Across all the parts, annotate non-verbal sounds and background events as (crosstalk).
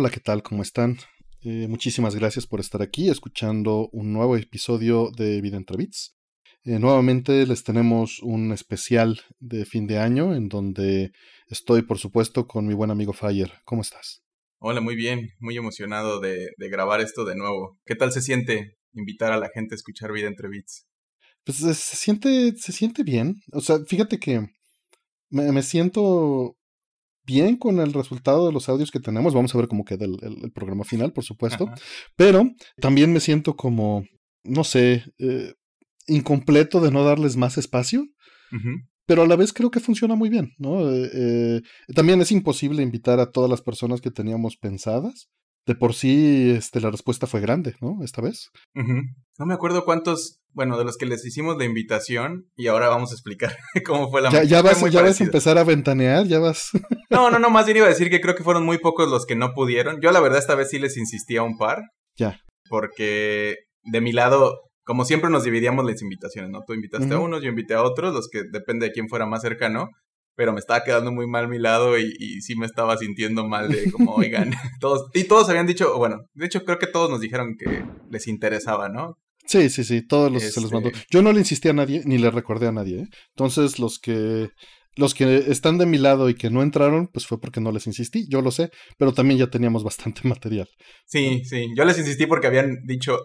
Hola, ¿qué tal? ¿Cómo están? Eh, muchísimas gracias por estar aquí escuchando un nuevo episodio de Vida entre Beats. Eh, nuevamente les tenemos un especial de fin de año en donde estoy, por supuesto, con mi buen amigo Fire. ¿Cómo estás? Hola, muy bien, muy emocionado de, grabar esto de nuevo. ¿Qué tal se siente invitar a la gente a escuchar Vida entre Beats? Pues se, se siente, se siente bien. O sea, fíjate que me, me siento bien con el resultado de los audios que tenemos. Vamos a ver cómo queda el, programa final, por supuesto. Pero también me siento como, no sé, eh, incompleto de no darles más espacio. Pero a la vez creo que funciona muy bien, ¿no? Eh, eh, también es imposible invitar a todas las personas que teníamos pensadas de por sí este, la respuesta fue grande, ¿no? Esta vez. No me acuerdo cuántos, bueno, de los que les hicimos la invitación y ahora vamos a explicar (laughs) cómo fue la... Ya, ya vas, ya vas a empezar a ventanear, ya vas. (laughs) no, no, no, más bien iba a decir que creo que fueron muy pocos los que no pudieron. Yo la verdad esta vez sí les insistí a un par. Ya. Porque de mi lado, como siempre nos dividíamos las invitaciones, ¿no? Tú invitaste a unos, yo invité a otros, los que depende de quién fuera más cercano pero me estaba quedando muy mal mi lado y, y sí me estaba sintiendo mal de como, oigan, (laughs) (laughs) todos, y todos habían dicho, bueno, de hecho creo que todos nos dijeron que les interesaba, ¿no? Sí, sí, sí, todos los, se los mandó. Este yo no le insistí a nadie, ni le recordé a nadie. ¿eh? Entonces, los que, los que están de mi lado y que no entraron, pues fue porque no les insistí, yo lo sé, pero también ya teníamos (laughs) bastante material. Sí, sí, yo les insistí porque habían dicho,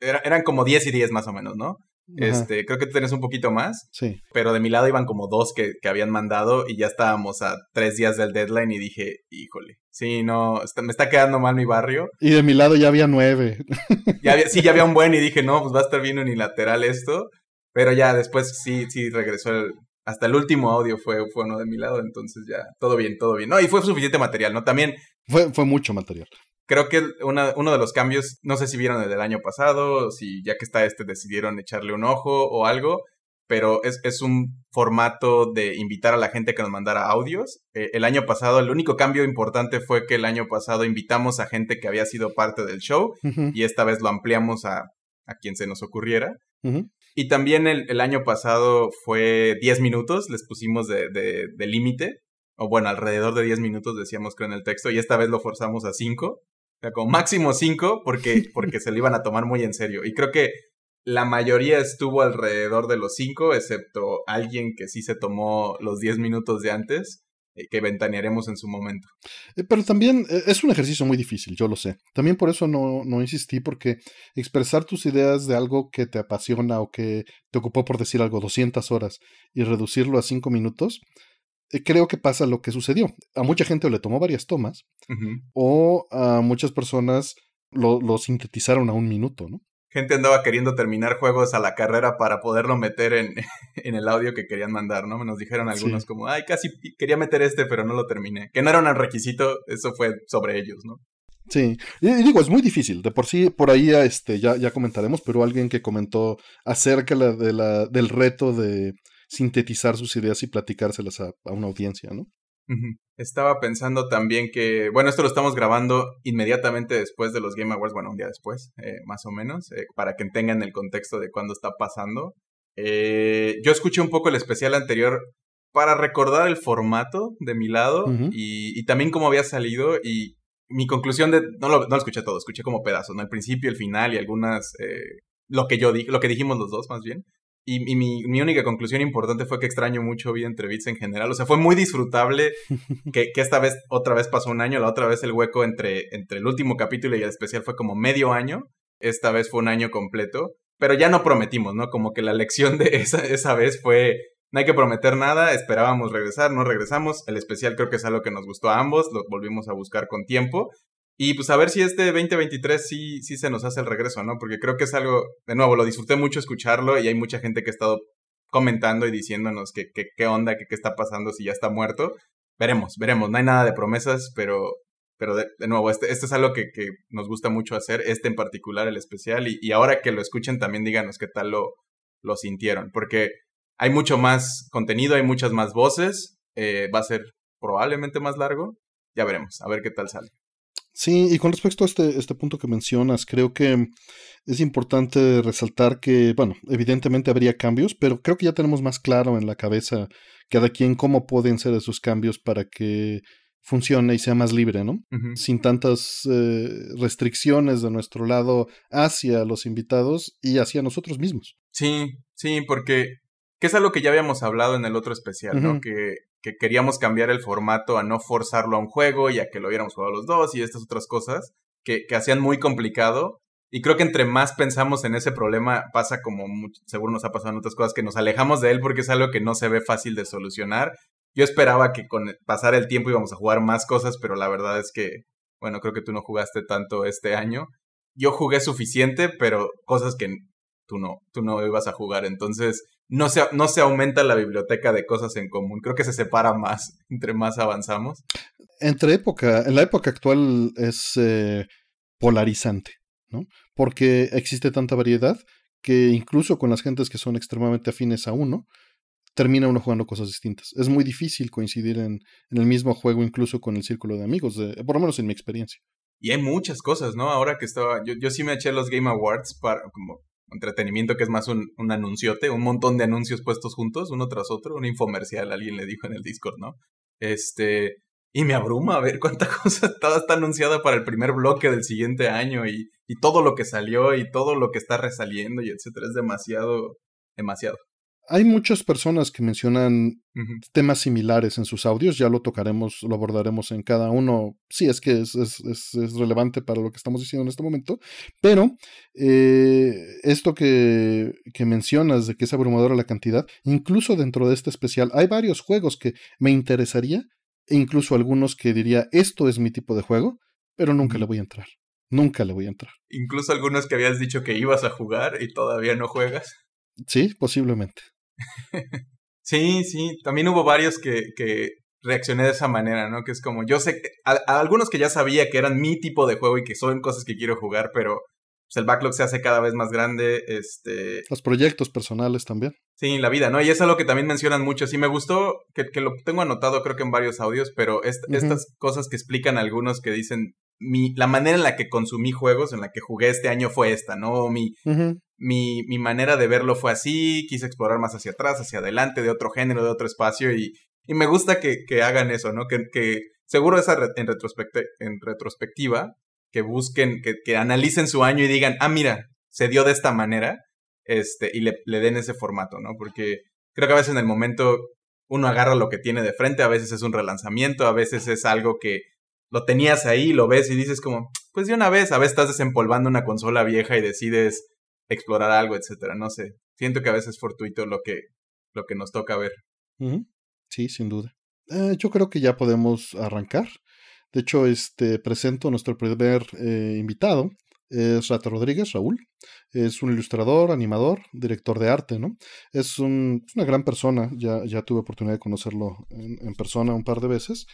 eran como 10 y 10 más o menos, ¿no? Este, creo que tú tenés un poquito más. Sí. Pero de mi lado iban como dos que, que, habían mandado y ya estábamos a tres días del deadline y dije, híjole, sí, no, me está quedando mal mi barrio. Y de mi lado ya había nueve. (laughs) Ya sí, ya había un buen y dije, no, pues va a estar bien unilateral esto. Pero ya después sí, sí regresó el, hasta el último audio fue, fue uno de mi lado, entonces ya, todo bien, todo bien. No, y fue suficiente material, ¿no? También. Fue, fue mucho material. Creo que uno de los cambios, no sé si vieron el del año pasado, si ya que está este decidieron echarle un ojo o algo, pero es, un formato de invitar a la gente que nos mandara audios. Eh, el año pasado, el único cambio importante fue que el año pasado invitamos a gente que había sido parte del show y esta vez lo ampliamos a, a quien se nos ocurriera. Y también el, año pasado fue 10 minutos, les pusimos de, de, de límite, o bueno, alrededor de 10 minutos decíamos creo en el texto, y esta vez lo forzamos a 5 sea, como máximo cinco, porque, (laughs) porque se lo iban a tomar muy en serio. Y creo que la mayoría estuvo alrededor de los cinco, excepto alguien que sí se tomó los diez minutos de antes eh, que ventanearemos en su momento. Eh, pero también eh, es un ejercicio muy difícil, yo lo sé. También por eso no, no, insistí, porque expresar tus ideas de algo que te apasiona o que te ocupó por decir algo 200 horas y reducirlo a cinco minutos, creo que pasa lo que sucedió. A mucha gente le tomó varias tomas o a muchas personas lo, sintetizaron a un minuto, ¿no? Gente andaba queriendo terminar juegos a la carrera para poderlo meter en, (laughs) en el audio que querían mandar, ¿no? Nos dijeron algunos como, ay, casi quería meter este, pero no lo terminé. Que no era un requisito, eso fue sobre ellos, ¿no? Sí, y digo, es muy difícil, de por sí, por ahí este, ya, ya comentaremos, pero alguien que comentó acerca de la, del reto de sintetizar sus ideas y platicárselas a, una audiencia, ¿no? Estaba pensando también que, bueno, esto lo estamos grabando inmediatamente después de los Game Awards, bueno, un día después, eh, más o menos, eh, para que tengan el contexto de cuándo está pasando. Eh, yo escuché un poco el especial anterior para recordar el formato de mi lado y, también cómo había salido y mi conclusión de, no lo, no escuché todo, escuché como pedazos, ¿no? El principio, el final y algunas, lo que yo dije, lo que dijimos los dos más bien, y, mi, única conclusión importante fue que extraño mucho vida entre bits en general. O sea, fue muy disfrutable (laughs) que, que, esta vez, otra vez pasó un año, la otra vez el hueco entre, entre el último capítulo y el especial fue como medio año. Esta vez fue un año completo. Pero ya no prometimos, ¿no? Como que la lección de esa, esa vez fue, no hay que prometer nada, esperábamos regresar, no regresamos. El especial creo que es algo que nos gustó a ambos, lo volvimos a buscar con tiempo. Y pues a ver si este 2023 sí, sí se nos hace el regreso, ¿no? Porque creo que es algo, de nuevo, lo disfruté mucho escucharlo y hay mucha gente que ha estado comentando y diciéndonos que qué onda, que qué está pasando, si ya está muerto. Veremos, veremos, no hay nada de promesas, pero, pero de, nuevo, este, este es algo que, nos gusta mucho hacer, este en particular, el especial, y, ahora que lo escuchen también díganos qué tal lo, lo sintieron, porque hay mucho más contenido, hay muchas más voces, eh, va a ser probablemente más largo, ya veremos, a ver qué tal sale. Sí, y con respecto a este, este punto que mencionas, creo que es importante resaltar que, bueno, evidentemente habría cambios, pero creo que ya tenemos más claro en la cabeza cada quien cómo pueden ser esos cambios para que funcione y sea más libre, ¿no? Sin tantas eh, restricciones de nuestro lado hacia los invitados y hacia nosotros mismos. Sí, sí, porque que es algo que ya habíamos hablado en el otro especial, ¿no? Que que queríamos cambiar el formato a no forzarlo a un juego y a que lo hubiéramos jugado los dos y estas otras cosas que, que hacían muy complicado. Y creo que entre más pensamos en ese problema, pasa como seguro nos ha pasado en otras cosas, que nos alejamos de él porque es algo que no se ve fácil de solucionar. Yo esperaba que con pasar el tiempo íbamos a jugar más cosas, pero la verdad es que, bueno, creo que tú no jugaste tanto este año. Yo jugué suficiente, pero cosas que tú no, tú no ibas a jugar. Entonces, no se, no se aumenta la biblioteca de cosas en común. Creo que se separa más (laughs) entre más avanzamos. Entre época, en la época actual es eh, polarizante, ¿no? Porque existe tanta variedad que incluso con las gentes que son extremadamente afines a uno, termina uno jugando cosas distintas. Es muy difícil coincidir en, el mismo juego incluso con el círculo de amigos, por lo menos en mi experiencia. Y hay muchas cosas, ¿no? Ahora que estaba, yo, yo sí me eché los Game Awards para, como, entretenimiento que es más un, anunciote, un montón de anuncios puestos juntos, uno tras otro, un infomercial, alguien le dijo en el Discord, ¿no? Este, y me abruma a ver cuánta (laughs) cosa está, está anunciada para el primer bloque del siguiente año y todo lo que salió y todo lo que está resaliendo y etcétera, es demasiado, demasiado. Hay muchas personas que mencionan temas similares en sus audios, ya lo tocaremos, lo abordaremos en cada uno, sí, es que es, relevante para lo que estamos diciendo en este momento, pero eh, esto que, que, mencionas de que es abrumadora la cantidad, incluso dentro de este especial, hay varios juegos que me interesaría, e incluso algunos que diría, esto es mi tipo de juego, pero nunca le voy a entrar, nunca le voy a entrar. Incluso algunos que habías dicho que ibas a jugar y todavía no juegas. Sí, posiblemente sí, sí, también hubo varios que, que reaccioné de esa manera, ¿no? Que es como, yo sé, algunos que ya sabía que eran mi tipo de juego y que son cosas que quiero jugar, pero pues, el backlog se hace cada vez más grande, este... Los proyectos personales también. Sí, la vida, ¿no? Y es algo que también mencionan mucho. Sí, me gustó, que, que lo tengo anotado creo que en varios audios, pero estas cosas que explican algunos que dicen, mi, la manera en la que consumí juegos, en la que jugué este año fue esta, ¿no? Mi, mi, mi, manera de verlo fue así, quise explorar más hacia atrás, hacia adelante, de otro género, de otro espacio, y, y me gusta que, que hagan eso, ¿no? Que, que seguro esa en, en retrospectiva, que busquen, que, que analicen su año y digan, ah, mira, se dio de esta manera, este, y le, le den ese formato, ¿no? Porque creo que a veces en el momento uno agarra lo que tiene de frente, a veces es un relanzamiento, a veces es algo que lo tenías ahí, lo ves y dices como, pues de una vez, a veces estás desempolvando una consola vieja y decides explorar algo, etcétera, no sé. Siento que a veces es fortuito lo que, lo que nos toca ver. Sí, sin duda. Eh, yo creo que ya podemos arrancar. De hecho, este presento a nuestro primer eh, invitado, es Rata Rodríguez, Raúl. Es un ilustrador, animador, director de arte, ¿no? Es, un, una gran persona, ya, ya tuve oportunidad de conocerlo en, persona un par de veces.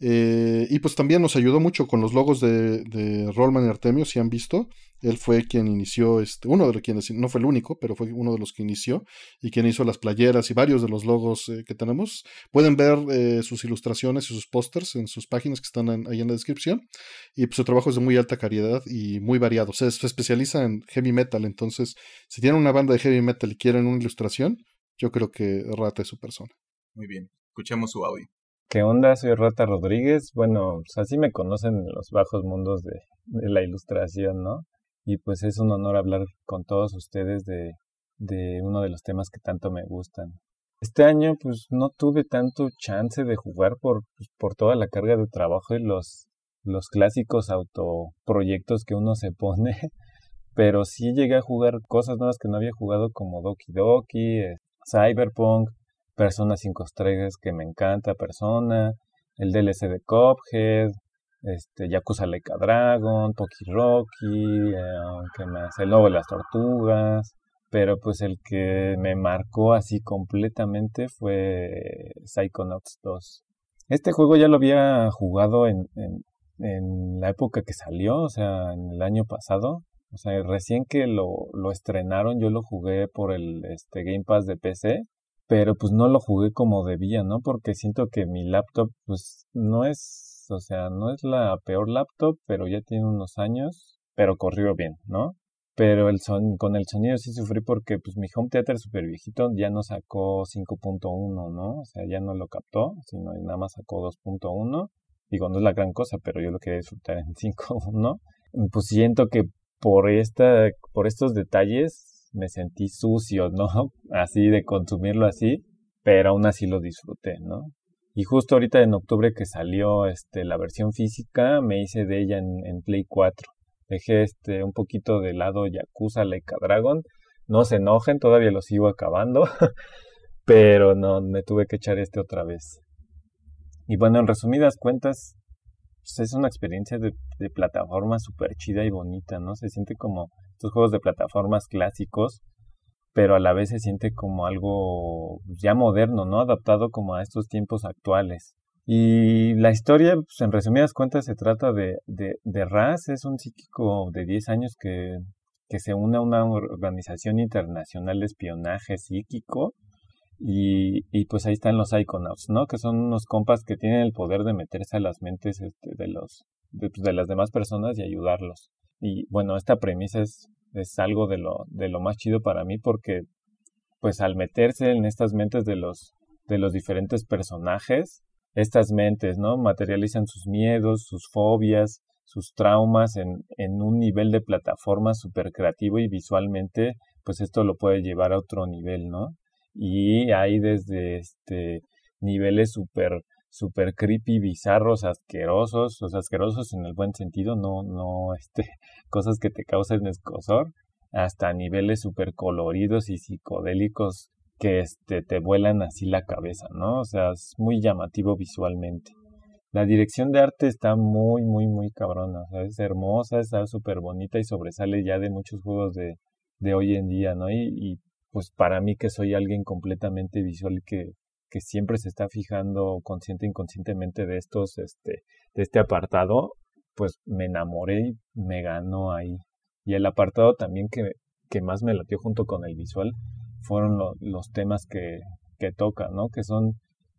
Eh, y pues también nos ayudó mucho con los logos de, de Rollman y Artemio, si han visto. Él fue quien inició, este, uno de los quienes, no fue el único, pero fue uno de los que inició y quien hizo las playeras y varios de los logos eh, que tenemos. Pueden ver eh, sus ilustraciones y sus pósters en sus páginas que están ahí en la descripción. Y pues su trabajo es de muy alta calidad y muy variado. Se, se especializa en heavy metal, entonces si tienen una banda de heavy metal y quieren una ilustración, yo creo que Rata es su persona. Muy bien, escuchemos su audio. ¿Qué onda? Soy Rata Rodríguez. Bueno, pues así me conocen en los bajos mundos de, la ilustración, ¿no? Y pues es un honor hablar con todos ustedes de, uno de los temas que tanto me gustan. Este año pues no tuve tanto chance de jugar por, pues, toda la carga de trabajo y los, los clásicos autoproyectos que uno se pone, (laughs) pero sí llegué a jugar cosas nuevas que no había jugado como Doki Doki, eh, Cyberpunk, Persona 5 estrellas que me encanta, Persona, el DLC de Cophead, este, Yakuza Like Dragon, Toki Rocky, eh, más? El Lobo de las Tortugas, pero pues el que me marcó así completamente fue Psychonauts 2. Este juego ya lo había jugado en, en, la época que salió, o sea, en el año pasado. O sea, recién que lo, lo estrenaron, yo lo jugué por el este, Game Pass de PC pero pues no lo jugué como debía, ¿no? Porque siento que mi laptop, pues no es, o sea, no es la peor laptop, pero ya tiene unos años, pero corrió bien, ¿no? Pero el son, con el sonido sí sufrí porque pues mi home theater super viejito ya no sacó 5.1, ¿no? O sea, ya no lo captó, sino nada más sacó 2.1. Digo, no es la gran cosa, pero yo lo quería disfrutar en 5.1. (laughs) Pues siento que por esta, por estos detalles me sentí sucio, ¿no? (laughs) Así de consumirlo así, pero aún así lo disfruté, ¿no? Y justo ahorita en octubre que salió este, la versión física, me hice de ella en, Play 4. Dejé este, un poquito de lado Yakuza Leica, Dragon. No se enojen, todavía lo sigo acabando. (laughs) pero no, me tuve que echar este otra vez. Y bueno, en resumidas cuentas, pues, es una experiencia de, de plataforma súper chida y bonita, ¿no? Se siente como estos juegos de plataformas clásicos, pero a la vez se siente como algo pues, ya moderno, ¿no? Adaptado como a estos tiempos actuales. Y la historia, pues, en resumidas cuentas, se trata de, de, de Raz, es un psíquico de 10 años que, que se une a una organización internacional de espionaje psíquico. Y, y, pues ahí están los Iconauts, ¿no? Que son unos compas que tienen el poder de meterse a las mentes este, de los de pues, las demás personas y ayudarlos. Y bueno, esta premisa es, es algo de lo, de lo más chido para mí porque pues al meterse en estas mentes de los, de los diferentes personajes, estas mentes, ¿no? Materializan sus miedos, sus fobias, sus traumas en, en un nivel de plataforma súper creativo y visualmente, pues esto lo puede llevar a otro nivel, ¿no? Y hay desde este niveles súper super creepy, bizarros, asquerosos, o sea, asquerosos en el buen sentido, no, no, (laughs) este, cosas que te causen escosor, hasta niveles super coloridos y psicodélicos que este, te vuelan así la cabeza, ¿no? O sea, es muy llamativo visualmente. La dirección de arte está muy, muy, muy cabrona, o sea, es hermosa, está súper bonita y sobresale ya de muchos juegos de, de hoy en día, ¿no? Y, y pues para mí que soy alguien completamente visual que que siempre se está fijando consciente inconscientemente de estos, este, de este apartado, pues me enamoré y me ganó ahí. Y el apartado también que, más me latió junto con el visual fueron los temas que, que toca, ¿no? Que son,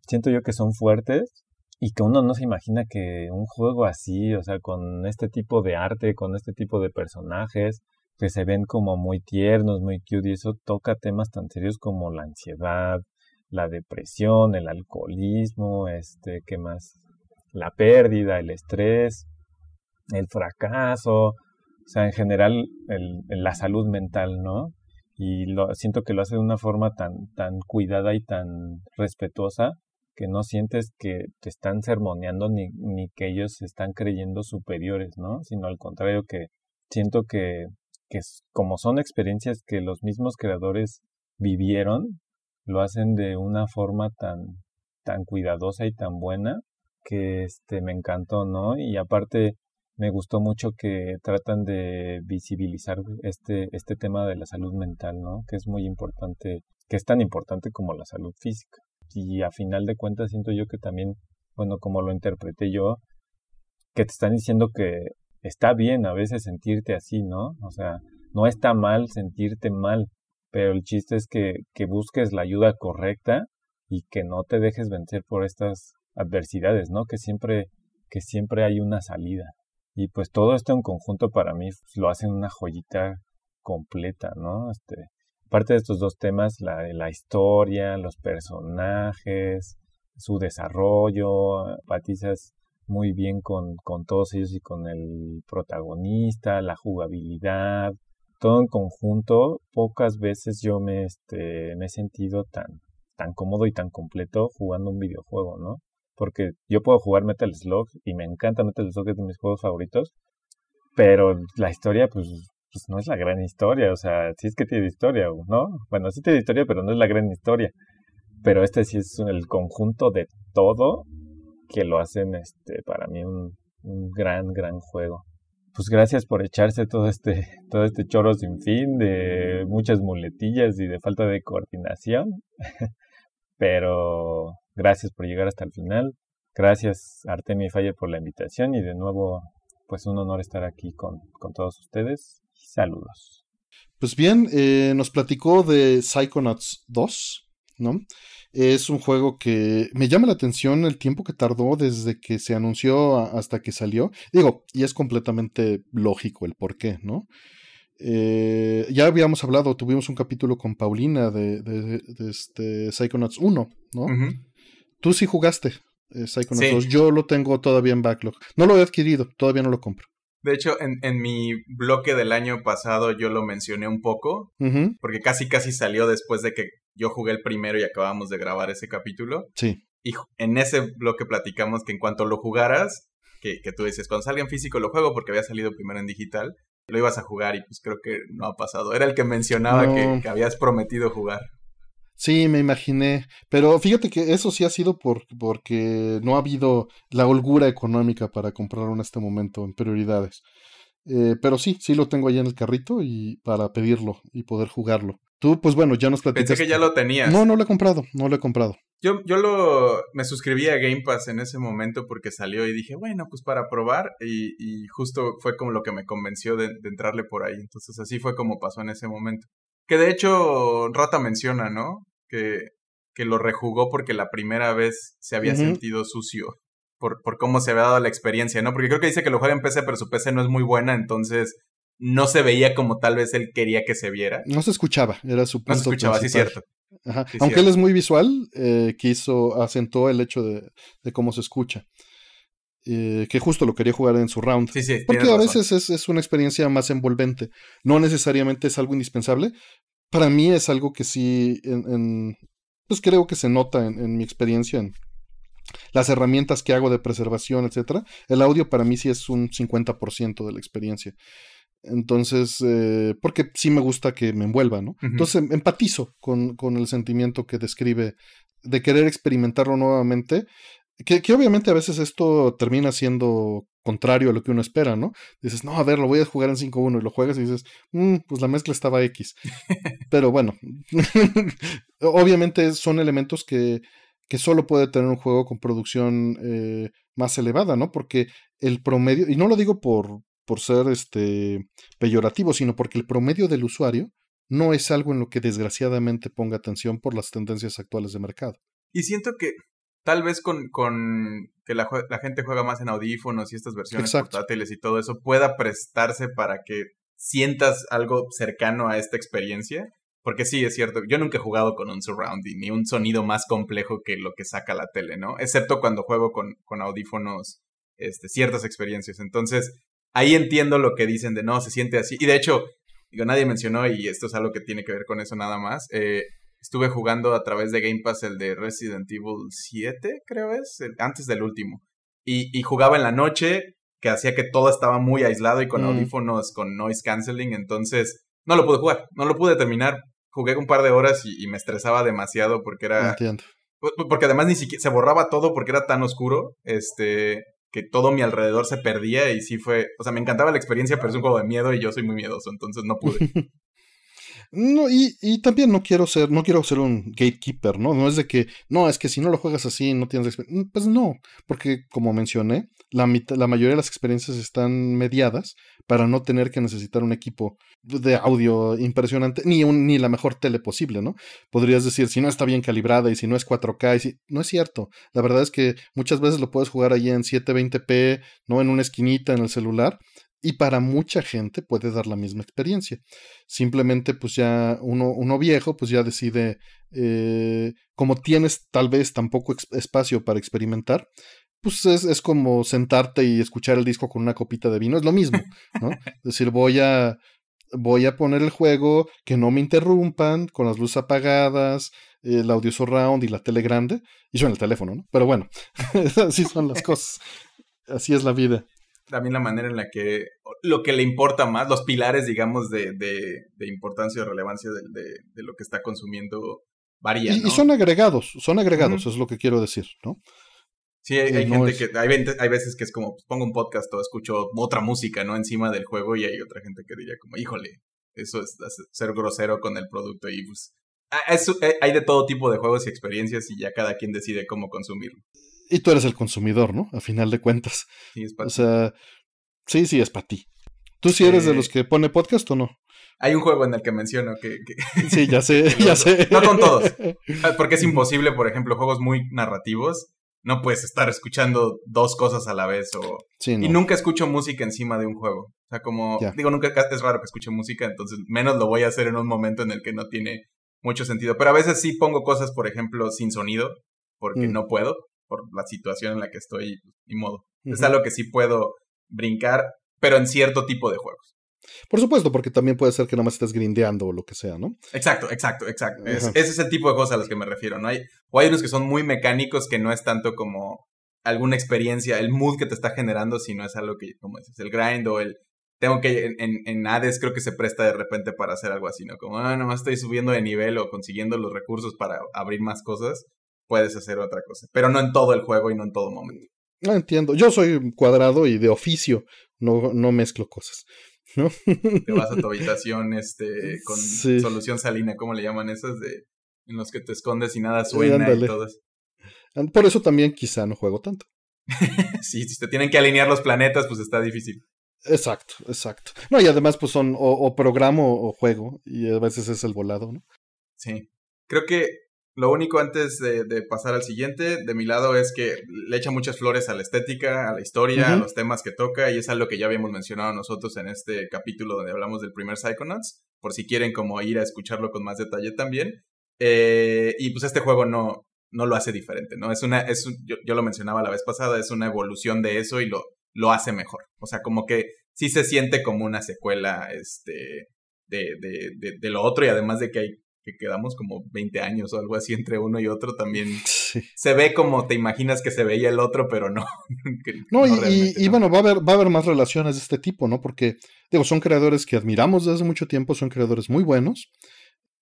siento yo que son fuertes y que uno no se imagina que un juego así, o sea, con este tipo de arte, con este tipo de personajes, que se ven como muy tiernos, muy cute, y eso toca temas tan serios como la ansiedad, la depresión, el alcoholismo, este, ¿qué más? La pérdida, el estrés, el fracaso, o sea, en general la salud mental, ¿no? Y lo, siento que lo hace de una forma tan, tan cuidada y tan respetuosa que no sientes que te están sermoneando ni, ni que ellos se están creyendo superiores, ¿no? Sino al contrario que siento que, que como son experiencias que los mismos creadores vivieron, lo hacen de una forma tan, tan cuidadosa y tan buena que este, me encantó, ¿no? Y aparte me gustó mucho que tratan de visibilizar este, este tema de la salud mental, ¿no? Que es muy importante, que es tan importante como la salud física. Y a final de cuentas siento yo que también, bueno, como lo interpreté yo, que te están diciendo que está bien a veces sentirte así, ¿no? O sea, no está mal sentirte mal, pero el chiste es que, busques la ayuda correcta y que no te dejes vencer por estas adversidades, ¿no? Que siempre, que siempre hay una salida. Y pues todo esto en conjunto para mí pues, lo hacen una joyita completa, ¿no? Este, aparte de estos dos temas, la, la historia, los personajes, su desarrollo, Batizas muy bien con, con todos ellos y con el protagonista, la jugabilidad, todo en conjunto, pocas veces yo me, este, me he sentido tan, tan cómodo y tan completo jugando un videojuego, ¿no? Porque yo puedo jugar Metal Slug y me encanta Metal Slug, es de mis juegos favoritos, pero la historia, pues, pues no es la gran historia, o sea, sí es que tiene historia, ¿no? Bueno, sí tiene historia, pero no es la gran historia. Pero este sí es el conjunto de todo que lo hacen, este, para mí un gran, gran juego pues gracias por echarse todo este, todo este choro sin fin de muchas muletillas y de falta de coordinación. (laughs) Pero gracias por llegar hasta el final. Gracias Artemio y por la invitación y de nuevo, pues un honor estar aquí con, todos ustedes. Saludos. Pues bien, eh, nos platicó de Psychonauts 2, ¿no? Es un juego que me llama la atención el tiempo que tardó desde que se anunció hasta que salió. Digo, y es completamente lógico el por qué, ¿no? Eh, ya habíamos hablado, tuvimos un capítulo con Paulina de, este Psychonauts 1, ¿no? Tú sí jugaste eh, Psychonauts 2, yo lo tengo todavía en backlog. No lo he adquirido, todavía no lo compro. De hecho, en, en, mi bloque del año pasado yo lo mencioné un poco, porque casi casi salió después de que yo jugué el primero y acabamos de grabar ese capítulo. Sí. Y en ese bloque platicamos que en cuanto lo jugaras, que, que tú dices, cuando salga en físico lo juego porque había salido primero en digital, lo ibas a jugar y pues creo que no ha pasado. Era el que mencionaba que, que habías prometido jugar. Sí, me imaginé. Pero fíjate que eso sí ha sido por, porque no ha habido la holgura económica para comprarlo en este momento en prioridades. Eh, pero sí, sí lo tengo ahí en el carrito y para pedirlo y poder jugarlo. Tú, pues bueno, ya nos platicaste. Pensé que ya lo tenías. No, no lo he comprado, no lo he comprado. Yo, yo lo me suscribí a Game Pass en ese momento porque salió y dije, bueno, pues para probar. Y, y justo fue como lo que me convenció de entrarle por ahí. Entonces así fue como pasó en ese momento. Que de hecho Rata menciona, ¿no? Que, que lo rejugó porque la primera vez se había sentido sucio por, por cómo se había dado la experiencia, ¿no? Porque creo que dice que lo juega en PC, pero su PC no es muy buena, entonces no se veía como tal vez él quería que se viera. No se escuchaba, era su punto. No se escuchaba, sí sí, cierto. Ajá. Aunque él es muy visual, eh, quiso, acentó el hecho de, de cómo se escucha. Eh, que justo lo quería jugar en su round. porque a veces es, una experiencia más envolvente. No necesariamente es algo indispensable. Para mí es algo que sí, pues creo que se nota en, mi experiencia, en las herramientas que hago de preservación, etc. El audio para mí sí es un 50% de la experiencia. Entonces, eh, porque sí me gusta que me envuelva, ¿no? Entonces em, empatizo con, con, el sentimiento que describe de querer experimentarlo nuevamente que, obviamente a veces esto termina siendo contrario a lo que uno espera, ¿no? Dices, no, a ver, lo voy a jugar en 5-1 y lo juegas y dices, mm, pues la mezcla estaba X. (laughs) Pero bueno, (laughs) obviamente son elementos que, que solo puede tener un juego con producción eh, más elevada, ¿no? Porque el promedio, y no lo digo por, por ser este, peyorativo, sino porque el promedio del usuario no es algo en lo que desgraciadamente ponga atención por las tendencias actuales de mercado. Y siento que tal vez con, con que la, gente juega más en audífonos y estas versiones portátiles y todo eso pueda prestarse para que sientas algo cercano a esta experiencia. Porque sí, es cierto, yo nunca he jugado con un surround ni un sonido más complejo que lo que saca la tele, ¿no? Excepto cuando juego con, con audífonos, este, ciertas experiencias. Entonces, ahí entiendo lo que dicen de no, se siente así. Y de hecho, digo, nadie mencionó, y esto es algo que tiene que ver con eso nada más. Eh, estuve jugando a través de Game Pass el de Resident Evil 7, creo es, antes del último. Y, y, jugaba en la noche, que hacía que todo estaba muy aislado y con mm. audífonos, con noise canceling, entonces no lo pude jugar, no lo pude terminar. Jugué un par de horas y, me estresaba demasiado porque era... Entiendo. Porque además ni siquiera se borraba todo porque era tan oscuro, este, que todo mi alrededor se perdía y sí fue, o sea, me encantaba la experiencia, pero es un juego de miedo y yo soy muy miedoso, entonces no pude. (laughs) No, y, y, también no quiero ser, no quiero ser un gatekeeper, ¿no? No es de que, no, es que si no lo juegas así, no tienes experiencia. Mm, pues no, porque como mencioné, la, la mayoría de las experiencias están mediadas para no tener que necesitar un equipo de audio impresionante, ni, ni la mejor tele posible, ¿no? Podrías decir, si no está bien calibrada y si no es 4K, y si... no es cierto. La verdad es que muchas veces lo puedes jugar allí en 720p, ¿no? En una esquinita en el celular y para mucha gente puede dar la misma experiencia. Simplemente, pues ya uno, uno viejo, pues ya decide, eh, como tienes tal vez tampoco espacio para experimentar, pues es, como sentarte y escuchar el disco con una copita de vino, es lo mismo, ¿no? Es (laughs) decir, voy a, voy a poner el juego, que no me interrumpan, con las luces apagadas, el audio surround y la tele grande, y yo en el teléfono, ¿no? Pero bueno, (laughs) así son las (laughs) cosas, así es la vida también la manera en la que lo que le importa más, los pilares, digamos, de, de, de importancia o relevancia de, de, lo que está consumiendo varían. Y, son agregados, son agregados, es lo que quiero decir, ¿no? Sí, hay, eh, gente que, hay, veces que es como, pues, pongo un podcast o escucho otra música, ¿no? Encima del juego y hay otra gente que diría como, híjole, eso es ser grosero con el producto y pues... Eh, hay de todo tipo de juegos y experiencias y ya cada quien decide cómo consumirlo y tú eres el consumidor, ¿no? A final de cuentas. Sí, es para o sea, sí, sí, es para ti. ¿Tú sí eres de este los que pone podcast o no? Hay un juego en el que menciono que... (laughs) Sí, ya sé, (laughs) ya sé. No con todos. Ah, porque es imposible, por ejemplo, juegos muy narrativos. No puedes estar escuchando dos cosas a la vez o... Sí, Y nunca escucho música encima de un juego. O sea, como... Digo, nunca es raro que escuche música, entonces menos lo voy a hacer en un momento en el que no tiene mucho sentido. Pero a veces sí pongo cosas, por ejemplo, sin sonido, porque mm. no puedo por la situación en la que estoy, pues, ni modo. Es algo que sí puedo brincar, pero en cierto tipo de juegos. Por supuesto, porque también puede ser que no más estés grindeando o lo que sea, ¿no? Exacto, exacto, exacto. ese es el tipo de cosas a las que me refiero, ¿no? Hay, o hay unos que son muy mecánicos que no es tanto como alguna experiencia, el mood que te está generando, sino es algo que, como dices, el grind o el... Tengo que, en, en Hades creo que se presta de repente para hacer algo así, ¿no? Como, no, ah, nomás estoy subiendo de nivel o consiguiendo los recursos para abrir más cosas puedes hacer otra cosa, pero no en todo el juego y no en todo momento. No entiendo, yo soy cuadrado y de oficio, no, no mezclo cosas. ¿no? Te vas a tu (laughs) habitación este, con solución salina, ¿cómo le llaman esas? De, en los que te escondes y nada suena y todo Por eso también quizá no juego tanto. (laughs) sí, si te tienen que alinear los planetas, pues está difícil. Exacto, exacto. No, y además, pues son o, o programa o, juego, y a veces es el volado, ¿no? Sí. Creo que lo único antes de, pasar al siguiente, de mi lado, es que le echa muchas flores a la estética, a la historia, a los temas que toca, y es algo que ya habíamos mencionado nosotros en este capítulo donde hablamos del primer Psychonauts, por si quieren como ir a escucharlo con más detalle también. Eh, y pues este juego no, no lo hace diferente, ¿no? Es una, es yo, lo mencionaba la vez pasada, es una evolución de eso y lo, lo hace mejor. O sea, como que sí se siente como una secuela, este, de, de, lo otro y además de que hay que quedamos como 20 años o algo así entre uno y otro, también (laughs) se ve como te imaginas que se veía el otro, pero no. (laughs) no, y, bueno, va a, haber, va a haber más relaciones de este tipo, ¿no? Porque, digo, son creadores que admiramos desde mucho tiempo, son creadores muy buenos,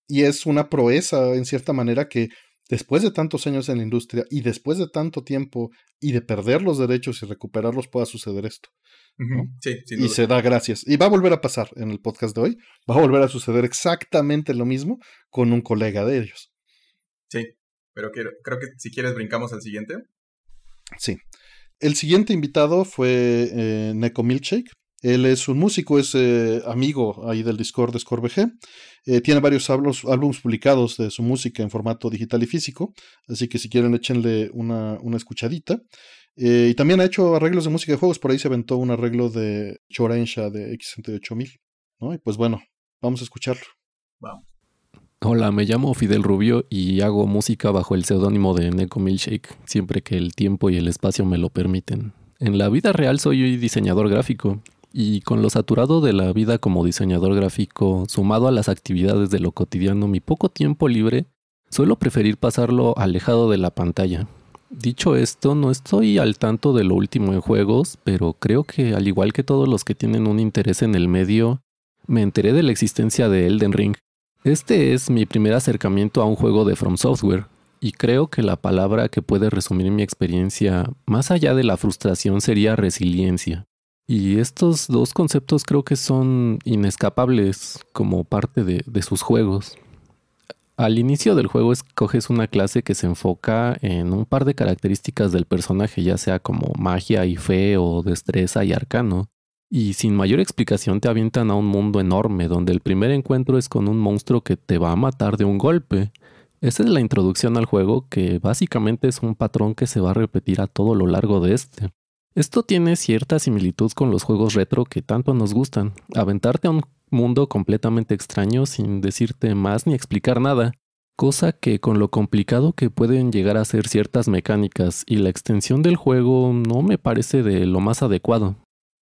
y es una proeza, en cierta manera, que después de tantos años en la industria y después de tanto tiempo y de perder los derechos y recuperarlos pueda suceder esto y se da gracias. Y va a volver a pasar en el podcast de hoy. Va a volver a suceder exactamente lo mismo con un colega de ellos. Sí, pero creo que si quieres brincamos al siguiente. Sí. El siguiente invitado fue eh, Neko Milkshake. Él es un músico, es eh, amigo ahí del Discord de ScoreBG. Eh, tiene varios álbumes publicados de su música en formato digital y físico, así que si quieren échenle una, una escuchadita. Eh, y también ha hecho arreglos de música de juegos. Por ahí se aventó un arreglo de Chorensha de X68000. ¿no? Y pues bueno, vamos a escucharlo. Hola, me llamo Fidel Rubio y hago música bajo el seudónimo de Neko Milkshake, siempre que el tiempo y el espacio me lo permiten. En la vida real soy diseñador gráfico, y con lo saturado de la vida como diseñador gráfico, sumado a las actividades de lo cotidiano, mi poco tiempo libre, suelo preferir pasarlo alejado de la pantalla, Dicho esto, no estoy al tanto de lo último en juegos, pero creo que al igual que todos los que tienen un interés en el medio, me enteré de la existencia de Elden Ring. Este es mi primer acercamiento a un juego de From Software, y creo que la palabra que puede resumir mi experiencia más allá de la frustración sería resiliencia. Y estos dos conceptos creo que son inescapables como parte de, de sus juegos. Al inicio del juego escoges una clase que se enfoca en un par de características del personaje, ya sea como magia y fe o destreza y arcano. Y sin mayor explicación te avientan a un mundo enorme donde el primer encuentro es con un monstruo que te va a matar de un golpe. Esa es la introducción al juego que básicamente es un patrón que se va a repetir a todo lo largo de este. Esto tiene cierta similitud con los juegos retro que tanto nos gustan. Aventarte a un mundo completamente extraño sin decirte más ni explicar nada, cosa que con lo complicado que pueden llegar a ser ciertas mecánicas y la extensión del juego no me parece de lo más adecuado.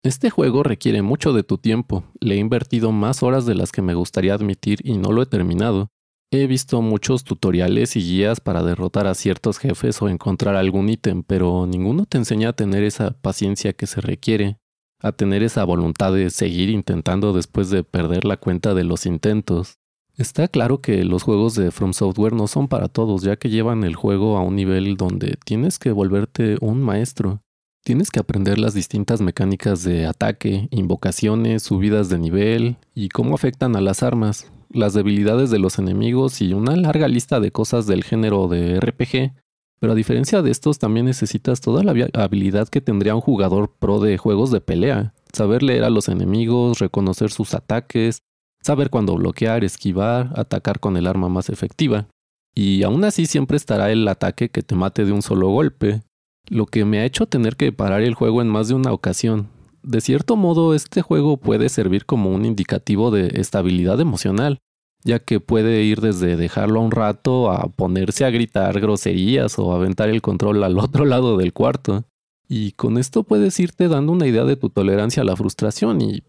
Este juego requiere mucho de tu tiempo, le he invertido más horas de las que me gustaría admitir y no lo he terminado. He visto muchos tutoriales y guías para derrotar a ciertos jefes o encontrar algún ítem, pero ninguno te enseña a tener esa paciencia que se requiere a tener esa voluntad de seguir intentando después de perder la cuenta de los intentos. Está claro que los juegos de From Software no son para todos, ya que llevan el juego a un nivel donde tienes que volverte un maestro. Tienes que aprender las distintas mecánicas de ataque, invocaciones, subidas de nivel y cómo afectan a las armas, las debilidades de los enemigos y una larga lista de cosas del género de RPG pero a diferencia de estos, también necesitas toda la habilidad que tendría un jugador pro de juegos de pelea. Saber leer a los enemigos, reconocer sus ataques, saber cuándo bloquear, esquivar, atacar con el arma más efectiva. Y aún así siempre estará el ataque que te mate de un solo golpe, lo que me ha hecho tener que parar el juego en más de una ocasión. De cierto modo, este juego puede servir como un indicativo de estabilidad emocional, ya que puede ir desde dejarlo un rato a ponerse a gritar groserías o aventar el control al otro lado del cuarto. Y con esto puedes irte dando una idea de tu tolerancia a la frustración y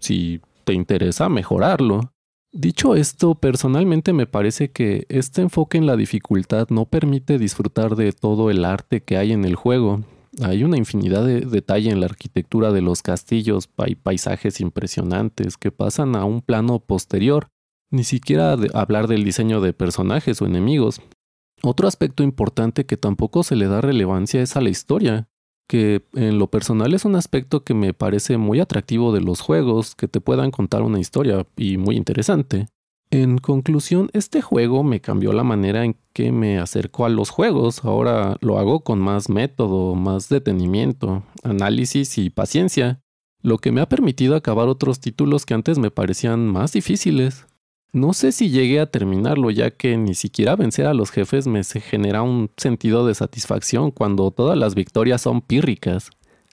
si te interesa mejorarlo. Dicho esto, personalmente me parece que este enfoque en la dificultad no permite disfrutar de todo el arte que hay en el juego. Hay una infinidad de detalle en la arquitectura de los castillos, hay paisajes impresionantes que pasan a un plano posterior ni siquiera hablar del diseño de personajes o enemigos. Otro aspecto importante que tampoco se le da relevancia es a la historia, que en lo personal es un aspecto que me parece muy atractivo de los juegos, que te puedan contar una historia y muy interesante. En conclusión, este juego me cambió la manera en que me acerco a los juegos. Ahora lo hago con más método, más detenimiento, análisis y paciencia, lo que me ha permitido acabar otros títulos que antes me parecían más difíciles. No sé si llegué a terminarlo, ya que ni siquiera vencer a los jefes me genera un sentido de satisfacción cuando todas las victorias son pírricas.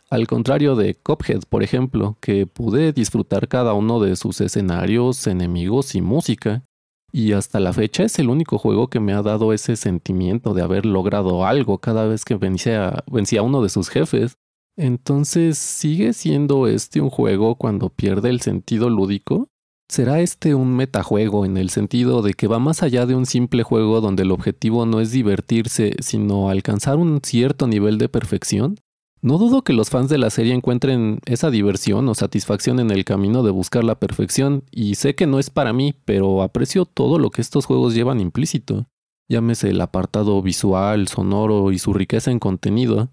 Al contrario de Cophead, por ejemplo, que pude disfrutar cada uno de sus escenarios, enemigos y música. Y hasta la fecha es el único juego que me ha dado ese sentimiento de haber logrado algo cada vez que vencía, vencía a uno de sus jefes. Entonces, ¿sigue siendo este un juego cuando pierde el sentido lúdico? ¿Será este un metajuego en el sentido de que va más allá de un simple juego donde el objetivo no es divertirse, sino alcanzar un cierto nivel de perfección? No dudo que los fans de la serie encuentren esa diversión o satisfacción en el camino de buscar la perfección, y sé que no es para mí, pero aprecio todo lo que estos juegos llevan implícito. Llámese el apartado visual, sonoro y su riqueza en contenido,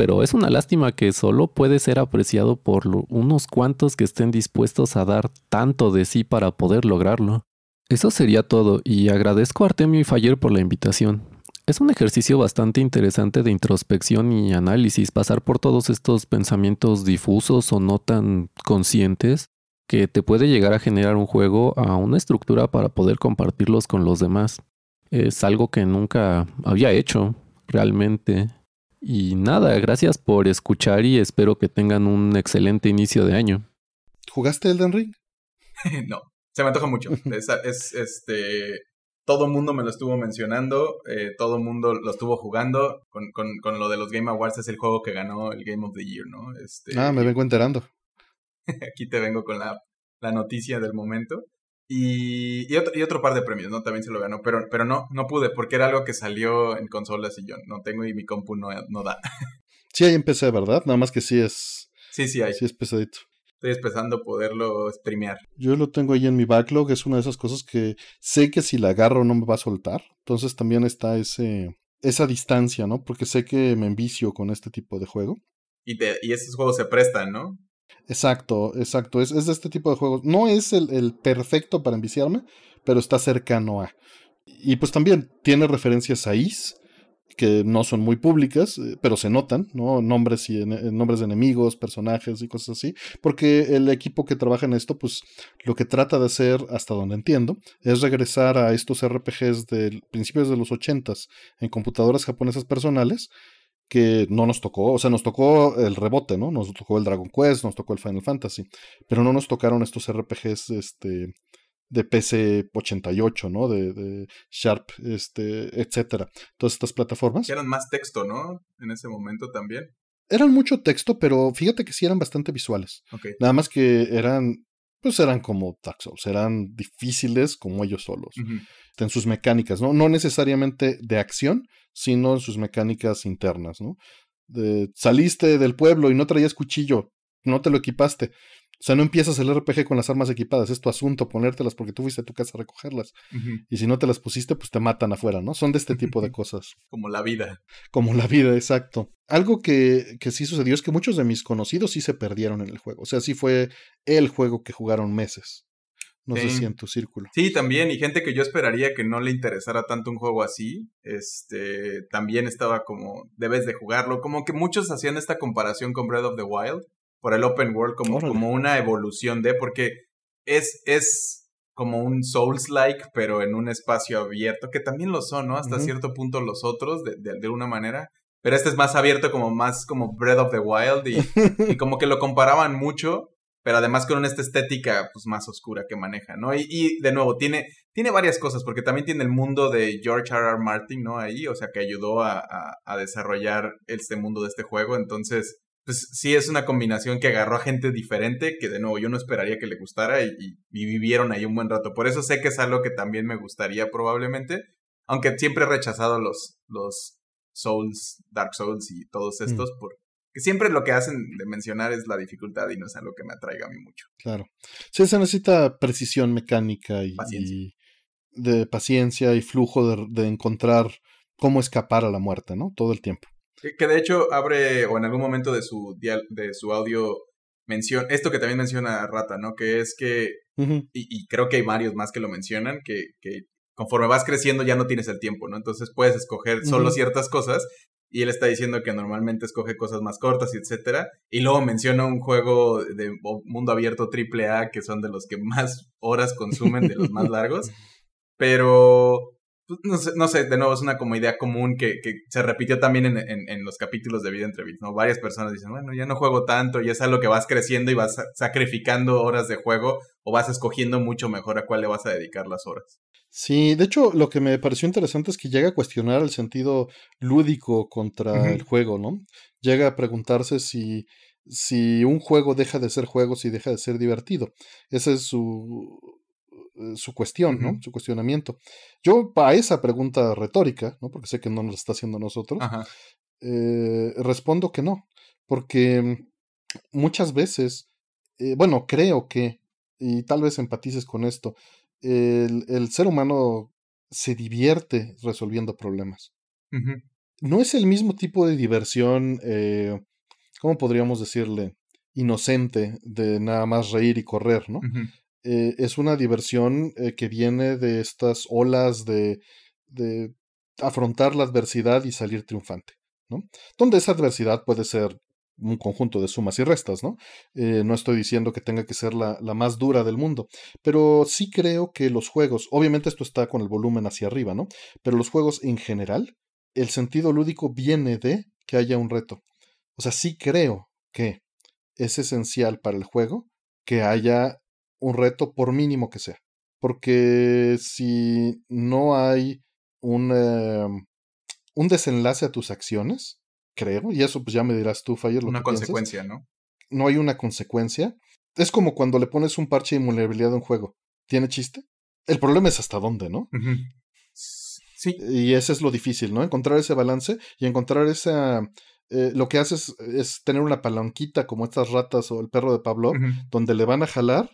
pero es una lástima que solo puede ser apreciado por unos cuantos que estén dispuestos a dar tanto de sí para poder lograrlo. Eso sería todo, y agradezco a Artemio y Fayer por la invitación. Es un ejercicio bastante interesante de introspección y análisis pasar por todos estos pensamientos difusos o no tan conscientes que te puede llegar a generar un juego a una estructura para poder compartirlos con los demás. Es algo que nunca había hecho realmente y nada, gracias por escuchar y espero que tengan un excelente inicio de año. ¿Jugaste Elden Ring? (laughs) no, se me antoja mucho. (laughs) Es, este, todo mundo me lo estuvo mencionando, eh, todo mundo lo estuvo jugando. Con, con, con, lo de los Game Awards es el juego que ganó el Game of the Year, ¿no? Este, ah, me vengo enterando. (laughs) aquí te vengo con la, la noticia del momento. Y, otro, par de premios, ¿no? También se lo ganó, pero, no, no pude porque era algo que salió en consolas y yo no tengo y mi compu no, da. (laughs) Sí, ahí empecé, ¿verdad? Nada más que sí es... Sí, sí Sí es pesadito. Estoy empezando a poderlo streamear. Yo lo tengo ahí en mi backlog, es una de esas cosas que sé que si la agarro no me va a soltar. Entonces también está ese, esa distancia, ¿no? Porque sé que me envicio con este tipo de juego. Y, te, y esos juegos se prestan, ¿no? Exacto, exacto. Es, es de este tipo de juegos. No es el, el, perfecto para enviciarme, pero está cercano a. Y pues también tiene referencias a Is, que no son muy públicas, eh, pero se notan, ¿no? Nombres y en, eh, nombres de enemigos, personajes y cosas así. Porque el equipo que trabaja en esto, pues lo que trata de hacer, hasta donde entiendo, es regresar a estos RPGs de principios de los ochentas en computadoras japonesas personales que no nos tocó, o sea, nos tocó el rebote, ¿no? Nos tocó el Dragon Quest, nos tocó el Final Fantasy, pero no nos tocaron estos RPGs, este, de PC 88, ¿no? De, Sharp, este, etcétera. Todas estas plataformas. Que eran más texto, ¿no? En ese momento también. Eran mucho texto, pero fíjate que sí eran bastante visuales. Okay. Nada más que eran pues eran como Dark serán difíciles como ellos solos, en sus mecánicas, ¿no? No necesariamente de acción, sino en sus mecánicas internas, ¿no? saliste del pueblo y no traías cuchillo, no te lo equipaste, o sea, no empiezas el RPG con las armas equipadas, es tu asunto ponértelas porque tú fuiste a tu casa a recogerlas. Y si no te las pusiste, pues te matan afuera, ¿no? Son de este tipo de (laughs) cosas. Como la vida. Como la vida, exacto. Algo que, que sí sucedió es que muchos de mis conocidos sí se perdieron en el juego. O sea, sí fue el juego que jugaron meses. No sé si en tu círculo. Sí, también. Y gente que yo esperaría que no le interesara tanto un juego así, este, también estaba como, debes de jugarlo. Como que muchos hacían esta comparación con Breath of the Wild por el open world como, como una evolución de, porque es, es como un Souls-like, pero en un espacio abierto, que también lo son, ¿no? Hasta cierto punto los otros, de, de, una manera. Pero este es más abierto, como más como Breath of the Wild, y, (laughs) y como que lo comparaban mucho, pero además con esta estética pues, más oscura que maneja, ¿no? Y, de nuevo, tiene, tiene varias cosas, porque también tiene el mundo de George R. R. Martin, ¿no? Ahí, o sea, que ayudó a, a desarrollar este mundo de este juego, entonces pues, sí es una combinación que agarró a gente diferente, que de nuevo yo no esperaría que le gustara y, vivieron ahí un buen rato. Por eso sé que es algo que también me gustaría probablemente, aunque siempre he rechazado los, los Souls, Dark Souls y todos mm. estos, porque siempre lo que hacen de mencionar es la dificultad y no es algo que me atraiga a mí mucho. Claro. Sí, se necesita precisión mecánica y, de paciencia y flujo de, encontrar cómo escapar a la muerte, ¿no? Todo el tiempo. Que, de hecho abre, o en algún momento de su, de su audio menciona, esto que también menciona Rata, ¿no? Que es que, y, creo que hay varios más que lo mencionan, que, que, conforme vas creciendo ya no tienes el tiempo, ¿no? Entonces puedes escoger solo ciertas cosas y él está diciendo que normalmente escoge cosas más cortas, etcétera, y luego menciona un juego de mundo abierto AAA, que son de los que más horas consumen, de los más largos, (laughs) pero pues, no sé, de nuevo es una como idea común que, se repitió también en, los capítulos de Vida entre Bits, Varias personas dicen, bueno, ya no juego tanto, y es algo que vas creciendo y vas sacrificando horas de juego o vas escogiendo mucho mejor a cuál le vas a dedicar las horas. Sí, de hecho, lo que me pareció interesante es que llega a cuestionar el sentido lúdico contra el juego, ¿no? Llega a preguntarse si, si un juego deja de ser juego, si deja de ser divertido. Ese es su, eh, su cuestión, ¿no? Su cuestionamiento. Yo, para esa pregunta retórica, ¿no? Porque sé que no nos está haciendo nosotros, eh, respondo que no. Porque muchas veces, eh, bueno, creo que, y tal vez empatices con esto, el, ser humano se divierte resolviendo problemas. No es el mismo tipo de diversión, ¿cómo podríamos decirle? Inocente de nada más reír y correr, ¿no? Eh, es una diversión eh, que viene de estas olas de, afrontar la adversidad y salir triunfante, ¿no? Donde esa adversidad puede ser un conjunto de sumas y restas, ¿no? Eh, no estoy diciendo que tenga que ser la, la, más dura del mundo, pero sí creo que los juegos, obviamente esto está con el volumen hacia arriba, ¿no? Pero los juegos en general, el sentido lúdico viene de que haya un reto. O sea, sí creo que es esencial para el juego que haya un reto, por mínimo que sea. Porque si no hay un, eh, un desenlace a tus acciones, creo, y eso pues ya me dirás tú, Fayer, lo Una consecuencia, ¿no? No hay una consecuencia. Es como cuando le pones un parche de invulnerabilidad a un juego. ¿Tiene chiste? El problema es hasta dónde, ¿no? Sí. Y ese es lo difícil, ¿no? Encontrar ese balance y encontrar esa. Eh, lo que haces es, tener una palanquita como estas ratas o el perro de Pablo, donde le van a jalar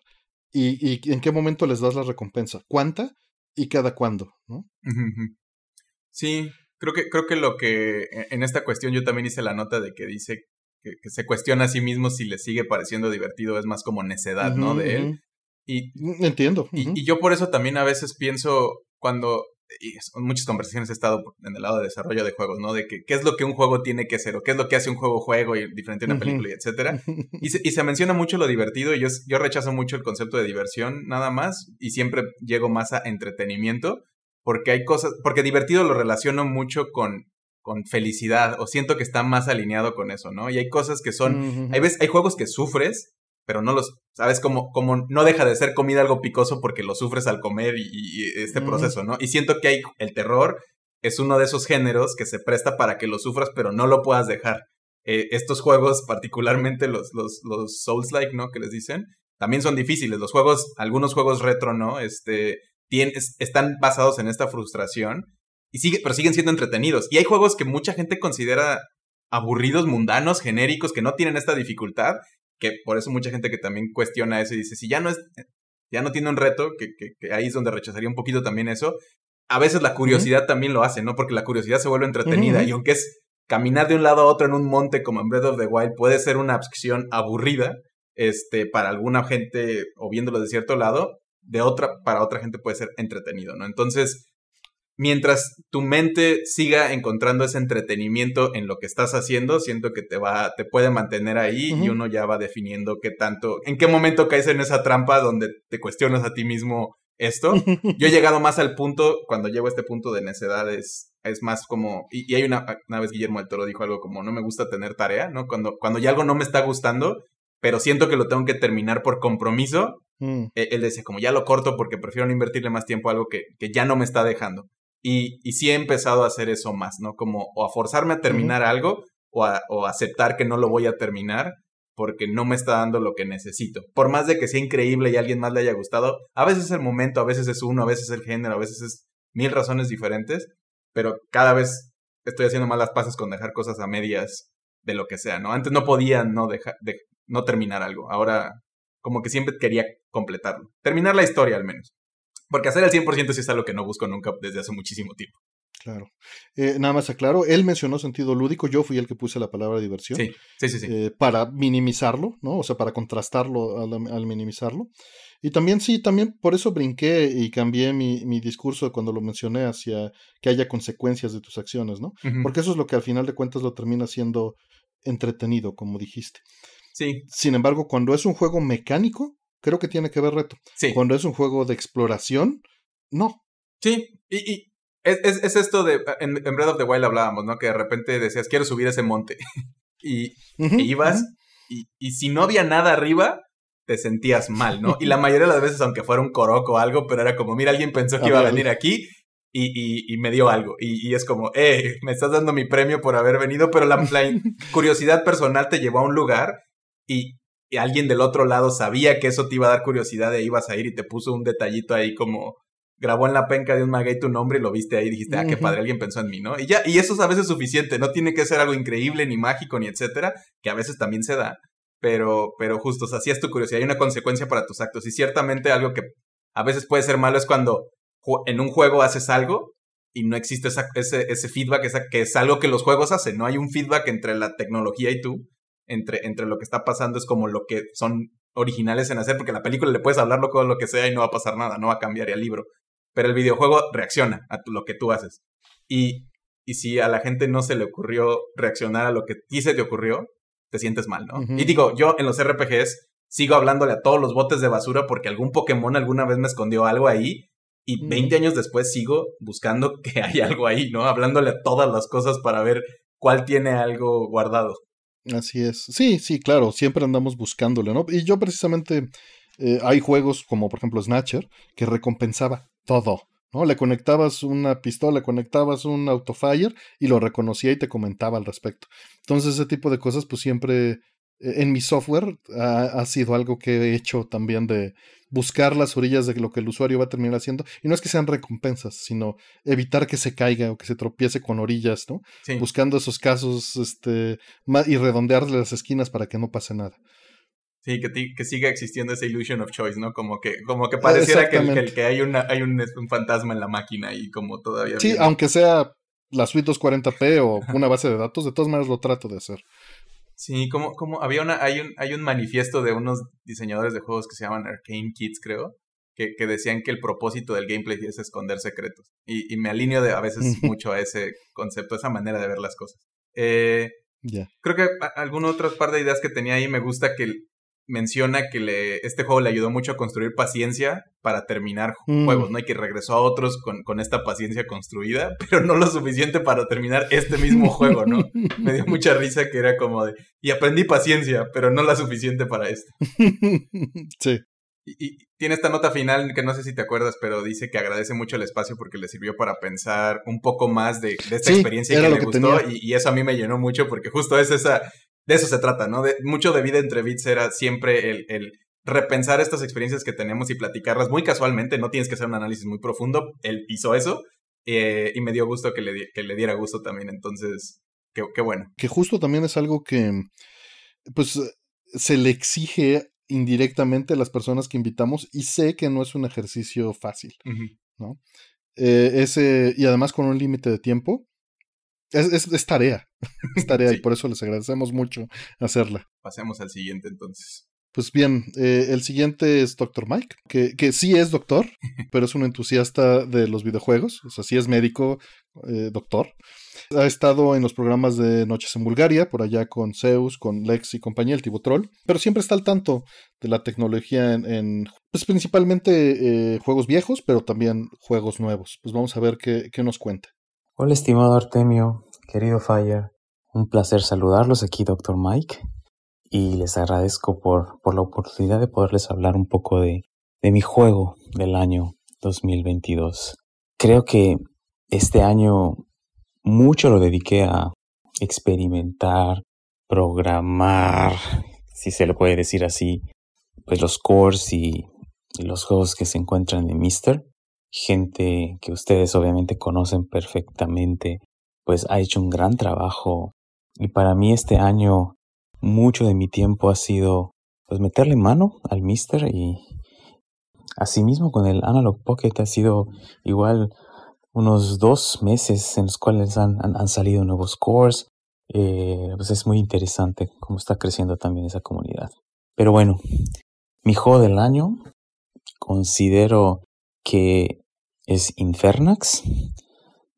y, y, en qué momento les das la recompensa, cuánta y cada cuándo, ¿no? Sí, creo que, creo que lo que e, en esta cuestión yo también hice la nota de que dice que, se cuestiona a sí mismo si le sigue pareciendo divertido, es más como necedad, ¿no? De él. Y, mm, Entiendo. y yo por eso también a veces pienso, cuando y muchas conversaciones he estado en el lado de desarrollo de juegos, ¿no? De qué es lo que un juego tiene que ser o qué es lo que hace un juego juego y diferente a una película, y etcétera. (laughs) Y se, menciona mucho lo divertido y yo, rechazo mucho el concepto de diversión nada más y siempre llego más a entretenimiento porque hay cosas, porque divertido lo relaciono mucho con con felicidad o siento que está más alineado con eso, ¿no? Y hay cosas que son, hay veces, hay juegos que sufres pero no los, sabes, como, como no deja de ser comida algo picoso porque lo sufres al comer y, este proceso, ¿no? Y siento que hay el terror es uno de esos géneros que se presta para que lo sufras, pero no lo puedas dejar. Eh, estos juegos, particularmente los, los, Souls-like, ¿no? Que les dicen, también son difíciles. Los juegos, algunos juegos retro, ¿no? Este, están basados en esta frustración, y sigue, pero siguen siendo entretenidos. Y hay juegos que mucha gente considera aburridos, mundanos, genéricos, que no tienen esta dificultad, que por eso mucha gente que también cuestiona eso y dice, si ya no es, ya no tiene un reto, que, ahí es donde rechazaría un poquito también eso, a veces la curiosidad también lo hace, ¿no? Porque la curiosidad se vuelve entretenida y aunque es caminar de un lado a otro en un monte como en Breath of the Wild puede ser una obsesión aburrida, este, para alguna gente o viéndolo de cierto lado, de otra, para otra gente puede ser entretenido, ¿no? Entonces, mientras tu mente siga encontrando ese entretenimiento en lo que estás haciendo, siento que te va, te puede mantener ahí y uno ya va definiendo qué tanto, en qué momento caes en esa trampa donde te cuestionas a ti mismo esto. (laughs) Yo he llegado más al punto, cuando llego a este punto de necedad, es, más como, y, hay una, una vez Guillermo del Toro dijo algo como, no me gusta tener tarea, ¿no? Cuando, cuando ya algo no me está gustando, pero siento que lo tengo que terminar por compromiso, mm. e, él, dice decía como, ya lo corto porque prefiero no invertirle más tiempo a algo que, que ya no me está dejando. Y, sí he empezado a hacer eso más, ¿no? Como o a forzarme a terminar algo o, a, aceptar que no lo voy a terminar porque no me está dando lo que necesito. Por más de que sea increíble y a alguien más le haya gustado, a veces es el momento, a veces es uno, a veces es el género, a veces es mil razones diferentes, pero cada vez estoy haciendo malas pases con dejar cosas a medias de lo que sea, ¿no? Antes no podía no dejar no terminar algo, ahora como que siempre quería completarlo, terminar la historia al menos. Porque hacer el 100% sí es algo que no busco nunca desde hace muchísimo tiempo. Claro. Eh, nada más aclaro, él mencionó sentido lúdico, yo fui el que puse la palabra diversión. Sí, sí, sí. Eh, para minimizarlo, ¿no? O sea, para contrastarlo al, minimizarlo. Y también, sí, también por eso brinqué y cambié mi, discurso cuando lo mencioné hacia que haya consecuencias de tus acciones, ¿no? Porque eso es lo que al final de cuentas lo termina siendo entretenido, como dijiste. Sí. Sin embargo, cuando es un juego mecánico, creo que tiene que ver reto. Sí. Cuando es un juego de exploración, no. Sí, y, es, esto de, en, Breath of the Wild hablábamos, ¿no? Que de repente decías, quiero subir ese monte. (laughs) y, e ibas, y, y si no había nada arriba, te sentías mal, ¿no? Y la mayoría de las veces, aunque fuera un coroco o algo, pero era como, mira, alguien pensó que iba a venir aquí y, y, me dio algo. Y, es como, eh, me estás dando mi premio por haber venido, pero la, la curiosidad personal te llevó a un lugar y, y alguien del otro lado sabía que eso te iba a dar curiosidad e ibas a ir y te puso un detallito ahí como grabó en la penca de un maguey tu nombre y lo viste ahí y dijiste, ah, qué padre, alguien pensó en mí, ¿no? Y ya, y eso a veces es suficiente, no tiene que ser algo increíble, ni mágico, ni etcétera, que a veces también se da, pero, pero justo, así es tu curiosidad, hay una consecuencia para tus actos, y ciertamente algo que a veces puede ser malo es cuando en un juego haces algo y no existe ese, ese feedback, que es algo que los juegos hacen, no hay un feedback entre la tecnología y tú, entre, entre lo que está pasando es como lo que son originales en hacer, porque la película le puedes hablar loco lo que sea y no va a pasar nada, no va a cambiar el libro. Pero el videojuego reacciona a lo que tú haces. Y, y si a la gente no se le ocurrió reaccionar a lo que a ti te ocurrió, te sientes mal, ¿no? Y digo, yo en los RPGs sigo hablándole a todos los botes de basura porque algún Pokémon alguna vez me escondió algo ahí y 20 años después sigo buscando (laughs) que hay algo ahí, ¿no? Hablándole a todas las cosas para ver cuál tiene algo guardado. Así es. Sí, sí, claro, siempre andamos buscándole, ¿no? Y yo precisamente eh, hay juegos como por ejemplo Snatcher que recompensaba todo. ¿no? Le conectabas una pistola, conectabas un autofire y lo reconocía y te comentaba al respecto. Entonces ese tipo de cosas pues siempre eh, en mi software ha sido algo que he hecho también de, buscar las orillas de lo que el usuario va a terminar haciendo. Y no es que sean recompensas, sino evitar que se caiga o que se tropiece con orillas, ¿no? Buscando esos casos este, y redondearle las esquinas para que no pase nada. Sí, que, siga existiendo esa illusion of choice, ¿no? Como que, como que pareciera que, hay, una, hay un, fantasma en la máquina y como todavía... Sí, aunque sea la suite 240p o una base de datos, de todas maneras lo trato de hacer. Sí, como, como había una, hay un, hay un manifiesto de unos diseñadores de juegos que se llaman Arcane Kids, creo, que, que decían que el propósito del gameplay es esconder secretos. Y, y me alineo de, a veces (laughs) mucho a ese concepto, a esa manera de ver las cosas. Eh, Creo que alguna otra par de ideas que tenía ahí me gusta que menciona que le, este juego le ayudó mucho a construir paciencia para terminar mm. juegos, ¿no? Y que regresó a otros con, con, esta paciencia construida, (laughs) pero no lo suficiente para terminar este mismo juego, ¿no? (laughs) Me dio mucha risa que era como de, y aprendí paciencia, pero no la suficiente para esto. (laughs) sí. Y, tiene esta nota final que no sé si te acuerdas, pero dice que agradece mucho el espacio porque le sirvió para pensar un poco más de, esta experiencia que, le gustó. y, eso a mí me llenó mucho porque justo es esa, de eso se trata, ¿no? De, mucho de vida entre bits era siempre el, repensar estas experiencias que tenemos y platicarlas muy casualmente, no tienes que hacer un análisis muy profundo, él hizo eso eh, y me dio gusto que le, diera gusto también, entonces, qué, bueno. Que justo también es algo que, pues, se le exige indirectamente a las personas que invitamos y sé que no es un ejercicio fácil, ¿no? Eh, ese, y además con un límite de tiempo, es, es, tarea, (laughs) es tarea y por eso les agradecemos mucho hacerla. Pasemos al siguiente entonces. Pues bien, eh, el siguiente es Dr. Mike, que, sí es doctor, (laughs) pero es un entusiasta de los videojuegos, o sea, sí es médico, eh, doctor. Ha estado en los programas de Noches en Bulgaria, por allá con Zeus, con Lex y compañía, el Troll. pero siempre está al tanto de la tecnología en, pues principalmente eh, juegos viejos, pero también juegos nuevos. Pues vamos a ver qué, qué nos cuenta. Hola estimado Artemio, querido Fire, un placer saludarlos aquí, Dr. Mike, y les agradezco por, la oportunidad de poderles hablar un poco de, mi juego del año 2022. Creo que este año mucho lo dediqué a experimentar, programar, si se le puede decir así, pues los cores y, y los juegos que se encuentran en Mister gente que ustedes obviamente conocen perfectamente, pues ha hecho un gran trabajo. Y para mí este año mucho de mi tiempo ha sido pues meterle mano al Mister y asimismo con el Analog Pocket ha sido igual unos dos meses en los cuales han, salido nuevos cores. Eh, pues es muy interesante cómo está creciendo también esa comunidad. Pero bueno, mi juego del año considero que es Infernax,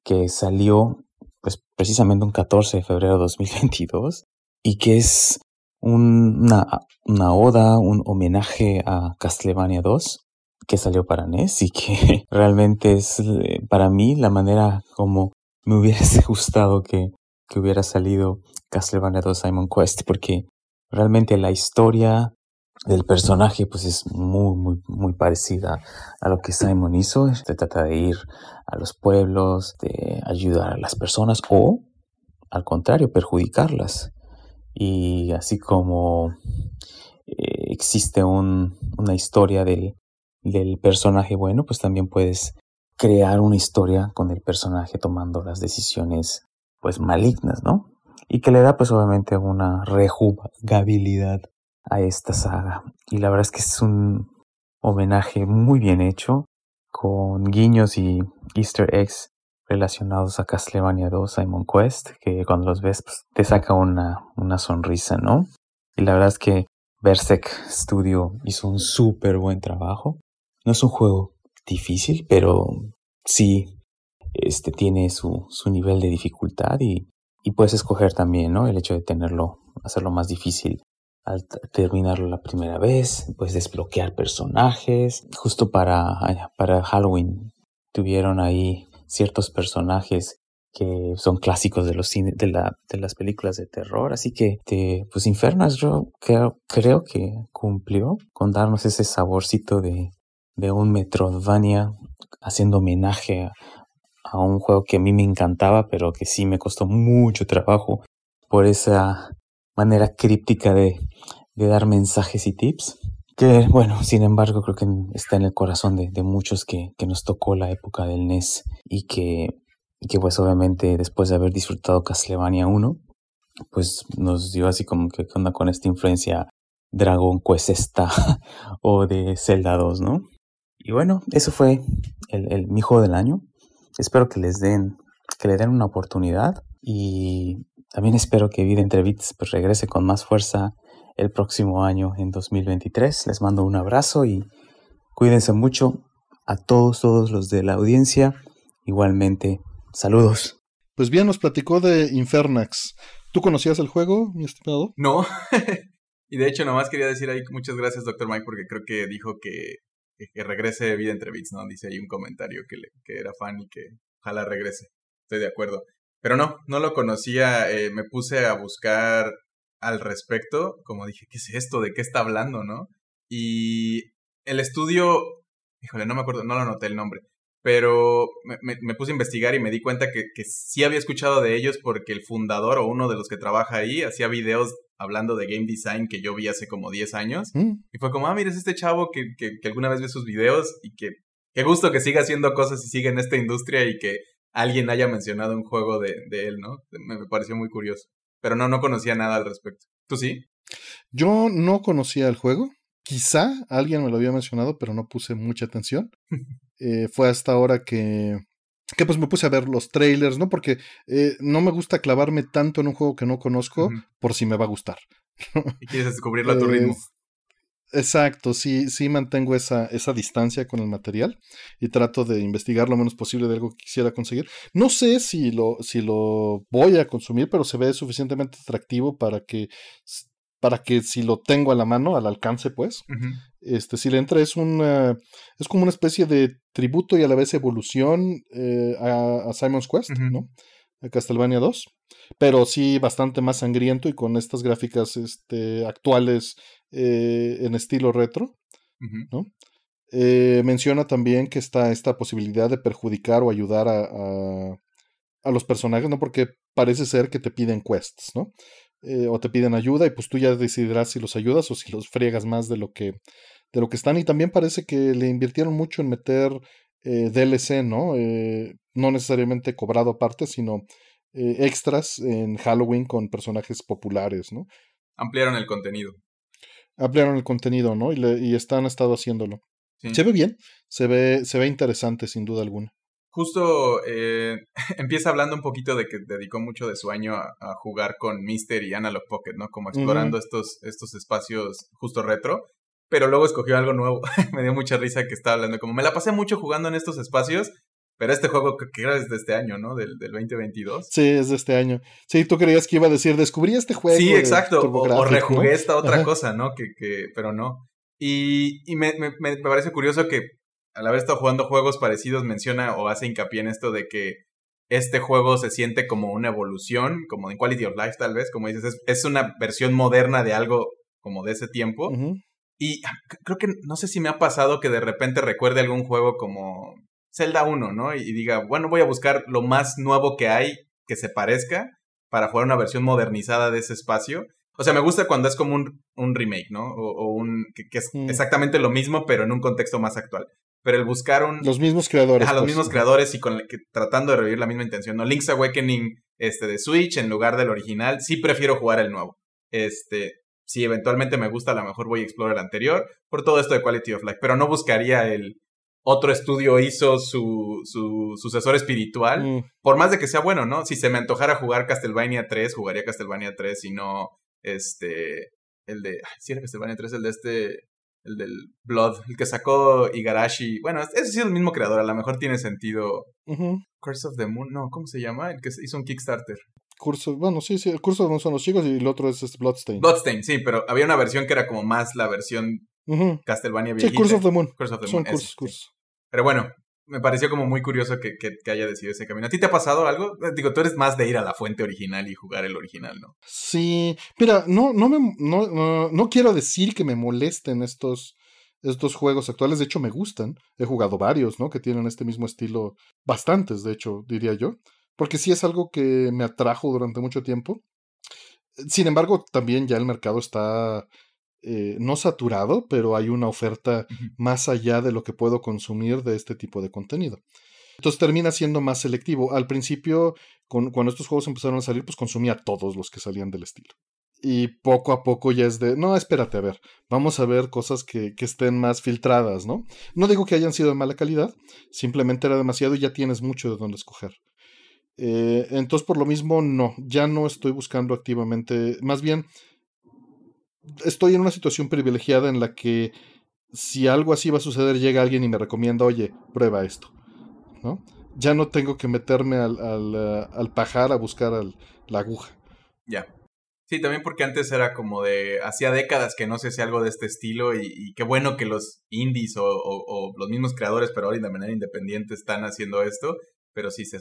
que salió pues, precisamente un 14 de febrero de 2022 y que es una, una oda, un homenaje a Castlevania 2 que salió para NES y que (laughs) realmente es eh, para mí la manera como me hubiese (laughs) gustado que, que hubiera salido Castlevania 2 Simon Quest porque realmente la historia del personaje pues es muy, muy, muy parecida a lo que Simon hizo. Se trata de ir a los pueblos, de ayudar a las personas o, al contrario, perjudicarlas. Y así como eh, existe un, una historia del, del personaje bueno, pues también puedes crear una historia con el personaje tomando las decisiones pues malignas, ¿no? Y que le da pues obviamente una rejugabilidad a esta saga. Y la verdad es que es un homenaje muy bien hecho, con guiños y easter eggs relacionados a Castlevania 2, Simon Quest, que cuando los ves pues, te saca una, sonrisa, ¿no? Y la verdad es que Berserk Studio hizo un súper buen trabajo. No es un juego difícil, pero sí este, tiene su, su nivel de dificultad y, y puedes escoger también, ¿no? El hecho de tenerlo, hacerlo más difícil al terminarlo la primera vez, pues desbloquear personajes. Justo para, para Halloween tuvieron ahí ciertos personajes que son clásicos de los cine, de, la, de las películas de terror. Así que, te, pues Infernas yo creo, que cumplió con darnos ese saborcito de, de un Metroidvania haciendo homenaje a, a un juego que a mí me encantaba, pero que sí me costó mucho trabajo por esa manera críptica de, dar mensajes y tips. Que bueno, sin embargo, creo que está en el corazón de, muchos que, nos tocó la época del NES y que, pues obviamente después de haber disfrutado Castlevania 1, pues nos dio así como que anda con esta influencia Dragon Quest esta (laughs) o de Zelda 2, ¿no? Y bueno, eso fue el, el, mi juego del año. Espero que les den, que le den una oportunidad y también espero que Vida entre Bits pues, regrese con más fuerza el próximo año en 2023. Les mando un abrazo y cuídense mucho a todos, todos los de la audiencia. Igualmente, saludos. Pues bien, nos platicó de Infernax. ¿Tú conocías el juego, mi estimado? No. (laughs) y de hecho, nomás quería decir ahí muchas gracias, doctor Mike, porque creo que dijo que, que regrese Vida entre Bits, ¿no? Dice ahí un comentario que, le, que era fan y que ojalá regrese. Estoy de acuerdo. Pero no, no lo conocía, eh, me puse a buscar al respecto, como dije, ¿qué es esto? ¿De qué está hablando? ¿No? Y el estudio, híjole, no me acuerdo, no lo noté el nombre, pero me, me, puse a investigar y me di cuenta que, que, sí había escuchado de ellos porque el fundador o uno de los que trabaja ahí hacía videos hablando de game design que yo vi hace como 10 años. Mm. Y fue como, ah, mira, es este chavo que, que, que alguna vez vi sus videos y que qué gusto que siga haciendo cosas y siga en esta industria y que alguien haya mencionado un juego de, él, ¿no? Me, pareció muy curioso. Pero no, no conocía nada al respecto. ¿Tú sí? Yo no conocía el juego. Quizá alguien me lo había mencionado, pero no puse mucha atención. (laughs) Eh, fue hasta ahora que, que pues me puse a ver los trailers, ¿no? Porque eh, no me gusta clavarme tanto en un juego que no conozco por si me va a gustar. y quieres descubrirlo a tu (laughs) ritmo. Exacto, sí, sí mantengo esa, esa distancia con el material y trato de investigar lo menos posible de algo que quisiera conseguir. No sé si lo, si lo voy a consumir, pero se ve suficientemente atractivo para que, para que si lo tengo a la mano, al alcance, pues, este, si le entra es es como una especie de tributo y a la vez evolución eh, a, Simon's Quest, ¿no? A Castlevania 2, pero sí bastante más sangriento y con estas gráficas este, actuales eh, en estilo retro, ¿no? Eh, menciona también que está esta posibilidad de perjudicar o ayudar a, a, los personajes, ¿no? Porque parece ser que te piden quests, ¿no? Eh, o te piden ayuda y pues tú ya decidirás si los ayudas o si los friegas más de lo que, de lo que están. Y también parece que le invirtieron mucho en meter DLC, ¿no? no necesariamente cobrado aparte, sino extras en Halloween con personajes populares, ¿no? Ampliaron el contenido ampliaron el contenido, ¿no? Y, le, y están estado haciéndolo. Se ve bien, se ve, se ve interesante sin duda alguna. Justo eh, (laughs) empieza hablando un poquito de que dedicó mucho de su año a, jugar con Mister y Analog Pocket, ¿no? Como explorando estos, estos espacios justo retro, pero luego escogió algo nuevo. (laughs) me dio mucha risa que estaba hablando, como me la pasé mucho jugando en estos espacios, pero este juego creo que es de este año, ¿no? Del, del, 2022. Sí, es de este año. Sí, tú creías que iba a decir, descubrí este juego. Sí, exacto. O, rejugué esta otra cosa, ¿no? Que, que, pero no. Y, me, me, parece curioso que al haber estado jugando juegos parecidos menciona o hace hincapié en esto de que este juego se siente como una evolución, como en Quality of Life tal vez, como dices, es, una versión moderna de algo como de ese tiempo. Y ah, creo que no sé si me ha pasado que de repente recuerde algún juego como Zelda 1, ¿no? Y, diga, bueno, voy a buscar lo más nuevo que hay que se parezca para jugar una versión modernizada de ese espacio. O sea, me gusta cuando es como un, remake, ¿no? O, un. Que, es mm. exactamente lo mismo, pero en un contexto más actual. Pero el buscar un. Los mismos creadores. A los pues. mismos creadores y con que, tratando de revivir la misma intención, ¿no? Link's Awakening este, de Switch en lugar del original. Sí prefiero jugar el nuevo. Este. Si eventualmente me gusta, a lo mejor voy a explorar el anterior. Por todo esto de Quality of Life. Pero no buscaría el otro estudio hizo su, su sucesor espiritual. Mm. Por más de que sea bueno, ¿no? Si se me antojara jugar Castlevania 3, jugaría Castlevania 3 y no este. El de. Ay, era Castlevania 3, el de este. El del Blood, el que sacó Igarashi. Bueno, ese sí es el mismo creador, a lo mejor tiene sentido. Curse of the Moon, no, ¿cómo se llama? El que hizo un Kickstarter. Curso, bueno, sí, sí, el of the Moon son los chicos y el otro es, Bloodstain. Bloodstain, sí, pero había una versión que era como más la versión Castlevania viejita. Curse of the Moon. Curse of the Moon. Pero bueno, me pareció como muy curioso que, que, haya decidido ese camino. ¿A ti te ha pasado algo? Eh, digo, tú eres más de ir a la fuente original y jugar el original, ¿no? Sí, mira, no, no, me, no, no, no quiero decir que me molesten estos, estos juegos actuales, de hecho me gustan, he jugado varios, ¿no? Que tienen este mismo estilo, bastantes, de hecho, diría yo, porque sí es algo que me atrajo durante mucho tiempo. Sin embargo, también ya el mercado está eh, no saturado, pero hay una oferta más allá de lo que puedo consumir de este tipo de contenido. Entonces termina siendo más selectivo. Al principio, cuando estos juegos empezaron a salir, pues consumía todos los que salían del estilo. Y poco a poco ya es de, no, espérate, a ver, vamos a ver cosas que, estén más filtradas, ¿no? No digo que hayan sido de mala calidad, simplemente era demasiado y ya tienes mucho de dónde escoger. Eh, entonces, por lo mismo, no, ya no estoy buscando activamente, más bien, estoy en una situación privilegiada en la que si algo así va a suceder, llega alguien y me recomienda, oye, prueba esto, ¿no? Ya no tengo que meterme al, al, eh, pajar a buscar la aguja. Ya. Sí, también porque antes era como de, hacía décadas que no se hacía algo de este estilo y, qué bueno que los indies o, los mismos creadores, pero ahora de manera independiente, están haciendo esto, pero sí se,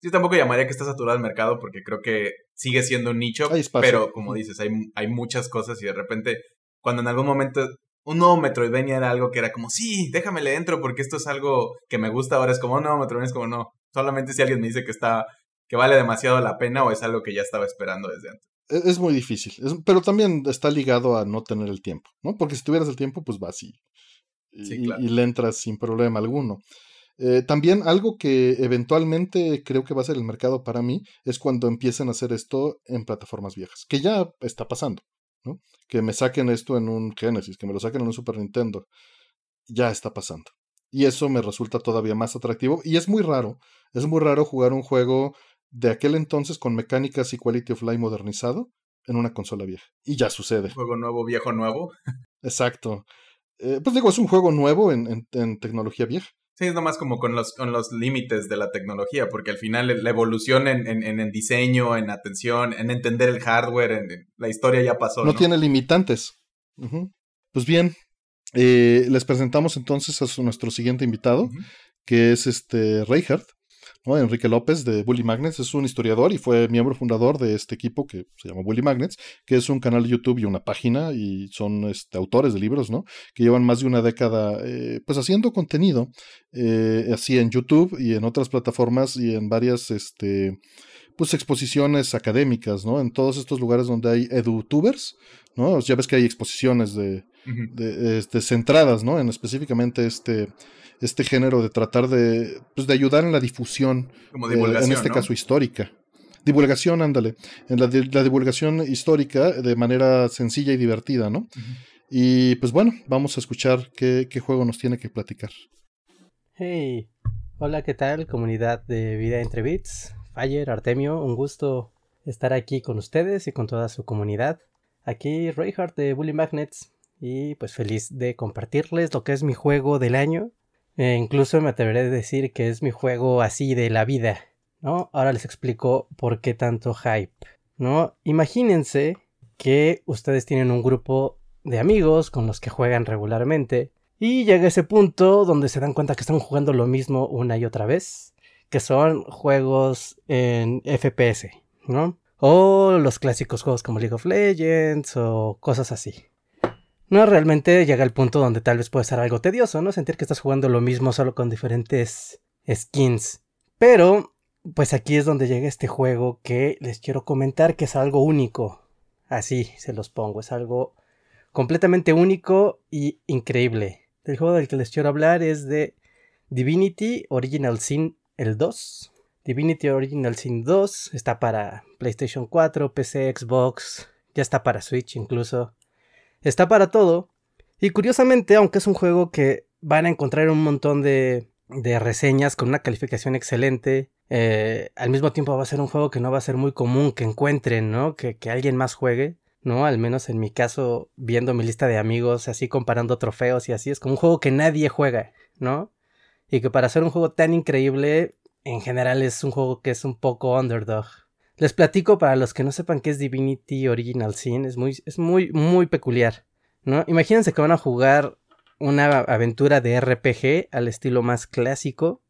yo tampoco llamaría que está saturado el mercado porque creo que sigue siendo un nicho, pero como dices, hay, hay muchas cosas y de repente, cuando en algún momento un nuevo Metroidvania era algo que era como, sí, déjame le entro porque esto es algo que me gusta ahora, es como, no, Metroidvania es como, no, solamente si alguien me dice que está, que vale demasiado la pena o es algo que ya estaba esperando desde antes. E, es muy difícil, pero también está ligado a no tener el tiempo, ¿no? Porque si tuvieras el tiempo, pues va así y le entras sin problema alguno. Eh, también algo que eventualmente creo que va a ser el mercado para mí es cuando empiecen a hacer esto en plataformas viejas, que ya está pasando, ¿no? Que me saquen esto en un Genesis, que me lo saquen en un Super Nintendo, ya está pasando. Y eso me resulta todavía más atractivo y es muy raro, es muy raro jugar un juego de aquel entonces con mecánicas y quality of life modernizado en una consola vieja. Y ya sucede. Juego nuevo, viejo nuevo. Exacto. Eh, pues digo, es un juego nuevo en tecnología vieja. Sí, es nomás como con los, con los límites de la tecnología, porque al final la evolución en, en, diseño, en atención, en entender el hardware, la historia ya pasó. No, tiene limitantes. Pues bien, eh, les presentamos entonces a nuestro siguiente invitado, que es este Reichert. Enrique López de Bully Magnets es un historiador y fue miembro fundador de este equipo que se llama Bully Magnets, que es un canal de YouTube y una página y son este, autores de libros, ¿no? Que llevan más de una década eh, pues haciendo contenido eh, así en YouTube y en otras plataformas y en varias este, pues exposiciones académicas, ¿no? En todos estos lugares donde hay edutubers, ¿no? Ya ves que hay exposiciones de, este, centradas, ¿no? En específicamente este este género de tratar de, pues, de ayudar en la difusión, eh, en este caso histórica. Divulgación, ándale, en la, divulgación histórica de manera sencilla y divertida, ¿no? Y pues bueno, vamos a escuchar qué, juego nos tiene que platicar. Hey, hola, ¿qué tal? Comunidad de Vida entre Bits, Fire, Artemio, un gusto estar aquí con ustedes y con toda su comunidad. Aquí Reinhardt de Bully Magnets y pues feliz de compartirles lo que es mi juego del año, eh, incluso me atreveré a decir que es mi juego así de la vida, ¿no? Ahora les explico por qué tanto hype, ¿no? Imagínense que ustedes tienen un grupo de amigos con los que juegan regularmente y llega ese punto donde se dan cuenta que están jugando lo mismo una y otra vez, que son juegos en FPS, ¿no? O los clásicos juegos como League of Legends o cosas así, no, realmente llega el punto donde tal vez puede ser algo tedioso, ¿no? Sentir que estás jugando lo mismo solo con diferentes skins. Pero, pues aquí es donde llega este juego que les quiero comentar que es algo único. Así se los pongo, es algo completamente único y increíble. El juego del que les quiero hablar es de Divinity Original Sin el 2. Divinity Original Sin 2 está para PlayStation 4, PC, Xbox, ya está para Switch incluso está para todo. Y curiosamente, aunque es un juego que van a encontrar un montón de, reseñas con una calificación excelente, eh, al mismo tiempo va a ser un juego que no va a ser muy común que encuentren, ¿no? Que, que alguien más juegue, ¿no? Al menos en mi caso, viendo mi lista de amigos, así comparando trofeos y así, es como un juego que nadie juega, ¿no? Y que para ser un juego tan increíble, en general es un juego que es un poco underdog, les platico para los que no sepan qué es Divinity Original Sin, es muy, es muy, muy peculiar, ¿no? Imagínense que van a jugar una aventura de RPG al estilo más clásico,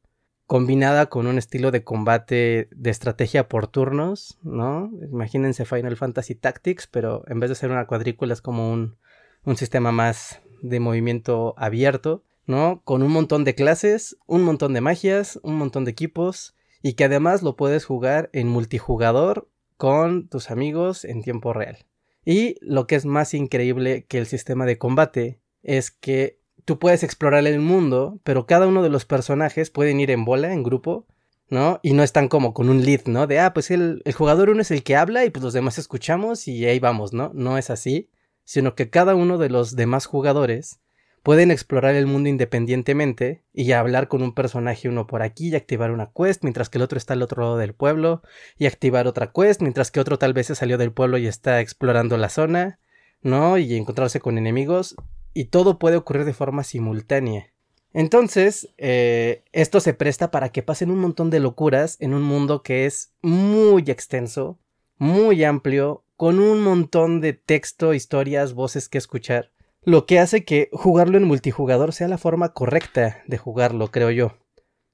combinada con un estilo de combate de estrategia por turnos, ¿no? Imagínense Final Fantasy Tactics, pero en vez de ser una cuadrícula es como un, un sistema más de movimiento abierto, ¿no? Con un montón de clases, un montón de magias, un montón de equipos, y que además lo puedes jugar en multijugador con tus amigos en tiempo real. Y lo que es más increíble que el sistema de combate es que tú puedes explorar el mundo, pero cada uno de los personajes pueden ir en bola, en grupo, ¿no? Y no están como con un lead, ¿no? De, ah, pues el, jugador uno es el que habla y pues los demás escuchamos y ahí vamos, ¿no? No es así, sino que cada uno de los demás jugadores Pueden explorar el mundo independientemente y hablar con un personaje uno por aquí y activar una quest mientras que el otro está al otro lado del pueblo y activar otra quest mientras que otro tal vez se salió del pueblo y está explorando la zona, ¿no? Y encontrarse con enemigos y todo puede ocurrir de forma simultánea. Entonces, eh, esto se presta para que pasen un montón de locuras en un mundo que es muy extenso, muy amplio, con un montón de texto, historias, voces que escuchar lo que hace que jugarlo en multijugador sea la forma correcta de jugarlo, creo yo.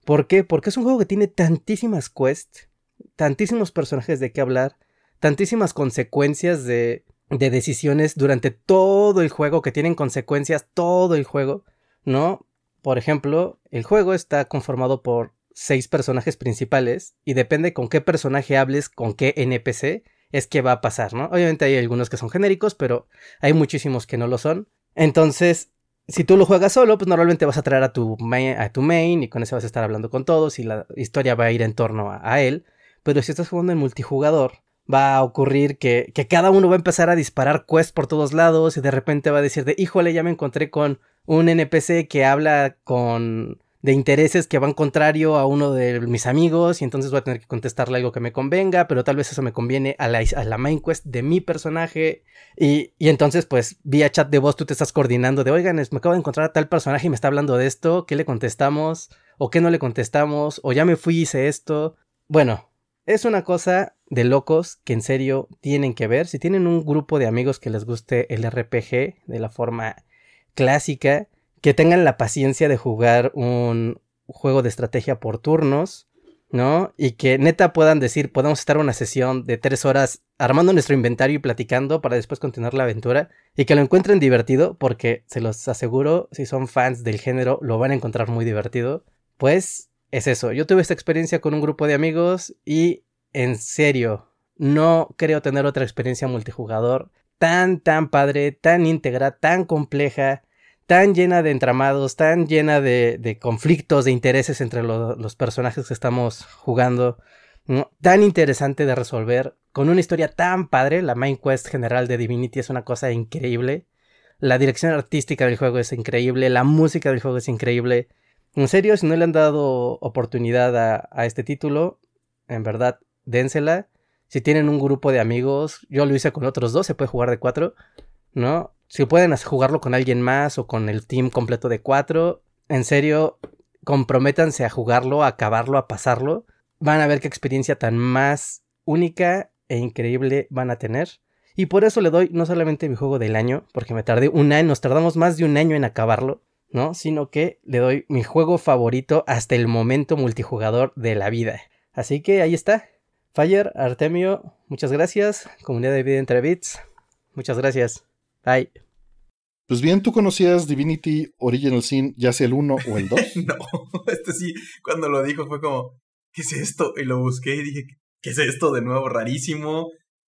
¿Por qué? Porque es un juego que tiene tantísimas quests, tantísimos personajes de qué hablar, tantísimas consecuencias de, decisiones durante todo el juego, que tienen consecuencias todo el juego, ¿no? Por ejemplo, el juego está conformado por seis personajes principales y depende con qué personaje hables, con qué NPC, es que va a pasar, ¿no? Obviamente hay algunos que son genéricos, pero hay muchísimos que no lo son. Entonces, si tú lo juegas solo, pues normalmente vas a traer a tu, main, y con ese vas a estar hablando con todos y la historia va a ir en torno a, él. Pero si estás jugando en multijugador, va a ocurrir que, que, cada uno va a empezar a disparar quests por todos lados y de repente va a decir de, híjole, ya me encontré con un NPC que habla con de intereses que van contrario a uno de mis amigos y entonces voy a tener que contestarle algo que me convenga, pero tal vez eso me conviene a la, a la main quest de mi personaje y, y, entonces pues vía chat de voz tú te estás coordinando de, oigan, me acabo de encontrar a tal personaje y me está hablando de esto, ¿qué le contestamos? ¿O qué no le contestamos? ¿O ya me fui y hice esto? Bueno, es una cosa de locos que en serio tienen que ver. Si tienen un grupo de amigos que les guste el RPG de la forma clásica, que tengan la paciencia de jugar un juego de estrategia por turnos, ¿no? Y que neta puedan decir, podemos estar una sesión de tres horas armando nuestro inventario y platicando para después continuar la aventura y que lo encuentren divertido porque se los aseguro, si son fans del género, lo van a encontrar muy divertido. Pues es eso, yo tuve esta experiencia con un grupo de amigos y en serio, no creo tener otra experiencia multijugador tan, tan padre, tan íntegra, tan compleja tan llena de entramados, tan llena de, conflictos, de intereses entre los personajes que estamos jugando, tan interesante de resolver, con una historia tan padre, la main quest general de Divinity es una cosa increíble, la dirección artística del juego es increíble, la música del juego es increíble. En serio, si no le han dado oportunidad a, a este título, en verdad, dénsela. Si tienen un grupo de amigos, yo lo hice con otros dos, se puede jugar de cuatro, ¿no? Si pueden jugarlo con alguien más o con el team completo de cuatro, en serio, comprométanse a jugarlo, a acabarlo, a pasarlo. Van a ver qué experiencia tan más única e increíble van a tener. Y por eso le doy no solamente mi juego del año, porque me tardé un año, nos tardamos más de un año en acabarlo, ¿no? Sino que le doy mi juego favorito hasta el momento multijugador de la vida. Así que ahí está. Fire, Artemio, muchas gracias. Comunidad de Vida entre Bits, muchas gracias. Pues bien, ¿tú conocías Divinity Original Sin ya sea el 1 o el 2? (laughs) no, este sí, cuando lo dijo fue como, ¿qué es esto? Y lo busqué y dije, ¿qué es esto de nuevo? Rarísimo.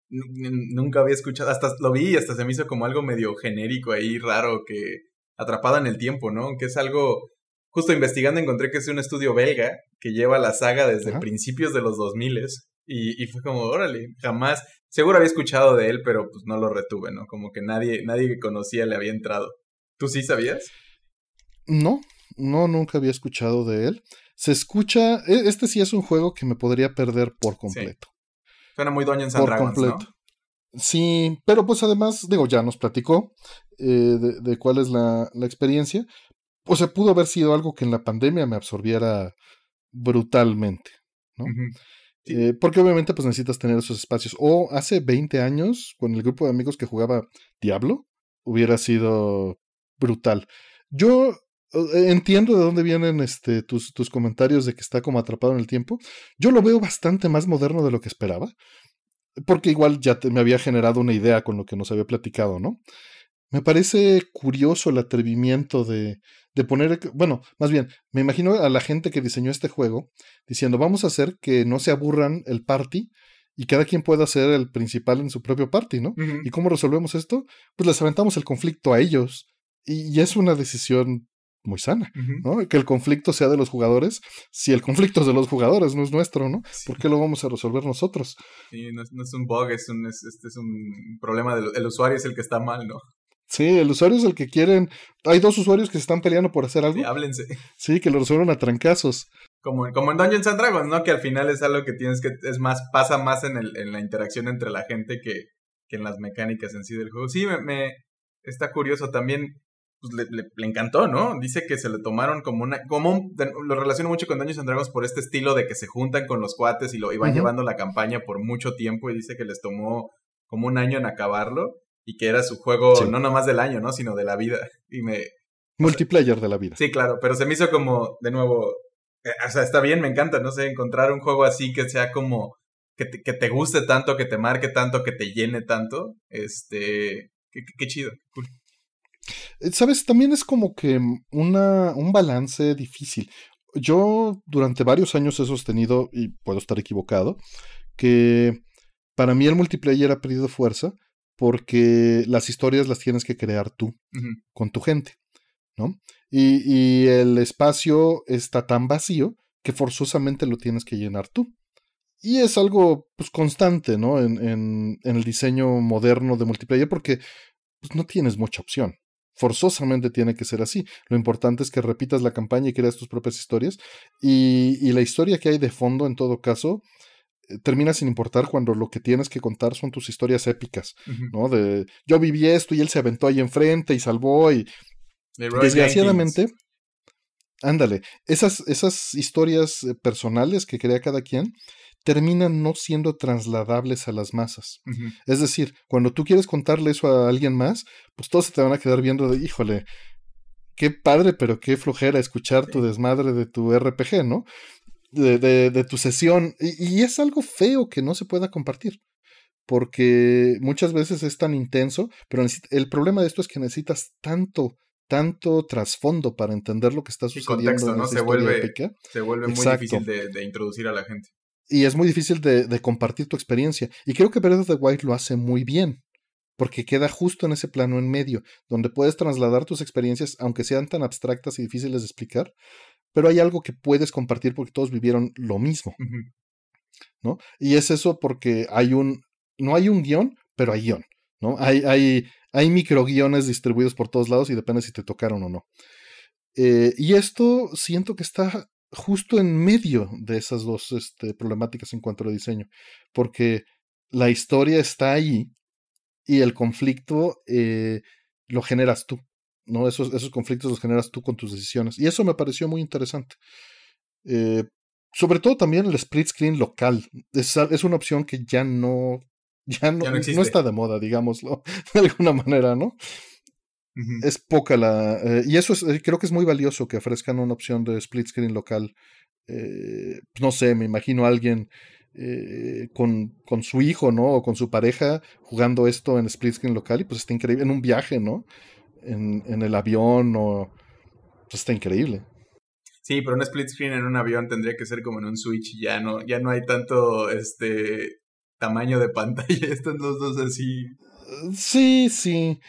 nunca había escuchado, hasta lo vi y hasta se me hizo como algo medio genérico ahí, raro, que atrapada en el tiempo, ¿no? Que es algo, justo investigando encontré que es un estudio belga que lleva la saga desde principios de los 2000 y, y fue como, órale, jamás, Seguro había escuchado de él, pero pues no lo retuve, ¿no? Como que nadie, nadie que conocía le había entrado. ¿Tú sí sabías? No, no, nunca había escuchado de él. Se escucha, e, este sí es un juego que me podría perder por completo. Suena muy Dungeons and por completo. Sí, pero pues además, digo, ya nos platicó eh, de, cuál es la, experiencia. O sea, pudo haber sido algo que en la pandemia me absorbiera brutalmente, ¿no? Eh, porque obviamente pues necesitas tener esos espacios. O hace 20 años, con el grupo de amigos que jugaba Diablo, hubiera sido brutal. Yo e, entiendo de dónde vienen este, tus, tus comentarios de que está como atrapado en el tiempo. Yo lo veo bastante más moderno de lo que esperaba, porque igual ya me había generado una idea con lo que nos había platicado, ¿no? Me parece curioso el atrevimiento de, de poner, bueno, más bien, me imagino a la gente que diseñó este juego diciendo, vamos a hacer que no se aburran el party y cada quien pueda ser el principal en su propio party, ¿no? ¿Y cómo resolvemos esto? Pues les aventamos el conflicto a ellos y, es una decisión muy sana, ¿no? Que el conflicto sea de los jugadores, si el conflicto es de los jugadores, no es nuestro, ¿no? ¿Por qué lo vamos a resolver nosotros? Sí, no es, un bug, es un, este es un problema del el usuario, es el que está mal, ¿no? Sí, el usuario es el que quieren. Hay dos usuarios que se están peleando por hacer algo. Sí, háblense. Sí, que lo resuelvan a trancazos. Como, como en Dungeons and Dragons, ¿no? Que al final es algo que tienes que. Es más, pasa más en, el, en la interacción entre la gente que, que en las mecánicas en sí del juego. Sí, me. está curioso también. Pues le, le, encantó, ¿no? Dice que se le tomaron como una. Como un, lo relaciono mucho con Dungeons and Dragons por este estilo de que se juntan con los cuates y lo iban llevando la campaña por mucho tiempo y dice que les tomó como un año en acabarlo y que era su juego no nomás del año, ¿no? Sino de la vida. Y me... Multiplayer de la vida. Sí, claro, pero se me hizo como, de nuevo, eh, o sea, está bien, me encanta, no sé, encontrar un juego así que sea como, que te, que te guste tanto, que te marque tanto, que te llene tanto, este, qué, chido, eh, Sabes, también es como que una, un balance difícil. Yo durante varios años he sostenido, y puedo estar equivocado, que para mí el multiplayer ha perdido fuerza porque las historias las tienes que crear tú con tu gente, ¿no? Y, el espacio está tan vacío que forzosamente lo tienes que llenar tú. Y es algo pues, constante, ¿no? En, el diseño moderno de multiplayer porque pues, no tienes mucha opción. Forzosamente tiene que ser así. Lo importante es que repitas la campaña y creas tus propias historias. y la historia que hay de fondo, en todo caso, eh, termina sin importar cuando lo que tienes que contar son tus historias épicas, ¿no? De yo viví esto y él se aventó ahí enfrente y salvó y desgraciadamente ándale, esas esas historias eh, personales que crea cada quien terminan no siendo trasladables a las masas. Es decir, cuando tú quieres contarle eso a alguien más, pues todos se te van a quedar viendo de, híjole, qué padre, pero qué flojera escuchar tu desmadre de tu RPG, ¿no? de, de, tu sesión. Y, es algo feo que no se pueda compartir, porque muchas veces es tan intenso, pero el problema de esto es que necesitas tanto tanto trasfondo para entender lo que está sucediendo. se, vuelve, se vuelve muy difícil de, introducir a la gente y es muy difícil de, de, compartir tu experiencia. Y creo que Breath of the Wild lo hace muy bien, porque queda justo en ese plano en medio, donde puedes trasladar tus experiencias, aunque sean tan abstractas y difíciles de explicar, pero hay algo que puedes compartir porque todos vivieron lo mismo. ¿No? Y es eso porque hay un, no hay un guión, pero hay guión, ¿no? Hay, hay, hay microguiones distribuidos por todos lados y depende si te tocaron o no. Eh, y esto siento que está justo en medio de esas dos este, problemáticas en cuanto al diseño, porque la historia está ahí y el conflicto eh, lo generas tú. ¿no? Esos, esos conflictos los generas tú con tus decisiones. Y eso me pareció muy interesante. Eh, sobre todo también el split screen local. Es, es una opción que ya no. Ya no, no, está de moda, digámoslo, (laughs) de alguna manera, ¿no? Es poca la. Eh, y eso eh, creo que es muy valioso que ofrezcan una opción de split screen local. no sé, me imagino a alguien con, con, su hijo, ¿no? O con su pareja jugando esto en split screen local y pues está increíble en un viaje, ¿no? en, el avión o... Pues, está increíble. Sí, pero un split screen en un avión tendría que ser como en un Switch, ya no, ya no hay tanto este tamaño de (laughs) pantalla, están los dos así. Sí, sí.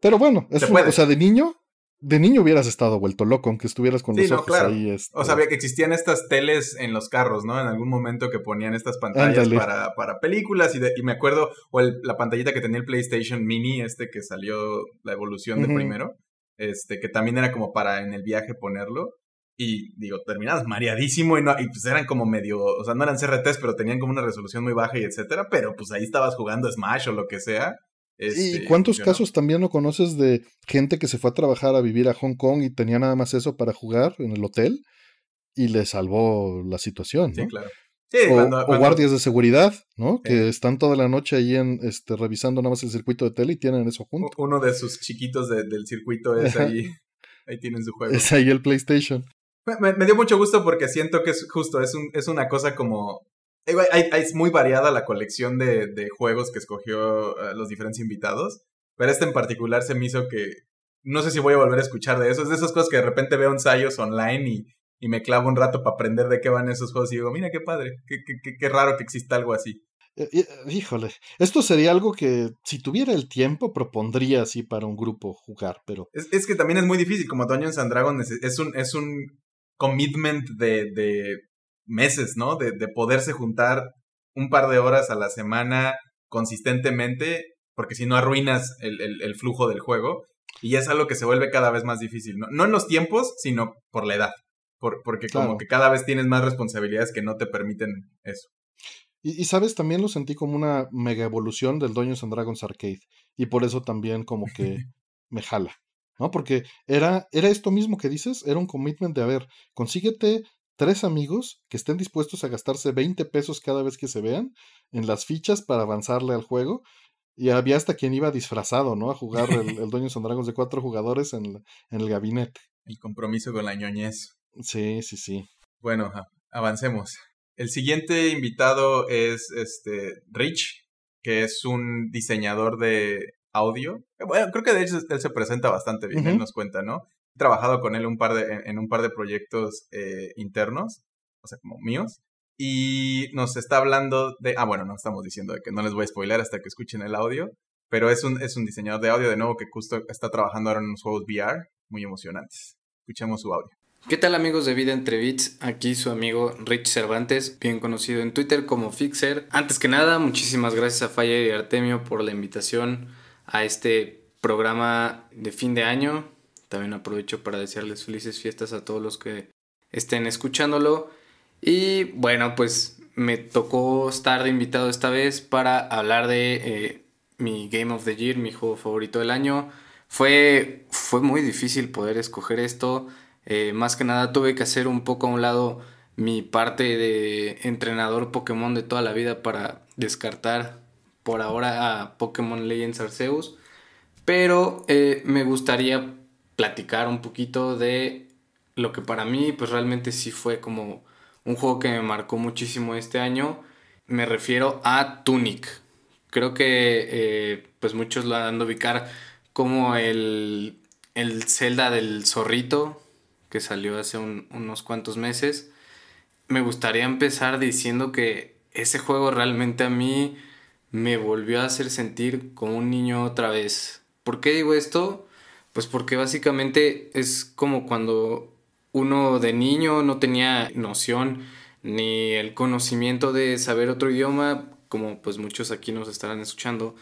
Pero bueno, es o sea, de niño de niño hubieras estado vuelto loco, aunque estuvieras con los ahí. Este o sabía que existían estas teles en los carros, ¿no? En algún momento que ponían estas pantallas para, para, películas y, y, me acuerdo, o la pantallita que tenía el PlayStation Mini, este que salió la evolución de primero, este que también era como para en el viaje ponerlo. Y digo, terminabas mareadísimo y, no, y pues eran como medio, o sea, no eran CRTs, pero tenían como una resolución muy baja y etcétera, pero pues ahí estabas jugando Smash o lo que sea. ¿Y este, cuántos casos también no conoces de gente que se fue a trabajar a vivir a Hong Kong y tenía nada más eso para jugar en el hotel y le salvó la situación? Sí, claro. o, guardias de seguridad, ¿no? Eh. Que están toda la noche ahí en, este, revisando nada más el circuito de tele y tienen eso junto. Uno de sus chiquitos del circuito es ahí. (laughs) ahí tienen su juego. Es ahí el PlayStation. Me, dio mucho gusto porque siento que es justo, es una cosa como eh, es muy variada la colección de, juegos que escogió eh, los diferentes invitados, pero este en particular se me hizo que no sé si voy a volver a escuchar de eso. Es de esas cosas que de repente veo ensayos online y, me clavo un rato para aprender de qué van esos juegos y digo, mira qué padre, qué, raro que exista algo así. Eh, híjole, esto sería algo que si tuviera el tiempo propondría así para un grupo jugar, pero... Es, que también es muy difícil, como Dungeons and Dragons es un, es un commitment de, de meses, ¿no? De, poderse juntar un par de horas a la semana consistentemente, porque si no arruinas el, flujo del juego. Y es algo que se vuelve cada vez más difícil, ¿no? No en los tiempos, sino por la edad. porque como que cada vez tienes más responsabilidades que no te permiten eso. Y, sabes, también lo sentí como una mega evolución del Dungeons and Dragons Arcade. Y por eso también como que (laughs) me jala. ¿No? Porque era, era esto mismo que dices, era un commitment de a ver, consíguete tres amigos que estén dispuestos a gastarse 20 pesos cada vez que se vean en las fichas para avanzarle al juego. Y había hasta quien iba disfrazado, ¿no? A jugar el, dueño son Dragons de cuatro jugadores en, el gabinete. El compromiso con la ñoñez. Sí, sí, sí. Bueno, avancemos. El siguiente invitado es este Rich, que es un diseñador de audio. Bueno, creo que de hecho él se presenta bastante bien, él nos cuenta, ¿no? trabajado con él un par de, en, un par de proyectos eh, internos, o sea, como míos. Y nos está hablando de. Ah, bueno, no estamos diciendo que no les voy a spoiler hasta que escuchen el audio. Pero es un, es un diseñador de audio de nuevo que justo está trabajando ahora en unos juegos VR muy emocionantes. Escuchemos su audio. ¿Qué tal amigos de Vida Entre Bits? Aquí su amigo Rich Cervantes, bien conocido en Twitter como Fixer. Antes que nada, muchísimas gracias a Fire y Artemio por la invitación a este programa de fin de año. También aprovecho para desearles felices fiestas a todos los que estén escuchándolo. Y bueno, pues me tocó estar de invitado esta vez para hablar de eh, mi Game of the Year, mi juego favorito del año. Fue, fue muy difícil poder escoger esto. Eh, más que nada tuve que hacer un poco a un lado mi parte de entrenador Pokémon de toda la vida para descartar por ahora a Pokémon Legends Arceus. Pero eh, me gustaría platicar un poquito de lo que para mí pues realmente sí fue como un juego que me marcó muchísimo este año. Me refiero a Tunic. Creo que eh, pues muchos lo han de ubicar como el, el Zelda del zorrito que salió hace unos cuantos meses. Me gustaría empezar diciendo que ese juego realmente a mí me volvió a hacer sentir como un niño otra vez. ¿Por qué digo esto? Pues porque básicamente es como cuando uno de niño no tenía noción ni el conocimiento de saber otro idioma, como pues muchos aquí nos estarán escuchando.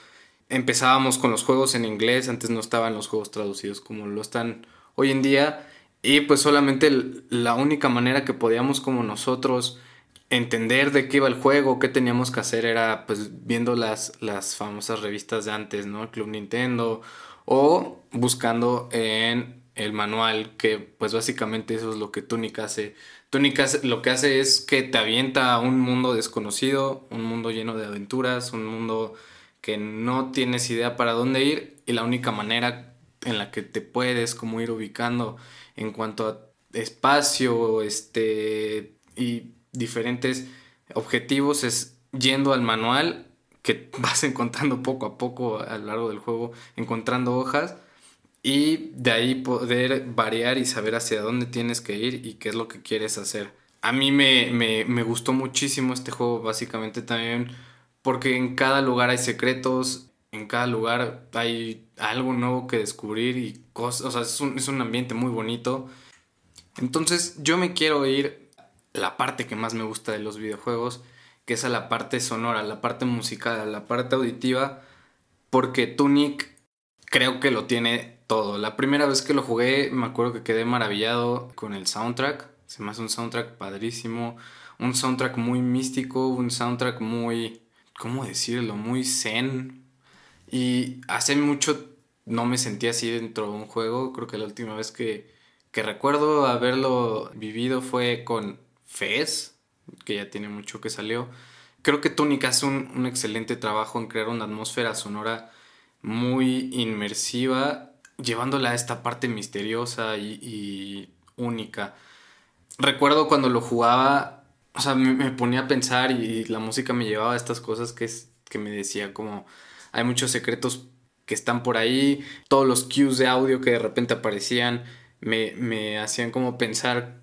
Empezábamos con los juegos en inglés, antes no estaban los juegos traducidos como lo están hoy en día. Y pues solamente la única manera que podíamos como nosotros entender de qué iba el juego, qué teníamos que hacer era pues viendo las, las famosas revistas de antes, ¿no? Club Nintendo o buscando en el manual, que pues básicamente eso es lo que Túnica hace. Túnica lo que hace es que te avienta a un mundo desconocido, un mundo lleno de aventuras, un mundo que no tienes idea para dónde ir y la única manera en la que te puedes como ir ubicando en cuanto a espacio este, y diferentes objetivos es yendo al manual que (laughs) vas encontrando poco a poco a lo largo del juego, encontrando hojas y de ahí poder variar y saber hacia dónde tienes que ir y qué es lo que quieres hacer. A mí me, gustó muchísimo este juego básicamente también porque en cada lugar hay secretos, en cada lugar hay algo nuevo que descubrir y cosas, o sea, es un, es un ambiente muy bonito. Entonces yo me quiero ir a la parte que más me gusta de los videojuegos, que es a la parte sonora, la parte musical, la parte auditiva, porque Tunic creo que lo tiene todo. La primera vez que lo jugué me acuerdo que quedé maravillado con el soundtrack. Se me hace un soundtrack padrísimo, un soundtrack muy místico, un soundtrack muy, ¿cómo decirlo? Muy zen. Y hace mucho no me sentí así dentro de un juego. Creo que la última vez que, recuerdo haberlo vivido fue con Fez, que ya tiene mucho que salió. Creo que Túnica hace un, un excelente trabajo en crear una atmósfera sonora muy inmersiva llevándola a esta parte misteriosa y, única. Recuerdo cuando lo jugaba, o sea, me, ponía a pensar y la música me llevaba a estas cosas que, que me decía como hay muchos secretos que están por ahí, todos los cues de audio que de repente aparecían me, hacían como pensar,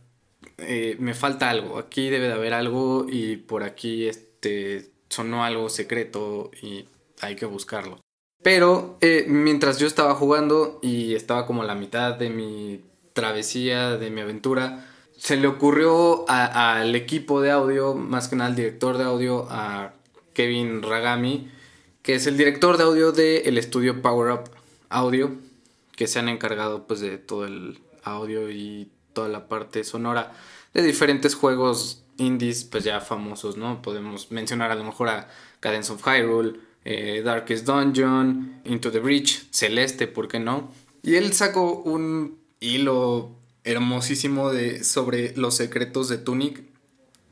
eh, me falta algo, aquí debe de haber algo y por aquí este, sonó algo secreto y hay que buscarlo. Pero eh, mientras yo estaba jugando y estaba como la mitad de mi travesía, de mi aventura, se le ocurrió al equipo de audio, más que nada al director de audio, a Kevin Ragami, que es el director de audio del estudio Power Up Audio, que se han encargado pues de todo el audio y toda la parte sonora de diferentes juegos indies pues ya famosos, ¿no? Podemos mencionar a lo mejor a Cadence of Hyrule, eh, Darkest Dungeon, Into the Bridge, Celeste, ¿por qué no? Y él sacó un hilo hermosísimo de, sobre los secretos de Tunic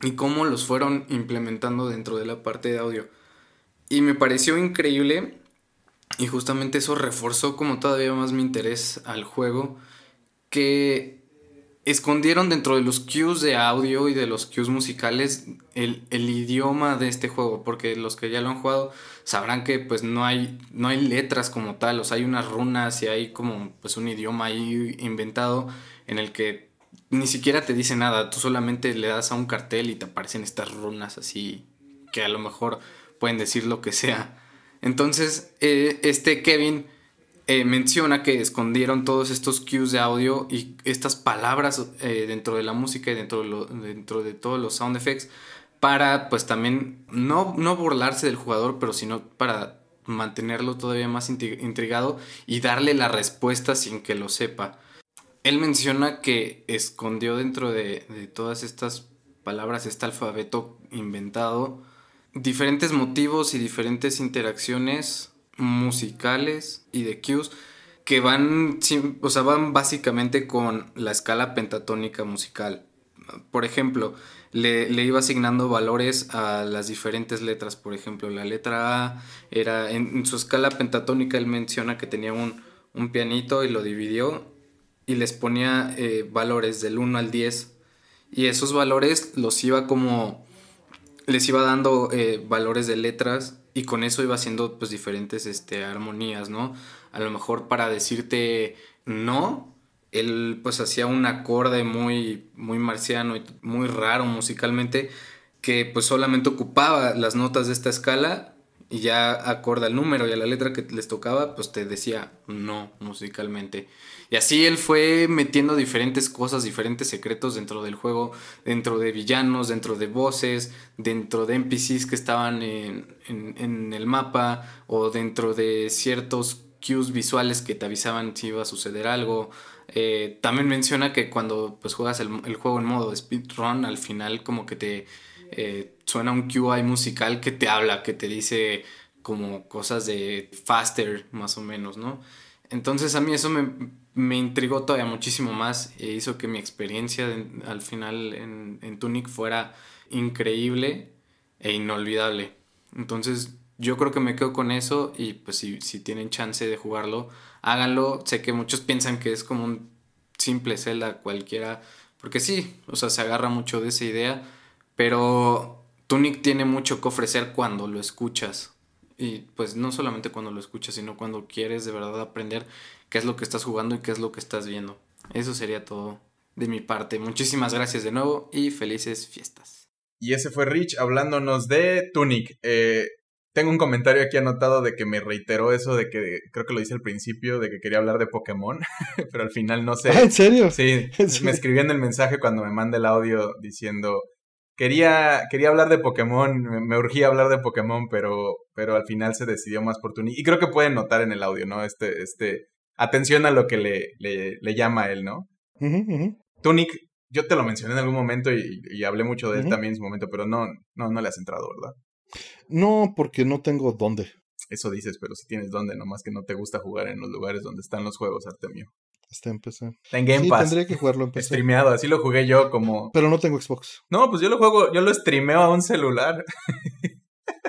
y cómo los fueron implementando dentro de la parte de audio. Y me pareció increíble y justamente eso reforzó como todavía más mi interés al juego que escondieron dentro de los cues de audio y de los cues musicales el, el idioma de este juego, porque los que ya lo han jugado sabrán que pues no hay, no hay letras como tal, o sea, hay unas runas y hay como pues un idioma ahí inventado en el que ni siquiera te dice nada, tú solamente le das a un cartel y te aparecen estas runas así que a lo mejor pueden decir lo que sea. Entonces, eh, este Kevin eh, menciona que escondieron todos estos cues de audio y estas palabras eh, dentro de la música y dentro de todos los sound effects para pues también no, burlarse del jugador, pero sino para mantenerlo todavía más intrigado y darle la respuesta sin que lo sepa. Él menciona que escondió dentro de, de todas estas palabras, este alfabeto inventado, diferentes motivos y diferentes interacciones musicales y de cues que van, o sea, van básicamente con la escala pentatónica musical. Por ejemplo, le, iba asignando valores a las diferentes letras. Por ejemplo, la letra A era en, su escala pentatónica, él menciona que tenía un, pianito y lo dividió y les ponía eh, valores del 1 al 10. Y esos valores los iba como, les iba dando eh, valores de letras y con eso iba haciendo pues diferentes este, armonías, ¿no? A lo mejor para decirte no, él pues hacía un acorde muy, muy marciano y muy raro musicalmente que pues solamente ocupaba las notas de esta escala y ya acorde al número y a la letra que les tocaba, pues te decía no musicalmente. Y así él fue metiendo diferentes cosas, diferentes secretos dentro del juego, dentro de villanos, dentro de voces, dentro de NPCs que estaban en, en el mapa o dentro de ciertos cues visuales que te avisaban si iba a suceder algo. Eh, también menciona que cuando pues, juegas el, juego en modo speedrun, al final como que te eh, suena un QI musical que te habla, que te dice como cosas de faster, más o menos, ¿no? Entonces a mí eso me, intrigó todavía muchísimo más e hizo que mi experiencia al final en, en Tunic fuera increíble e inolvidable. Entonces yo creo que me quedo con eso y pues si, si tienen chance de jugarlo, háganlo. Sé que muchos piensan que es como un simple Zelda cualquiera, porque sí, o sea, se agarra mucho de esa idea, pero Tunic tiene mucho que ofrecer cuando lo escuchas. Y pues no solamente cuando lo escuchas, sino cuando quieres de verdad aprender qué es lo que estás jugando y qué es lo que estás viendo. Eso sería todo de mi parte. Muchísimas gracias de nuevo y felices fiestas. Y ese fue Rich hablándonos de Tunic. Eh, tengo un comentario aquí anotado de que me reiteró eso de que creo que lo hice al principio de que quería hablar de Pokémon, (laughs) pero al final no sé. Ah, ¿En serio? Sí, (laughs) me escribió en el mensaje cuando me mandé el audio diciendo quería quería hablar de Pokémon, me, urgía hablar de Pokémon, pero pero al final se decidió más por Tunic. y creo que pueden notar en el audio, ¿no? Este este atención a lo que le le, le llama a él, ¿no? Tunic, yo te lo mencioné en algún momento y, hablé mucho de él también en su momento, pero no, no, no le has entrado, ¿verdad? No, porque no tengo dónde. Eso dices, pero si tienes dónde, nomás que no te gusta jugar en los lugares donde están los juegos, Artemio. Está en Game tendría que jugarlo en así lo jugué yo como... Pero no tengo Xbox. No, pues yo lo juego, yo lo streameo a un celular. (laughs)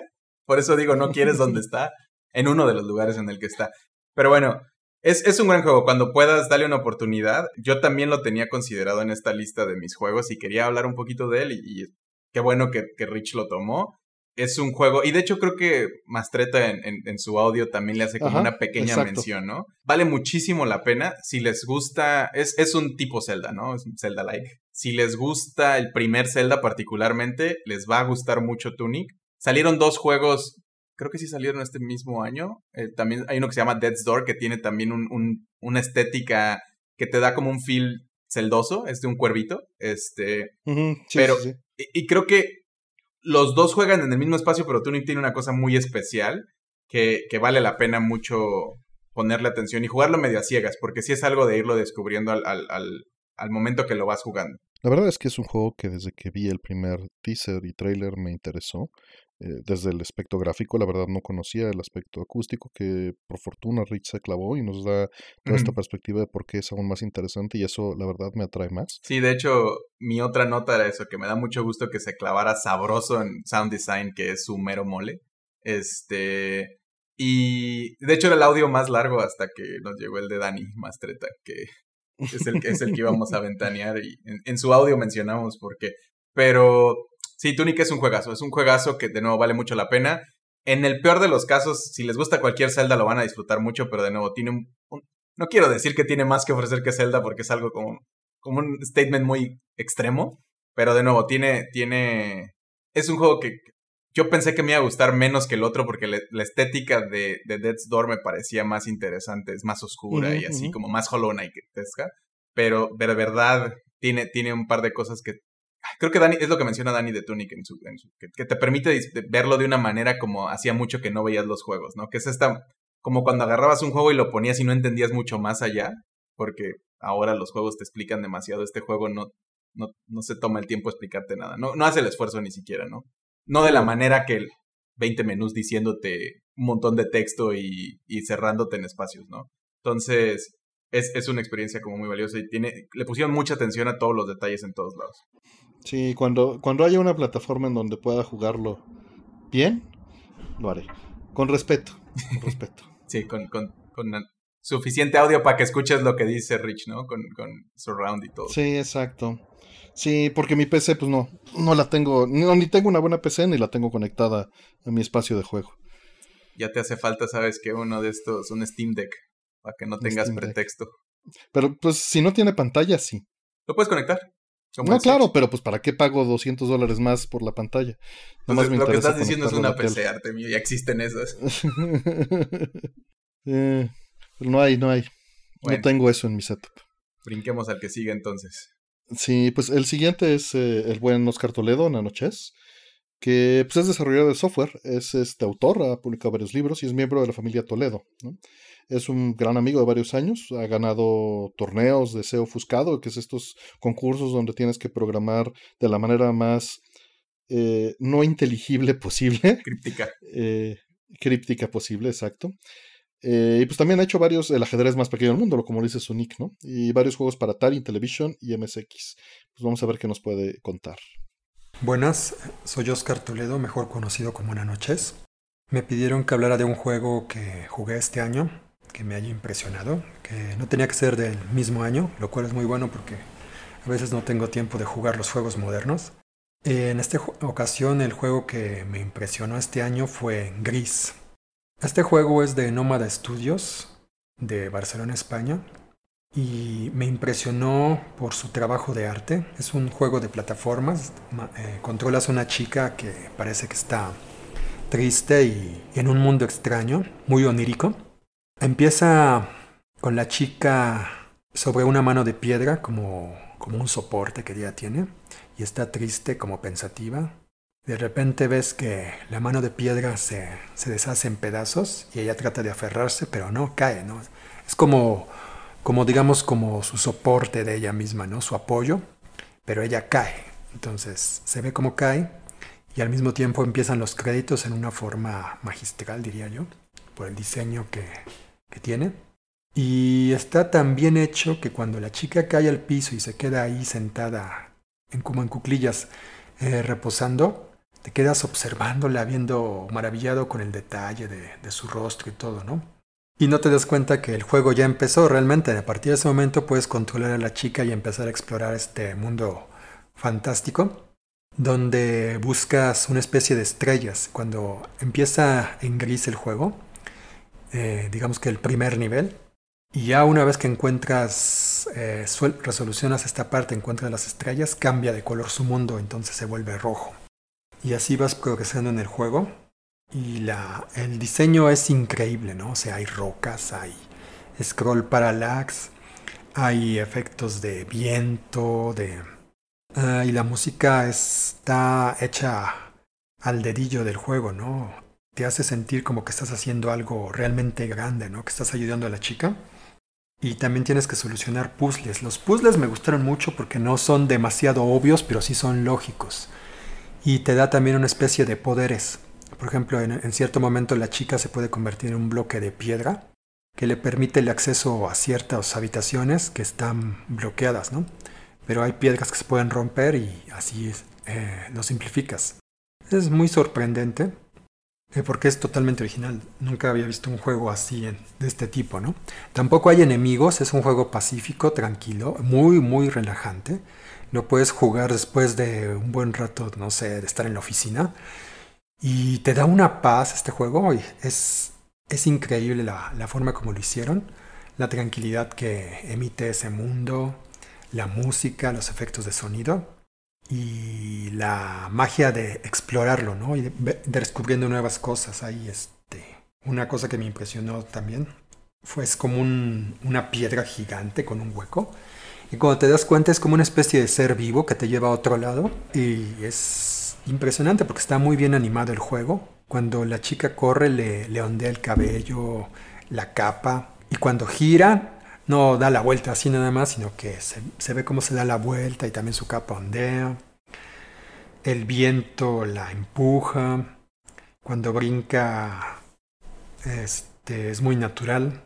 Por eso digo, no quieres dónde (laughs) está. En uno de los lugares en el que está. Pero bueno, es, es, un gran juego. Cuando puedas, dale una oportunidad. Yo también lo tenía considerado en esta lista de mis juegos y quería hablar un poquito de él y, y qué bueno que, que Rich lo tomó es un juego, y de hecho creo que Mastreta en, en, su audio también le hace como una pequeña mención, ¿no? Vale muchísimo la pena, si les gusta, es, es un tipo Zelda, ¿no? Es un Zelda-like. Si les gusta el primer Zelda particularmente, les va a gustar mucho Tunic. Salieron dos juegos, creo que sí salieron este mismo año. Eh, también hay uno que se llama Death's Door, que tiene también un, un, una estética que te da como un feel celdoso, es de un cuervito. Este, pero, y creo que los dos juegan en el mismo espacio, pero Tunic tiene una cosa muy especial que, que vale la pena mucho ponerle atención y jugarlo medio a ciegas, porque sí es algo de irlo descubriendo al, al, al, al momento que lo vas jugando. La verdad es que es un juego que desde que vi el primer teaser y trailer me interesó. Eh, desde el aspecto gráfico, la verdad no conocía el aspecto acústico que por fortuna Rich se clavó y nos da toda esta perspectiva de por qué es aún más interesante y eso la verdad me atrae más. Sí, de hecho mi otra nota era eso, que me da mucho gusto que se clavara sabroso en sound design, que es su mero mole. Este, y de hecho era el audio más largo hasta que nos llegó el de Dani Mastreta, que es el, es el que íbamos a (laughs) ventanear y en, en, su audio mencionamos por qué. Pero Sí, Tunic es un juegazo, es un juegazo que de nuevo vale mucho la pena. En el peor de los casos, si les gusta cualquier Zelda lo van a disfrutar mucho, pero de nuevo tiene un, no quiero decir que tiene más que ofrecer que Zelda porque es algo como, como un statement muy extremo, pero de nuevo tiene tiene es un juego que yo pensé que me iba a gustar menos que el otro porque la estética de, de, Death's Door me parecía más interesante, es más oscura y así como más como más que Knight, pero de verdad tiene, tiene un par de cosas que creo que Dani, es lo que menciona Dani de Tunic, que, te permite verlo de una manera como hacía mucho que no veías los juegos, ¿no? Que es esta, como cuando agarrabas un juego y lo ponías y no entendías mucho más allá, porque ahora los juegos te explican demasiado, este juego no, no, no se toma el tiempo explicarte nada, no, no hace el esfuerzo ni siquiera, ¿no? No de la manera que el 20 menús diciéndote un montón de texto y, y cerrándote en espacios, ¿no? Entonces, es, es, una experiencia como muy valiosa y tiene, le pusieron mucha atención a todos los detalles en todos lados. Sí, cuando, cuando haya una plataforma en donde pueda jugarlo bien, lo haré. Con respeto. Con (laughs) respeto. sí, con, con, con suficiente audio para que escuches lo que dice Rich, ¿no? Con, con surround y todo. Sí, exacto. Sí, porque mi PC, pues no, no la tengo, ni tengo una buena PC ni la tengo conectada a mi espacio de juego. Ya te hace falta, sabes, que uno de estos, un Steam Deck, para que no tengas pretexto. Pero pues si no tiene pantalla, sí. ¿Lo puedes conectar? No, claro, pero pues ¿para qué pago 200 dólares más por la pantalla? Entonces, lo que estás diciendo es una PC, Artemio, ya existen esas. (laughs) Eh, no hay, no hay. no tengo eso en mi setup. Brinquemos al que sigue entonces. Sí, pues el siguiente es eh, el buen Oscar Toledo, Nanoches, que pues, es desarrollador de software, es este autor, ha publicado varios libros y es miembro de la familia Toledo. ¿no? es un gran amigo de varios años, ha ganado torneos de SEO ofuscado, que es estos concursos donde tienes que programar de la manera más eh, no inteligible (laughs) posible. Críptica. Eh, críptica posible, exacto. Eh, y pues también ha hecho varios, el ajedrez más pequeño del mundo, como dice su nick, ¿no? Y varios juegos para Atari, Television y MSX. Pues vamos a ver qué nos puede contar. Buenas, soy Oscar Toledo, mejor conocido como una noches. Me pidieron que hablara de un juego que jugué este año, que me haya impresionado, que no tenía que ser del mismo año, lo cual es muy bueno porque a veces no tengo tiempo de jugar los juegos modernos. En esta ocasión el juego que me impresionó este año fue Gris. Este juego es de Nomada Studios, de Barcelona, España, y me impresionó por su trabajo de arte. Es un juego de plataformas, eh, controlas a una chica que parece que está triste y en un mundo extraño, muy onírico. Empieza con la chica sobre una mano de piedra como, como un soporte que ella tiene y está triste como pensativa. De repente ves que la mano de piedra se, se deshace en pedazos y ella trata de aferrarse, pero no cae, ¿no? Es como, como digamos, como su soporte de ella misma, ¿no? Su apoyo, pero ella cae. Entonces se ve cómo cae y al mismo tiempo empiezan los créditos en una forma magistral, diría yo, por el diseño que, que tiene. Y está tan bien hecho que cuando la chica cae al piso y se queda ahí sentada, en, como en cuclillas, eh, reposando, te quedas observándola, viendo maravillado con el detalle de, de su rostro y todo, ¿no? Y no te das cuenta que el juego ya empezó realmente. A partir de ese momento puedes controlar a la chica y empezar a explorar este mundo fantástico donde buscas una especie de estrellas. Cuando empieza en gris el juego, eh, digamos que el primer nivel. Y ya una vez que encuentras, eh, resolucionas esta parte, encuentras las estrellas, cambia de color su mundo, entonces se vuelve rojo. Y así vas progresando en el juego. Y la, el diseño es increíble, ¿no? O sea, hay rocas, hay scroll parallax, hay efectos de viento, de... Ah, y la música está hecha al dedillo del juego, ¿no? te hace sentir como que estás haciendo algo realmente grande, ¿no? Que estás ayudando a la chica. Y también tienes que solucionar puzzles. Los puzzles me gustaron mucho porque no son demasiado obvios, pero sí son lógicos. Y te da también una especie de poderes. Por ejemplo, en, cierto momento la chica se puede convertir en un bloque de piedra que le permite el acceso a ciertas habitaciones que están bloqueadas, ¿no? Pero hay piedras que se pueden romper y así eh, lo simplificas. Es muy sorprendente eh, porque es totalmente original. Nunca había visto un juego así de este tipo, ¿no? Tampoco hay enemigos, es un juego pacífico, tranquilo, muy, muy relajante. Lo puedes jugar después de un buen rato, no sé, de estar en la oficina. Y te da una paz este juego. es, es increíble la, la forma como lo hicieron, la tranquilidad que emite ese mundo, la música, los efectos de sonido y la magia de explorarlo, ¿no? Y de, descubriendo nuevas cosas. Ahí, este, una cosa que me impresionó también fue como una piedra gigante con un hueco. Y cuando te das cuenta es como una especie de ser vivo que te lleva a otro lado. Y es impresionante porque está muy bien animado el juego. Cuando la chica corre le, le ondea el cabello, la capa. Y cuando gira no da la vuelta así nada más, sino que se, ve cómo se da la vuelta y también su capa ondea. El viento la empuja. Cuando brinca este, es muy natural.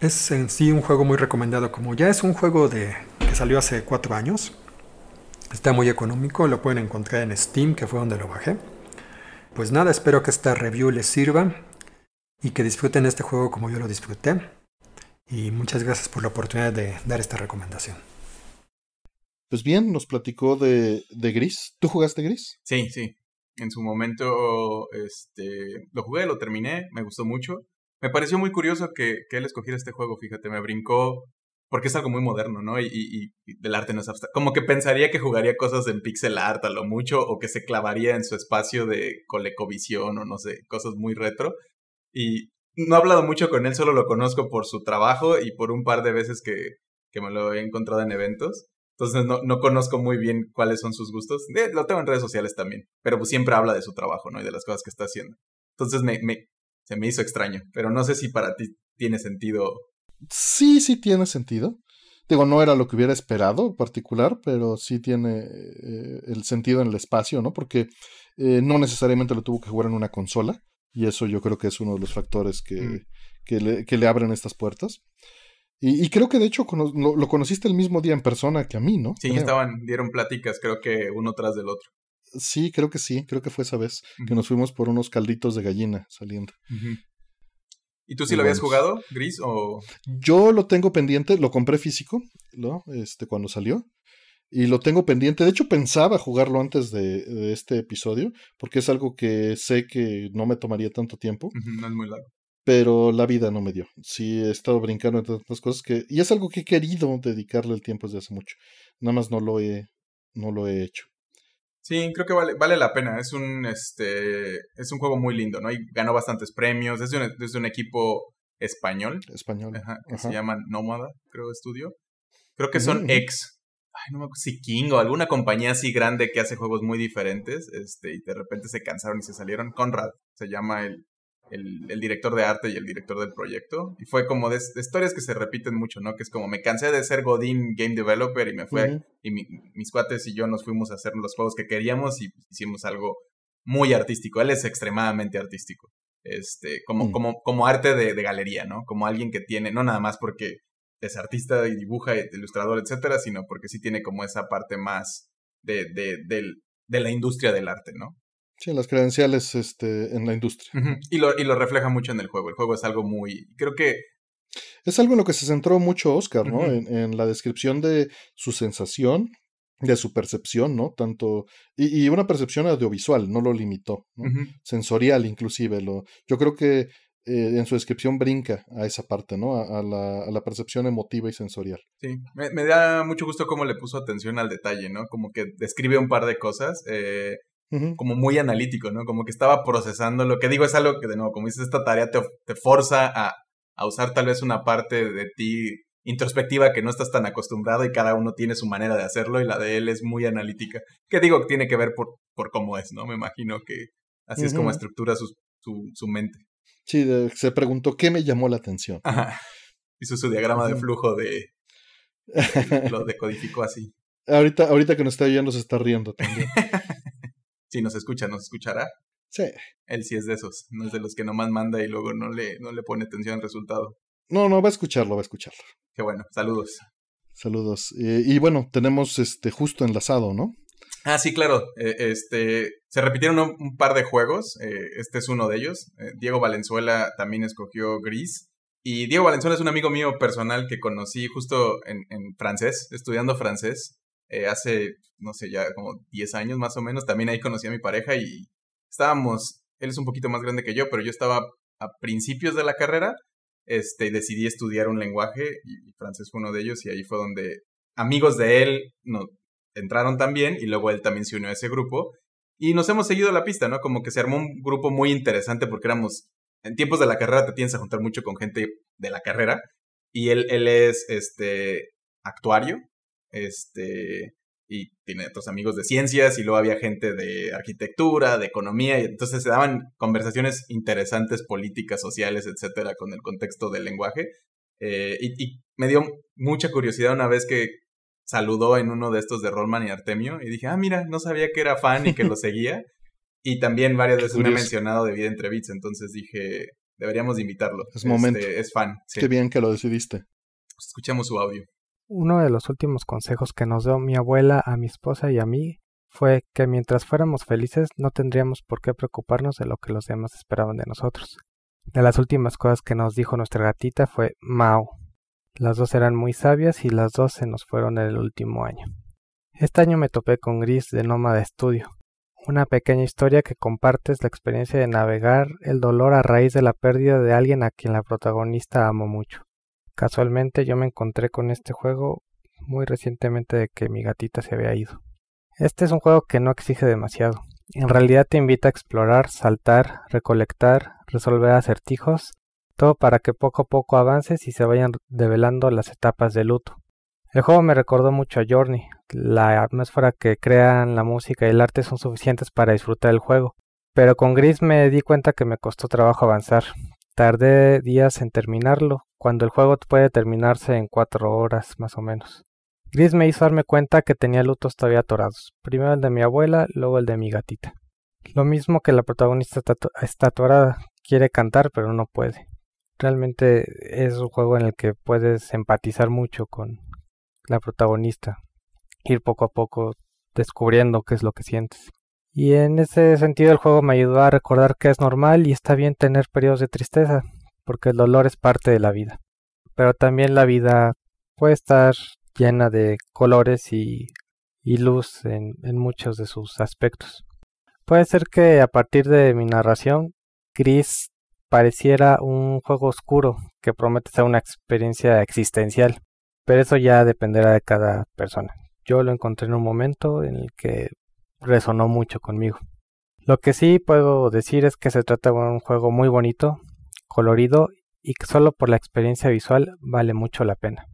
Es en sí un juego muy recomendado. Como ya es un juego de, que salió hace cuatro años, está muy económico. Lo pueden encontrar en Steam, que fue donde lo bajé. Pues nada, espero que esta review les sirva y que disfruten este juego como yo lo disfruté y muchas gracias por la oportunidad de dar esta recomendación. Pues bien, nos platicó de, de Gris. ¿Tú jugaste Gris? Sí, sí. En su momento este, lo jugué, lo terminé, me gustó mucho. Me pareció muy curioso que, que él escogiera este juego, fíjate, me brincó porque es algo muy moderno, ¿no? Y, y, y del arte no es abstracto. Como que pensaría que jugaría cosas en pixel art a lo mucho o que se clavaría en su espacio de colecovisión o no sé, cosas muy retro. Y no he hablado mucho con él, solo lo conozco por su trabajo y por un par de veces que, me lo he encontrado en eventos. Entonces no, conozco muy bien cuáles son sus gustos. Eh, lo tengo en redes sociales también, pero pues siempre habla de su trabajo, ¿no? Y de las cosas que está haciendo. Entonces me, se me hizo extraño, pero no sé si para ti tiene sentido. Sí, sí tiene sentido. Digo, no era lo que hubiera esperado en particular, pero sí tiene eh, el sentido en el espacio, ¿no? Porque eh, no necesariamente lo tuvo que jugar en una consola, y eso yo creo que es uno de los factores que, mm. le, que abren estas puertas. Y, creo que de hecho lo, conociste el mismo día en persona que a mí, ¿no? Sí, estaban, dieron pláticas, creo que uno tras del otro. Sí, creo que sí, creo que fue esa vez que nos fuimos por unos calditos de gallina saliendo. ¿Y tú sí lo habías jugado, Gris? O... Yo lo tengo pendiente, lo compré físico, ¿no? Este, cuando salió y lo tengo pendiente. De hecho, pensaba jugarlo antes de, este episodio, porque es algo que sé que no me tomaría tanto tiempo. No es muy largo. Pero la vida no me dio. Sí, he estado brincando en tantas cosas que. Y es algo que he querido dedicarle el tiempo desde hace mucho. Nada más no lo he, no lo he hecho. Sí, creo que vale, vale la pena. Es un, este, es un juego muy lindo, ¿no? Y ganó bastantes premios. Es de un, equipo español. Español. que se llama Nómada, creo, estudio. Creo que son ex ay, no me acuerdo si King o alguna compañía así grande que hace juegos muy diferentes, este, y de repente se cansaron y se salieron. Conrad se llama el, el, director de arte y el director del proyecto. Y fue como de, historias que se repiten mucho, ¿no? Que es como me cansé de ser Godin Game Developer y me fue, y mis cuates y yo nos fuimos a hacer los juegos que queríamos y hicimos algo muy artístico. Él es extremadamente artístico. Este, como, mm. como, como arte de galería, ¿no? Como alguien que tiene, no nada más porque es artista y dibuja, eh, ilustrador, etcétera, sino porque sí tiene como esa parte más de, de, del de la industria del arte, ¿no? Sí, las credenciales este, en la industria. y, lo, y lo refleja mucho en el juego. El juego es algo muy. Creo que es algo en lo que se centró mucho Oscar, ¿no? en, en, la descripción de su sensación, de su percepción, ¿no? Tanto. Y, una percepción audiovisual, no lo limitó, Sensorial, inclusive. Lo, yo creo que eh, en su descripción brinca a esa parte, ¿no? A, la, a la, percepción emotiva y sensorial. Sí, me, da mucho gusto cómo le puso atención al detalle, ¿no? Como que describe un par de cosas, eh, como muy analítico, ¿no? Como que estaba procesando. Lo que digo es algo que, de nuevo, como dices, esta tarea te, forza a, usar tal vez una parte de ti introspectiva que no estás tan acostumbrado y cada uno tiene su manera de hacerlo y la de él es muy analítica. Que digo, tiene que ver por, por cómo es, ¿no? Me imagino que así es como estructura su su, su mente. Sí, se preguntó qué me llamó la atención. Ajá. Hizo su diagrama de flujo de. lo decodificó así. (laughs) Ahorita, ahorita que nos está oyendo se está riendo también. si (laughs) nos escucha, ¿nos escuchará? Sí. Él sí es de esos, no es de los que nomás manda y luego no le, no le pone atención al resultado. No, no, va a escucharlo, va a escucharlo. Qué bueno, saludos. Saludos. Eh, y bueno, tenemos este justo enlazado, ¿no? Ah, sí, claro. Eh, este, se repitieron un, par de juegos. Eh, este es uno de ellos. Eh, Diego Valenzuela también escogió gris. Y Diego Valenzuela es un amigo mío personal que conocí justo en, en francés, estudiando francés. hace, no sé, ya como 10 años más o menos. También ahí conocí a mi pareja y estábamos. Él es un poquito más grande que yo, pero yo estaba a principios de la carrera. Este, decidí estudiar un lenguaje y, francés fue uno de ellos. Y ahí fue donde amigos de él no, entraron también y luego él también se unió a ese grupo. Y nos hemos seguido la pista, ¿no? Como que se armó un grupo muy interesante porque éramos, en tiempos de la carrera te tienes a juntar mucho con gente de la carrera. Y él, él es, este, actuario, este, y tiene otros amigos de ciencias y luego había gente de arquitectura, de economía, y entonces se daban conversaciones interesantes, políticas, sociales, etcétera, con el contexto del lenguaje. Eh, y, me dio mucha curiosidad una vez que saludó en uno de estos de Rollman y Artemio y dije, ah, mira, no sabía que era fan y que lo (laughs) seguía. y también varias veces me ha mencionado de vida entre beats, entonces dije, deberíamos invitarlo. Es este, Es fan. Qué bien que lo decidiste. Pues Escuchamos su audio. Uno de los últimos consejos que nos dio mi abuela a mi esposa y a mí fue que mientras fuéramos felices no tendríamos por qué preocuparnos de lo que los demás esperaban de nosotros. De las últimas cosas que nos dijo nuestra gatita fue Mao, las dos eran muy sabias y las dos se nos fueron en el último año. Este año me topé con Gris de Nómada Estudio, una pequeña historia que compartes la experiencia de navegar el dolor a raíz de la pérdida de alguien a quien la protagonista amó mucho. Casualmente yo me encontré con este juego muy recientemente de que mi gatita se había ido. Este es un juego que no exige demasiado. En realidad te invita a explorar, saltar, recolectar, resolver acertijos todo para que poco a poco avances y se vayan develando las etapas de luto. El juego me recordó mucho a Journey. La atmósfera que crean la música y el arte son suficientes para disfrutar el juego. Pero con Gris me di cuenta que me costó trabajo avanzar. Tardé días en terminarlo, cuando el juego puede terminarse en cuatro horas más o menos. Gris me hizo darme cuenta que tenía lutos todavía atorados. Primero el de mi abuela, luego el de mi gatita. Lo mismo que la protagonista está atorada. Quiere cantar, pero no puede realmente es un juego en el que puedes empatizar mucho con la protagonista, ir poco a poco descubriendo qué es lo que sientes. Y en ese sentido el juego me ayudó a recordar que es normal y está bien tener periodos de tristeza, porque el dolor es parte de la vida. Pero también la vida puede estar llena de colores y, luz en, muchos de sus aspectos. Puede ser que a partir de mi narración, Chris pareciera un juego oscuro que promete ser una experiencia existencial, pero eso ya dependerá de cada persona. Yo lo encontré en un momento en el que resonó mucho conmigo. Lo que sí puedo decir es que se trata de un juego muy bonito, colorido y que solo por la experiencia visual vale mucho la pena.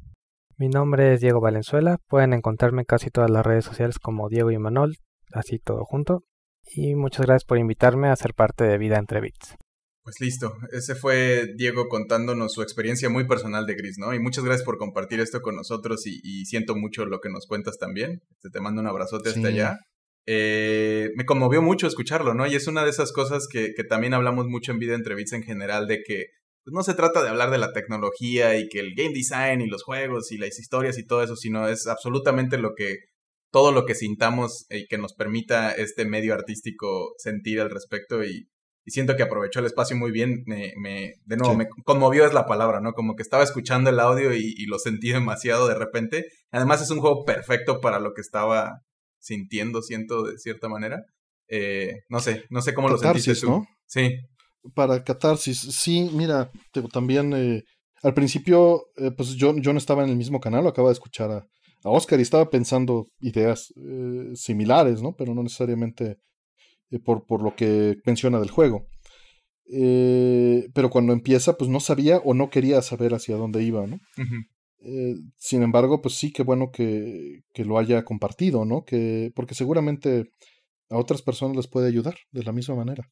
Mi nombre es Diego Valenzuela, pueden encontrarme en casi todas las redes sociales como Diego y Manol, así todo junto, y muchas gracias por invitarme a ser parte de Vida entre Bits. Pues listo, ese fue Diego contándonos su experiencia muy personal de Gris, ¿no? Y muchas gracias por compartir esto con nosotros y, siento mucho lo que nos cuentas también. Este, te, mando un abrazote hasta allá. Eh, me conmovió mucho escucharlo, ¿no? Y es una de esas cosas que, también hablamos mucho en Vida Entrevista en general, de que pues, no se trata de hablar de la tecnología y que el game design y los juegos y las historias y todo eso, sino es absolutamente lo que todo lo que sintamos y que nos permita este medio artístico sentir al respecto y y siento que aprovechó el espacio muy bien. Me, me de nuevo, me conmovió es la palabra, ¿no? Como que estaba escuchando el audio y, lo sentí demasiado de repente. Además es un juego perfecto para lo que estaba sintiendo, siento de cierta manera. Eh, no sé, no sé cómo lo sentiste tú. ¿no? Sí. Para catarsis, sí, mira, también eh, al principio, eh, pues yo, yo no estaba en el mismo canal, lo acaba de escuchar a, a Oscar y estaba pensando ideas eh, similares, ¿no? Pero no necesariamente eh, por, por, lo que menciona del juego. Eh, pero cuando empieza, pues no sabía o no quería saber hacia dónde iba, ¿no? Eh, sin embargo, pues sí, qué bueno que, lo haya compartido, ¿no? Que, porque seguramente a otras personas les puede ayudar de la misma manera.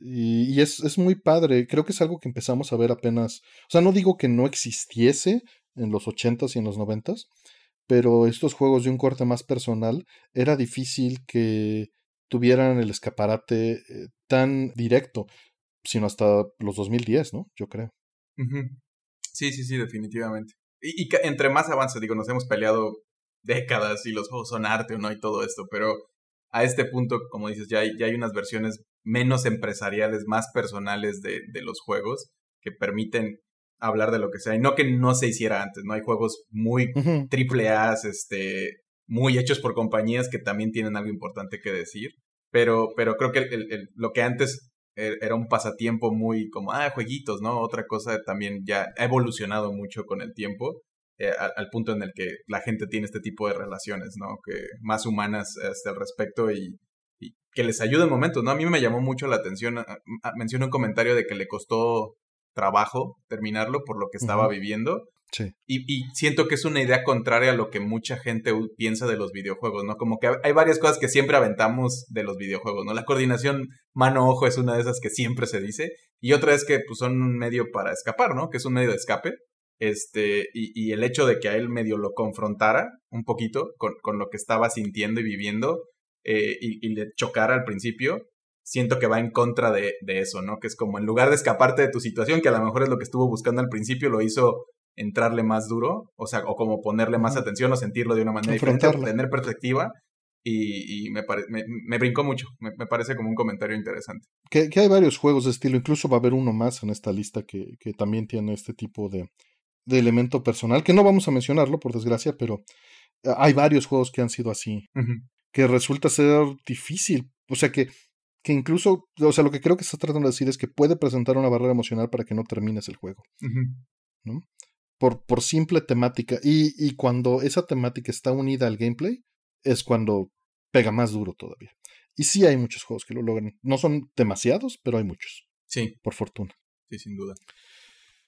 Y, es, es, muy padre, creo que es algo que empezamos a ver apenas, o sea, no digo que no existiese en los 80 y en los 90s, pero estos juegos de un corte más personal era difícil que, tuvieran el escaparate eh, tan directo, sino hasta los 2010, ¿no? Yo creo. Sí, sí, sí, definitivamente. Y, entre más avances digo, nos hemos peleado décadas y los juegos son arte o no y todo esto, pero a este punto, como dices, ya hay, unas versiones menos empresariales, más personales de, de los juegos que permiten hablar de lo que sea. Y no que no se hiciera antes, ¿no? Hay juegos muy triple A, este, muy hechos por compañías que también tienen algo importante que decir. Pero, pero creo que lo que antes er, era un pasatiempo muy como, ah, jueguitos, ¿no? Otra cosa también ya ha evolucionado mucho con el tiempo, eh, al, punto en el que la gente tiene este tipo de relaciones, ¿no? Que más humanas hasta este, el respecto y, que les ayuda en momentos, ¿no? A mí me llamó mucho la atención, ah, ah, mencionó un comentario de que le costó trabajo terminarlo por lo que estaba viviendo Sí. Y, y, siento que es una idea contraria a lo que mucha gente piensa de los videojuegos, ¿no? Como que hay varias cosas que siempre aventamos de los videojuegos, ¿no? La coordinación mano-ojo es una de esas que siempre se dice. Y otra es que pues, son un medio para escapar, ¿no? Que es un medio de escape. Este, y, y el hecho de que a él medio lo confrontara un poquito con, con lo que estaba sintiendo y viviendo eh, y, y le chocara al principio, siento que va en contra de, de, eso, ¿no? Que es como en lugar de escaparte de tu situación, que a lo mejor es lo que estuvo buscando al principio, lo hizo entrarle más duro, o sea, o como ponerle más atención o sentirlo de una manera diferente, tener perspectiva. Y, me, me, me, brincó mucho, me, parece como un comentario interesante. Que, hay varios juegos de estilo, incluso va a haber uno más en esta lista que, que también tiene este tipo de, de elemento personal, que no vamos a mencionarlo, por desgracia, pero eh, hay varios juegos que han sido así, que resulta ser difícil. O sea que, que incluso, o sea, lo que creo que está tratando de decir es que puede presentar una barrera emocional para que no termines el juego. ¿no? por, simple temática. Y, cuando esa temática está unida al gameplay, es cuando pega más duro todavía. Y sí hay muchos juegos que lo logran. No son demasiados, pero hay muchos. Sí. Por fortuna. Sí, sin duda.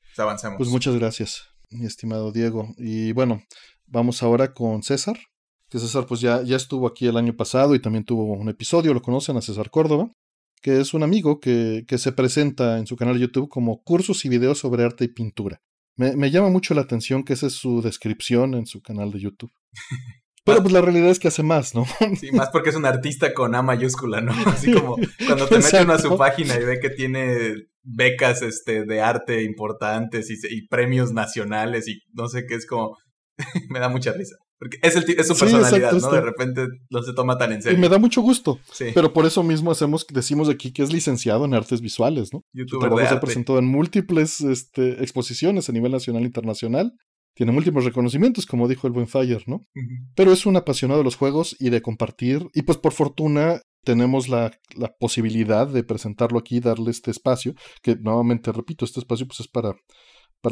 Pues avanzamos. Pues muchas gracias, mi estimado Diego. Y bueno, vamos ahora con César. Que César, pues ya, ya estuvo aquí el año pasado y también tuvo un episodio. Lo conocen a César Córdoba que es un amigo que, que, se presenta en su canal de YouTube como cursos y videos sobre arte y pintura. Me, llama mucho la atención que esa es su descripción en su canal de YouTube. (laughs) Pero pues la realidad es que hace más, ¿no? (laughs) Sí, más porque es un artista con A mayúscula, ¿no? (laughs) Así como cuando te meten a su página y ve que tiene becas este, de arte importantes y, y premios nacionales y no sé qué, es como, me da mucha risa. Porque es, el, su personalidad, ¿no? De repente no se toma tan en serio. Y me da mucho gusto. Pero por eso mismo hacemos, decimos aquí que es licenciado en artes visuales, ¿no? YouTube se ha presentado en múltiples este, exposiciones a nivel nacional e internacional. Tiene múltiples reconocimientos, como dijo el buen Fire, ¿no? Pero es un apasionado de los juegos y de compartir. Y pues por fortuna tenemos la, posibilidad de presentarlo aquí, darle este espacio, que nuevamente repito, este espacio pues es para,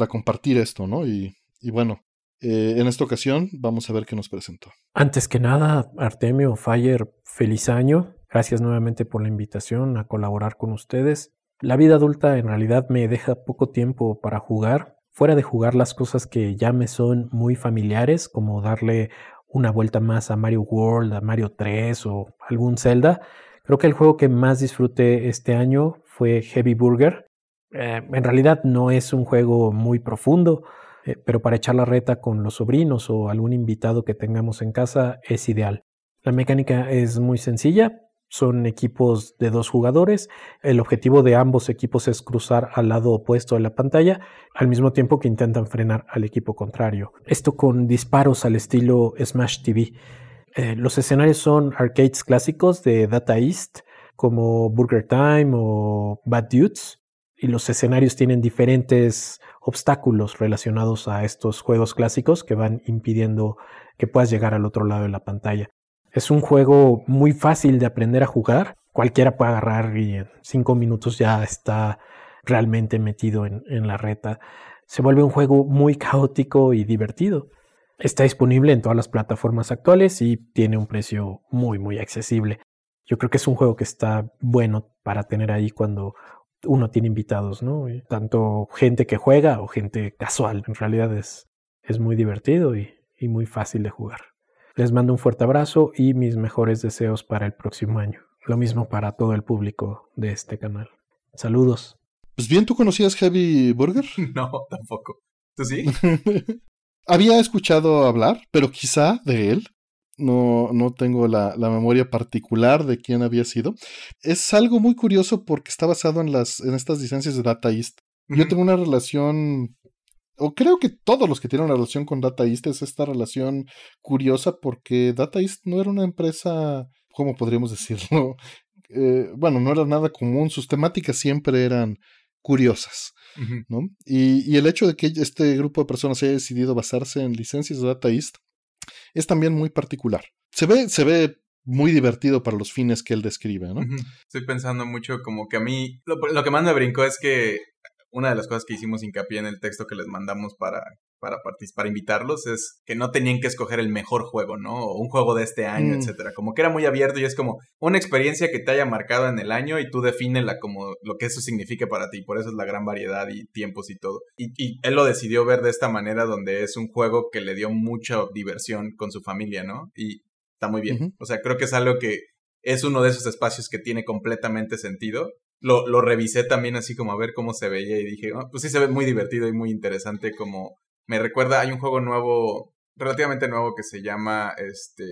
compartir esto, ¿no? y bueno, eh, en esta ocasión vamos a ver qué nos presentó. Antes que nada, Artemio, Fayer, feliz año. Gracias nuevamente por la invitación a colaborar con ustedes. La vida adulta en realidad me deja poco tiempo para jugar, fuera de jugar las cosas que ya me son muy familiares, como darle una vuelta más a Mario World, a Mario 3 o algún Zelda. Creo que el juego que más disfruté este año fue Heavy Burger. Eh, en realidad no es un juego muy profundo, eh, pero para echar la reta con los sobrinos o algún invitado que tengamos en casa es ideal. La mecánica es muy sencilla, son equipos de dos jugadores. El objetivo de ambos equipos es cruzar al lado opuesto de la pantalla al mismo tiempo que intentan frenar al equipo contrario. Esto con disparos al estilo Smash TV. Eh, los escenarios son arcades clásicos de Data East como Burger Time o Bad Dudes y los escenarios tienen diferentes obstáculos relacionados a estos juegos clásicos que van impidiendo que puedas llegar al otro lado de la pantalla. Es un juego muy fácil de aprender a jugar. Cualquiera puede agarrar y en cinco minutos ya está realmente metido en, en la reta. Se vuelve un juego muy caótico y divertido. Está disponible en todas las plataformas actuales y tiene un precio muy, muy accesible. Yo creo que es un juego que está bueno para tener ahí cuando uno tiene invitados, ¿no? tanto gente que juega o gente casual. En realidad es, muy divertido y, y muy fácil de jugar. Les mando un fuerte abrazo y mis mejores deseos para el próximo año. Lo mismo para todo el público de este canal. Saludos. Pues bien, ¿tú conocías Heavy Burger? (laughs) No, tampoco. ¿Tú sí? (laughs) Había escuchado hablar, pero quizá de él, no, tengo la, memoria particular de quién había sido. Es algo muy curioso porque está basado en, las, en estas licencias de Data East. Yo tengo una relación, o creo que todos los que tienen una relación con Data East es esta relación curiosa porque Data East no era una empresa, ¿cómo podríamos (laughs) decirlo? Eh, bueno, no era nada común, sus temáticas siempre eran curiosas. ¿no? y, y, el hecho de que este grupo de personas haya decidido basarse en licencias de Data East es también muy particular. Se ve, se ve muy divertido para los fines que él describe, ¿no? Estoy pensando mucho como que a mí, lo, lo que más me brincó es que una de las cosas que hicimos hincapié en el texto que les mandamos para para, participar invitarlos es que no tenían que escoger el mejor juego, ¿no? O un juego de este año, mm. etcétera. Como que era muy abierto y es como una experiencia que te haya marcado en el año y tú defínela como lo que eso significa para ti. Por eso es la gran variedad y tiempos y todo. Y, él lo decidió ver de esta manera donde es un juego que le dio mucha diversión con su familia, ¿no? Y está muy bien. O sea, creo que es algo que es uno de esos espacios que tiene completamente sentido lo, revisé también así como a ver cómo se veía y dije, ah, pues sí se ve muy divertido y muy interesante como me recuerda, hay un juego nuevo, relativamente nuevo, que se llama este,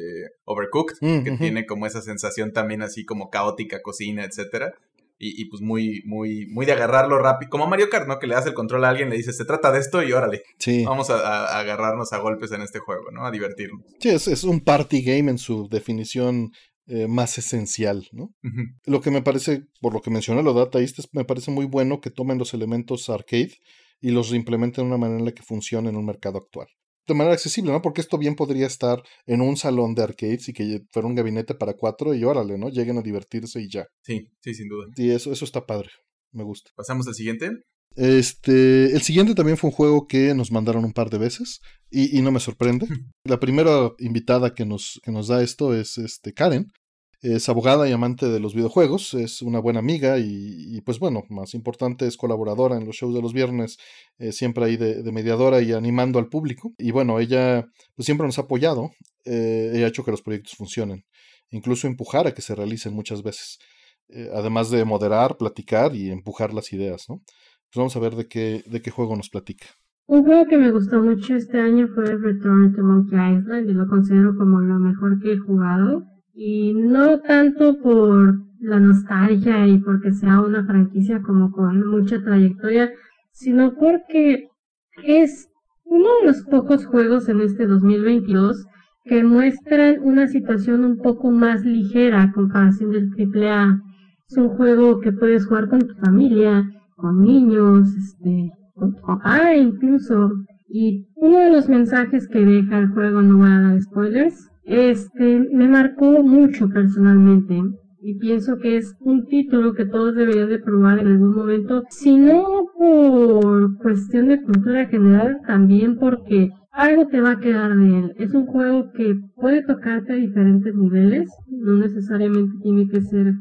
Overcooked, mm, que tiene como esa sensación también así como caótica, cocina, etcétera. Y, y, pues muy, muy, muy de agarrarlo rápido. Como Mario Kart, ¿no? Que le das el control a alguien, le dices, se trata de esto y órale. Vamos a, agarrarnos a golpes en este juego, ¿no? A divertirnos. Sí, es, es un party game en su definición eh, más esencial, ¿no? Lo que me parece, por lo que menciona lo dataíste, me parece muy bueno que tomen los elementos arcade y los implementen de una manera en la que funcione en un mercado actual. De manera accesible, ¿no? Porque esto bien podría estar en un salón de arcades y que fuera un gabinete para cuatro y órale, ¿no? Lleguen a divertirse y ya. Sí, sí, sin duda. Y eso, eso está padre. Me gusta. ¿Pasamos al siguiente? Este, el siguiente también fue un juego que nos mandaron un par de veces y, y no me sorprende. (laughs) La primera invitada que nos, que nos da esto es este, Karen, es abogada y amante de los videojuegos, es una buena amiga y, pues bueno, más importante es colaboradora en los shows de los viernes, eh, siempre ahí de, mediadora y animando al público. Y bueno, ella pues, siempre nos ha apoyado, eh, ella ha hecho que los proyectos funcionen, incluso empujar a que se realicen muchas veces, eh, además de moderar, platicar y empujar las ideas, ¿no? Pues vamos a ver de qué, de qué juego nos platica. Un juego que me gustó mucho este año fue Return to Monkey Island y lo considero como lo mejor que he jugado. Y no tanto por la nostalgia y porque sea una franquicia como con mucha trayectoria, sino porque es uno de los pocos juegos en este 2022 que muestran una situación un poco más ligera comparación del triple A Es un juego que puedes jugar con tu familia, con niños, este, con tu papá incluso. Y uno de los mensajes que deja el juego, no voy a dar spoilers, este, me marcó mucho personalmente y pienso que es un título que todos deberían de probar en algún momento, si no por cuestión de cultura general, también porque algo te va a quedar de él. Es un juego que puede tocarte a diferentes niveles, no necesariamente tiene que ser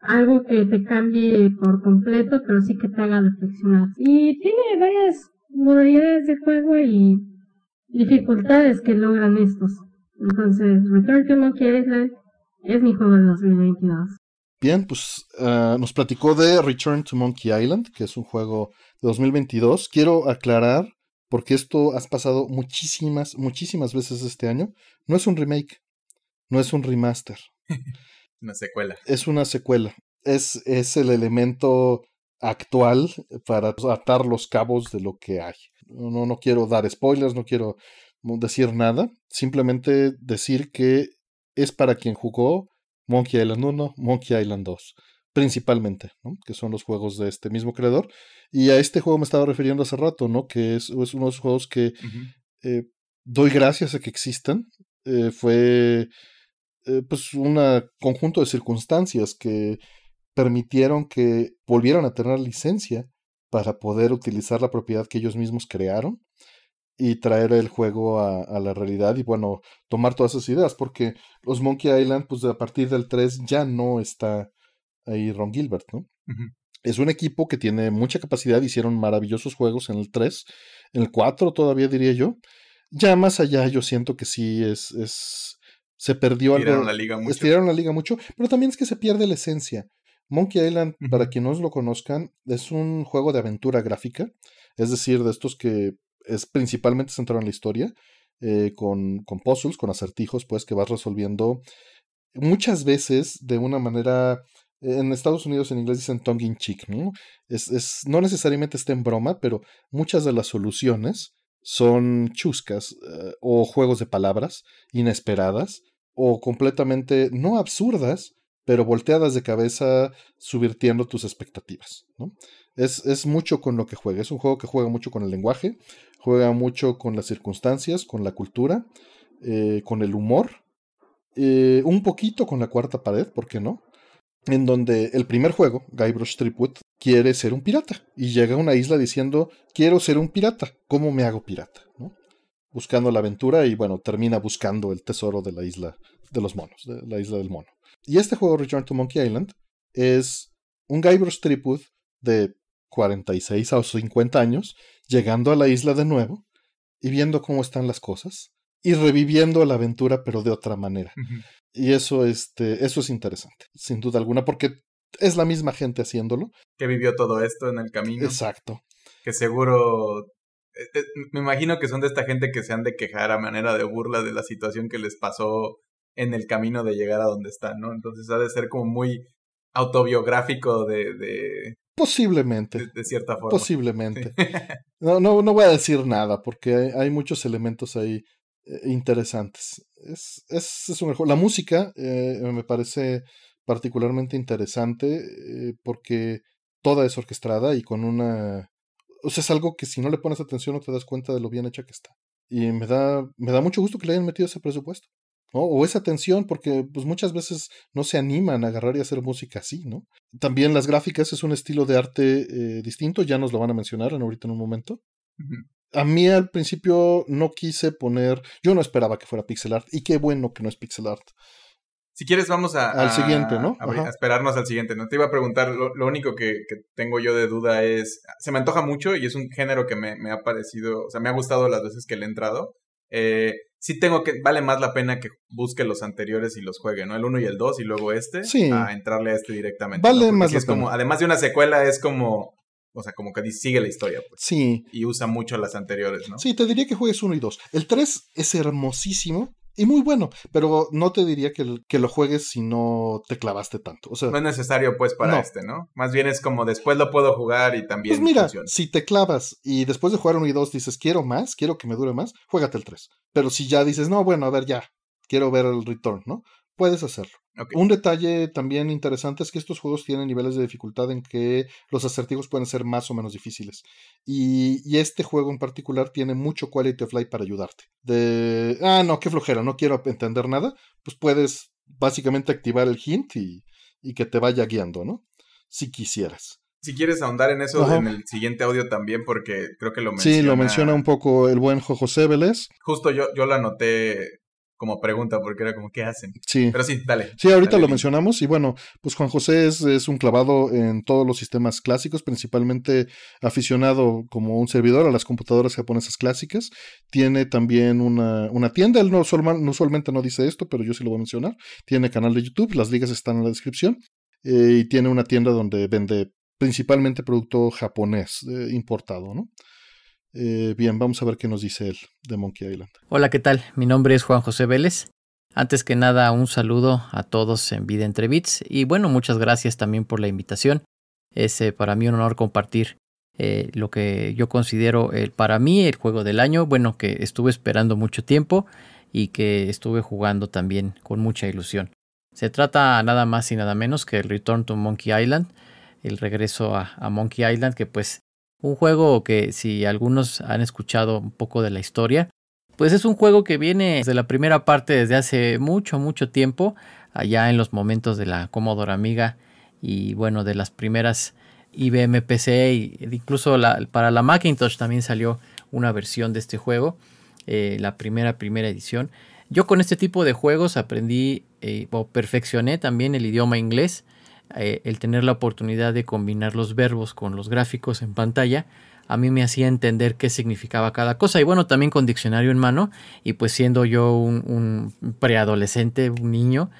algo que te cambie por completo, pero sí que te haga reflexionar. Y tiene varias modalidades de juego y dificultades que logran estos. Entonces, Return to Monkey Island es mi juego de 2022. Bien, pues ah, nos platicó de Return to Monkey Island, que es un juego de 2022. Quiero aclarar, porque esto has pasado muchísimas, muchísimas veces este año. No es un remake, no es un remaster. (laughs) una secuela. Es una secuela. Es, es el elemento actual para atar los cabos de lo que hay. No, no quiero dar spoilers, no quiero decir nada, simplemente decir que es para quien jugó Monkey Island 1, Monkey Island 2, principalmente, que son los juegos de este mismo creador. Y a este juego me estaba refiriendo hace rato, ¿no? que es, uno de los juegos que eh, doy gracias a que existan. Eh, fue eh, pues un conjunto de circunstancias que permitieron que volvieran a tener licencia para poder utilizar la propiedad que ellos mismos crearon y traer el juego a, la realidad y bueno, tomar todas esas ideas, porque los Monkey Island, pues a partir del 3 ya no está ahí Ron Gilbert, ¿no? Es un equipo que tiene mucha capacidad, hicieron maravillosos juegos en el 3, en el 4 todavía diría yo. Ya más allá yo siento que sí es... es se perdió algo. La liga Estiraron la liga mucho, pero también es que se pierde la esencia. Monkey Island, para quienes no lo conozcan, es un juego de aventura gráfica, es decir, de estos que es principalmente centrado en la historia, eh, con, con puzzles, con acertijos, pues que vas resolviendo muchas veces de una manera en Estados Unidos en inglés dicen tongue in cheek, ¿no? Es, no necesariamente está en broma, pero muchas de las soluciones son chuscas eh, o juegos de palabras inesperadas o completamente no absurdas, pero volteadas de cabeza, subvirtiendo tus expectativas, ¿no? Es, es mucho con lo que juega. Es un juego que juega mucho con el lenguaje, juega mucho con las circunstancias, con la cultura, eh, con el humor, eh, un poquito con la cuarta pared, ¿por qué no? En donde el primer juego, Guybrush Tripwood, quiere ser un pirata y llega a una isla diciendo, quiero ser un pirata, ¿cómo me hago pirata? Buscando la aventura y bueno, termina buscando el tesoro de la isla de los monos, de la isla del mono. Y este juego, Return to Monkey Island, es un Guybrush Tripwood de 46 a 50 años llegando a la isla de nuevo y viendo cómo están las cosas y reviviendo la aventura pero de otra manera. Y eso, este, eso es interesante, sin duda alguna, porque es la misma gente haciéndolo. Que vivió todo esto en el camino. Exacto. Que seguro eh, eh, me imagino que son de esta gente que se han de quejar a manera de burla de la situación que les pasó en el camino de llegar a donde están, ¿no? Entonces ha de ser como muy autobiográfico de, de Posiblemente. De, cierta forma. Posiblemente. (laughs) No, no, no voy a decir nada porque hay, muchos elementos ahí eh, interesantes. Es, es, la música eh, me parece particularmente interesante eh, porque toda es orquestada y con una... O sea, es algo que si no le pones atención no te das cuenta de lo bien hecha que está. Y me da, me da mucho gusto que le hayan metido ese presupuesto. O esa tensión, porque pues muchas veces no se animan a agarrar y hacer música así, ¿no? También las gráficas es un estilo de arte eh, distinto, ya nos lo van a mencionar ahorita en un momento. A mí al principio no quise poner, yo no esperaba que fuera pixel art, y qué bueno que no es pixel art. Si quieres, vamos a. Al siguiente, ¿no? A, esperarnos al siguiente, ¿no? Te iba a preguntar, lo, único que, tengo yo de duda es. Se me antoja mucho y es un género que me, me ha parecido. O sea, me ha gustado las veces que le he entrado. Eh, sí tengo que, vale más la pena que busque los anteriores y los juegue, ¿no? El 1 y el 2 y luego este, sí. a entrarle a este directamente. Vale más la es Como, además de una secuela, es como, o sea, como que sigue la historia. Pues, sí. Y usa mucho las anteriores, ¿no? Sí, te diría que juegues 1 y 2. El 3 es hermosísimo y muy bueno, pero no te diría que, que, lo juegues si no te clavaste tanto. O sea, no es necesario pues para este, ¿no? Más bien es como después lo puedo jugar y también. Pues mira, si te clavas y después de jugar uno y dos dices quiero más, quiero que me dure más, juégate el 3. Pero si ya dices, no, bueno, a ver, ya, quiero ver el return, ¿no? puedes hacerlo. Un detalle también interesante es que estos juegos tienen niveles de dificultad en que los acertijos pueden ser más o menos difíciles. Y, este juego en particular tiene mucho quality of life para ayudarte. De, ah, no, qué flojera, no quiero entender nada. Pues puedes básicamente activar el hint y, que te vaya guiando, ¿no? Si quisieras. Si quieres ahondar en eso en el siguiente audio también, porque creo que lo menciona. Sí, lo menciona un poco el buen José Vélez. Justo yo, yo lo anoté como pregunta, porque era como, ¿qué hacen? Sí. Pero sí, dale. Sí, ahorita lo mencionamos. Y bueno, pues Juan José es, un clavado en todos los sistemas clásicos, principalmente aficionado como un servidor a las computadoras japonesas clásicas. Tiene también una, una tienda, él no, usualmente no dice esto, pero yo sí lo voy a mencionar. Tiene canal de YouTube, las ligas están en la descripción. Eh, y tiene una tienda donde vende principalmente producto japonés eh, importado, ¿no? Eh, bien, vamos a ver qué nos dice él de Monkey Island. Hola, ¿qué tal? Mi nombre es Juan José Vélez. Antes que nada, un saludo a todos en Vida Entre Bits y bueno, muchas gracias también por la invitación. Es eh, para mí un honor compartir eh, lo que yo considero para mí el juego del año, bueno, que estuve esperando mucho tiempo y que estuve jugando también con mucha ilusión. Se trata nada más y nada menos que el Return to Monkey Island, el regreso a Monkey Island, que pues un juego que si algunos han escuchado un poco de la historia, pues es un juego que viene desde la primera parte desde hace mucho, mucho tiempo, allá en los momentos de la Commodore Amiga y bueno, de las primeras IBM PC e incluso para la Macintosh también salió una versión de este juego, eh, la primera, primera edición. Yo con este tipo de juegos aprendí eh, o perfeccioné también el idioma inglés eh, el tener la oportunidad de combinar los verbos con los gráficos en pantalla, a mí me hacía entender qué significaba cada cosa. Y bueno, también con diccionario en mano, y pues siendo yo un, un preadolescente, un niño,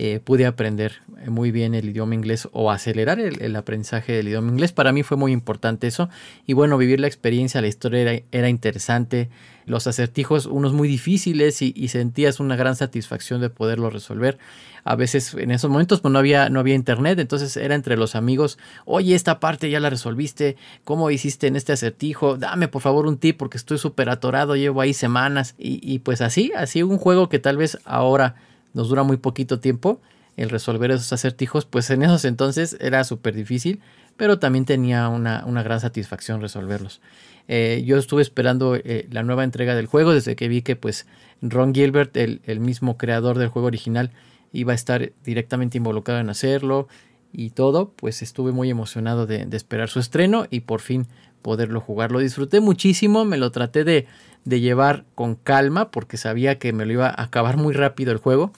eh, pude aprender eh, muy bien el idioma inglés o acelerar el, aprendizaje del idioma inglés. Para mí fue muy importante eso. Y bueno, vivir la experiencia, la historia era, interesante, los acertijos, unos muy difíciles y, sentías una gran satisfacción de poderlo resolver. A veces en esos momentos pues, no, había, no había internet, entonces era entre los amigos, oye, esta parte ya la resolviste, ¿cómo hiciste en este acertijo? Dame por favor un tip porque estoy súper atorado, llevo ahí semanas. Y, y pues así, así un juego que tal vez ahora nos dura muy poquito tiempo el resolver esos acertijos, pues en esos entonces era súper difícil, pero también tenía una, una gran satisfacción resolverlos. Eh, yo estuve esperando eh, la nueva entrega del juego desde que vi que pues Ron Gilbert, el, el, mismo creador del juego original, iba a estar directamente involucrado en hacerlo y todo, pues estuve muy emocionado de, de esperar su estreno y por fin poderlo jugar. Lo disfruté muchísimo, me lo traté de, de llevar con calma porque sabía que me lo iba a acabar muy rápido el juego.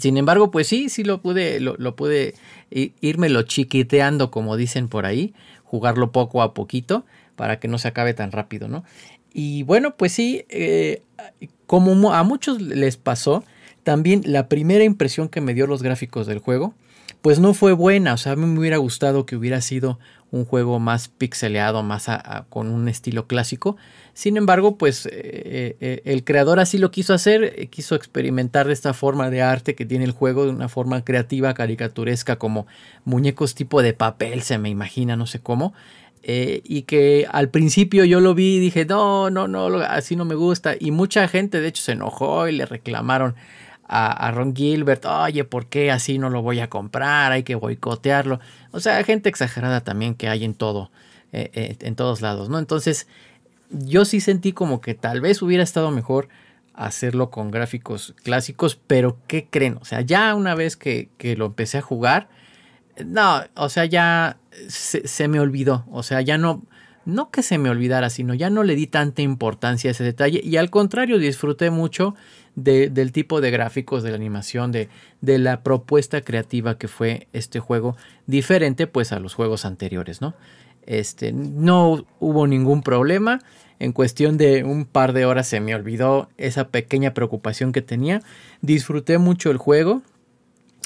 Sin embargo, pues sí, sí lo pude, lo, lo pude irmelo chiquiteando, como dicen por ahí, jugarlo poco a poquito para que no se acabe tan rápido, ¿no? Y bueno, pues sí, eh, como a muchos les pasó, también la primera impresión que me dio los gráficos del juego, pues no fue buena, o sea, a mí me hubiera gustado que hubiera sido un juego más pixeleado, más con un estilo clásico, sin embargo, pues eh, eh, eh, el creador así lo quiso hacer, quiso experimentar esta forma de arte que tiene el juego de una forma creativa, caricaturesca, como muñecos tipo de papel, se me imagina, no sé cómo. y que al principio yo lo vi y dije, no, no, no, así no me gusta. Y mucha gente, de hecho, se enojó y le reclamaron a, Ron Gilbert, oye, ¿por qué así no lo voy a comprar? Hay que boicotearlo. O sea, gente exagerada también que hay en todo, en todos lados, ¿no? Entonces, yo sí sentí como que tal vez hubiera estado mejor hacerlo con gráficos clásicos, pero ¿qué creen? O sea, ya una vez que, lo empecé a jugar, no, o sea, ya se, me olvidó, o sea, ya no, no que se me olvidara, sino ya no le di tanta importancia a ese detalle y al contrario disfruté mucho del tipo de gráficos, de la animación, de, de la propuesta creativa que fue este juego, diferente pues a los juegos anteriores, ¿no? Este, no hubo ningún problema. En cuestión de un par de horas se me olvidó esa pequeña preocupación que tenía. Disfruté mucho el juego.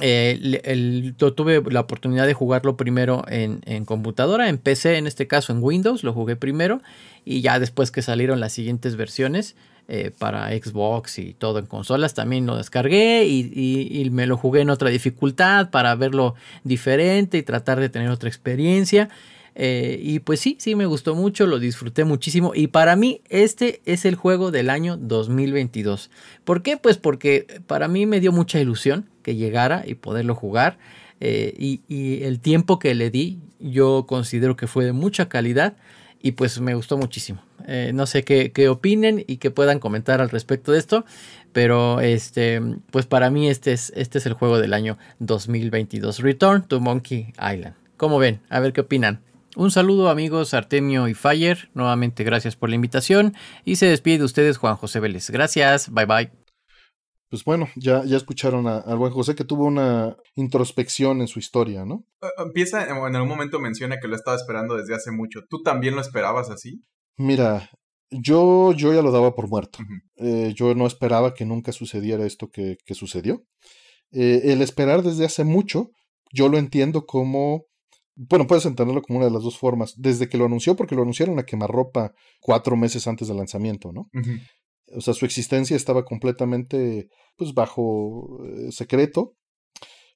Eh, tuve la oportunidad de jugarlo primero en, computadora, en PC, en este caso en Windows, lo jugué primero y ya después que salieron las siguientes versiones eh, para Xbox y todo en consolas, también lo descargué y me lo jugué en otra dificultad para verlo diferente y tratar de tener otra experiencia. Eh, y pues sí, sí me gustó mucho, lo disfruté muchísimo. Y para mí este es el juego del año 2022. ¿Por qué? Pues porque para mí me dio mucha ilusión que llegara y poderlo jugar. Eh, y, el tiempo que le di yo considero que fue de mucha calidad y pues me gustó muchísimo. Eh, no sé qué, opinen y qué puedan comentar al respecto de esto, pero este, pues para mí este es, este es el juego del año 2022, Return to Monkey Island. ¿Cómo ven? A ver qué opinan. Un saludo amigos Artemio y Fayer. nuevamente gracias por la invitación y se despide de ustedes Juan José Vélez. Gracias, bye bye. Pues bueno, ya, ya escucharon al Juan José que tuvo una introspección en su historia, ¿no? Eh, empieza, en algún momento menciona que lo estaba esperando desde hace mucho. ¿Tú también lo esperabas así? Mira, yo, yo ya lo daba por muerto. Eh, yo no esperaba que nunca sucediera esto que, sucedió. Eh, el esperar desde hace mucho, yo lo entiendo como bueno, puedes entenderlo como una de las dos formas. Desde que lo anunció, porque lo anunciaron a quemarropa cuatro meses antes del lanzamiento, ¿no? O sea, su existencia estaba completamente pues, bajo eh, secreto.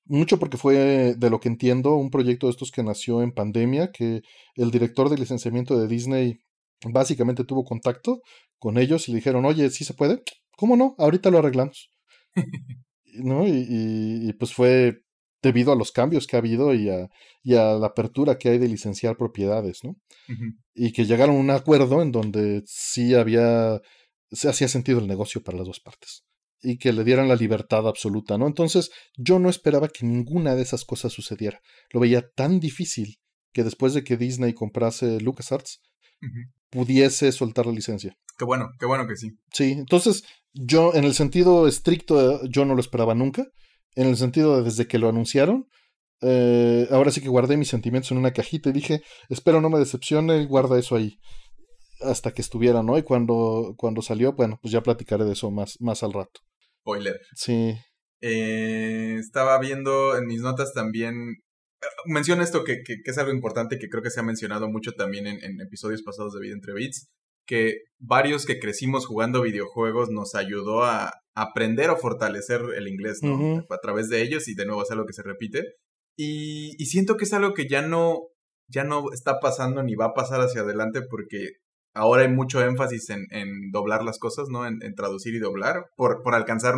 Mucho porque fue, de lo que entiendo, un proyecto de estos que nació en pandemia, que el director de licenciamiento de Disney básicamente tuvo contacto con ellos y le dijeron, oye, sí se puede, ¿cómo no? Ahorita lo arreglamos. (laughs) ¿No? y pues fue debido a los cambios que ha habido y a, la apertura que hay de licenciar propiedades, ¿no? Y que llegaron a un acuerdo en donde sí había, se hacía sentido el negocio para las dos partes y que le dieran la libertad absoluta, ¿no? Entonces yo no esperaba que ninguna de esas cosas sucediera. Lo veía tan difícil que después de que Disney comprase LucasArts, pudiese soltar la licencia. Qué bueno, qué bueno que sí. Sí, entonces yo en el sentido estricto eh, yo no lo esperaba nunca en el sentido de desde que lo anunciaron, eh, ahora sí que guardé mis sentimientos en una cajita y dije, espero no me decepcione, guarda eso ahí. Hasta que estuviera, ¿no? Y cuando, cuando salió, bueno, pues ya platicaré de eso más, más al rato. Spoiler. Sí. Eh, estaba viendo en mis notas también. Menciona esto que, que, es algo importante que creo que se ha mencionado mucho también en, en episodios pasados de Vida entre bits que varios que crecimos jugando videojuegos nos ayudó a, aprender o fortalecer el inglés, ¿no? A través de ellos y de nuevo es algo que se repite. Y, siento que es algo que ya no, ya no está pasando ni va a pasar hacia adelante porque ahora hay mucho énfasis en, en doblar las cosas, ¿no? En, traducir y doblar por, por alcanzar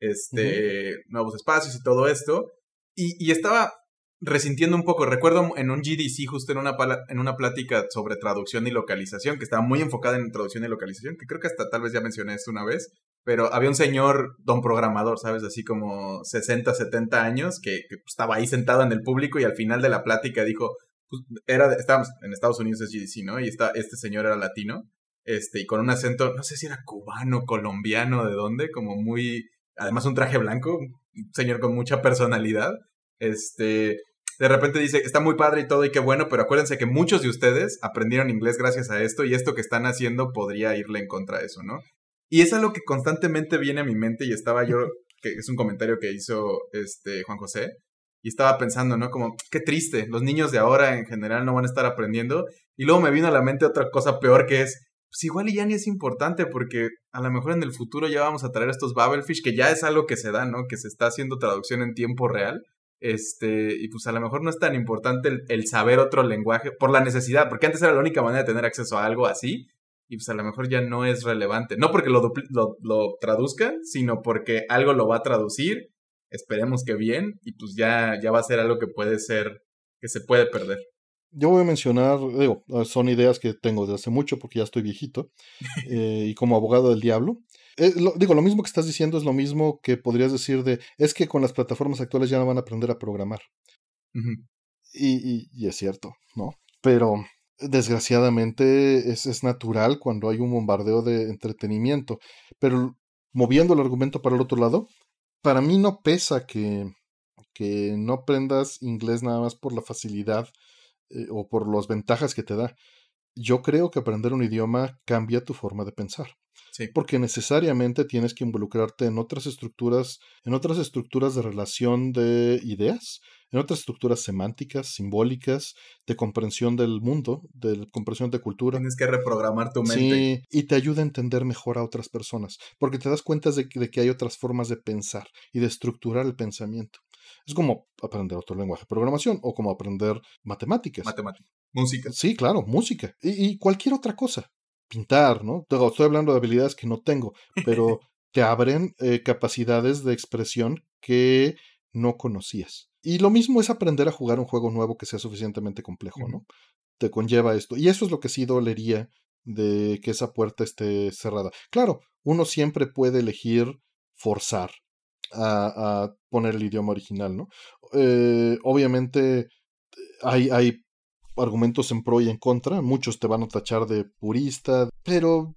este, nuevos espacios y todo esto. Y, y, estaba resintiendo un poco, recuerdo en un GDC justo en una, en una plática sobre traducción y localización, que estaba muy enfocada en traducción y localización, que creo que hasta tal vez ya mencioné esto una vez, pero había un señor, don programador, ¿sabes? Así como 60, 70 años, que, estaba ahí sentado en el público y al final de la plática dijo, pues, era, estábamos en Estados Unidos es GDC, ¿no? Y está, este señor era latino, este, y con un acento, no sé si era cubano, colombiano, de dónde, como muy, además un traje blanco, un señor con mucha personalidad, este, de repente dice, está muy padre y todo y qué bueno, pero acuérdense que muchos de ustedes aprendieron inglés gracias a esto y esto que están haciendo podría irle en contra de eso, ¿no? Y es algo que constantemente viene a mi mente y estaba yo, (laughs) que es un comentario que hizo este Juan José, y estaba pensando, ¿no? Como, qué triste, los niños de ahora en general no van a estar aprendiendo. Y luego me vino a la mente otra cosa peor que es, pues igual y ya ni es importante porque a lo mejor en el futuro ya vamos a traer estos Babelfish, que ya es algo que se da, ¿no? Que se está haciendo traducción en tiempo real. Este, y pues a lo mejor no es tan importante el, saber otro lenguaje por la necesidad, porque antes era la única manera de tener acceso a algo así, y pues a lo mejor ya no es relevante. No porque lo, lo, lo traduzcan, sino porque algo lo va a traducir, esperemos que bien, y pues ya, ya va a ser algo que puede ser, que se puede perder. Yo voy a mencionar, digo, son ideas que tengo desde hace mucho porque ya estoy viejito (laughs) eh, y como abogado del diablo. Eh, digo, lo mismo que estás diciendo es lo mismo que podrías decir de, es que con las plataformas actuales ya no van a aprender a programar. y es cierto, ¿no? Pero desgraciadamente es, natural cuando hay un bombardeo de entretenimiento. Pero moviendo el argumento para el otro lado, para mí no pesa que, que no aprendas inglés nada más por la facilidad eh, o por las ventajas que te da. Yo creo que aprender un idioma cambia tu forma de pensar. Porque necesariamente tienes que involucrarte en otras estructuras, en otras estructuras de relación de ideas, en otras estructuras semánticas, simbólicas, de comprensión del mundo, de comprensión de cultura. Tienes que reprogramar tu mente. y te ayuda a entender mejor a otras personas, porque te das cuenta de, que hay otras formas de pensar y de estructurar el pensamiento. Es como aprender otro lenguaje de programación o como aprender matemáticas. Matemáticas. Música. Sí, claro, música. Y, cualquier otra cosa. Pintar, ¿no? Estoy hablando de habilidades que no tengo, pero (laughs) te abren eh, capacidades de expresión que no conocías. Y lo mismo es aprender a jugar un juego nuevo que sea suficientemente complejo, ¿no? Te conlleva esto. Y eso es lo que sí dolería de que esa puerta esté cerrada. Claro, uno siempre puede elegir forzar a, poner el idioma original, ¿no? Eh, obviamente hay, hay argumentos en pro y en contra, muchos te van a tachar de purista, pero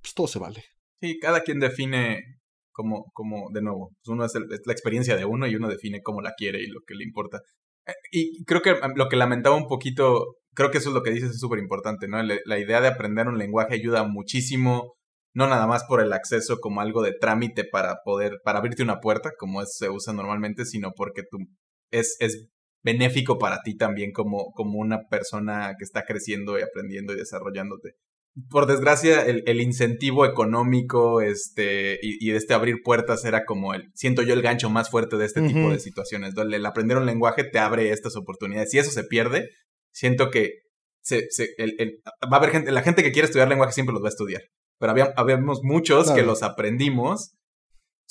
pues, todo se vale. Sí, cada quien define como, como de nuevo, pues, uno es, la experiencia de uno y uno define cómo la quiere y lo que le importa. Eh, y creo que lo que lamentaba un poquito, creo que eso es lo que dices, es súper importante, ¿no? La, idea de aprender un lenguaje ayuda muchísimo, no nada más por el acceso como algo de trámite para poder, para abrirte una puerta, como se usa normalmente, sino porque tú, es, es benéfico para ti también como, como una persona que está creciendo y aprendiendo y desarrollándote por desgracia, el, el incentivo económico este, y, y, este abrir puertas era como el, siento yo, el gancho más fuerte de este tipo de situaciones. El, aprender un lenguaje te abre estas oportunidades. Si eso se pierde, siento que se, se, el, va a haber gente, la gente que quiere estudiar lenguaje siempre los va a estudiar. Pero habíamos muchos que los aprendimos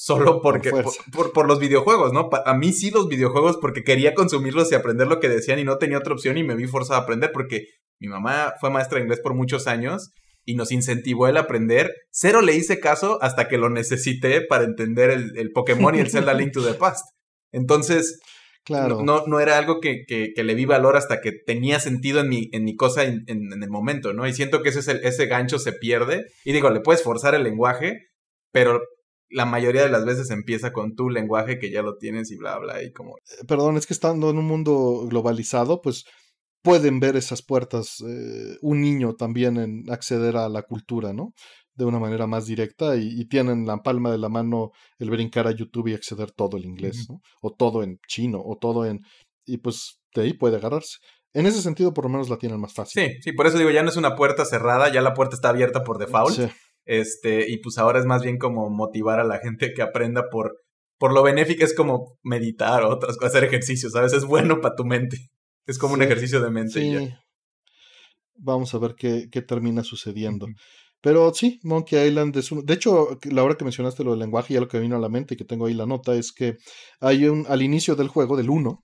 solo porque por, por, los videojuegos, ¿no? a mí sí los videojuegos porque quería consumirlos y aprender lo que decían y no tenía otra opción y me vi forzado a aprender porque mi mamá fue maestra de inglés por muchos años y nos incentivó el aprender. Cero le hice caso hasta que lo necesité para entender el, Pokémon y el Zelda Link to the Past. Entonces, claro. no, no era algo que, le vi valor hasta que tenía sentido en mi, en mi cosa en, el momento, ¿no? Y siento que ese, es ese gancho se pierde. Y digo, le puedes forzar el lenguaje, pero la mayoría de las veces empieza con tu lenguaje que ya lo tienes y bla, bla, y como... Eh, perdón, es que estando en un mundo globalizado, pues pueden ver esas puertas eh, un niño también en acceder a la cultura, ¿no? De una manera más directa y, tienen la palma de la mano el brincar a YouTube y acceder todo el inglés, ¿no? O todo en chino, o todo en... Y pues de ahí puede agarrarse. En ese sentido, por lo menos la tienen más fácil. Sí, sí, por eso digo, ya no es una puerta cerrada, ya la puerta está abierta por default. Sí. Este, y pues ahora es más bien como motivar a la gente que aprenda por, por lo benéfica es como meditar o otras cosas, hacer ejercicios, ¿sabes? Es bueno para tu mente. Es como un ejercicio de mente. Y ya. Vamos a ver qué, qué termina sucediendo. Pero sí, Monkey Island es uno. De hecho, la hora que mencionaste lo del lenguaje, ya lo que vino a la mente y que tengo ahí la nota es que hay un. Al inicio del juego, del 1,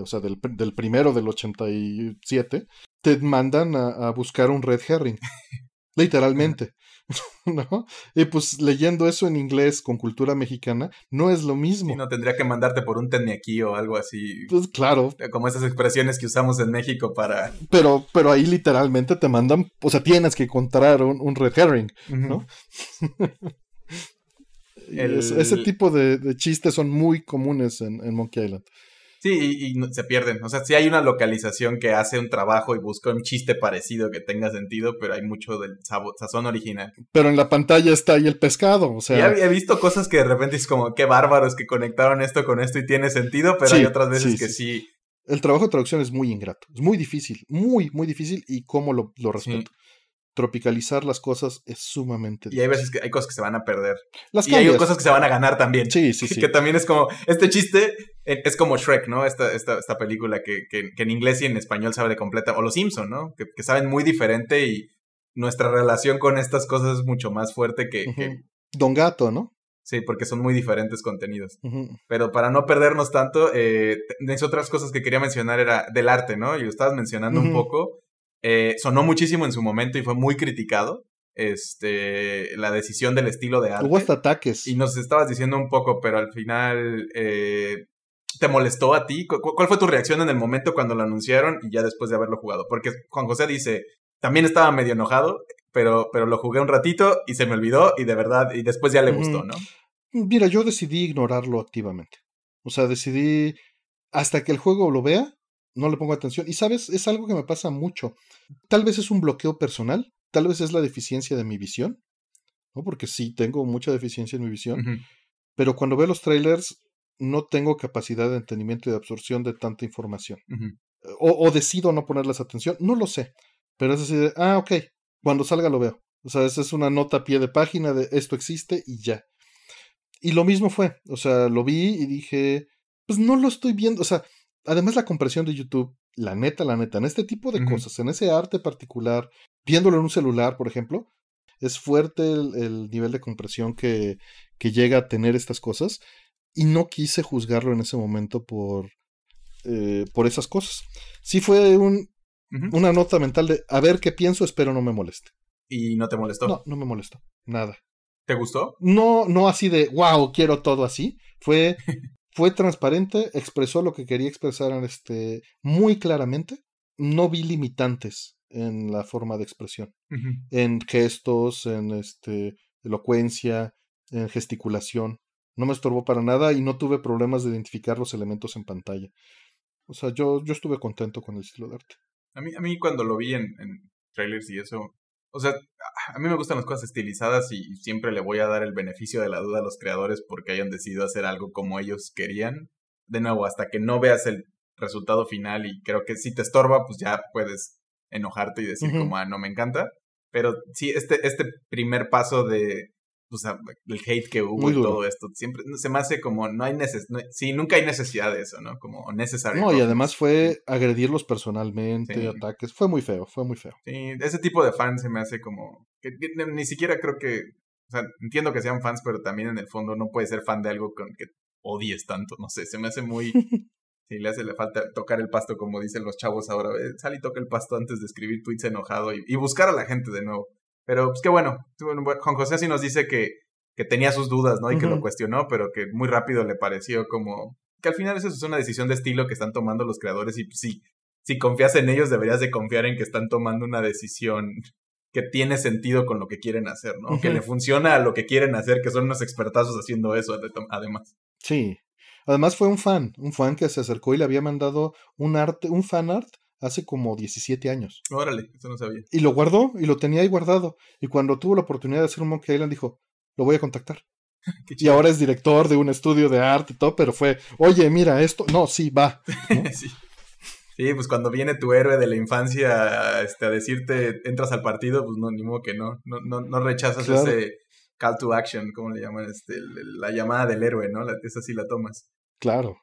o sea, del, del, primero del 87, te mandan a buscar un red herring. (laughs) literalmente. (laughs) ¿no? Y pues leyendo eso en inglés con cultura mexicana no es lo mismo. Y no tendría que mandarte por un aquí o algo así. Pues claro. Eh, como esas expresiones que usamos en México para. Pero, pero ahí literalmente te mandan, o sea, tienes que encontrar un, red herring, ¿no? (laughs) Ese tipo de, de, chistes son muy comunes en, en Monkey Island. Sí, y, se pierden. O sea, sí hay una localización que hace un trabajo y busca un chiste parecido que tenga sentido, pero hay mucho del sazón original. Pero en la pantalla está ahí el pescado, o sea. he visto cosas que de repente es como, qué bárbaros que conectaron esto con esto y tiene sentido, pero hay otras veces que sí. sí. El trabajo de traducción es muy ingrato, es muy difícil, muy, muy difícil y cómo lo, lo respeto tropicalizar las cosas es sumamente difícil. Y hay veces que hay cosas que se van a perder. Las y hay cosas que se van a ganar también. Sí, sí, (laughs) sí. que también es como, este chiste eh, es como Shrek, ¿no? Esta, esta, esta película que, en inglés y en español sabe de completa, o Los Simpson, ¿no? Que, saben muy diferente y nuestra relación con estas cosas es mucho más fuerte que... Don Gato, ¿no? Sí, porque son muy diferentes contenidos. Pero para no perdernos tanto, eh, otras cosas que quería mencionar era del arte, ¿no? Y lo estabas mencionando un poco. Eh, sonó muchísimo en su momento y fue muy criticado. Este, la decisión del estilo de arte. Hubo hasta ataques. Y nos estabas diciendo un poco, pero al final eh, te molestó a ti. ¿Cuál fue tu reacción en el momento cuando lo anunciaron y ya después de haberlo jugado? Porque Juan José dice, también estaba medio enojado, pero, pero lo jugué un ratito y se me olvidó y de verdad, y después ya le gustó, ¿no? Mira, yo decidí ignorarlo activamente. O sea, decidí hasta que el juego lo vea, no le pongo atención. Y sabes, es algo que me pasa mucho. Tal vez es un bloqueo personal, tal vez es la deficiencia de mi visión, ¿no? Porque sí, tengo mucha deficiencia en mi visión, pero cuando veo los trailers no tengo capacidad de entendimiento y de absorción de tanta información. o, o, decido no ponerles atención, no lo sé, pero es así de, ah, ok, cuando salga lo veo. O sea, esa es una nota a pie de página de esto existe y ya. Y lo mismo fue, o sea, lo vi y dije, pues no lo estoy viendo, o sea, además la compresión de YouTube, la neta, la neta, en este tipo de cosas, en ese arte particular, viéndolo en un celular, por ejemplo, es fuerte el, nivel de compresión que, llega a tener estas cosas. Y no quise juzgarlo en ese momento por, eh, por esas cosas. Sí fue un, una nota mental de, a ver qué pienso, espero no me moleste. ¿Y no te molestó? No, no me molestó. Nada. ¿Te gustó? No, no así de, wow, quiero todo así. Fue, (laughs) fue transparente, expresó lo que quería expresar este, muy claramente. No vi limitantes en la forma de expresión, en gestos, en este, elocuencia, en gesticulación. No me estorbó para nada y no tuve problemas de identificar los elementos en pantalla. O sea, yo, yo estuve contento con el estilo de arte. A mí, a mí cuando lo vi en, en trailers y eso, o sea, a mí me gustan las cosas estilizadas y siempre le voy a dar el beneficio de la duda a los creadores porque hayan decidido hacer algo como ellos querían. De nuevo, hasta que no veas el resultado final y creo que si te estorba, pues ya puedes enojarte y decir como, ah, no me encanta. Pero sí, este, este primer paso de el hate que hubo y todo esto. Siempre se me hace como no hay necesidad, sí, nunca hay necesidad de eso, ¿no? Como necesario. No, y además fue agredirlos personalmente, ataques, fue muy feo, fue muy feo. Sí, ese tipo de fan se me hace como, que, ni siquiera creo que, o sea, entiendo que sean fans, pero también en el fondo no puede ser fan de algo con que odies tanto, no sé, se me hace muy... si (laughs) le hace falta tocar el pasto, como dicen los chavos ahora, sal y toca el pasto antes de escribir tweets enojado y buscar a la gente de nuevo. Pero pues qué bueno. Juan José sí nos dice que, que tenía sus dudas, ¿no? Y que lo cuestionó, pero que muy rápido le pareció como que al final eso es una decisión de estilo que están tomando los creadores y sí, si confías en ellos deberías de confiar en que están tomando una decisión que tiene sentido con lo que quieren hacer, ¿no? Que le funciona a lo que quieren hacer, que son unos expertazos haciendo eso, además. Sí. Además fue un fan, un fan que se acercó y le había mandado un arte, un fan art hace como 17 años. Órale, eso no sabía. Y lo guardó y lo tenía ahí guardado. Y cuando tuvo la oportunidad de hacer un Monkey Island, dijo, lo voy a contactar. (laughs) y ahora es director de un estudio de arte y todo, pero fue, oye, mira esto. No, sí, va. (laughs) sí. pues cuando viene tu héroe de la infancia este, a decirte, entras al partido, pues no, ni modo que no. No, no, rechazas ese call to action, ¿cómo le llaman? Este, la llamada del héroe, ¿no? esa sí la tomas. Claro,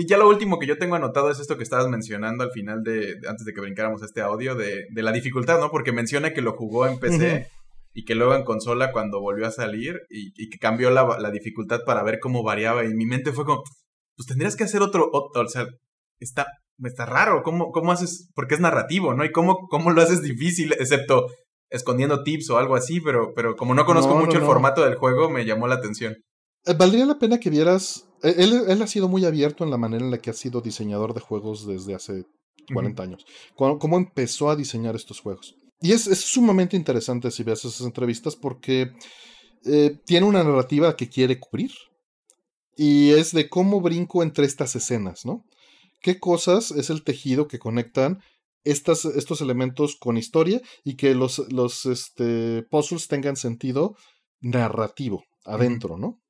y ya lo último que yo tengo anotado es esto que estabas mencionando al final de, antes de que brincáramos este audio, de, la dificultad, ¿no? Porque menciona que lo jugó en PC. Y que luego en consola cuando volvió a salir y, que cambió la, dificultad para ver cómo variaba. Y mi mente fue como, pues tendrías que hacer otro, o sea, está, está raro, ¿cómo, cómo haces? Porque es narrativo, ¿no? Y cómo, cómo lo haces difícil, excepto escondiendo tips o algo así, pero, pero como no conozco mucho el formato del juego, me llamó la atención. Eh, valdría la pena que vieras eh, él, ha sido muy abierto en la manera en la que ha sido diseñador de juegos desde hace 40 años. cómo empezó a diseñar estos juegos. Y es, sumamente interesante si ves esas entrevistas porque eh, tiene una narrativa que quiere cubrir. Y es de cómo brinco entre estas escenas, ¿no? ¿Qué cosas es el tejido que conectan estas, estos elementos con historia y que los, los este, puzzles tengan sentido narrativo adentro, ¿no?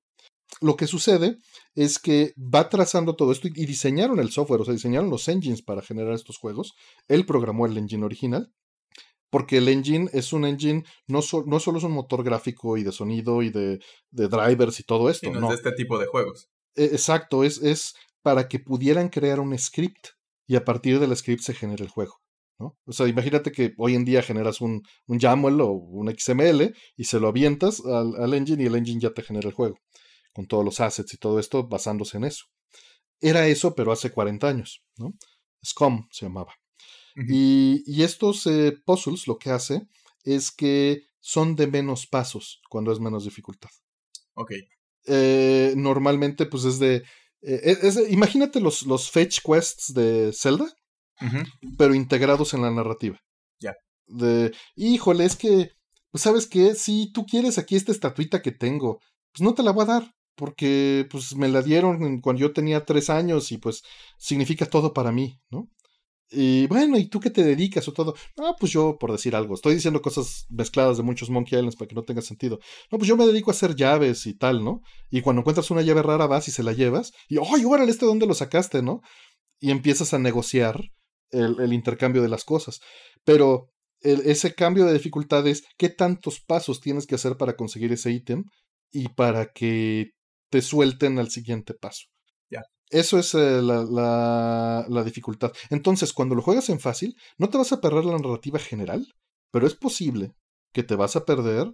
lo que sucede es que va trazando todo esto y diseñaron el software, o sea, diseñaron los engines para generar estos juegos. Él programó el engine original, porque el engine es un engine, no, no solo es un motor gráfico y de sonido y de, de drivers y todo esto. no, de este tipo de juegos. E, exacto, es, es para que pudieran crear un script y a partir del script se genera el juego. ¿no? O sea, imagínate que hoy en día generas un, un YAML o un XML y se lo avientas al, al engine y el engine ya te genera el juego con todos los assets y todo esto basándose en eso. Era eso, pero hace 40 años, ¿no? SCOM se llamaba. y, estos eh, puzzles lo que hace es que son de menos pasos cuando es menos dificultad. Ok. Eh, normalmente, pues eh, e, es de. imagínate los, los, fetch quests de Zelda, pero integrados en la narrativa. Ya. De. Híjole, es que. Pues sabes que si tú quieres aquí esta estatuita que tengo, pues no te la voy a dar porque pues me la dieron cuando yo tenía tres años y pues significa todo para mí, ¿no? Y bueno, ¿y tú qué te dedicas o todo? Ah, pues yo, por decir algo, estoy diciendo cosas mezcladas de muchos Monkey Islands para que no tenga sentido. No, pues yo me dedico a hacer llaves y tal, ¿no? Y cuando encuentras una llave rara vas y se la llevas y, ¡ay, órale, este dónde lo sacaste, no? Y empiezas a negociar el, intercambio de las cosas. Pero ese cambio de dificultades, qué tantos pasos tienes que hacer para conseguir ese ítem y para que te suelten al siguiente paso. Ya. Eso es eh, la, la, dificultad. Entonces, cuando lo juegas en fácil, no te vas a perder la narrativa general, pero es posible que te vas a perder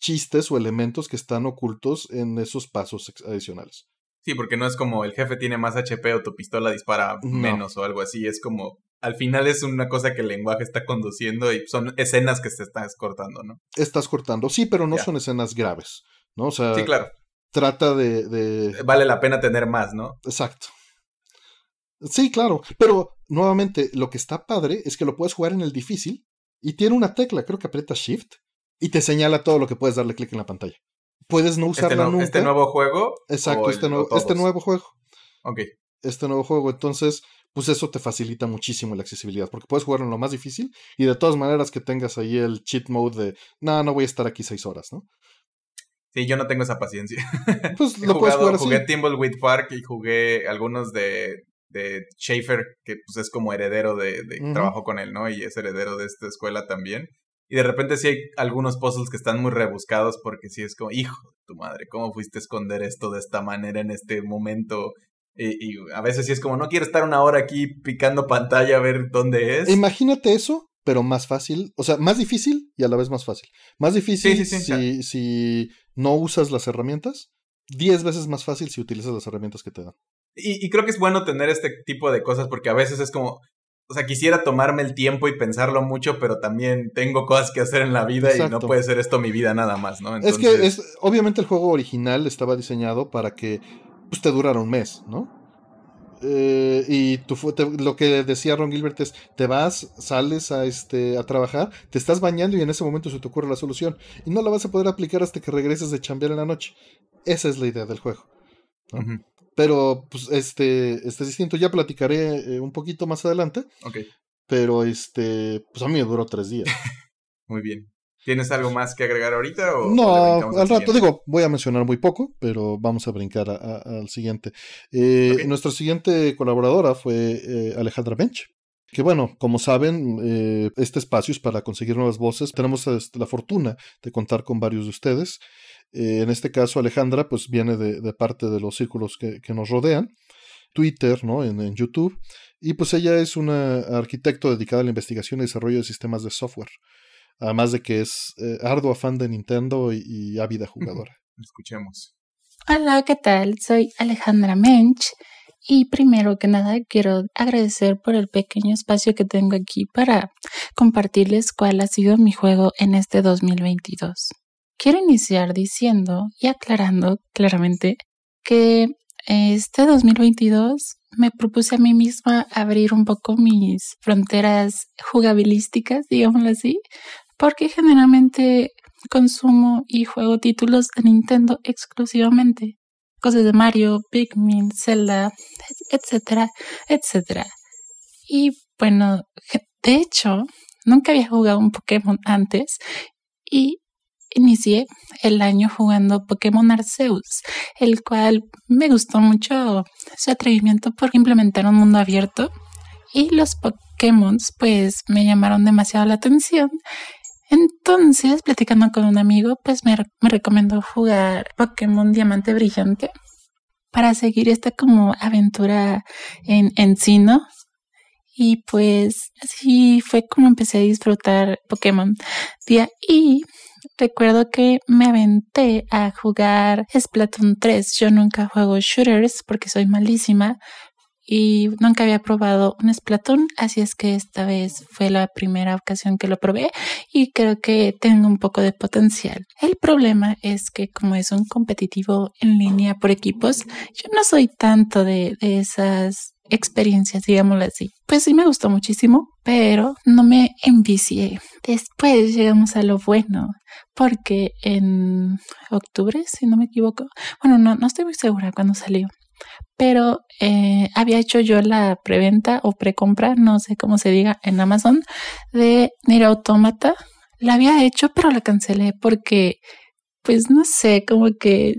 chistes o elementos que están ocultos en esos pasos adicionales. Sí, porque no es como el jefe tiene más HP o tu pistola dispara menos o algo así. Es como al final es una cosa que el lenguaje está conduciendo y son escenas que te estás cortando, ¿no? Estás cortando, sí, pero no son escenas graves, ¿no? sí, claro trata de, eh, Vale la pena tener más, ¿no? Exacto. Sí, claro, pero nuevamente lo que está padre es que lo puedes jugar en el difícil y tiene una tecla, creo que aprietas Shift y te señala todo lo que puedes darle clic en la pantalla. Puedes no este usarla este nunca. ¿Este nuevo juego? Exacto, este, nuevo, este nuevo juego. Ok. Este nuevo juego, entonces, pues eso te facilita muchísimo la accesibilidad, porque puedes jugar en lo más difícil y de todas maneras que tengas ahí el cheat mode de, no, no voy a estar aquí seis horas, ¿no? Sí, yo no tengo esa paciencia. (laughs) Pues lo puedes jugar Jugué así. Park y jugué algunos de, de Schaefer, que pues es como heredero de, trabajo con él, ¿no? Y es heredero de esta escuela también. Y de repente sí hay algunos puzzles que están muy rebuscados porque sí es como, hijo de tu madre, ¿cómo fuiste a esconder esto de esta manera en este momento? Y, y a veces sí es como, no quiero estar una hora aquí picando pantalla a ver dónde es. Imagínate eso, pero más fácil, o sea, más difícil y a la vez más fácil. Más difícil si, no usas las herramientas, 10 veces más fácil si utilizas las herramientas que te dan. Y, creo que es bueno tener este tipo de cosas porque a veces es como, o sea, quisiera tomarme el tiempo y pensarlo mucho, pero también tengo cosas que hacer en la vida y no puede ser esto mi vida nada más, ¿no? Es que es, obviamente el juego original estaba diseñado para que pues, te durara un mes, ¿no? Eh, y lo que decía Ron Gilbert es, te vas, sales a, este, a trabajar, te estás bañando y en ese momento se te ocurre la solución. Y no la vas a poder aplicar hasta que regreses de chambear en la noche. Esa es la idea del juego. Pero, pues, este, este es distinto. Ya platicaré eh, un poquito más adelante. okay Pero, este, pues a mí me duró tres días. (laughs) Muy bien. ¿Tienes algo más que agregar ahorita? O, no, al rato digo, voy a mencionar muy poco, pero vamos a brincar al siguiente. Eh, nuestra siguiente colaboradora fue eh, Alejandra Bench. Que bueno, como saben, eh, este espacio es para conseguir nuevas voces. Tenemos este, la fortuna de contar con varios de ustedes. en este caso, Alejandra, pues viene de, parte de los círculos que, nos rodean. Twitter, ¿no? En, YouTube. Y pues ella es una arquitecto dedicada a la investigación y desarrollo de sistemas de software. Además de que es eh, arduo ardua fan de Nintendo y, y ávida jugadora. Escuchemos. Hola, ¿qué tal? Soy Alejandra Mench. Y primero que nada quiero agradecer por el pequeño espacio que tengo aquí para compartirles cuál ha sido mi juego en este 2022. Quiero iniciar diciendo y aclarando claramente que este 2022 me propuse a mí misma abrir un poco mis fronteras jugabilísticas, digámoslo así, porque generalmente consumo y juego títulos de Nintendo exclusivamente. Cosas de Mario, Pikmin, Zelda, etcétera, etcétera. Y bueno, de hecho, nunca había jugado un Pokémon antes y inicié el año jugando Pokémon Arceus, el cual me gustó mucho su atrevimiento por implementar un mundo abierto y los Pokémon pues me llamaron demasiado la atención entonces, platicando con un amigo, pues me, me recomendó jugar Pokémon Diamante Brillante para seguir esta como aventura en Encino. Y pues así fue como empecé a disfrutar Pokémon. y y recuerdo que me aventé a jugar Splatoon 3. Yo nunca juego shooters porque soy malísima, y nunca había probado un Splatoon, así es que esta vez fue la primera ocasión que lo probé y creo que tengo un poco de potencial. El problema es que como es un competitivo en línea por equipos, yo no soy tanto de, esas experiencias, digámoslo así. Pues sí me gustó muchísimo, pero no me envicié. Después llegamos a lo bueno, porque en octubre, si no me equivoco, bueno, no, no estoy muy segura cuándo salió, pero eh, había hecho yo la preventa o precompra, no sé cómo se diga, en Amazon de Nero Automata. La había hecho, pero la cancelé porque, pues no sé, como que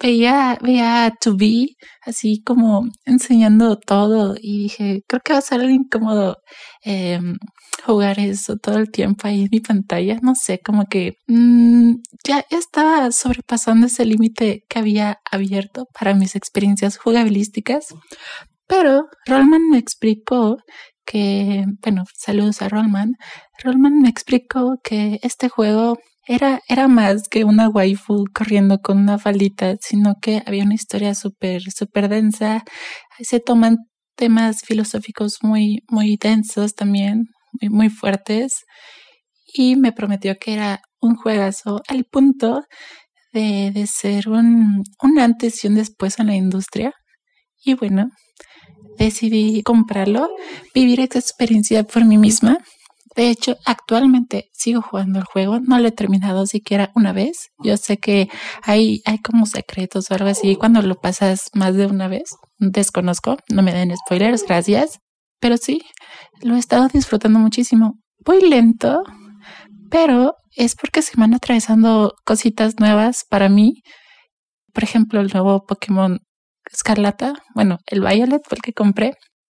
veía, veía a To Be así como enseñando todo y dije, creo que va a ser algo incómodo em, jugar eso todo el tiempo ahí en mi pantalla, no sé, como que mm, ya estaba sobrepasando ese límite que había abierto para mis experiencias jugabilísticas. Pero Rollman me explicó que, bueno, saludos a Rollman. Rollman me explicó que este juego era, era más que una waifu corriendo con una faldita, sino que había una historia súper, súper densa. Se toman temas filosóficos muy, muy densos también muy, fuertes y me prometió que era un juegazo al punto de, ser un, un antes y un después en la industria. Y bueno, decidí comprarlo, vivir esta experiencia por mí misma. De hecho, actualmente sigo jugando el juego, no lo he terminado siquiera una vez. Yo sé que hay, hay como secretos o algo así cuando lo pasas más de una vez. Desconozco, no me den spoilers, gracias. Pero sí, lo he estado disfrutando muchísimo. Voy lento, pero es porque se van atravesando cositas nuevas para mí. Por ejemplo, el nuevo Pokémon Escarlata, bueno, el Violet fue el que compré.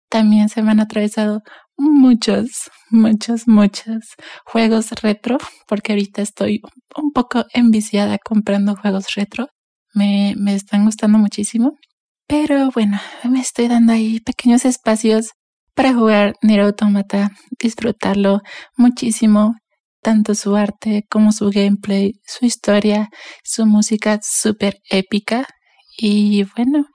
También se me han atravesado muchos, muchos, muchos juegos retro, porque ahorita estoy un poco enviciada comprando juegos retro. Me, me están gustando muchísimo. Pero bueno, me estoy dando ahí pequeños espacios para jugar Nier Automata, disfrutarlo muchísimo, tanto su arte como su gameplay, su historia, su música súper épica. Y bueno,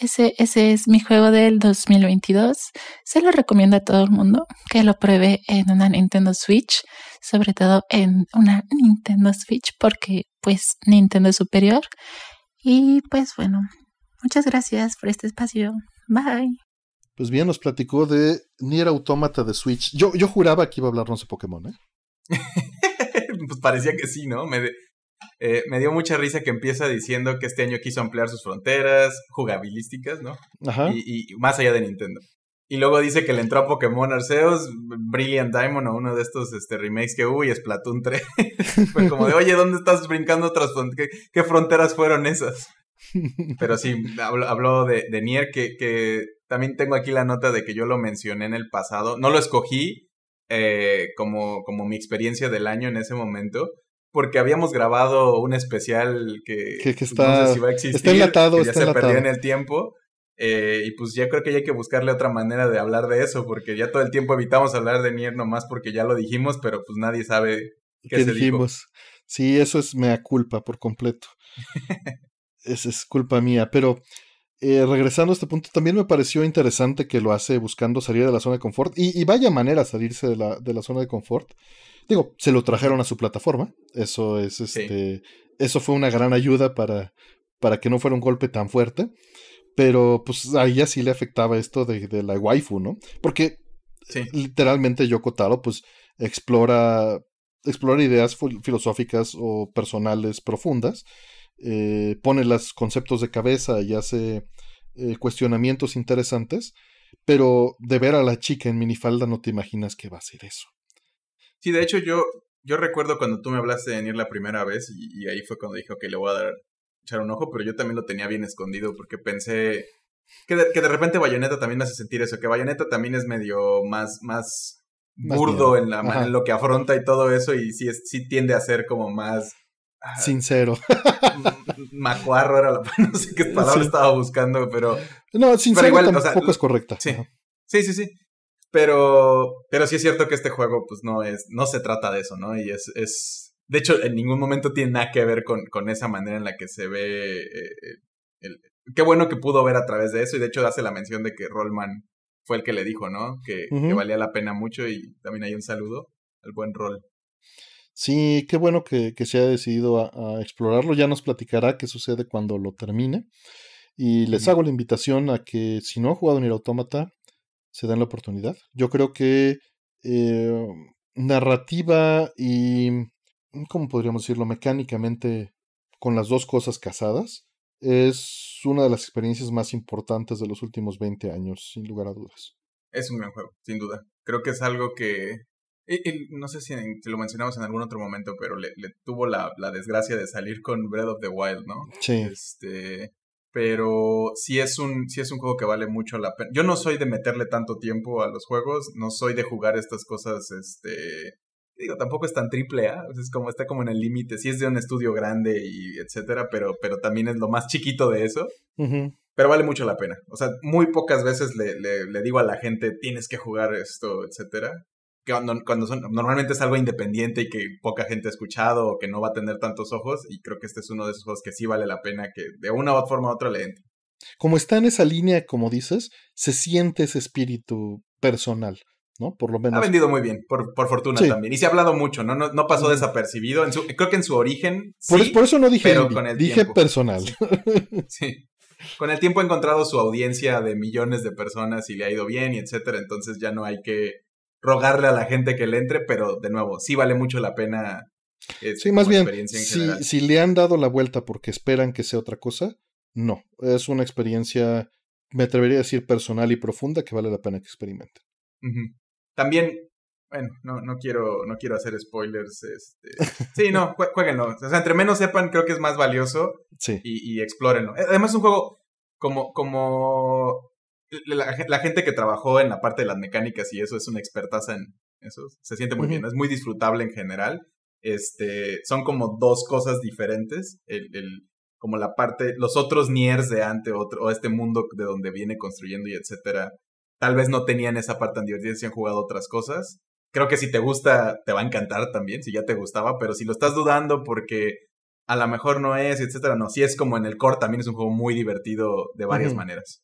ese, ese es mi juego del 2022. Se lo recomiendo a todo el mundo que lo pruebe en una Nintendo Switch, sobre todo en una Nintendo Switch porque pues Nintendo es superior. Y pues bueno, muchas gracias por este espacio. Bye. Pues bien, nos platicó de Nier Autómata de Switch. Yo, yo juraba que iba a hablarnos de Pokémon, ¿eh? (laughs) pues parecía que sí, ¿no? Me, eh, me dio mucha risa que empieza diciendo que este año quiso ampliar sus fronteras jugabilísticas, ¿no? Ajá. Y, más allá de Nintendo. Y luego dice que le entró a Pokémon Arceus, Brilliant Diamond o uno de estos este, remakes que hubo y Splatoon 3. (laughs) Fue como de, oye, ¿dónde estás brincando otras ¿Qué, fronteras fueron esas? (laughs) Pero sí, habló, de, de, Nier, que, que también tengo aquí la nota de que yo lo mencioné en el pasado. No lo escogí eh, como, como mi experiencia del año en ese momento, porque habíamos grabado un especial que, está, pues, no sé si va a existir, está enlatado, que ya se perdió en el tiempo. Eh, y pues ya creo que ya hay que buscarle otra manera de hablar de eso, porque ya todo el tiempo evitamos hablar de Nier nomás porque ya lo dijimos, pero pues nadie sabe qué, dijimos. Sí, eso es mea culpa por completo. (laughs) Esa es culpa mía, pero eh, regresando a este punto, también me pareció interesante que lo hace buscando salir de la zona de confort. Y, vaya manera salirse de la, de la, zona de confort. Digo, se lo trajeron a su plataforma. Eso es este. Eso fue una gran ayuda para, para que no fuera un golpe tan fuerte. Pero pues ahí ella sí le afectaba esto de, la waifu, ¿no? Porque literalmente Yoko Taro, pues, explora. explora ideas filosóficas o personales profundas eh, pone los conceptos de cabeza y hace eh, cuestionamientos interesantes, pero de ver a la chica en minifalda no te imaginas que va a ser eso. Sí, de hecho yo, yo recuerdo cuando tú me hablaste de venir la primera vez y, ahí fue cuando dije, que le voy a dar, echar un ojo, pero yo también lo tenía bien escondido porque pensé que de, repente Bayonetta también me hace sentir eso, que Bayonetta también es medio más, más burdo en, la, en, lo que afronta y todo eso, y sí, es, sí tiende a ser como más Sincero. Macuarro era la (laughs) no sé qué palabra estaba buscando, pero. No, sincero tampoco es correcta. Sí. sí, sí, Pero, pero sí es cierto que este juego, pues no es, no se trata de eso, ¿no? Y es, es, de hecho, en ningún momento tiene nada que ver con, con esa manera en la que se ve. Eh, eh, qué bueno que pudo ver a través de eso, y de hecho hace la mención de que Rollman fue el que le dijo, ¿no? Que, que valía la pena mucho, y también hay un saludo al buen Roll. Sí, qué bueno que, se haya decidido a, explorarlo. Ya nos platicará qué sucede cuando lo termine. Y les hago la invitación a que si no han jugado en el autómata se den la oportunidad. Yo creo que eh, narrativa y, mm, ¿cómo podríamos decirlo? Mecánicamente, con las dos cosas casadas, es una de las experiencias más importantes de los últimos 20 años, sin lugar a dudas. Es un gran juego, sin duda. Creo que es algo que no sé si te lo mencionamos en algún otro momento, pero le, tuvo la, desgracia de salir con Breath of the Wild, ¿no? Sí. Este, pero sí es, un, sí es un juego que vale mucho la pena. Yo no soy de meterle tanto tiempo a los juegos, no soy de jugar estas cosas, este... Digo, tampoco es tan triple A, es como, está como en el límite, sí es de un estudio grande y etcétera, pero, pero también es lo más chiquito de eso. Pero vale mucho la pena. O sea, muy pocas veces le, le digo a la gente, tienes que jugar esto, etcétera cuando, son, normalmente es algo independiente y que poca gente ha escuchado o que no va a tener tantos ojos, y creo que este es uno de esos juegos que sí vale la pena que de una forma u otra le entre. Como está en esa línea, como dices, se siente ese espíritu personal. ¿no? Por lo menos. Ha vendido muy bien, por, fortuna también. Y se ha hablado mucho, ¿no? No, pasó desapercibido. creo que en su origen. Por, eso no dije. con el dije personal. Sí. sí. Con el tiempo ha encontrado su audiencia de millones de personas y le ha ido bien, y etcétera. Entonces ya no hay que rogarle a la gente que le entre, pero de nuevo, sí vale mucho la pena. Eh, sí, más bien, si, le han dado la vuelta porque esperan que sea otra cosa, no, es una experiencia, me atrevería a decir, personal y profunda que vale la pena que experimenten. También, bueno, no, no, quiero, no quiero hacer spoilers. Este, sí, no, jueguenlo. O sea, entre menos sepan, creo que es más valioso sí. y, y explórenlo. Además, es un juego como, como la, gente que trabajó en la parte de las mecánicas y eso es una expertaza en eso. Se siente muy bien, es muy disfrutable en general. Este, son como dos cosas diferentes. El, como la parte, los otros Niers de antes otro, o este mundo de donde viene construyendo y etcétera, tal vez no tenían esa parte tan divertida si han jugado otras cosas. Creo que si te gusta, te va a encantar también, si ya te gustaba, pero si lo estás dudando porque a lo mejor no es, etcétera, no, si es como en el core también es un juego muy divertido de varias maneras.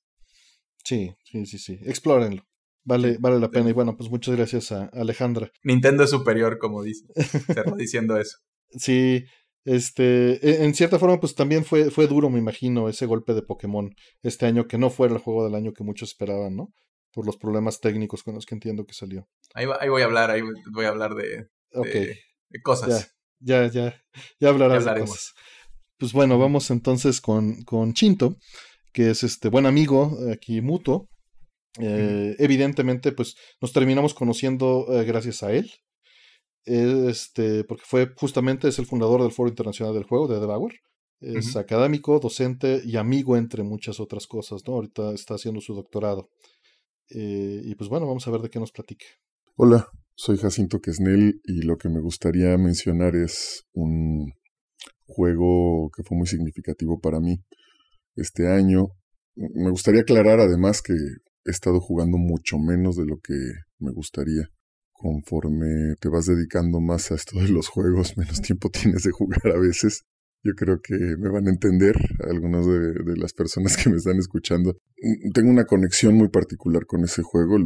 Sí, sí, sí, sí. Explórenlo. Vale, vale la pena. Y bueno, pues muchas gracias a Alejandra. Nintendo es superior, como dice. (laughs) diciendo eso. Sí, este, e, en cierta forma, pues también fue, fue duro, me imagino, ese golpe de Pokémon este año, que no fue el juego del año que muchos esperaban, ¿no? Por los problemas técnicos con los que entiendo que salió. Ahí, voy a hablar, ahí voy a hablar de, cosas. Ya, ya, ya, ya hablarás de Pues bueno, vamos entonces con, con Chinto que es este buen amigo eh, aquí mutuo. Eh, evidentemente, pues nos terminamos conociendo eh, gracias a él. Este, porque fue justamente, es el fundador del Foro Internacional del Juego de Delaware, Es académico, docente y amigo, entre muchas otras cosas, ¿no? Ahorita está haciendo su doctorado. y pues bueno, vamos a ver de qué nos platique. Hola, soy Jacinto Quesnel y lo que me gustaría mencionar es un juego que fue muy significativo para mí este año. Me gustaría aclarar además que he estado jugando mucho menos de lo que me gustaría. Conforme te vas dedicando más a esto de los juegos, (laughs) menos tiempo tienes de jugar a veces. Yo creo que me van a entender algunas de, las personas que me están escuchando. Mm, tengo una conexión muy particular con ese juego.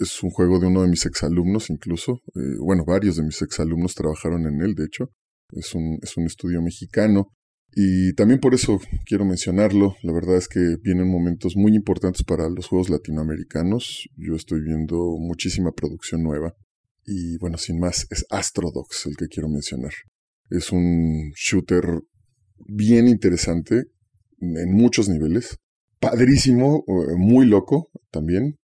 es un juego de uno de mis exalumnos incluso. Eh, bueno, varios de mis exalumnos trabajaron en él, de hecho. Es un, es un estudio mexicano y también por eso quiero mencionarlo. La verdad es que vienen momentos muy importantes para los juegos latinoamericanos. Yo estoy viendo muchísima producción nueva. Y bueno, sin más, es Astrodox el que quiero mencionar. Es un shooter bien interesante en muchos niveles. Padrísimo, eh, muy loco también.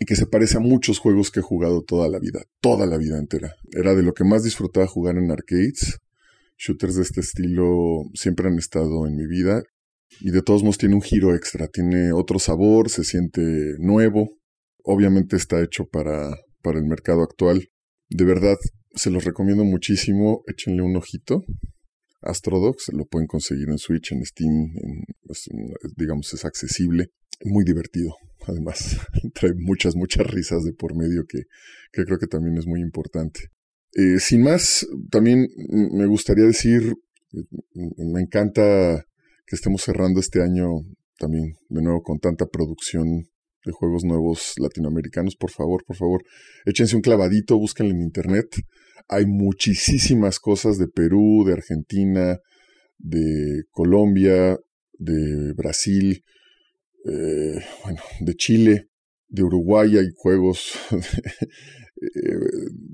Y que se parece a muchos juegos que he jugado toda la vida, toda la vida entera. Era de lo que más disfrutaba jugar en arcades shooters de este estilo siempre han estado en mi vida y de todos modos tiene un giro extra, tiene otro sabor, se siente nuevo, obviamente está hecho para, para el mercado actual. De verdad, se los recomiendo muchísimo, échenle un ojito. Astrodox lo pueden conseguir en Switch, en Steam, en, pues, digamos es accesible, muy divertido. Además, (laughs) trae muchas, muchas risas de por medio que, que creo que también es muy importante. Eh, sin más, también me gustaría decir, eh, me encanta que estemos cerrando este año también de nuevo con tanta producción de juegos nuevos latinoamericanos. Por favor, por favor, échense un clavadito, búsquenlo en internet. Hay muchísimas cosas de Perú, de Argentina, de Colombia, de Brasil, eh, bueno, de Chile, de Uruguay hay juegos, (laughs) Eh,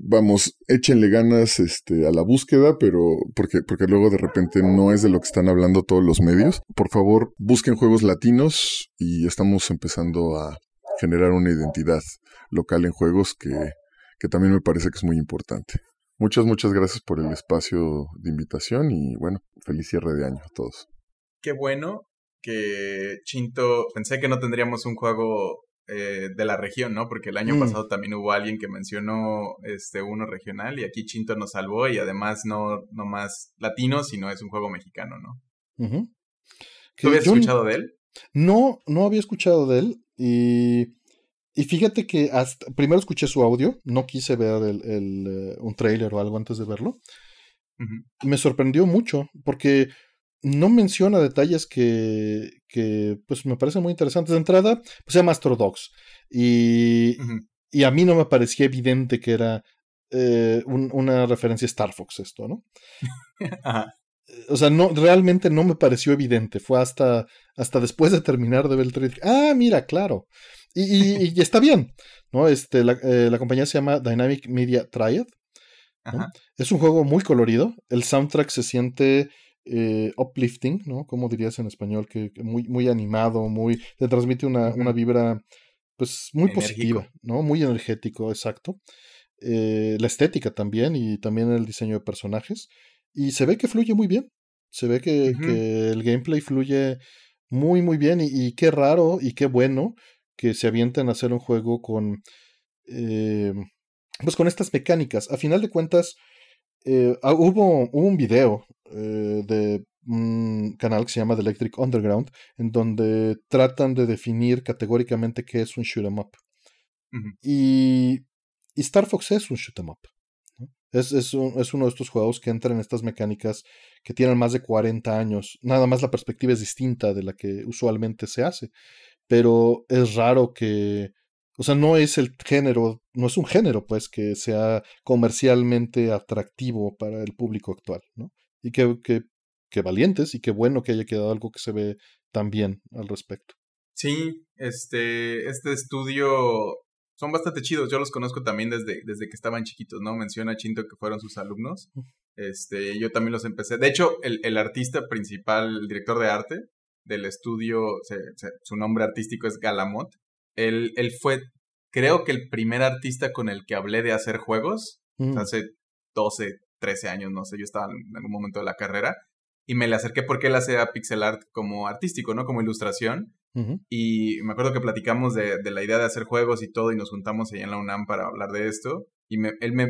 vamos, échenle ganas este, a la búsqueda, pero porque, porque luego de repente no es de lo que están hablando todos los medios. Por favor, busquen juegos latinos y estamos empezando a generar una identidad local en juegos que, que también me parece que es muy importante. Muchas, muchas gracias por el espacio de invitación y bueno, feliz cierre de año a todos. Qué bueno que Chinto, pensé que no tendríamos un juego eh, de la región, ¿no? Porque el año mm. pasado también hubo alguien que mencionó este uno regional y aquí Chinto nos salvó y además no, no más latino, sino es un juego mexicano, ¿no? ¿Tú habías escuchado de él? No, no había escuchado de él y... Y fíjate que hasta, primero escuché su audio, no quise ver el, eh, un trailer o algo antes de verlo. Me sorprendió mucho, porque no menciona detalles que, que pues me parecen muy interesantes. De entrada, pues se llama Astro Y, y a mí no me parecía evidente que era eh, una referencia a Star Fox esto, ¿no? (laughs) Eh, o sea, no, realmente no me pareció evidente. Fue hasta, hasta después de terminar de ver el trailer. Ah, mira, claro. (laughs) Y, está bien. ¿no? Este, eh, la, compañía se llama Dynamic Media Triad. Es un juego muy colorido. El soundtrack se siente eh, uplifting, ¿no? Como dirías en español, que, muy, muy animado, muy, te transmite una, vibra, pues, muy positiva, ¿no? Muy energético, exacto. Eh, la estética también y también el diseño de personajes. Y se ve que fluye muy bien. Se ve que, el gameplay fluye muy, muy bien. Y, qué raro y qué bueno que se avienten a hacer un juego con. Eh, pues con estas mecánicas. A final de cuentas, ah, hubo, un video eh, de un canal que se llama The Electric Underground, en donde tratan de definir categóricamente qué es un shoot em up. y, y, Star Fox es un shoot em up. Es, es, es, uno de estos juegos que entra en estas mecánicas que tienen más de 40 años. Nada más la perspectiva es distinta de la que usualmente se hace. Pero es raro que. O sea, no es el género, no es un género, pues, que sea comercialmente atractivo para el público actual, ¿no? y qué, valientes y qué bueno que haya quedado algo que se ve tan bien al respecto. Sí, este, este estudio son bastante chidos. Yo los conozco también desde, desde que estaban chiquitos, ¿no? Menciona Chinto que fueron sus alumnos. Este, yo también los empecé. De hecho, el, artista principal, el director de arte del estudio, su nombre artístico es Galamot. Él, él fue, creo que el primer artista con el que hablé de hacer juegos mm. hace 12, 13 años, no sé, yo estaba en algún momento de la carrera, y me le acerqué porque él hacía pixel art como artístico, ¿no? Como ilustración. Y me acuerdo que platicamos de, la idea de hacer juegos y todo, y nos juntamos allá en la UNAM para hablar de esto. Y él me,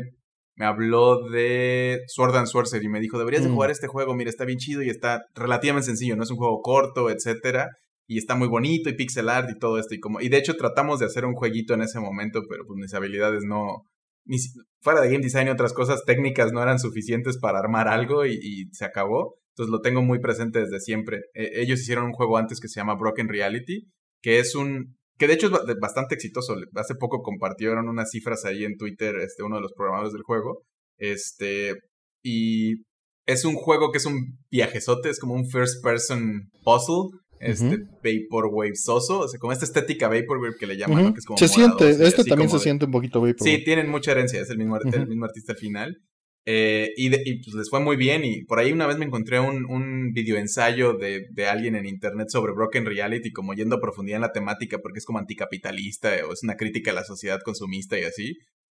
habló de Sword and Sorcery y me dijo, deberías de mm. jugar este juego, mira, está bien chido y está relativamente sencillo, ¿no? Es un juego corto, etcétera. Y está muy bonito y pixel art y todo esto. Y, como, y de hecho tratamos de hacer un jueguito en ese momento, pero pues mis habilidades no, fuera de game design y otras cosas técnicas no eran suficientes para armar algo y, se acabó. Entonces lo tengo muy presente desde siempre. E, ellos hicieron un juego antes que se llama Broken Reality, que es un... que de hecho es bastante exitoso. Hace poco compartieron unas cifras ahí en Twitter este, uno de los programadores del juego. Este, y es un juego que es un viajezote, es como un first person puzzle este vaporwave soso, o sea, como esta estética vaporwave que le llaman, Se siente, este también se siente un poquito vaporwave. Sí, tienen mucha herencia, es el mismo, el mismo artista al final. Eh, y, pues les fue muy bien y por ahí una vez me encontré un, un video ensayo de, de, alguien en internet sobre Broken Reality como yendo a profundidad en la temática porque es como anticapitalista o es una crítica a la sociedad consumista y así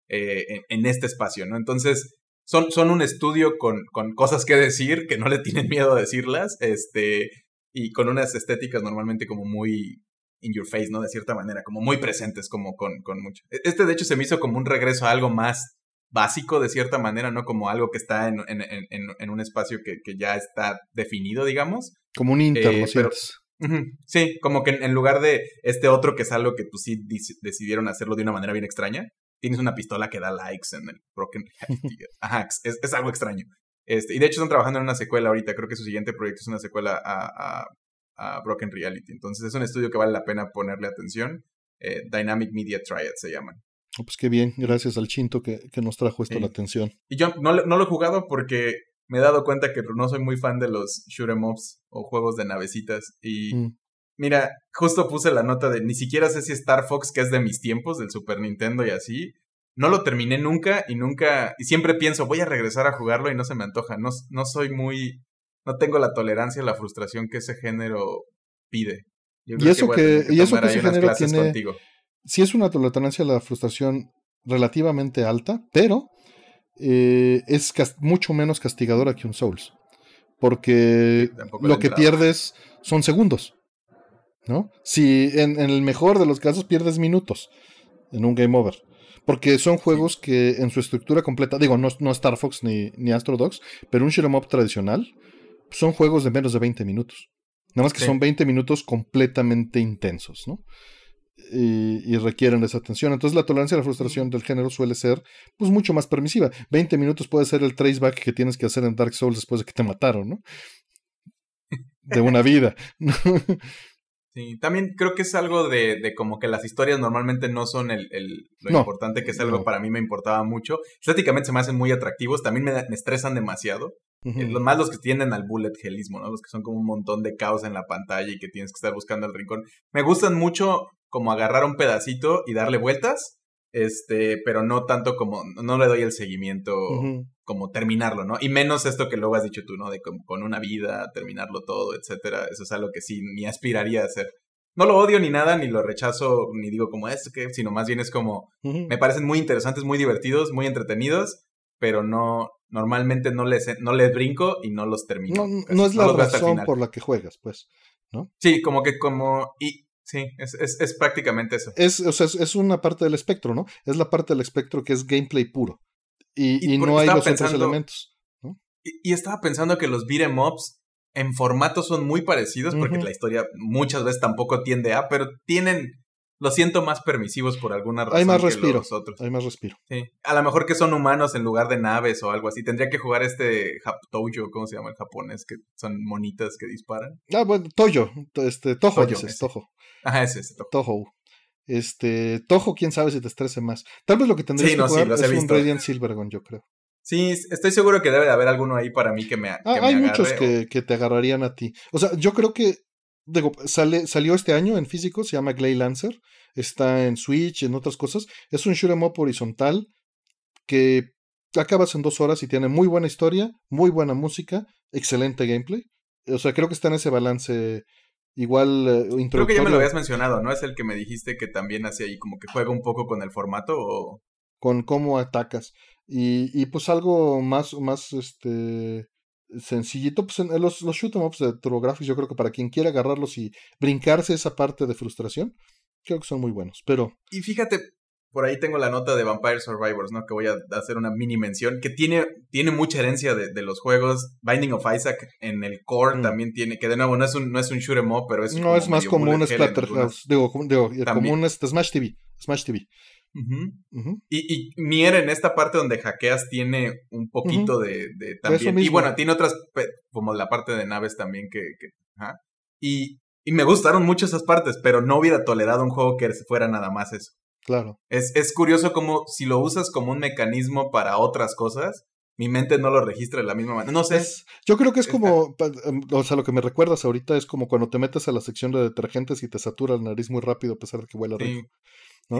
eh, en, en, este espacio, ¿no? Entonces son, son un estudio con, con cosas que decir que no le tienen miedo a decirlas, este, y con unas estéticas normalmente como muy in your face, ¿no? De cierta manera, como muy presentes, como con, con mucho. E, este de hecho se me hizo como un regreso a algo más básico de cierta manera, ¿no? Como algo que está en, un espacio que, ya está definido, digamos. Como un inter, eh, Sí, como que en, lugar de este otro que es algo que tú pues, sí decidieron hacerlo de una manera bien extraña, tienes una pistola que da likes en el Broken (laughs) Ajá, es algo extraño. Este, y de hecho están trabajando en una secuela ahorita, creo que su siguiente proyecto es una secuela a, Broken Reality. Entonces es un estudio que vale la pena ponerle atención. Eh, Dynamic Media Triad se llaman. Ah, pues qué bien, gracias al Chinto que, nos trajo esto la atención. Y yo no, lo he jugado porque me he dado cuenta que no soy muy fan de los shoot'em ups o juegos de navecitas. Y mm. mira, justo puse la nota de ni siquiera sé si Star Fox, que es de mis tiempos, del Super Nintendo y así, no lo terminé nunca y nunca, y siempre pienso, voy a regresar a jugarlo y no se me antoja. No, no soy muy, no tengo la tolerancia la frustración que ese género pide. y, eso que, y eso que ese género tiene, contigo. sí es una tolerancia a la frustración relativamente alta, pero eh, es mucho menos castigadora que un Souls. Porque lo que pierdes son segundos. ¿no? Si en, el mejor de los casos pierdes minutos en un game over. Porque son juegos que en su estructura completa, digo, no, Star Fox ni, ni Astro Dogs, pero un Shoot'em tradicional, son juegos de menos de 20 minutos. Nada más que son 20 minutos completamente intensos, ¿no? Y, requieren esa atención. Entonces la tolerancia a la frustración del género suele ser pues mucho más permisiva. 20 minutos puede ser el traceback que tienes que hacer en Dark Souls después de que te mataron, ¿no? De una vida también creo que es algo de, como que las historias normalmente no son el, lo importante, que es algo para mí me importaba mucho. Estéticamente se me hacen muy atractivos, también me, me estresan demasiado. los, más los que tienden al bullet hellismo, ¿no? Los que son como un montón de caos en la pantalla y que tienes que estar buscando el rincón. Me gustan mucho como agarrar un pedacito y darle vueltas este, pero no tanto como, no le doy el seguimiento como terminarlo, ¿no? Y menos esto que luego has dicho tú, ¿no? De con, una vida, terminarlo todo, etcétera. Eso es algo que sí, me aspiraría a hacer. No lo odio ni nada, ni lo rechazo, ni digo como es que, sino más bien es como, me parecen muy interesantes, muy divertidos, muy entretenidos, pero no, normalmente no les, no les brinco y no los termino. No, es la razón por la que juegas, pues, ¿no? Sí, como que como, Sí, es, es, es prácticamente eso. Es, o sea, es, una parte del espectro, ¿no? Es la parte del espectro que es gameplay puro. Y, no hay los elementos. Y, estaba pensando que los beat'em ups en formato son muy parecidos, porque la historia muchas veces tampoco tiende a, pero tienen lo siento más permisivos por alguna razón. Hay más que respiro. Los otros. Hay más respiro. A lo mejor que son humanos en lugar de naves o algo así. Tendría que jugar este Toyo, ¿cómo se llama en japonés? Que son monitas que disparan. Ah, bueno, Toyo. Este, Tojo, Tojo. Ajá, Toho. Este, Toho, quién sabe si te estrese más. Tal vez lo que tendrías que jugar es un Radiant Silvergon yo creo. Sí, estoy seguro que debe de haber alguno ahí para mí que me, ah, que Hay muchos que, que, te agarrarían a ti. O sea, yo creo que digo, salió este año en físico, se llama Glay Lancer. Está en Switch, en otras cosas. Es un shoot'em up horizontal que acabas en dos horas y tiene muy buena historia, muy buena música, excelente gameplay. O sea, creo que está en ese balance igual eh, Creo que ya me lo habías mencionado, ¿no? Es el que me dijiste que también hace ahí como que juega un poco con el formato o... Con cómo atacas. Y, y pues algo más, más este sencillito, pues los, los shoot em ups de TurboGrafx yo creo que para quien quiera agarrarlos y brincarse esa parte de frustración, creo que son muy buenos, pero... Y fíjate, por ahí tengo la nota de Vampire Survivors, ¿no? Que voy a hacer una mini mención, que tiene, tiene mucha herencia de, de los juegos. Binding of Isaac en el core mm. también tiene, que de nuevo no es un, no es un em pero es... No, es más común un Splatterhouse, digo, digo Smash TV, Smash TV. Y, y en esta parte donde hackeas tiene un poquito de, de, también. Y bueno, tiene otras, como la parte de naves también que... Y, y me gustaron mucho esas partes, pero no hubiera tolerado un juego que fuera nada más eso. Claro. Es, es curioso como si lo usas como un mecanismo para otras cosas, mi mente no lo registra de la misma manera. No sé. yo creo que es como, em, o sea, lo que me recuerdas ahorita es como cuando te metes a la sección de detergentes y te satura el nariz muy rápido a pesar de que huele rico.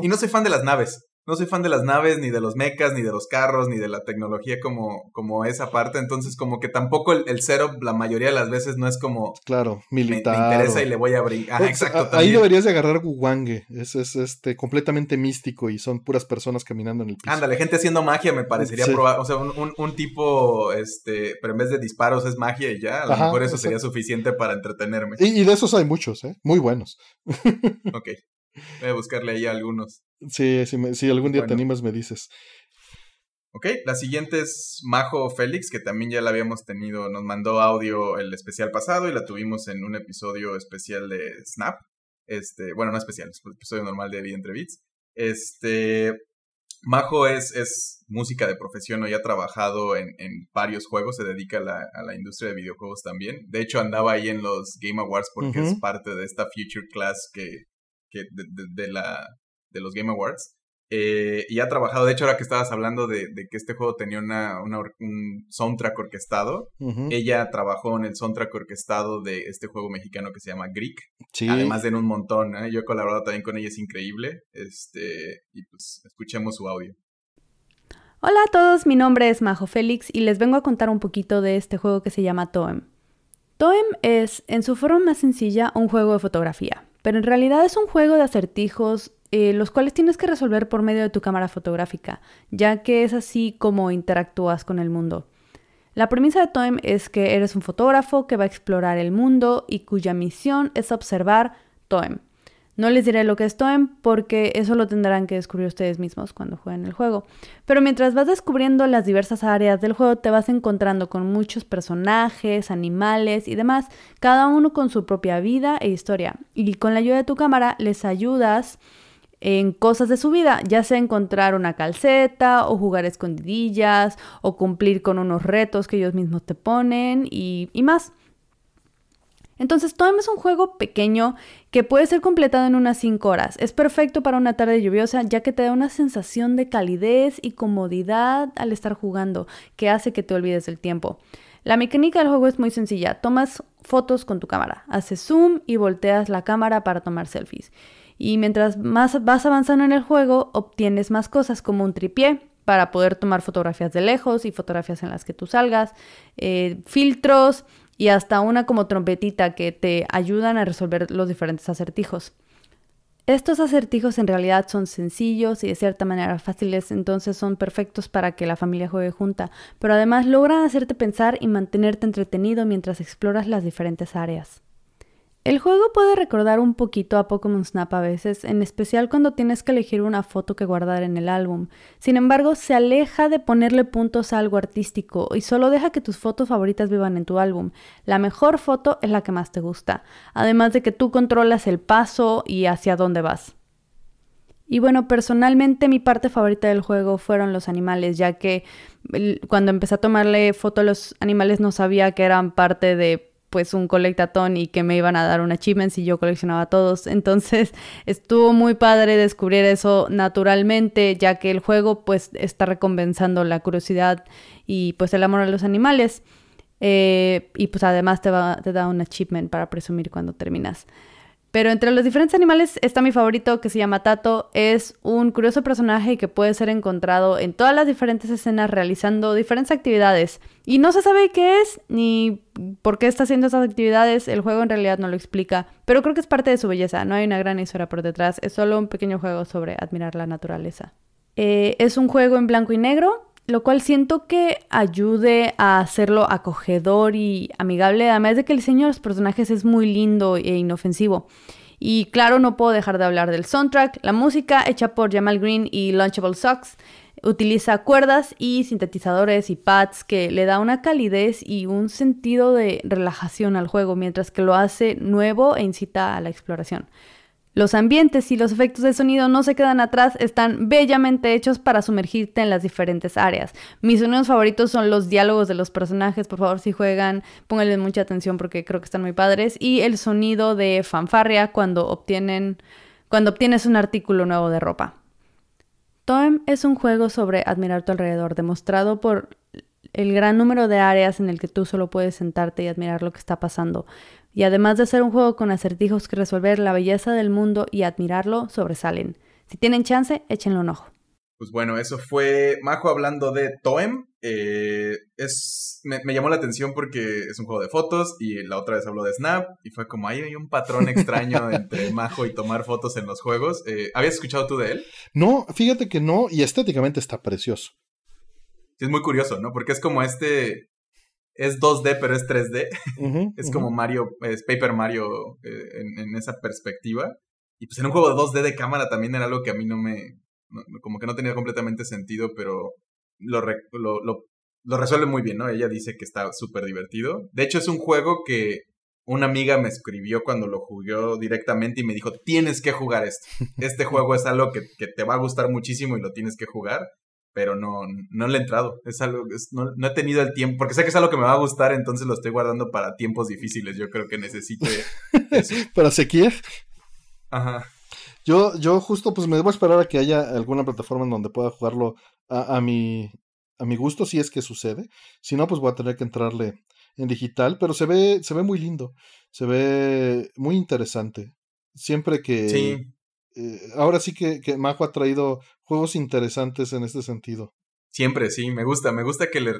Y no soy fan de las naves. No soy fan de las naves, ni de los mechas, ni de los carros, ni de la tecnología como, como esa parte. Entonces, como que tampoco el, cero, la mayoría de las veces, no es como. Claro, militar. Me, interesa y le voy a abrir... Ah, exacto. ahí deberías de agarrar Wangue. Es, es, este, completamente místico y son puras personas caminando en el piso. Ándale, gente haciendo magia me parecería probable. O sea, un, tipo, este, pero en vez de disparos es magia y ya. A lo mejor eso sería suficiente para entretenerme. Y, y de esos hay muchos, ¿eh? Muy buenos. (laughs) ok. Voy a buscarle ahí algunos. Sí, si, me, si algún día te animas, me dices. Ok, la siguiente es Majo Félix, que también ya la habíamos tenido, nos mandó audio el especial pasado y la tuvimos en un episodio especial de Snap. Este, bueno, no especial, es un episodio normal de Vida entre Beats. Este, Majo es, es música de profesión, hoy ha trabajado en, en varios juegos, se dedica a la, a la, industria de videojuegos también. De hecho, andaba ahí en los Game Awards porque es parte de esta Future Class que, de, la, de los Game Awards. Eh, y ha trabajado, de hecho, ahora que estabas hablando de, que este juego tenía una, un soundtrack orquestado, ella trabajó en el soundtrack orquestado de este juego mexicano que se llama Greek. Además de en un montón, ¿eh? yo he colaborado también con ella, es increíble. Este, y pues escuchemos su audio. Hola a todos, mi nombre es Majo Félix y les vengo a contar un poquito de este juego que se llama Toem. Toem es, en su forma más sencilla, un juego de fotografía pero en realidad es un juego de acertijos eh, los cuales tienes que resolver por medio de tu cámara fotográfica, ya que es así como interactúas con el mundo. La premisa de Toem es que eres un fotógrafo que va a explorar el mundo y cuya misión es observar Toem, no les diré lo que estoy, en porque eso lo tendrán que descubrir ustedes mismos cuando jueguen el juego. Pero mientras vas descubriendo las diversas áreas del juego, te vas encontrando con muchos personajes, animales y demás, cada uno con su propia vida e historia. Y con la ayuda de tu cámara les ayudas en cosas de su vida, ya sea encontrar una calceta o jugar escondidillas o cumplir con unos retos que ellos mismos te ponen y más. Entonces, Toem es un juego pequeño que puede ser completado en unas 5 horas. Es perfecto para una tarde lluviosa ya que te da una sensación de calidez y comodidad al estar jugando, que hace que te olvides del tiempo. La mecánica del juego es muy sencilla. Tomas fotos con tu cámara, haces zoom y volteas la cámara para tomar selfies. Y mientras más vas avanzando en el juego, obtienes más cosas como un tripié, para poder tomar fotografías de lejos y fotografías en las que tú salgas, eh, filtros, y hasta una como trompetita que te ayudan a resolver los diferentes acertijos. Estos acertijos en realidad son sencillos y de cierta manera fáciles, entonces son perfectos para que la familia juegue junta, pero además logran hacerte pensar y mantenerte entretenido mientras exploras las diferentes áreas. El juego puede recordar un poquito a Pokémon Snap a veces, en especial cuando tienes que elegir una foto que guardar en el álbum. Sin embargo, se aleja de ponerle puntos a algo artístico y solo deja que tus fotos favoritas vivan en tu álbum. La mejor foto es la que más te gusta, además de que tú controlas el paso y hacia dónde vas. Y bueno, personalmente mi parte favorita del juego fueron los animales, ya que cuando empecé a tomarle foto a los animales no sabía que eran parte de pues un colectatón y que me iban a dar un achievement si yo coleccionaba todos. Entonces (laughs) estuvo muy padre descubrir eso naturalmente, ya que el juego pues está recompensando la curiosidad y pues el amor a los animales. Eh, y pues además te, va, te da un achievement para presumir cuando terminas. Pero entre los diferentes animales está mi favorito que se llama Tato. Es un curioso personaje que puede ser encontrado en todas las diferentes escenas realizando diferentes actividades. Y no se sabe qué es ni por qué está haciendo esas actividades. El juego en realidad no lo explica. Pero creo que es parte de su belleza. No hay una gran historia por detrás. Es solo un pequeño juego sobre admirar la naturaleza. Eh, es un juego en blanco y negro lo cual siento que ayude a hacerlo acogedor y amigable, además de que el diseño de los personajes es muy lindo e inofensivo. Y claro, no puedo dejar de hablar del soundtrack, la música hecha por Jamal Green y Launchable Socks. Utiliza cuerdas y sintetizadores y pads que le da una calidez y un sentido de relajación al juego, mientras que lo hace nuevo e incita a la exploración. Los ambientes y los efectos de sonido no se quedan atrás, están bellamente hechos para sumergirte en las diferentes áreas. Mis sonidos favoritos son los diálogos de los personajes, por favor si juegan, pónganle mucha atención porque creo que están muy padres, y el sonido de fanfarria cuando obtienen cuando obtienes un artículo nuevo de ropa. Toem es un juego sobre admirar tu alrededor, demostrado por el gran número de áreas en el que tú solo puedes sentarte y admirar lo que está pasando y además de ser un juego con acertijos que resolver la belleza del mundo y admirarlo, sobresalen. Si tienen chance, échenlo en ojo. Pues bueno, eso fue Majo hablando de Toem. Eh, es, me, llamó la atención porque es un juego de fotos y la otra vez habló de Snap y fue como ahí hay un patrón extraño (laughs) entre Majo y tomar fotos en los juegos. Eh, ¿Habías escuchado tú de él? No, fíjate que no y estéticamente está precioso. Es muy curioso, ¿no? Porque es como este es 2D, pero es 3D. (laughs) es como Mario, es Paper Mario eh, en, esa perspectiva. Y pues en un juego de 2D de cámara también era algo que a mí no me. como que no tenía completamente sentido, pero lo, lo, lo, resuelve muy bien, ¿no? Ella dice que está súper divertido. De hecho, es un juego que una amiga me escribió cuando lo jugó directamente y me dijo: Tienes que jugar esto. Este (laughs) juego es algo que, que te va a gustar muchísimo y lo tienes que jugar pero no, no le he entrado. Es algo no, he tenido el tiempo, porque sé que es algo que me va a gustar, entonces lo estoy guardando para tiempos difíciles. Yo creo que necesito (laughs) ¿Para sequía? Ajá. Yo, yo justo pues me debo esperar a que haya alguna plataforma en donde pueda jugarlo a, mi, a mi gusto, si es que sucede. Si no, pues voy a tener que entrarle en digital, pero se ve, se ve muy lindo, se ve muy interesante. Siempre que, sí. Eh, ahora sí que, Majo ha traído juegos interesantes en este sentido. Siempre, sí, me gusta, me gusta que le,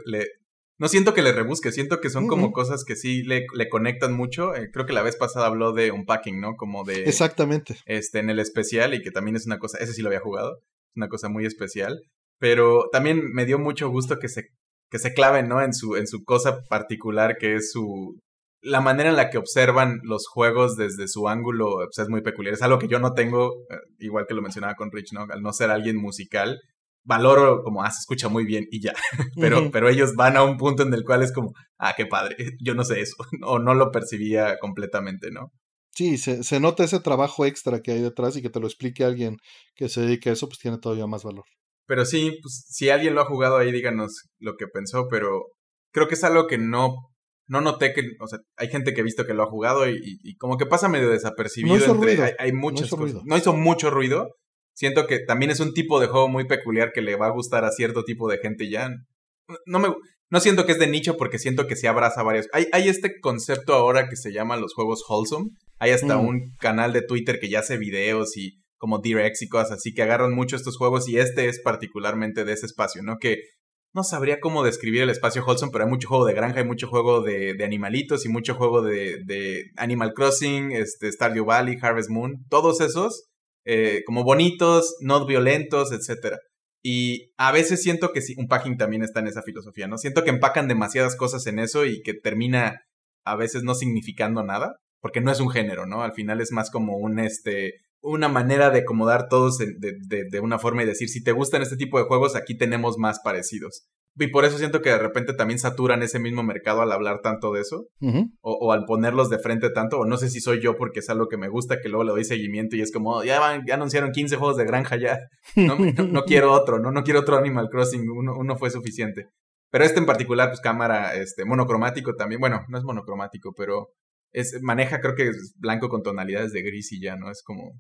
no siento que le rebusque, siento que son como cosas que sí le, le conectan mucho. Eh, creo que la vez pasada habló de un packing, ¿no? Como de... Exactamente. Este, en el especial y que también es una cosa, ese sí lo había jugado, es una cosa muy especial, pero también me dio mucho gusto que se, que se clave, ¿no? En su, en su cosa particular que es su, la manera en la que observan los juegos desde su ángulo es muy peculiar. Es algo que yo no tengo, eh, igual que lo mencionaba con Rich, ¿no? Al no ser alguien musical, valoro como, ah, se escucha muy bien y ya. (laughs) pero, pero ellos van a un punto en el cual es como, ah, qué padre, (laughs) yo no sé eso, (laughs) o no lo percibía completamente, ¿no? Sí, se, se nota ese trabajo extra que hay detrás y que te lo explique alguien que se dedique a eso, pues tiene todavía más valor. Pero sí, pues, si alguien lo ha jugado ahí, díganos lo que pensó, pero creo que es algo que no no noté que, o sea, hay gente que he visto que lo ha jugado y, como que pasa medio desapercibido. No Hay, No hizo mucho ruido. Siento que también es un tipo de juego muy peculiar que le va a gustar a cierto tipo de gente ya. No me, no siento que es de nicho porque siento que se abraza varios. Hay, hay este concepto ahora que se llama los juegos wholesome. Hay hasta mm. un canal de Twitter que ya hace videos y como directs y cosas así que agarran mucho estos juegos y este es particularmente de ese espacio, ¿no? Que no sabría cómo describir el espacio Holson, pero hay mucho juego de granja, hay mucho juego de, de animalitos y mucho juego de, de, Animal Crossing, este, Stardew Valley, Harvest Moon, todos esos, eh, como bonitos, no violentos, etc. Y a veces siento que sí, un packing también está en esa filosofía, ¿no? Siento que empacan demasiadas cosas en eso y que termina a veces no significando nada, porque no es un género, ¿no? Al final es más como un, este, una manera de acomodar todos de, de, de, una forma y decir, si te gustan este tipo de juegos, aquí tenemos más parecidos. Y por eso siento que de repente también saturan ese mismo mercado al hablar tanto de eso, o, al ponerlos de frente tanto, o no sé si soy yo porque es algo que me gusta, que luego le doy seguimiento y es como, oh, ya, van, ya anunciaron 15 juegos de granja ya, no, no, quiero otro, no, no quiero otro Animal Crossing, uno, uno fue suficiente. Pero este en particular, pues cámara este, monocromático también, bueno, no es monocromático, pero es, maneja creo que es blanco con tonalidades de gris y ya, ¿no? Es como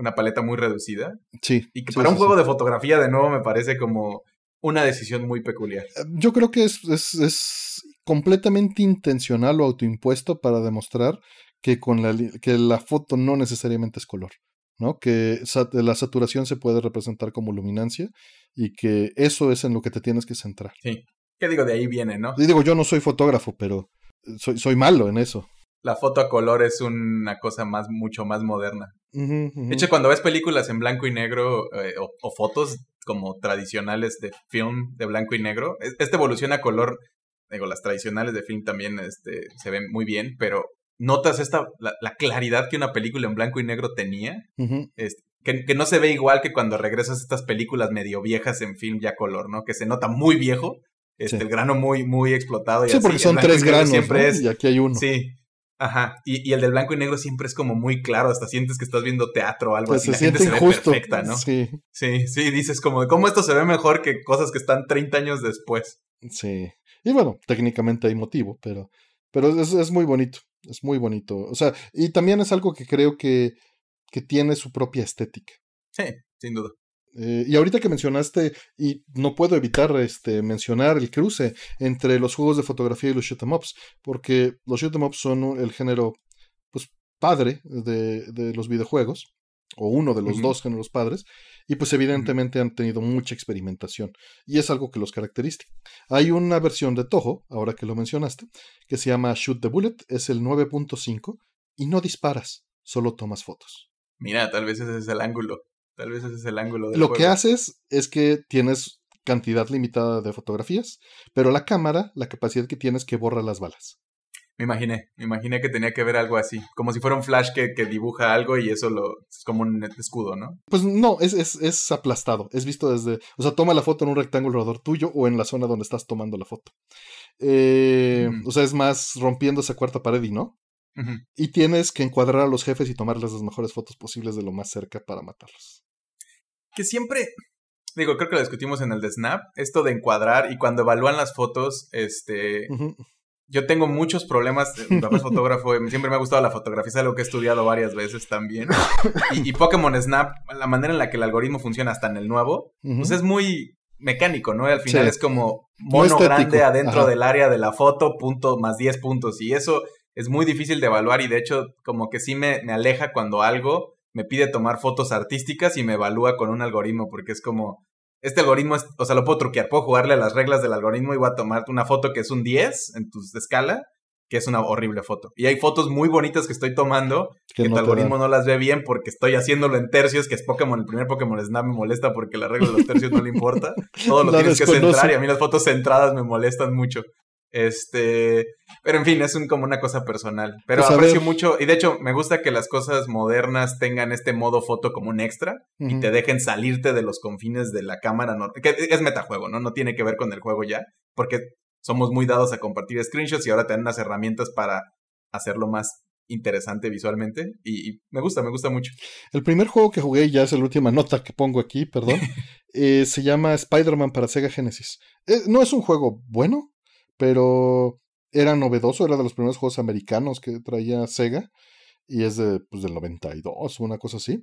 una paleta muy reducida. Sí. Y que para un juego de fotografía, de nuevo, me parece como una decisión muy peculiar. Eh, yo creo que es, es, es completamente intencional o autoimpuesto para demostrar que, con la, que la foto no necesariamente es color. ¿no? Que la saturación se puede representar como luminancia y que eso es en lo que te tienes que centrar. Sí. ¿Qué digo? De ahí viene, ¿no? Y digo, yo no soy fotógrafo, pero soy, soy malo en eso. La foto a color es una cosa más, mucho más moderna. De hecho, cuando ves películas en blanco y negro eh, o, fotos como tradicionales de film de blanco y negro, este evoluciona a color. Digo, las tradicionales de film también este, se ven muy bien, pero notas esta, la, claridad que una película en blanco y negro tenía, este, que, no se ve igual que cuando regresas a estas películas medio viejas en film ya color, ¿no? Que se nota muy viejo, este, el grano muy, muy explotado. Y sí, porque son tres granos, siempre y aquí hay uno. Sí, Ajá, y, el del blanco y negro siempre es como muy claro, hasta sientes que estás viendo teatro o algo así. Se Se ve perfecta, ¿no? Sí. Sí, sí, dices como, ¿cómo esto se ve mejor que cosas que están 30 años después? Sí. Y bueno, técnicamente hay motivo, pero, pero es, es muy bonito, es muy bonito. O sea, y también es algo que creo que, que tiene su propia estética. Sí, sin duda. Eh, y ahorita que mencionaste, y no puedo evitar este, mencionar el cruce entre los juegos de fotografía y los shoot em ups, porque los shoot em ups son el género pues, padre de, los videojuegos, o uno de los dos géneros padres, y pues evidentemente han tenido mucha experimentación, y es algo que los caracteriza. Hay una versión de Toho, ahora que lo mencionaste, que se llama Shoot the Bullet, es el 9.5, y no disparas, solo tomas fotos. Mira, tal vez ese es el ángulo. Tal vez ese es el ángulo del Lo que haces es que tienes cantidad limitada de fotografías, pero la cámara, la capacidad que tienes es que borra las balas. Me imaginé, me imaginé que tenía que ver algo así, como si fuera un flash que, dibuja algo y eso lo, es como un escudo, ¿no? Pues no, es, es, aplastado, es visto desde, o sea, toma la foto en un rectángulo alrededor tuyo o en la zona donde estás tomando la foto. Eh, o sea, es más rompiendo esa cuarta pared y no. Y tienes que encuadrar a los jefes y tomarles las mejores fotos posibles de lo más cerca para matarlos que siempre, digo, creo que lo discutimos en el de Snap, esto de encuadrar y cuando evalúan las fotos, este... Yo tengo muchos problemas, eh, mi (laughs) fotógrafo, eh, siempre me ha gustado la fotografía, es algo que he estudiado varias veces también. (laughs) Y, Pokémon Snap, la manera en la que el algoritmo funciona hasta en el nuevo, pues es muy mecánico, ¿no? Al final es como mono grande adentro del área de la foto, punto más 10 puntos. Y eso es muy difícil de evaluar y de hecho como que sí me, me aleja cuando algo me pide tomar fotos artísticas y me evalúa con un algoritmo, porque es como, este algoritmo, es, o sea, lo puedo truquear, puedo jugarle a las reglas del algoritmo y voy a tomarte una foto que es un 10 en tu escala, que es una horrible foto. Y hay fotos muy bonitas que estoy tomando, que, el tu algoritmo no las ve bien porque estoy haciéndolo en tercios, que es Pokémon, el primer Pokémon Snap me molesta porque la regla de los tercios no le importa. Todo lo tienes que centrar y a mí las fotos centradas me molestan mucho. Este, pero en fin, es un, como una cosa personal. Pero pues, aprecio mucho, y de hecho me gusta que las cosas modernas tengan este modo foto como un extra y te dejen salirte de los confines de la cámara, que es metajuego, ¿no? No tiene que ver con el juego ya, porque somos muy dados a compartir screenshots y ahora tienen las herramientas para hacerlo más interesante visualmente y, me gusta, me gusta mucho. El primer juego que jugué, ya es la última nota que pongo aquí, perdón, (laughs) eh, se llama Spider-Man para Sega Genesis. Eh, no es un juego bueno, pero era novedoso, era de los primeros juegos americanos que traía Sega y es de, pues, del 92 una cosa así.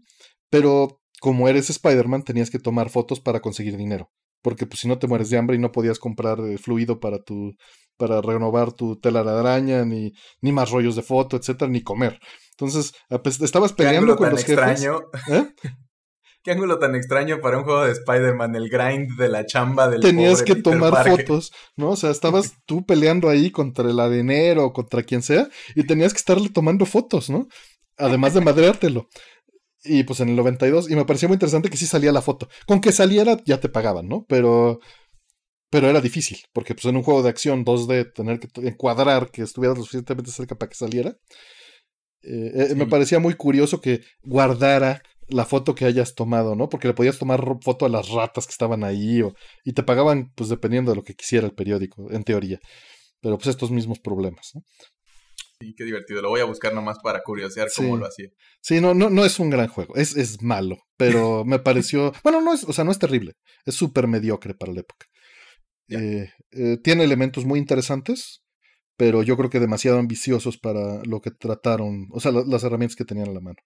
Pero como eres Spider-Man tenías que tomar fotos para conseguir dinero, porque pues si no te mueres de hambre y no podías comprar eh, fluido para tu para renovar tu telaraña ni ni más rollos de foto, etcétera, ni comer. Entonces, estabas peleando con los jefes. Qué ángulo tan extraño para un juego de Spider-Man, el grind de la chamba del Tenías que tomar fotos, ¿no? O sea, estabas tú peleando ahí contra el o contra quien sea, y tenías que estarle tomando fotos, ¿no? Además de madreártelo. Y pues en el 92, y me parecía muy interesante que sí salía la foto. Con que saliera ya te pagaban, ¿no? Pero pero era difícil, porque pues en un juego de acción 2D tener que encuadrar que estuviera lo suficientemente cerca para que saliera, eh, eh, me parecía muy curioso que guardara la foto que hayas tomado, ¿no? Porque le podías tomar foto a las ratas que estaban ahí y te pagaban, pues dependiendo de lo que quisiera el periódico, en teoría. Pero pues estos mismos problemas, ¿no? Sí, qué divertido. Lo voy a buscar nomás para curiosear cómo lo hacía. Sí, no, no, no es un gran juego. Es, es malo, pero (laughs) me pareció. Bueno, no es, o sea, no es terrible. Es súper mediocre para la época. Eh, eh, tiene elementos muy interesantes, pero yo creo que demasiado ambiciosos para lo que trataron, o sea, las herramientas que tenían a la mano.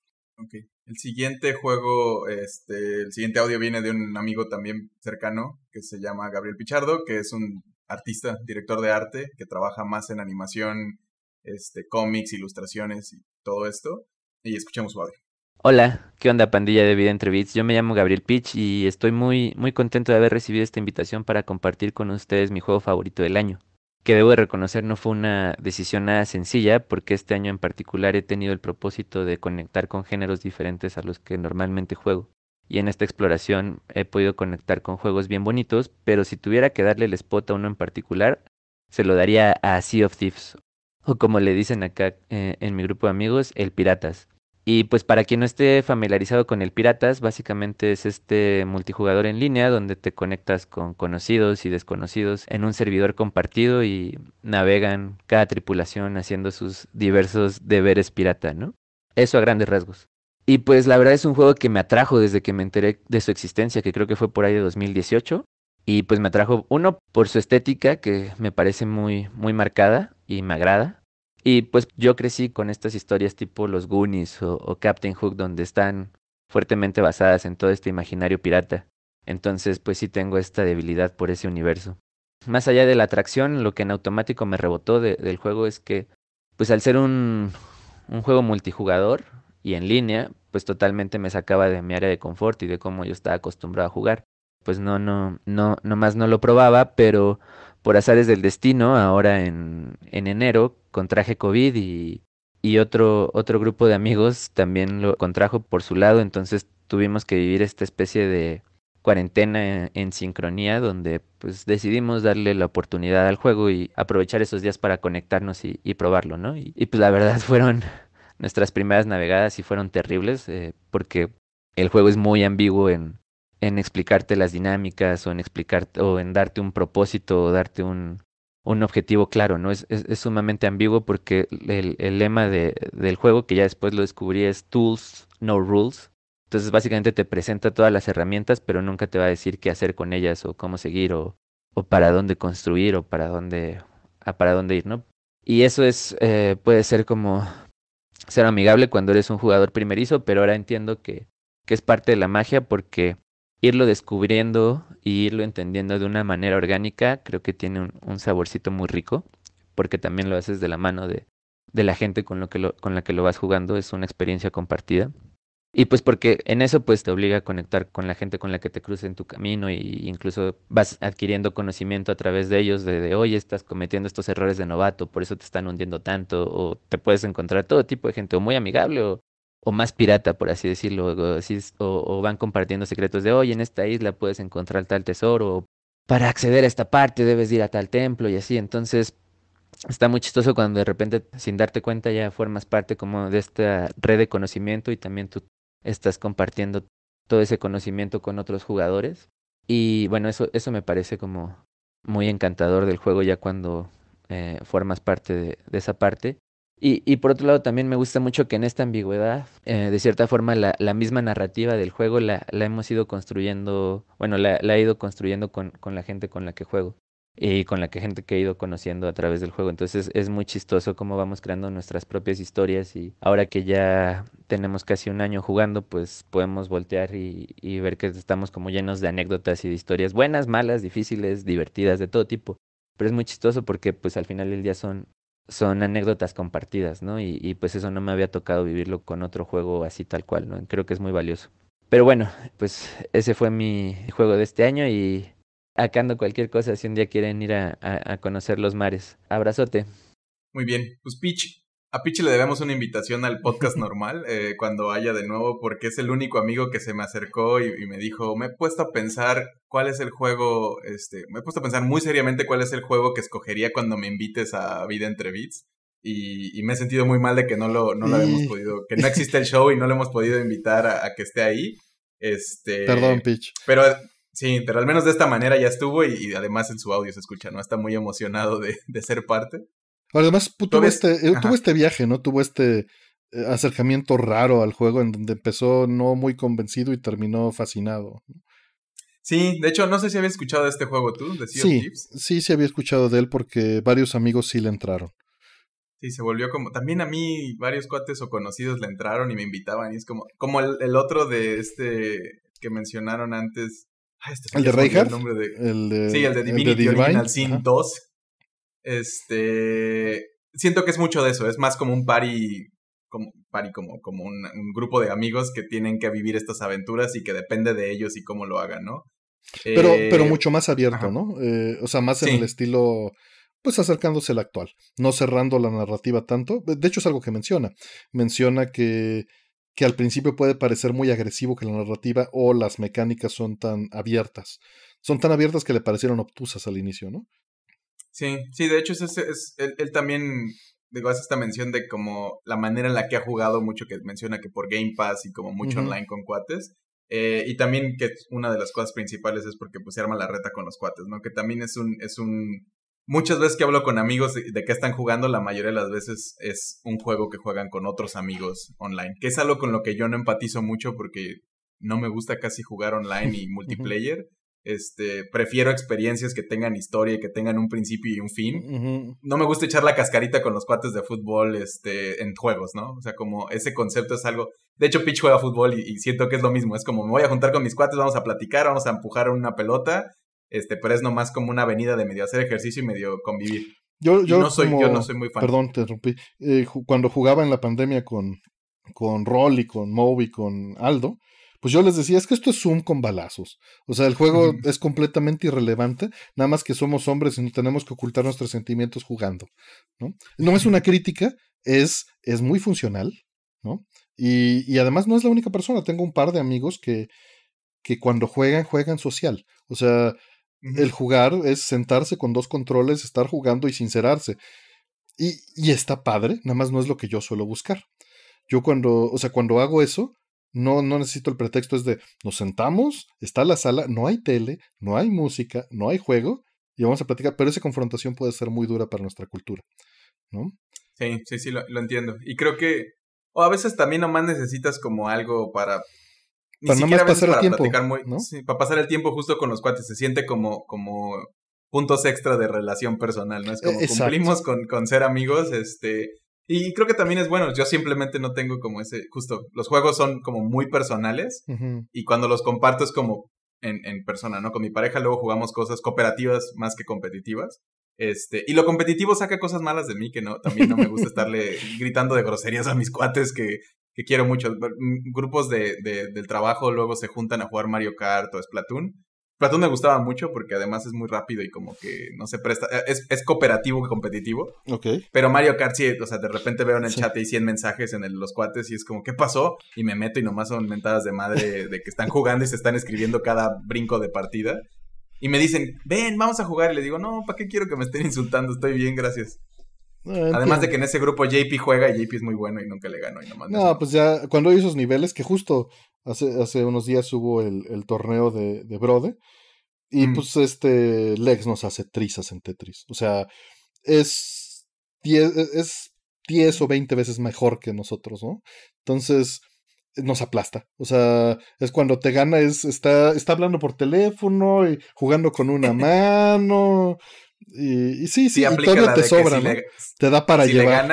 El siguiente juego, este, el siguiente audio viene de un amigo también cercano que se llama Gabriel Pichardo, que es un artista, director de arte, que trabaja más en animación, este, cómics, ilustraciones y todo esto. Y escuchemos su audio. Hola, ¿qué onda pandilla de Vida entre Yo me llamo Gabriel Pich y estoy muy, muy contento de haber recibido esta invitación para compartir con ustedes mi juego favorito del año que debo de reconocer no fue una decisión nada sencilla, porque este año en particular he tenido el propósito de conectar con géneros diferentes a los que normalmente juego. Y en esta exploración he podido conectar con juegos bien bonitos, pero si tuviera que darle el spot a uno en particular, se lo daría a Sea of Thieves, o como le dicen acá eh, en mi grupo de amigos, el Piratas. Y pues para quien no esté familiarizado con el Piratas, básicamente es este multijugador en línea donde te conectas con conocidos y desconocidos en un servidor compartido y navegan cada tripulación haciendo sus diversos deberes pirata, ¿no? Eso a grandes rasgos. Y pues la verdad es un juego que me atrajo desde que me enteré de su existencia, que creo que fue por ahí de 2018. Y pues me atrajo, uno, por su estética, que me parece muy, muy marcada y me agrada. Y pues yo crecí con estas historias tipo Los Goonies o, Captain Hook, donde están fuertemente basadas en todo este imaginario pirata. Entonces, pues sí tengo esta debilidad por ese universo. Más allá de la atracción, lo que en automático me rebotó del juego es que, pues al ser un, un juego multijugador y en línea, pues totalmente me sacaba de mi área de confort y de cómo yo estaba acostumbrado a jugar. Pues no, no, no, más no lo probaba, pero por azares del destino, ahora en, enero, contraje COVID y, otro, otro grupo de amigos también lo contrajo por su lado, entonces tuvimos que vivir esta especie de cuarentena en, sincronía donde pues decidimos darle la oportunidad al juego y aprovechar esos días para conectarnos y, probarlo, ¿no? Y, pues la verdad (laughs) fueron nuestras primeras navegadas y fueron terribles eh, porque el juego es muy ambiguo en, en explicarte las dinámicas o en explicarte o en darte un propósito o darte un, objetivo claro, ¿no? Es, sumamente ambiguo porque el, lema del juego, que ya después lo descubrí, es Tools, no Rules. Entonces básicamente te presenta todas las herramientas, pero nunca te va a decir qué hacer con ellas o cómo seguir o, o para dónde construir o para dónde, a para dónde ir, ¿no? Y eso es, eh, puede ser como ser amigable cuando eres un jugador primerizo, pero ahora entiendo que, que es parte de la magia porque irlo descubriendo y irlo entendiendo de una manera orgánica, creo que tiene un, saborcito muy rico, porque también lo haces de la mano de, la gente con, lo que con la que lo vas jugando, es una experiencia compartida. Y pues porque en eso pues te obliga a conectar con la gente con la que te cruza en tu camino e incluso vas adquiriendo conocimiento a través de ellos de, hoy estás cometiendo estos errores de novato, por eso te están hundiendo tanto, o te puedes encontrar todo tipo de gente o muy amigable o, o más pirata, por así decirlo, o, van compartiendo secretos de, oye, en esta isla puedes encontrar tal tesoro, o para acceder a esta parte debes ir a tal templo y así. Entonces, está muy chistoso cuando de repente, sin darte cuenta, ya formas parte como de esta red de conocimiento y también tú estás compartiendo todo ese conocimiento con otros jugadores. Y bueno, eso, eso me parece como muy encantador del juego ya cuando eh, formas parte de esa parte. Y, por otro lado, también me gusta mucho que en esta ambigüedad, eh, de cierta forma, la, la, misma narrativa del juego la, la hemos ido construyendo, bueno, la, la he ido construyendo con, con, la gente con la que juego y con la que gente que he ido conociendo a través del juego. Entonces es muy chistoso cómo vamos creando nuestras propias historias y ahora que ya tenemos casi un año jugando, pues podemos voltear y, y ver que estamos como llenos de anécdotas y de historias buenas, malas, difíciles, divertidas, de todo tipo. Pero es muy chistoso porque pues al final del día son, son anécdotas compartidas, ¿no? Y, pues eso no me había tocado vivirlo con otro juego así tal cual, ¿no? Creo que es muy valioso. Pero bueno, pues ese fue mi juego de este año y acá ando cualquier cosa si un día quieren ir a, a conocer los mares. Abrazote. Muy bien, pues Pitch, a Pichi le debemos una invitación al podcast normal eh, cuando haya de nuevo, porque es el único amigo que se me acercó y, me dijo, me he puesto a pensar cuál es el juego, este, me he puesto a pensar muy seriamente cuál es el juego que escogería cuando me invites a Vida entre Beats. Y, me he sentido muy mal de que no lo, no lo hemos podido, que no existe el show y no lo hemos podido invitar a, a que esté ahí. Este, Perdón, Pitch. Pero sí, pero al menos de esta manera ya estuvo y, además en su audio se escucha, ¿no? Está muy emocionado de, de ser parte además tuvo este, eh, este viaje, ¿no? Tuvo este eh, acercamiento raro al juego en donde empezó no muy convencido y terminó fascinado. Sí, de hecho, no sé si había escuchado de este juego tú, de sea sí, Sí, sí había escuchado de él porque varios amigos sí le entraron. Sí, se volvió como. También a mí varios cuates o conocidos le entraron y me invitaban. Y es como. Como el, otro de este que mencionaron antes. Ah, este ¿El, de El, de... el de Sí, el de Divinity el de Original Sin 2. Este, siento que es mucho de eso, es más como un party, como, party, como, como un, grupo de amigos que tienen que vivir estas aventuras y que depende de ellos y cómo lo hagan, ¿no? Pero, eh, pero mucho más abierto, ¿no? Eh, o sea, más en el estilo pues acercándose al actual, no cerrando la narrativa tanto. De hecho, es algo que menciona. Menciona que, que al principio puede parecer muy agresivo que la narrativa o las mecánicas son tan abiertas. Son tan abiertas que le parecieron obtusas al inicio, ¿no? Sí, sí, de hecho, es, es, es él, también, digo, hace esta mención de como la manera en la que ha jugado mucho, que menciona que por Game Pass y como mucho online con cuates. Eh, y también que una de las cosas principales es porque pues, se arma la reta con los cuates, ¿no? Que también es un, es un muchas veces que hablo con amigos de, de qué están jugando, la mayoría de las veces es un juego que juegan con otros amigos online, que es algo con lo que yo no empatizo mucho porque no me gusta casi jugar online y (laughs) multiplayer. Este, prefiero experiencias que tengan historia y que tengan un principio y un fin. No me gusta echar la cascarita con los cuates de fútbol este, en juegos, ¿no? O sea, como ese concepto es algo. De hecho, Pitch juega fútbol y, siento que es lo mismo. Es como me voy a juntar con mis cuates, vamos a platicar, vamos a empujar una pelota. Este, pero es nomás como una avenida de medio hacer ejercicio y medio convivir. Yo, yo, no soy, no soy muy fan. Perdón, te rompí. Eh, cuando jugaba en la pandemia con, con Rolly, con Moby, con Aldo, pues yo les decía, es que esto es Zoom con balazos. O sea, el juego es completamente irrelevante, nada más que somos hombres y no tenemos que ocultar nuestros sentimientos jugando. No, no es una crítica, es, es muy funcional, ¿no? Y, además no es la única persona, tengo un par de amigos que, que cuando juegan, juegan social. O sea, el jugar es sentarse con dos controles, estar jugando y sincerarse. Y, y, está padre, nada más no es lo que yo suelo buscar. Yo cuando, o sea, cuando hago eso, no, no necesito el pretexto, es de nos sentamos, está la sala, no hay tele, no hay música, no hay juego, y vamos a platicar, pero esa confrontación puede ser muy dura para nuestra cultura, ¿no? Sí, sí, sí, lo, entiendo. Y creo que, o a veces también nomás necesitas como algo para... para pasar el tiempo, para pasar el tiempo justo con los cuates, se siente como, como puntos extra de relación personal, ¿no? Es e, como cumplimos con, con ser amigos, este y creo que también es bueno, yo simplemente no tengo como ese, justo, los juegos son como muy personales y cuando los comparto es como en, en, persona, ¿no? Con mi pareja luego jugamos cosas cooperativas más que competitivas. Este, y lo competitivo saca cosas malas de mí, que no, también no me gusta (laughs) estarle gritando de groserías a mis cuates que, que quiero mucho. Grupos de, de, del trabajo luego se juntan a jugar Mario Kart o Splatoon Platón me gustaba mucho porque además es muy rápido y como que no se presta. Eh, es, cooperativo y competitivo. Ok. Pero Mario Kart sí, o sea, de repente veo en el chat y 100 mensajes en los cuates y es como, ¿qué pasó? Y me meto y nomás son mentadas de madre de que están jugando y se están escribiendo cada brinco de partida. Y me dicen, ven, vamos a jugar. Y le digo, no, ¿para qué quiero que me estén insultando? Estoy bien, gracias. Ah, además de que en ese grupo JP juega y JP es muy bueno y nunca le gano. Y nomás no, pues ya cuando hay esos niveles que justo Hace, unos días hubo el, torneo de, Brode. Y mm. pues este Lex nos hace trizas en Tetris. O sea, es 10, es 10 o 20 veces mejor que nosotros, ¿no? Entonces, nos aplasta. O sea, es cuando te gana, es, está, está hablando por teléfono y jugando con una (laughs) mano. Y, sí, sí, todavía te sobra, ¿no? te da para llevar.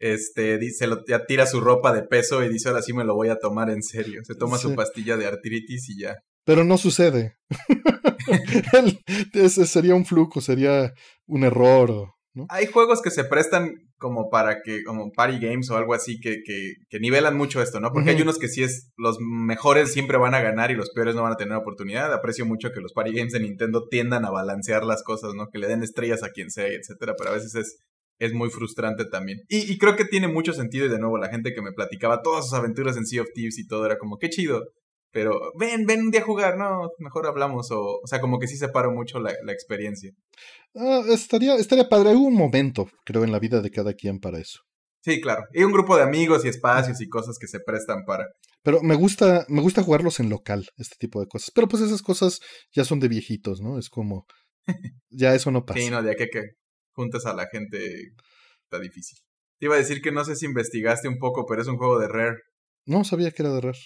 Este, dice, lo, ya tira su ropa de peso y dice, ahora sí me lo voy a tomar en serio. Se toma su pastilla de artritis y ya. Pero no sucede. (laughs) ese sería un flujo, sería un error. Hay juegos que se prestan como para que, como party games o algo así, que, que, que nivelan mucho esto, ¿no? Porque hay unos que sí es, los mejores siempre van a ganar y los peores no van a tener oportunidad. Aprecio mucho que los party games de Nintendo tiendan a balancear las cosas, ¿no? Que le den estrellas a quien sea, etcétera, pero a veces es es muy frustrante también. Y, creo que tiene mucho sentido, y de nuevo, la gente que me platicaba todas sus aventuras en Sea of Thieves y todo era como, qué chido. Pero ven, ven un día a jugar, no, mejor hablamos. O, o sea, como que sí separo mucho la, experiencia. Ah, estaría, estaría padre. Hay un momento, creo, en la vida de cada quien para eso. Sí, claro. Y un grupo de amigos y espacios y cosas que se prestan para. Pero me gusta, me gusta jugarlos en local, este tipo de cosas. Pero pues esas cosas ya son de viejitos, ¿no? Es como. Ya eso no (laughs) pasa. Sí, no, de qué, qué juntas a la gente está difícil. Te iba a decir que no sé si investigaste un poco, pero es un juego de Rare. No sabía que era de Rare.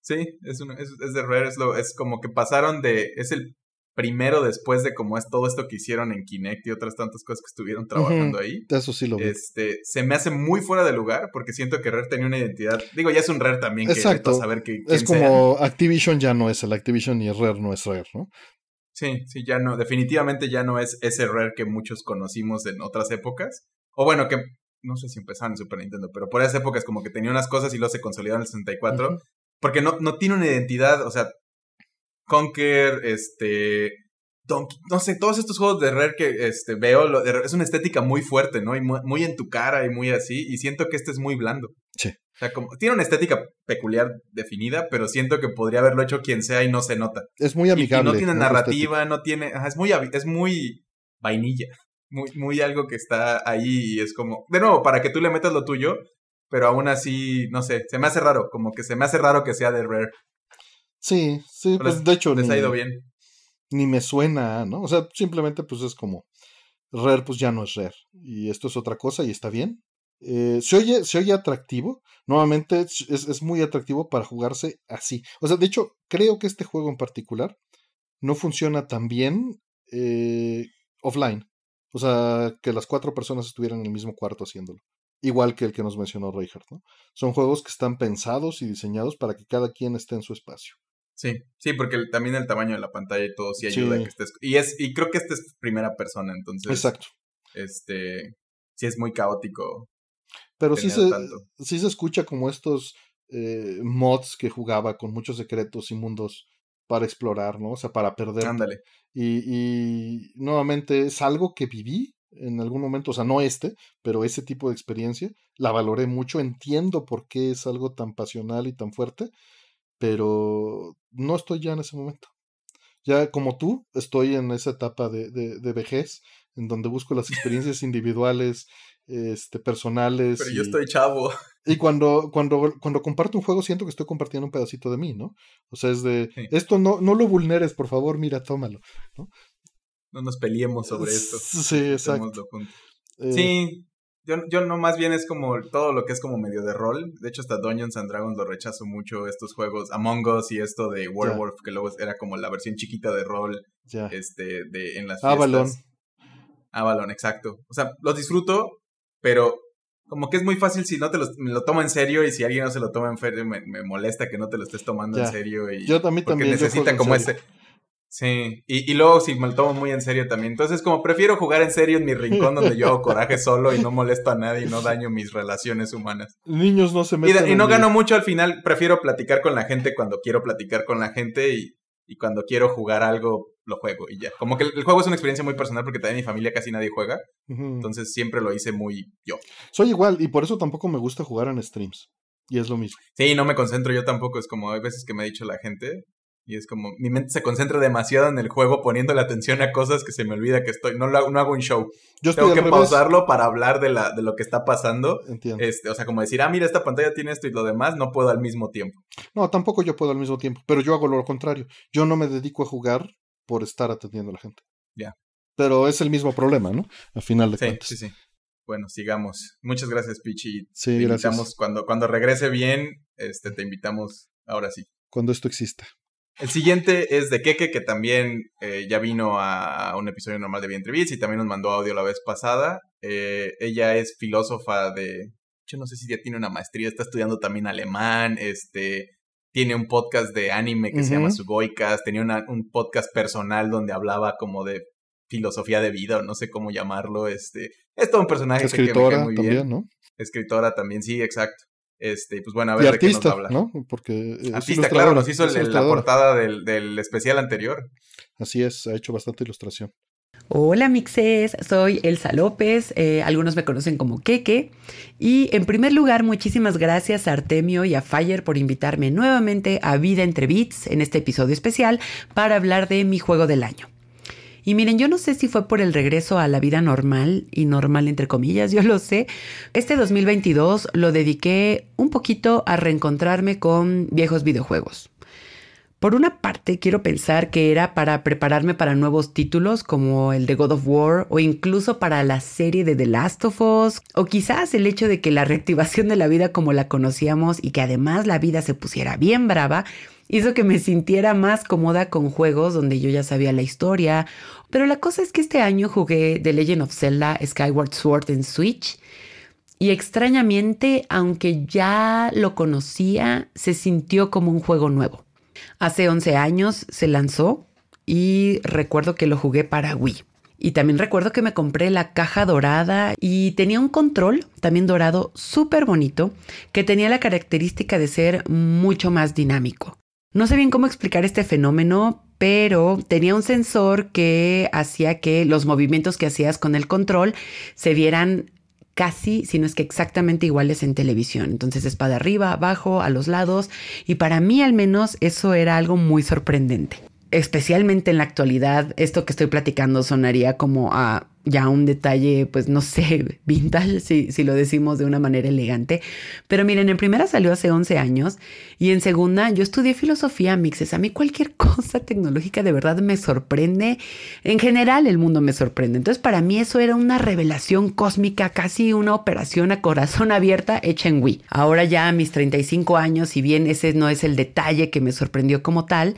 Sí, es, un, es, de Rare, es, lo, es como que pasaron de... Es el primero después de como es todo esto que hicieron en Kinect y otras tantas cosas que estuvieron trabajando ahí. Eso sí lo vi. Este, se me hace muy fuera de lugar porque siento que Rare tenía una identidad. Digo, ya es un Rare también. Exacto. Que saber que, es como Activision ya no es el Activision y Rare no es Rare, ¿no? Sí, sí, ya no, definitivamente ya no es ese rare que muchos conocimos en otras épocas. O bueno, que no sé si empezaron en Super Nintendo, pero por esas épocas como que tenía unas cosas y luego se consolidaron en el 64. Porque no, no tiene una identidad, o sea, Conquer, este, Donkey, no sé, todos estos juegos de Rare que este, veo, es una estética muy fuerte, ¿no? Y muy, en tu cara y muy así, y siento que este es muy blando. Sí. O sea, como, tiene una estética peculiar definida, pero siento que podría haberlo hecho quien sea y no se nota. Es muy amigable. Y, no tiene narrativa, no tiene, es muy, es muy vainilla, (laughs) muy, muy algo que está ahí y es como, de nuevo, para que tú le metas lo tuyo, pero aún así, no sé, se me hace raro, como que se me hace raro que sea de Rare. Sí, sí, pues de hecho. Les ha ido bien ni me suena, ¿no? O sea, simplemente pues es como Rare pues ya no es Rare y esto es otra cosa y está bien. Eh, se, oye, se oye atractivo, nuevamente es, muy atractivo para jugarse así. O sea, de hecho, creo que este juego en particular no funciona tan bien eh, offline. O sea, que las cuatro personas estuvieran en el mismo cuarto haciéndolo. Igual que el que nos mencionó richard ¿no? Son juegos que están pensados y diseñados para que cada quien esté en su espacio. Sí, sí, porque también el tamaño de la pantalla y todo sí ayuda A que estés. Y es, y creo que esta es primera persona, entonces. Exacto. Este. Sí es muy caótico. Pero sí se, sí se escucha como estos eh, mods que jugaba con muchos secretos y mundos para explorar, ¿no? O sea, para perder. Ándale. Y, y nuevamente es algo que viví en algún momento, o sea, no este, pero ese tipo de experiencia, la valoré mucho, entiendo por qué es algo tan pasional y tan fuerte, pero no estoy ya en ese momento. Ya como tú, estoy en esa etapa de, de, vejez, en donde busco las (laughs) experiencias individuales, este, personales. Pero yo estoy chavo. Y (laughs) cuando, cuando, cuando comparto un juego, siento que estoy compartiendo un pedacito de mí, ¿no? O sea, es de, esto no, no lo vulneres, por favor, mira, tómalo, ¿no? nos peleemos sobre esto. Sí, exacto. Eh, sí, yo, yo no, más bien es como todo lo que es como medio de rol. De hecho, hasta Dungeons and Dragons lo rechazo mucho. Estos juegos Among Us y esto de Werewolf, que luego era como la versión chiquita de rol este, de, en las fiestas. Avalon. Avalon, exacto. O sea, los disfruto, pero como que es muy fácil si no te lo tomo en serio y si alguien no se lo toma en serio, me, molesta que no te lo estés tomando en serio. Y, yo también porque también. como ese, Sí, y, y luego si me lo tomo muy en serio también. Entonces, como prefiero jugar en serio en mi rincón donde yo hago coraje solo y no molesto a nadie y no daño mis relaciones humanas. Niños no se meten. Y, no gano mucho al final, prefiero platicar con la gente cuando quiero platicar con la gente y, y cuando quiero jugar algo lo juego y ya. Como que el, juego es una experiencia muy personal porque también en mi familia casi nadie juega. Entonces siempre lo hice muy yo. Soy igual y por eso tampoco me gusta jugar en streams. Y es lo mismo. Sí, no me concentro yo tampoco. Es como hay veces que me ha dicho la gente, y es como, mi mente se concentra demasiado en el juego poniendo la atención a cosas que se me olvida que estoy. No, lo hago, no hago un show. Yo Tengo que pausarlo para hablar de, la, de lo que está pasando. Entiendo. Este, o sea, como decir, ah, mira, esta pantalla tiene esto y lo demás, no puedo al mismo tiempo. No, tampoco yo puedo al mismo tiempo, pero yo hago lo contrario. Yo no me dedico a jugar por estar atendiendo a la gente. Ya. Pero es el mismo problema, ¿no? Al final de cuentas. Sí, sí. Bueno, sigamos. Muchas gracias, Pichi. Sí, gracias. cuando, cuando regrese bien, este, te invitamos ahora sí. Cuando esto exista. El siguiente es de Keke, que también eh, ya vino a un episodio normal de Bien Entrevista y también nos mandó audio la vez pasada. Eh, ella es filósofa de. Yo no sé si ya tiene una maestría, está estudiando también alemán, este. Tiene un podcast de anime que se llama Suboicas. tenía un podcast personal donde hablaba como de filosofía de vida o no sé cómo llamarlo, este. Es todo un personaje que me muy bien. Escritora también, sí, exacto. Este, pues bueno, a ver y artista, qué nos ¿no? Porque eh, artista, claro, nos hizo la portada del, especial anterior. Así es, ha hecho bastante ilustración. Hola mixes, soy Elsa López, eh, algunos me conocen como Keke. Y en primer lugar, muchísimas gracias a Artemio y a Fire por invitarme nuevamente a Vida entre Beats en este episodio especial para hablar de mi juego del año. Y miren, yo no sé si fue por el regreso a la vida normal, y normal entre comillas, (laughs) yo lo sé. Este 2022 lo dediqué un poquito a reencontrarme con viejos videojuegos. Por una parte, quiero pensar que era para prepararme para nuevos títulos como el de God of War o incluso para la serie de The Last of Us, o quizás el hecho de que la reactivación de la vida como la conocíamos y que además la vida se pusiera bien brava, hizo que me sintiera más cómoda con juegos donde yo ya sabía la historia. Pero la cosa es que este año jugué The Legend of Zelda Skyward Sword en Switch. Y extrañamente, aunque ya lo conocía, se sintió como un juego nuevo. Hace 11 años se lanzó y recuerdo que lo jugué para Wii. Y también recuerdo que me compré la caja dorada y tenía un control también dorado súper bonito que tenía la característica de ser mucho más dinámico. No sé bien cómo explicar este fenómeno, pero tenía un sensor que hacía que los movimientos que hacías con el control se vieran casi, sino es que exactamente iguales en televisión. Entonces espada arriba, abajo, a los lados, y para mí al menos eso era algo muy sorprendente especialmente en la actualidad, esto que estoy platicando sonaría como a ya un detalle, pues no sé, (laughs) vintage, si, lo decimos de una manera elegante. Pero miren, en primera salió hace 11 años y en segunda yo estudié filosofía mixes. A mí cualquier (laughs) cosa tecnológica de verdad me sorprende. En general el mundo me sorprende. Entonces para mí eso era una revelación cósmica, casi una operación a corazón abierta hecha en Wii. Ahora ya a mis 35 años, si bien ese no es el detalle que me sorprendió como tal,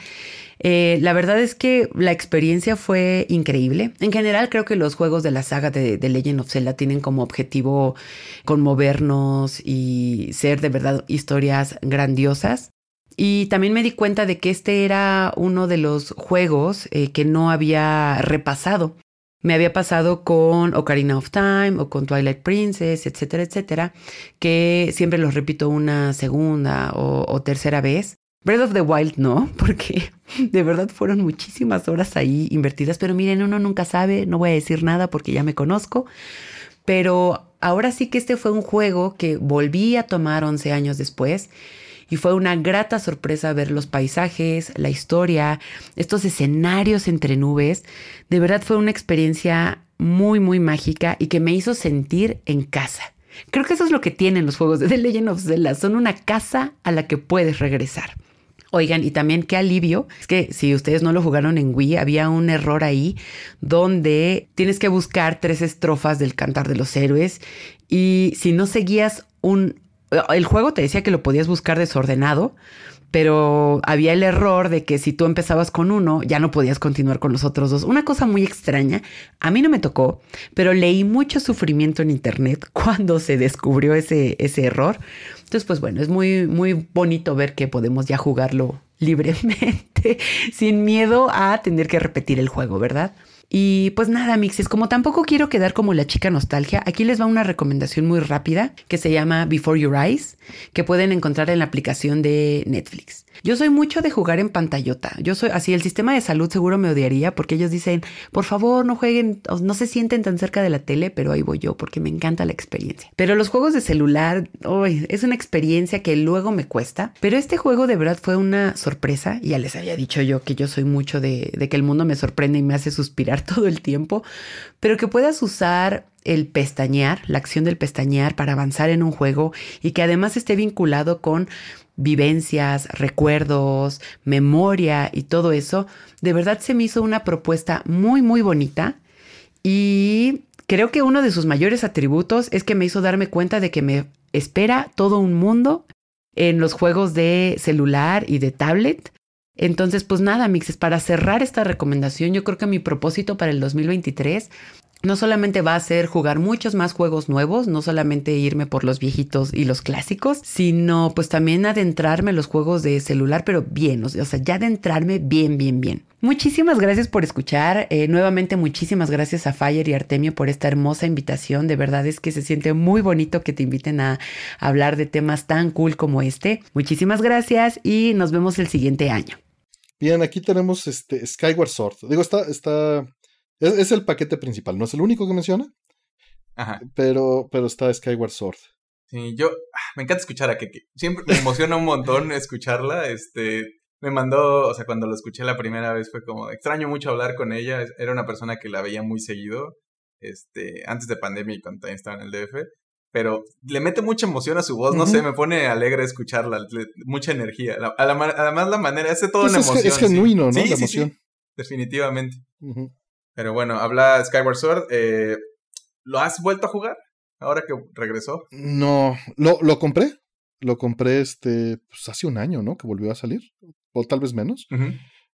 eh, la verdad es que la experiencia fue increíble. En general creo que los juegos de la saga de, Legend of Zelda tienen como objetivo conmovernos y ser de verdad historias grandiosas. Y también me di cuenta de que este era uno de los juegos eh, que no había repasado. Me había pasado con Ocarina of Time o con Twilight Princess, etcétera, etcétera, que siempre los repito una segunda o tercera vez. Breath of the Wild no, (laughs) porque de verdad fueron muchísimas horas ahí invertidas, pero miren, uno nunca sabe, no voy a decir nada porque ya me conozco, pero ahora sí que este fue un juego que volví a tomar 11 años después y fue una grata sorpresa ver los paisajes, la historia, estos escenarios entre nubes. De verdad fue una experiencia muy, muy mágica y que me hizo sentir en casa. Creo que eso es lo que tienen los juegos de The Legend of Zelda, son una casa a la que puedes regresar. Oigan, y también qué alivio, es que si ustedes no lo jugaron en Wii, había un error ahí donde tienes que buscar tres estrofas del Cantar de los Héroes y si no seguías un... El juego te decía que lo podías buscar desordenado, pero había el error de que si tú empezabas con uno, ya no podías continuar con los otros dos. Una cosa muy extraña, a mí no me tocó, pero leí mucho sufrimiento en internet (laughs) cuando se descubrió ese, error. Entonces, pues bueno, es muy, muy bonito ver que podemos ya jugarlo libremente, (laughs) sin miedo a tener que repetir el juego, ¿verdad? Y pues nada, mixis, como tampoco quiero quedar como la chica nostalgia, aquí les va una recomendación muy rápida que se llama Before Your Eyes, que pueden encontrar en la aplicación de Netflix. Yo soy mucho de jugar en pantallota. Yo soy así, el sistema de salud seguro me odiaría porque ellos dicen, por favor, no jueguen, no se sienten tan cerca de la tele, pero ahí voy yo porque me encanta la experiencia. Pero los juegos de celular, hoy es una experiencia que luego me cuesta. Pero este juego de verdad fue una sorpresa. Ya les había dicho yo que yo soy mucho de, de que el mundo me sorprende y me hace suspirar (laughs) todo el tiempo, pero que puedas usar el pestañear, la acción del pestañear para avanzar en un juego y que además esté vinculado con vivencias, recuerdos, memoria y todo eso, de verdad se me hizo una propuesta muy, muy bonita y creo que uno de sus mayores atributos es que me hizo darme cuenta de que me espera todo un mundo en los juegos de celular y de tablet. Entonces, pues nada, Mixes, para cerrar esta recomendación, yo creo que mi propósito para el 2023 no solamente va a ser jugar muchos más juegos nuevos, no solamente irme por los viejitos y los clásicos, sino pues también adentrarme en los juegos de celular, pero bien, o sea, ya adentrarme bien, bien, bien. Muchísimas gracias por escuchar. Eh, nuevamente, muchísimas gracias a Fire y Artemio por esta hermosa invitación. De verdad es que se siente muy bonito que te inviten a hablar de temas tan cool como este. Muchísimas gracias y nos vemos el siguiente año. Bien, aquí tenemos este Skyward Sword. Digo, está, está es, el paquete principal, no es el único que menciona. Ajá. Pero, pero está Skyward Sword. Sí, yo ah, me encanta escuchar a Keke. Siempre me emociona un montón escucharla. Este, me mandó, o sea, cuando lo escuché la primera vez fue como extraño mucho hablar con ella. Era una persona que la veía muy seguido, este, antes de pandemia y cuando estaba en el DF. Pero le mete mucha emoción a su voz, no sé, me pone alegre escucharla, mucha energía. a la, además, la manera, hace todo pues una es, emoción. Es genuino, ¿no? emoción. definitivamente. Pero bueno, habla Skyward Sword. Eh, ¿Lo has vuelto a jugar ahora que regresó? No, lo, compré. Lo compré este, pues, hace un año, ¿no? Que volvió a salir. O tal vez menos.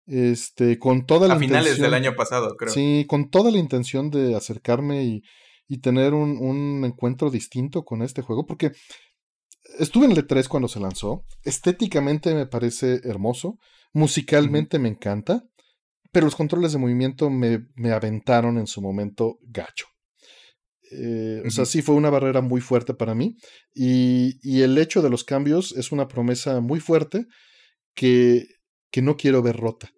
Este, con toda la a finales del año pasado, creo. Sí, con toda la intención de acercarme y, tener un, encuentro distinto con este juego, porque estuve en el E3 cuando se lanzó, estéticamente me parece hermoso, musicalmente me encanta, pero los controles de movimiento me, aventaron en su momento gacho. Eh, o sea, sí fue una barrera muy fuerte para mí. Y, el hecho de los cambios es una promesa muy fuerte que, que no quiero ver rota.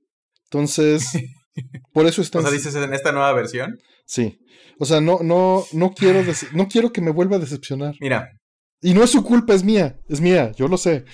Entonces, (laughs) por eso estamos O dices en esta nueva versión. Sí. O sea, no, no, no quiero no quiero que me vuelva a decepcionar. Mira. Y no es su culpa, es mía. Es mía, yo lo sé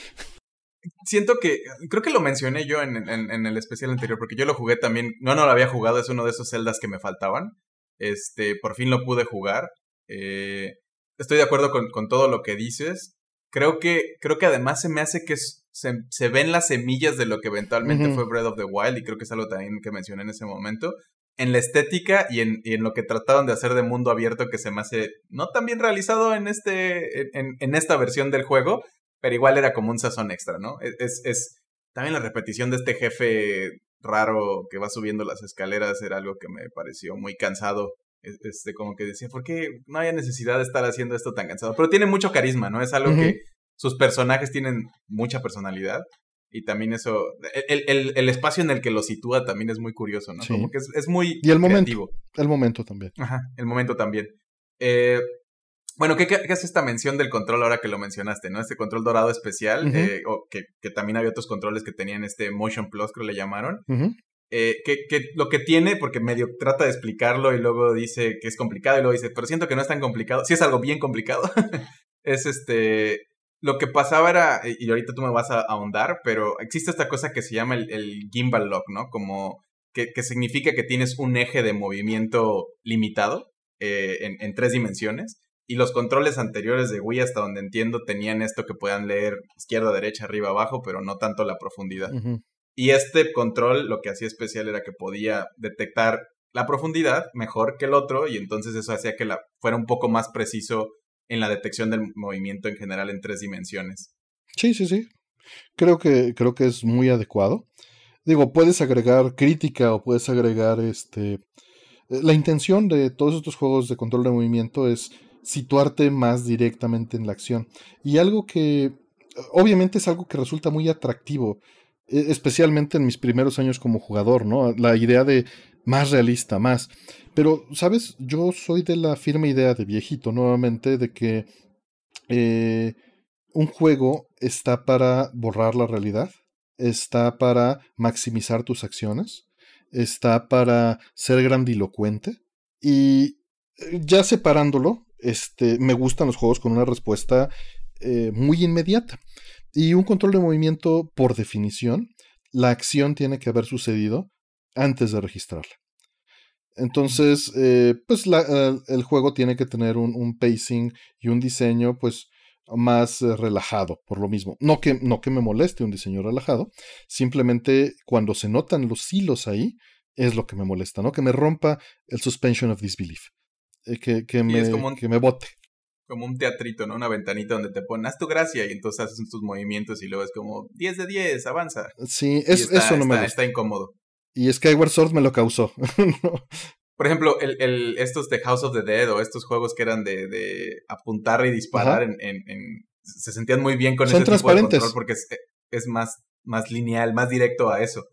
siento que, creo que lo mencioné yo en, en, el especial anterior, porque yo lo jugué también, no, no lo había jugado, es uno de esos celdas que me faltaban. Este, por fin lo pude jugar. Eh, estoy de acuerdo con, con, todo lo que dices. Creo que, creo que además se me hace que se, ven las semillas de lo que eventualmente fue Breath of the Wild, y creo que es algo también que mencioné en ese momento. En la estética y en, en lo que trataron de hacer de mundo abierto que se me hace no tan bien realizado en, este, en, en esta versión del juego, pero igual era como un sazón extra, ¿no? E-, es, es también la repetición de este jefe raro que va subiendo las escaleras era algo que me pareció muy cansado. E-, este, como que decía, ¿por qué no había necesidad de estar haciendo esto tan cansado? Pero tiene mucho carisma, ¿no? Es algo que sus personajes tienen mucha personalidad y también eso, e-, el, espacio en el que lo sitúa también es muy curioso, ¿no? Como que es, muy... Y el momento. El momento también. Ajá, el momento también. Eh, bueno, ¿qué, hace esta mención del control ahora que lo mencionaste, no? Este control dorado especial, eh, o que, también había otros controles que tenían este Motion Plus, creo que le llamaron. Eh, que, lo que tiene, porque medio trata de explicarlo y luego dice que es complicado y luego dice, pero siento que no es tan complicado. Sí es algo bien complicado. (laughs) es este, lo que pasaba era, y ahorita tú me vas a ahondar, pero existe esta cosa que se llama el, gimbal lock, ¿no? Como que, significa que tienes un eje de movimiento limitado eh, en, tres dimensiones. Y los controles anteriores de Wii, hasta donde entiendo, tenían esto que podían leer izquierda, derecha, arriba, abajo, pero no tanto la profundidad. Y este control lo que hacía especial era que podía detectar la profundidad mejor que el otro y entonces eso hacía que la, fuera un poco más preciso en la detección del movimiento en general en tres dimensiones. Sí, sí, sí. Creo que, creo que es muy adecuado. Digo, puedes agregar crítica o puedes agregar este... Eh, la intención de todos estos juegos de control de movimiento es situarte más directamente en la acción. Y algo que, obviamente es algo que resulta muy atractivo, e, especialmente en mis primeros años como jugador, ¿no? La idea de más realista, más. Pero, ¿sabes? Yo soy de la firme idea de viejito, nuevamente, de que eh, un juego está para borrar la realidad, está para maximizar tus acciones, está para ser grandilocuente. Y eh, ya separándolo, este, me gustan los juegos con una respuesta eh, muy inmediata. Y un control de movimiento, por definición, la acción tiene que haber sucedido antes de registrarla. Entonces, eh, pues el juego tiene que tener un, pacing y un diseño, pues, más eh, relajado, por lo mismo. No que, no que me moleste un diseño relajado, simplemente cuando se notan los hilos ahí, es lo que me molesta, ¿no? Que me rompa el suspension of disbelief. Eh, que, me, que me bote. Como un teatrito, ¿no? Una ventanita donde te pones haz tu gracia y entonces haces tus movimientos y luego es como 10 de 10, avanza. Sí, eso no me Está, incómodo. Y Skyward Sword me lo causó. (laughs) Por ejemplo, el, el, estos de House of the Dead o estos juegos que eran de, de apuntar y disparar en, se sentían muy bien con ese Tipo de control porque es, más, más lineal, más directo a eso.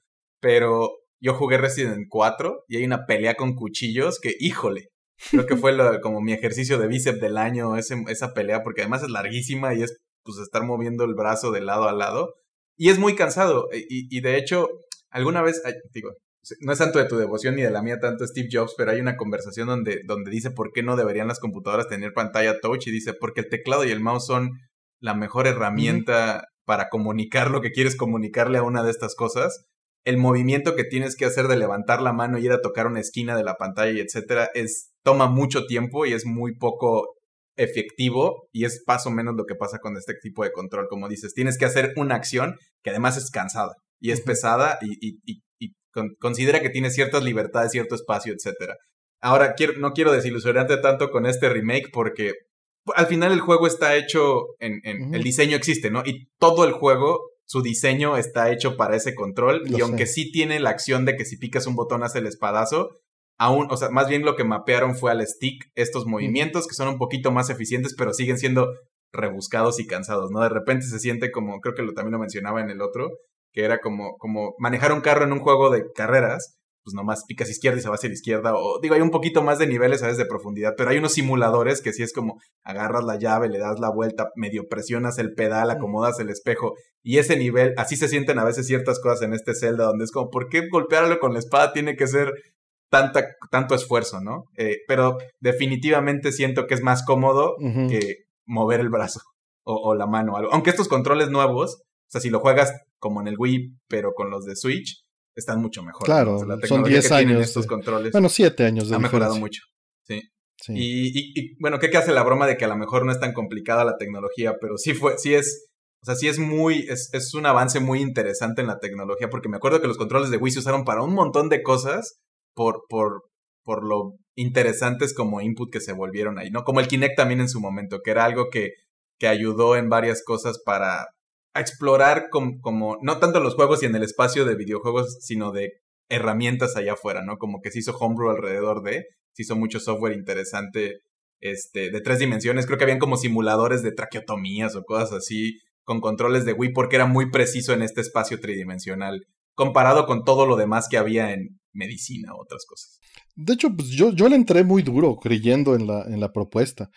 Pero yo jugué Resident 4 y hay una pelea con cuchillos que, híjole, Creo que fue como mi ejercicio de bíceps del año, esa pelea, porque además es larguísima y es pues estar moviendo el brazo de lado a lado. Y es muy cansado. Eh, y, de hecho, alguna vez, digo, no es tanto de tu devoción ni de la mía tanto Steve Jobs, pero hay una conversación donde, donde dice por qué no deberían las computadoras tener pantalla touch y dice porque el teclado y el mouse son la mejor herramienta para comunicar lo que quieres comunicarle a una de estas cosas. El movimiento que tienes que hacer de levantar la mano y ir a tocar una esquina de la pantalla, y etcétera, es toma mucho tiempo y es muy poco efectivo y es más o menos lo que pasa con este tipo de control, como dices, tienes que hacer una acción que además es cansada y es pesada y, considera que tiene ciertas libertades, cierto espacio, etc. Ahora, no quiero desilusionarte tanto con este remake porque al final el juego está hecho en, en el diseño existe, ¿no? Y todo el juego, su diseño está hecho para ese control y aunque sí tiene la acción de que si picas un botón hace el espadazo, aún, o sea, más bien lo que mapearon fue al stick estos movimientos que son un poquito más eficientes, pero siguen siendo rebuscados y cansados, ¿no? De repente se siente como, creo que lo, también lo mencionaba en el otro, que era como, como manejar un carro en un juego de carreras, pues nomás picas izquierda y se va hacia la izquierda, o digo, hay un poquito más de niveles a veces de profundidad, pero hay unos simuladores que sí es como agarras la llave, le das la vuelta, medio presionas el pedal, acomodas el espejo, y ese nivel, así se sienten a veces ciertas cosas en este Zelda, donde es como, ¿por qué golpearlo con la espada tiene que ser tanto esfuerzo, ¿no? Eh, pero definitivamente siento que es más cómodo que mover el brazo (laughs) o, la mano. algo. Aunque estos controles nuevos, o sea, si lo juegas como en el Wii, pero con los de Switch, están mucho mejor. Claro, son 10 años. Estos controles bueno, 7 años de Ha mejorado mucho. Sí. Y, bueno, ¿qué hace la broma de que a lo mejor no es tan complicada la tecnología? Pero sí fue, sí es. O sea, sí es muy. Es, es un avance muy interesante en la tecnología. Porque me acuerdo que los controles de Wii se usaron para un montón de cosas por, por, por lo interesantes como input que se volvieron ahí, ¿no? Como el Kinect también en su momento, que era algo que, que ayudó en varias cosas para explorar como, no tanto los juegos y en el espacio de videojuegos, sino de herramientas allá afuera, ¿no? Como que se hizo homebrew alrededor de, se hizo mucho software interesante este, de tres dimensiones, creo que habían como simuladores de traqueotomías o cosas así, con controles de Wii, porque era muy preciso en este espacio tridimensional comparado con todo lo demás que había en medicina u otras cosas. De hecho, pues yo, yo le entré muy duro creyendo en la, en la propuesta.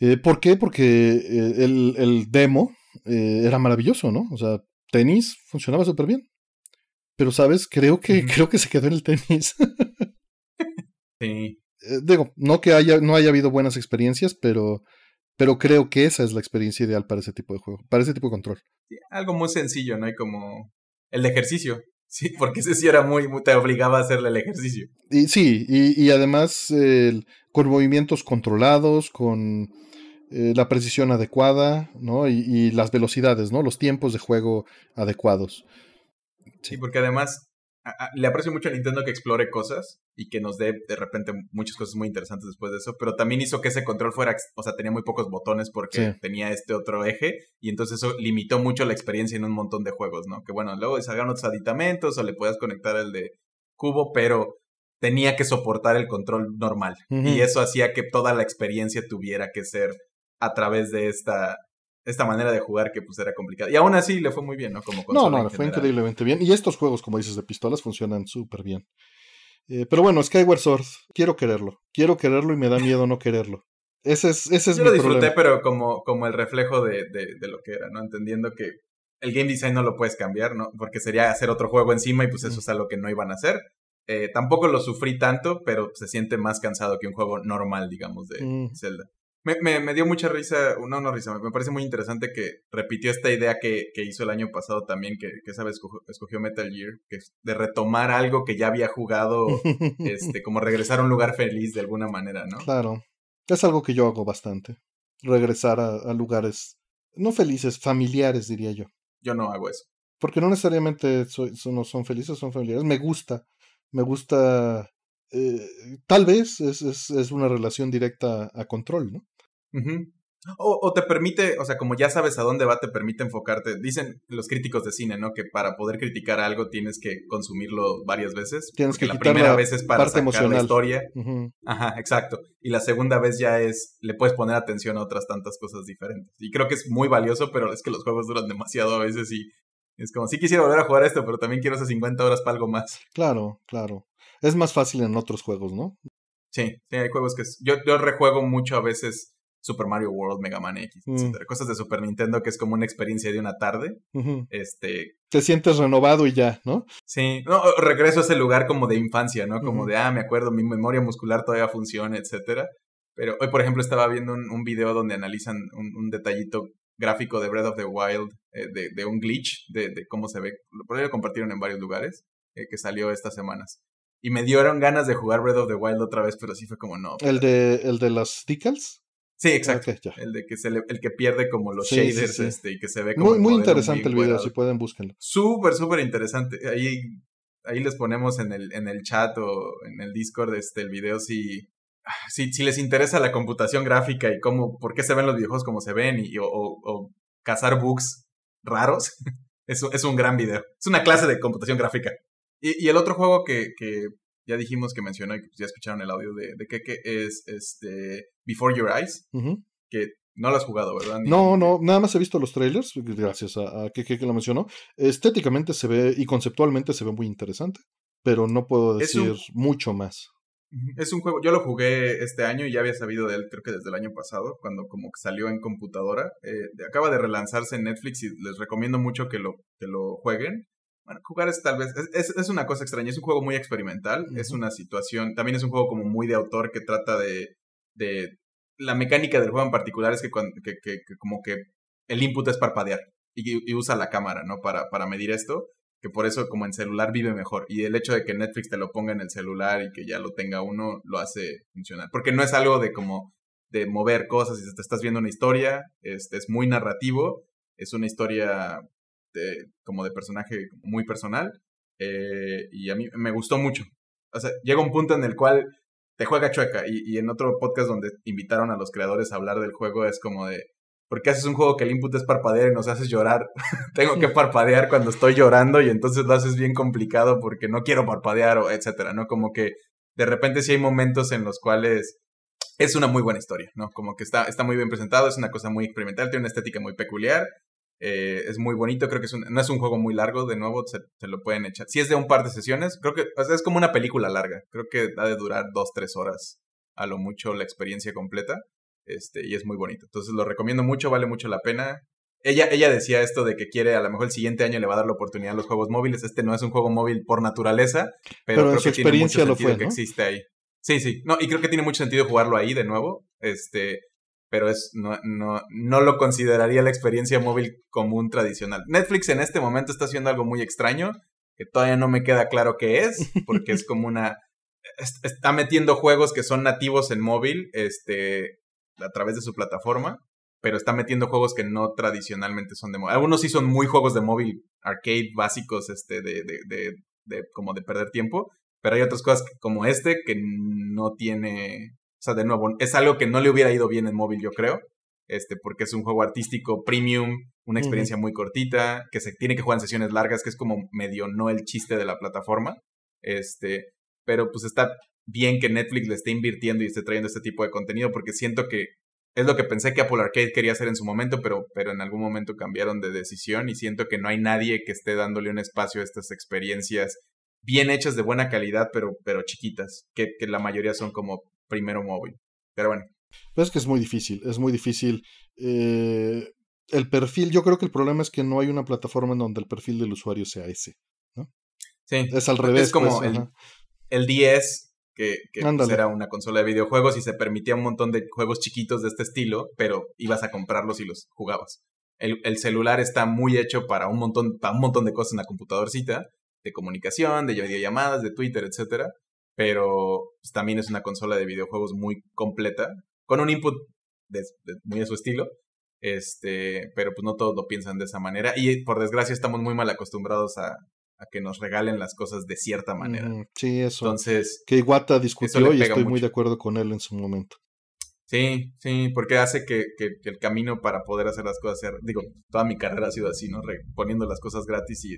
Eh, ¿Por qué? Porque eh, el, el, demo eh, era maravilloso, ¿no? O sea, tenis funcionaba súper bien. Pero, ¿sabes? Creo que, creo que se quedó en el tenis. (laughs) sí. digo, no que haya, no haya habido buenas experiencias, pero, pero creo que esa es la experiencia ideal para ese tipo de juego, para ese tipo de control. algo muy sencillo, ¿no? Hay como el ejercicio. (laughs) Sí, porque ese sí era muy, te obligaba a hacerle el ejercicio. Y, sí, y, además con movimientos controlados, con eh, la precisión adecuada, ¿no? Y, las velocidades, ¿no? Los tiempos de juego adecuados. sí porque además le aprecio mucho a Nintendo que explore cosas y que nos dé de repente muchas cosas muy interesantes después de eso, pero también hizo que ese control fuera, o sea, tenía muy pocos botones porque tenía este otro eje y entonces eso limitó mucho la experiencia en un montón de juegos, ¿no? Que bueno, luego salgan otros aditamentos o le puedas conectar el de cubo, pero tenía que soportar el control normal y eso hacía que toda la experiencia tuviera que ser a través de esta esta manera de jugar que pues era complicada. Y aún así le fue muy bien, ¿no? Como no, no, le fue increíblemente bien. Y estos juegos, como dices, de pistolas funcionan súper bien. Eh, pero bueno, Skyward Sword, quiero quererlo. Quiero quererlo y me da miedo no quererlo. Ese es, ese es Yo lo disfruté, pero como, como el reflejo de, de, de, lo que era, ¿no? Entendiendo que el game design no lo puedes cambiar, ¿no? Porque sería hacer otro juego encima y pues eso es algo que no iban a hacer. Eh, tampoco lo sufrí tanto, pero se siente más cansado que un juego normal, digamos, de mm. Zelda. Me, me, dio mucha risa, una, no risa, me parece muy interesante que repitió esta idea que, hizo el año pasado también, que, que esa vez escogió, Metal Gear, que de retomar algo que ya había jugado, (laughs) este, como regresar a un lugar feliz de alguna manera, ¿no? Claro, es algo que yo hago bastante, regresar a, lugares, no felices, familiares, diría yo. Yo no hago eso. Porque no necesariamente son, son felices, son familiares, me gusta, me gusta... Eh, tal vez es, es, es una relación directa a control, ¿no? o, o, te permite, o sea, como ya sabes a dónde va, te permite enfocarte. Dicen los críticos de cine, ¿no? Que para poder criticar algo tienes que consumirlo varias veces. Tienes que la primera vez es para sacar la historia. Ajá, exacto. Y la segunda vez ya es, le puedes poner atención a otras tantas cosas diferentes. Y creo que es muy valioso, pero es que los juegos duran demasiado a veces y es como, sí quisiera volver a jugar esto, pero también quiero hacer 50 horas para algo más. Claro, claro. Es más fácil en otros juegos, ¿no? Sí, sí hay juegos que... Yo, yo rejuego mucho a veces Super Mario World, Mega Man X, mm. Cosas de Super Nintendo que es como una experiencia de una tarde. Este. Te sientes renovado y ya, ¿no? Sí. No, regreso a ese lugar como de infancia, ¿no? Como de, ah, me acuerdo, mi memoria muscular todavía funciona, etcétera. Pero hoy, por ejemplo, estaba viendo un, video donde analizan un, detallito gráfico de Breath of the Wild, eh, de, un glitch, de, de, cómo se ve. Por ahí lo compartieron en varios lugares, eh, que salió estas semanas. Y me dieron ganas de jugar Breath of the Wild otra vez, pero sí fue como no. ¿El de, el de las decals? Sí, exacto. el de que el que pierde como los shaders este y que se ve como muy, muy interesante el video, si pueden búsquenlo. Súper súper interesante. Ahí ahí les ponemos en el en el chat o en el Discord este el video si si, si les interesa la computación gráfica y cómo por qué se ven los viejos como se ven y, o, o, cazar bugs raros. (laughs) es, es un gran video. Es una clase de computación gráfica. Y, y el otro juego que, que ya dijimos que mencionó y pues, ya escucharon el audio de, de Keke, es este Before Your Eyes, que no lo has jugado, ¿verdad? no, no, nada más he visto los trailers, gracias a, Keke que lo mencionó. Estéticamente se ve y conceptualmente se ve muy interesante, pero no puedo decir mucho más. Es un juego, yo lo jugué este año y ya había sabido de él, creo que desde el año pasado, cuando como que salió en computadora. Eh, acaba de relanzarse en Netflix y les recomiendo mucho que lo, que lo jueguen. Bueno, jugar es tal vez, es, una cosa extraña, es un juego muy experimental, es una situación, también es un juego como muy de autor que trata de, de la mecánica del juego en particular es que, que, como que el input es parpadear y, usa la cámara, ¿no? Para, para medir esto, que por eso como en celular vive mejor. Y el hecho de que Netflix te lo ponga en el celular y que ya lo tenga uno, lo hace funcionar. Porque no es algo de como de mover cosas, y te estás viendo una historia, este, es muy narrativo, es una historia como de personaje muy personal. Eh, y a mí me gustó mucho. O sea, llega un punto en el cual te juega chueca. Y, en otro podcast donde invitaron a los creadores a hablar del juego es como de, ¿por qué haces un juego que el input es parpadear y nos haces llorar? (laughs) Tengo que (laughs) parpadear cuando estoy llorando y entonces lo haces bien complicado porque no quiero parpadear o etcétera, ¿no? Como que de repente sí hay momentos en los cuales es una muy buena historia, ¿no? Como que está, está muy bien presentado, es una cosa muy experimental, tiene una estética muy peculiar eh, es muy bonito, creo que es no es un juego muy largo, de nuevo se, lo pueden echar. Si es de un par de sesiones, creo que es como una película larga, creo que ha de durar dos, tres horas a lo mucho la experiencia completa, este, y es muy bonito. Entonces lo recomiendo mucho, vale mucho la pena. Ella, ella decía esto de que quiere, a lo mejor el siguiente año le va a dar la oportunidad a los juegos móviles. Este no es un juego móvil por naturaleza, pero, creo que experiencia tiene mucho sentido existe ahí. Sí, sí. No, y creo que tiene mucho sentido jugarlo ahí de nuevo. Este, pero es, no, no, no, lo consideraría la experiencia móvil como un tradicional. Netflix en este momento está haciendo algo muy extraño, que todavía no me queda claro qué es, porque es como una... Está metiendo juegos que son nativos en móvil, este, a través de su plataforma, pero está metiendo juegos que no tradicionalmente son de móvil. Algunos sí son muy juegos de móvil, arcade básicos, este, de, de, de como de perder tiempo, pero hay otras cosas como este que no tiene sea, de nuevo, es algo que no le hubiera ido bien en móvil, yo creo. Este, porque es un juego artístico premium, una experiencia muy cortita, que se tiene que jugar en sesiones largas, que es como medio no el chiste de la plataforma. Este, pero pues está bien que Netflix le esté invirtiendo y esté trayendo este tipo de contenido, porque siento que es lo que pensé que Apple Arcade quería hacer en su momento, pero, pero en algún momento cambiaron de decisión y siento que no hay nadie que esté dándole un espacio a estas experiencias bien hechas de buena calidad, pero, pero chiquitas, que, que la mayoría son como primero móvil. Pero bueno. Es que es muy difícil, es muy difícil. Eh, el perfil, yo creo que el problema es que no hay una plataforma en donde el perfil del usuario sea ese. ¿no? Sí. Es al revés. Es como pues, el, el 10 que, que pues, era una consola de videojuegos y se permitía un montón de juegos chiquitos de este estilo, pero ibas a comprarlos y los jugabas. El, el celular está muy hecho para un montón, para un montón de cosas en la computadorcita, de comunicación, de llamadas, de Twitter, etcétera pero pues, también es una consola de videojuegos muy completa, con un input muy de su estilo, este, pero pues no todos lo piensan de esa manera y por desgracia estamos muy mal acostumbrados a, que nos regalen las cosas de cierta manera. sí, eso. Entonces, que Iwata discutió y estoy muy de acuerdo con él en su momento. Sí, sí, porque hace que, el camino para poder hacer las cosas, digo, toda mi carrera ha sido así, ¿no? poniendo las cosas gratis y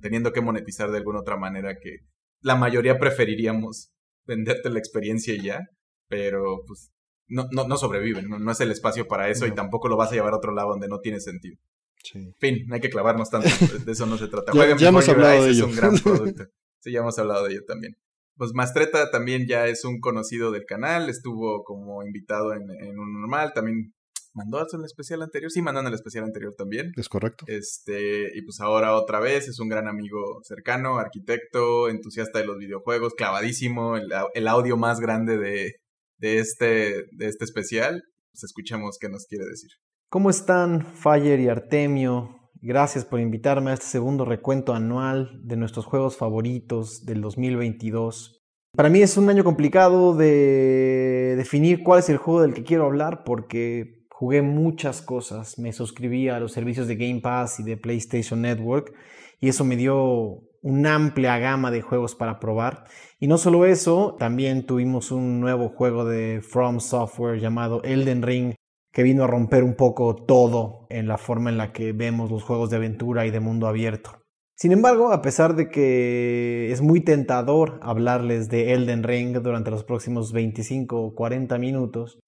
teniendo que monetizar de alguna otra manera que la mayoría preferiríamos venderte la experiencia ya, pero pues no, no, no sobreviven, no, es el espacio para eso y tampoco lo vas a llevar a otro lado donde no tiene sentido. Sí. Fin, no hay que clavarnos tanto, (laughs) de eso no se trata. ya, hemos hablado de ello. un gran (laughs) producto. Sí, ya hemos hablado de ello también. Pues Mastreta también ya es un conocido del canal, estuvo como invitado en, en un normal, también mandó en el especial anterior, sí, mandó en el especial anterior también. Es correcto. Este, y pues ahora otra vez es un gran amigo cercano, arquitecto, entusiasta de los videojuegos, clavadísimo, el, audio más grande de, este, de este especial. Pues escuchemos qué nos quiere decir. ¿Cómo están, Fire y Artemio? Gracias por invitarme a este segundo recuento anual de nuestros juegos favoritos del 2022. Para mí es un año complicado de definir cuál es el juego del que quiero hablar porque Jugué muchas cosas, me suscribí a los servicios de Game Pass y de PlayStation Network y eso me dio una amplia gama de juegos para probar. Y no solo eso, también tuvimos un nuevo juego de From Software llamado Elden Ring que vino a romper un poco todo en la forma en la que vemos los juegos de aventura y de mundo abierto. Sin embargo, a pesar de que es muy tentador hablarles de Elden Ring durante los próximos 25 o 40 minutos,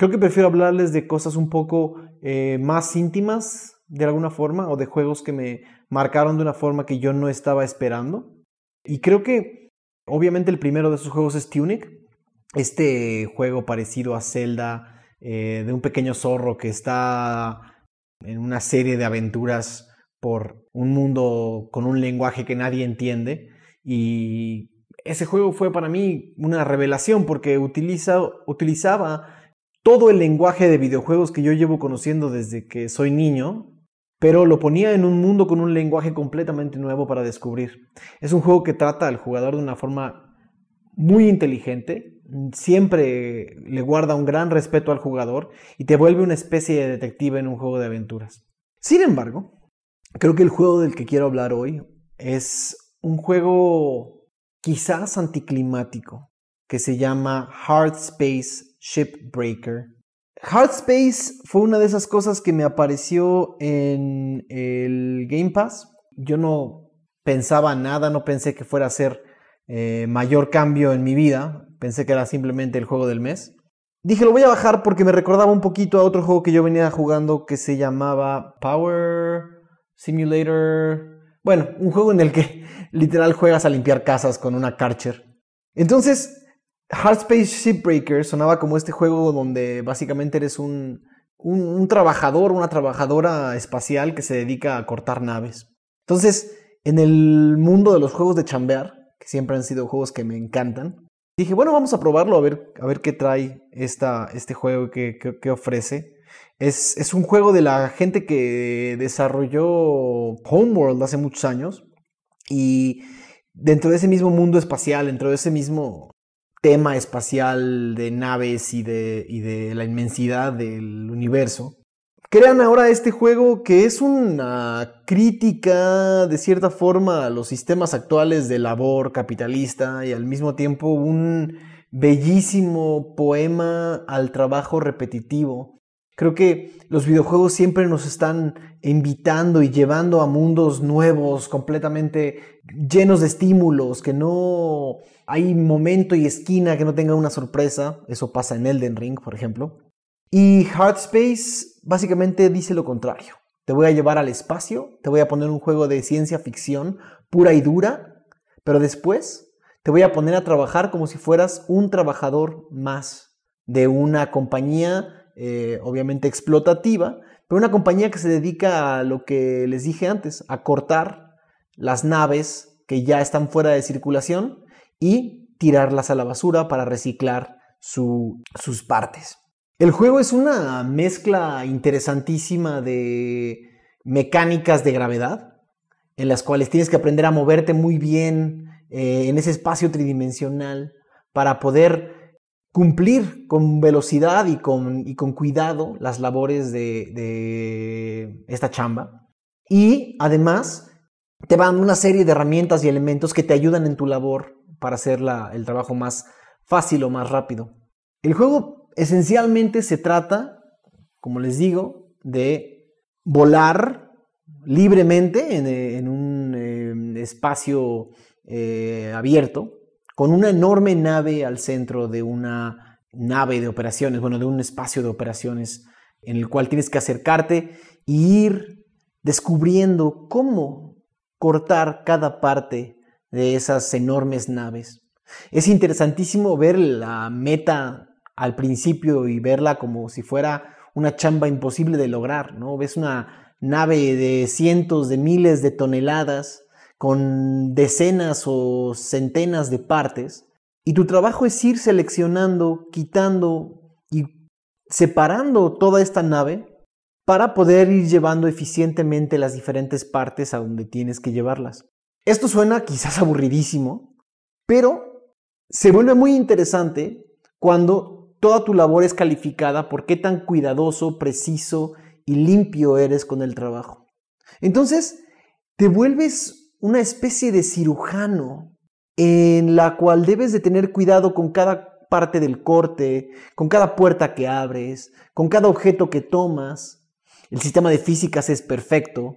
Creo que prefiero hablarles de cosas un poco eh, más íntimas, de alguna forma, o de juegos que me marcaron de una forma que yo no estaba esperando. Y creo que, obviamente, el primero de esos juegos es Tunic, este juego parecido a Zelda, eh, de un pequeño zorro que está en una serie de aventuras por un mundo con un lenguaje que nadie entiende. Y ese juego fue para mí una revelación porque utiliza, utilizaba todo el lenguaje de videojuegos que yo llevo conociendo desde que soy niño, pero lo ponía en un mundo con un lenguaje completamente nuevo para descubrir. Es un juego que trata al jugador de una forma muy inteligente, siempre le guarda un gran respeto al jugador y te vuelve una especie de detective en un juego de aventuras. Sin embargo, creo que el juego del que quiero hablar hoy es un juego quizás anticlimático que se llama Hard Space Shipbreaker. Hardspace fue una de esas cosas que me apareció en el Game Pass. Yo no pensaba nada, no pensé que fuera a ser eh, mayor cambio en mi vida. Pensé que era simplemente el juego del mes. Dije, lo voy a bajar porque me recordaba un poquito a otro juego que yo venía jugando que se llamaba Power Simulator. Bueno, un juego en el que (laughs) literal juegas a limpiar casas con una Karcher. Entonces Hardspace Shipbreaker sonaba como este juego donde básicamente eres un, trabajador, una trabajadora espacial que se dedica a cortar naves. Entonces, en el mundo de los juegos de chambear, que siempre han sido juegos que me encantan, dije, bueno, vamos a probarlo a ver, a ver qué trae esta, este juego que, qué ofrece. Es, es un juego de la gente que desarrolló Homeworld hace muchos años y dentro de ese mismo mundo espacial, dentro de ese mismo tema espacial de naves y de, y de la inmensidad del universo, crean ahora este juego que es una crítica de cierta forma a los sistemas actuales de labor capitalista y al mismo tiempo un bellísimo poema al trabajo repetitivo. Creo que los videojuegos siempre nos están invitando y llevando a mundos nuevos, completamente llenos de estímulos, que no hay momento y esquina que no tenga una sorpresa. Eso pasa en Elden Ring, por ejemplo. Y Hardspace básicamente dice lo contrario. Te voy a llevar al espacio, te voy a poner un juego de ciencia ficción pura y dura, pero después te voy a poner a trabajar como si fueras un trabajador más de una compañía, eh, obviamente explotativa, pero una compañía que se dedica a lo que les dije antes, a cortar las naves que ya están fuera de circulación y tirarlas a la basura para reciclar sus partes. El juego es una mezcla interesantísima de mecánicas de gravedad, en las cuales tienes que aprender a moverte muy bien eh, en ese espacio tridimensional para poder cumplir con velocidad y con, cuidado las labores de, de esta chamba. Y además te van una serie de herramientas y elementos que te ayudan en tu labor para hacer el trabajo más fácil o más rápido. El juego esencialmente se trata, como les digo, de volar libremente en, eh, un eh, espacio eh, abierto con una enorme nave al centro de una nave de operaciones, bueno, de un espacio de operaciones en el cual tienes que acercarte e ir descubriendo cómo cortar cada parte de esas enormes naves. Es interesantísimo ver la meta al principio y verla como si fuera una chamba imposible de lograr, ¿no? Ves una nave de cientos de miles de toneladas con decenas o centenas de partes y tu trabajo es ir seleccionando, quitando y separando toda esta nave para poder ir llevando eficientemente las diferentes partes a donde tienes que llevarlas. Esto suena quizás aburridísimo, pero se vuelve muy interesante cuando toda tu labor es calificada por qué tan cuidadoso, preciso y limpio eres con el trabajo. Entonces, te vuelves una especie de cirujano en la cual debes de tener cuidado con cada parte del corte, con cada puerta que abres, con cada objeto que tomas. El sistema de físicas es perfecto,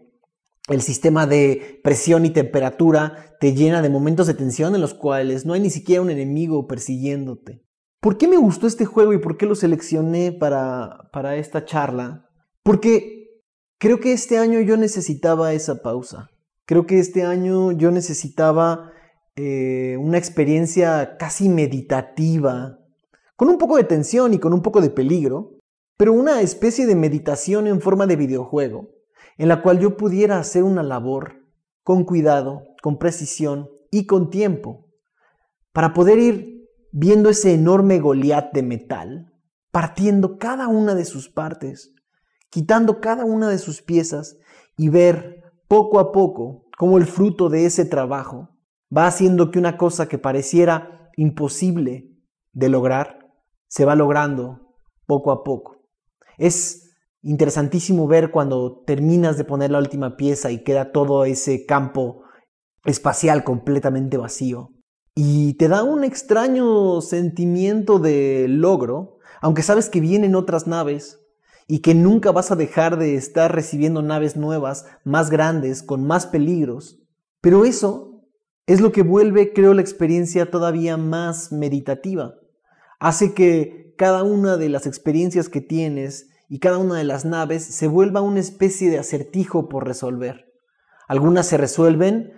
el sistema de presión y temperatura te llena de momentos de tensión en los cuales no hay ni siquiera un enemigo persiguiéndote. ¿Por qué me gustó este juego y por qué lo seleccioné para, para esta charla? Porque creo que este año yo necesitaba esa pausa. Creo que este año yo necesitaba eh, una experiencia casi meditativa, con un poco de tensión y con un poco de peligro, pero una especie de meditación en forma de videojuego en la cual yo pudiera hacer una labor con cuidado, con precisión y con tiempo, para poder ir viendo ese enorme Goliat de metal, partiendo cada una de sus partes, quitando cada una de sus piezas y ver poco a poco cómo el fruto de ese trabajo va haciendo que una cosa que pareciera imposible de lograr, se va logrando poco a poco. Es interesantísimo ver cuando terminas de poner la última pieza y queda todo ese campo espacial completamente vacío. Y te da un extraño sentimiento de logro, aunque sabes que vienen otras naves y que nunca vas a dejar de estar recibiendo naves nuevas, más grandes, con más peligros. Pero eso es lo que vuelve, creo, la experiencia todavía más meditativa. Hace que cada una de las experiencias que tienes y cada una de las naves se vuelva una especie de acertijo por resolver. Algunas se resuelven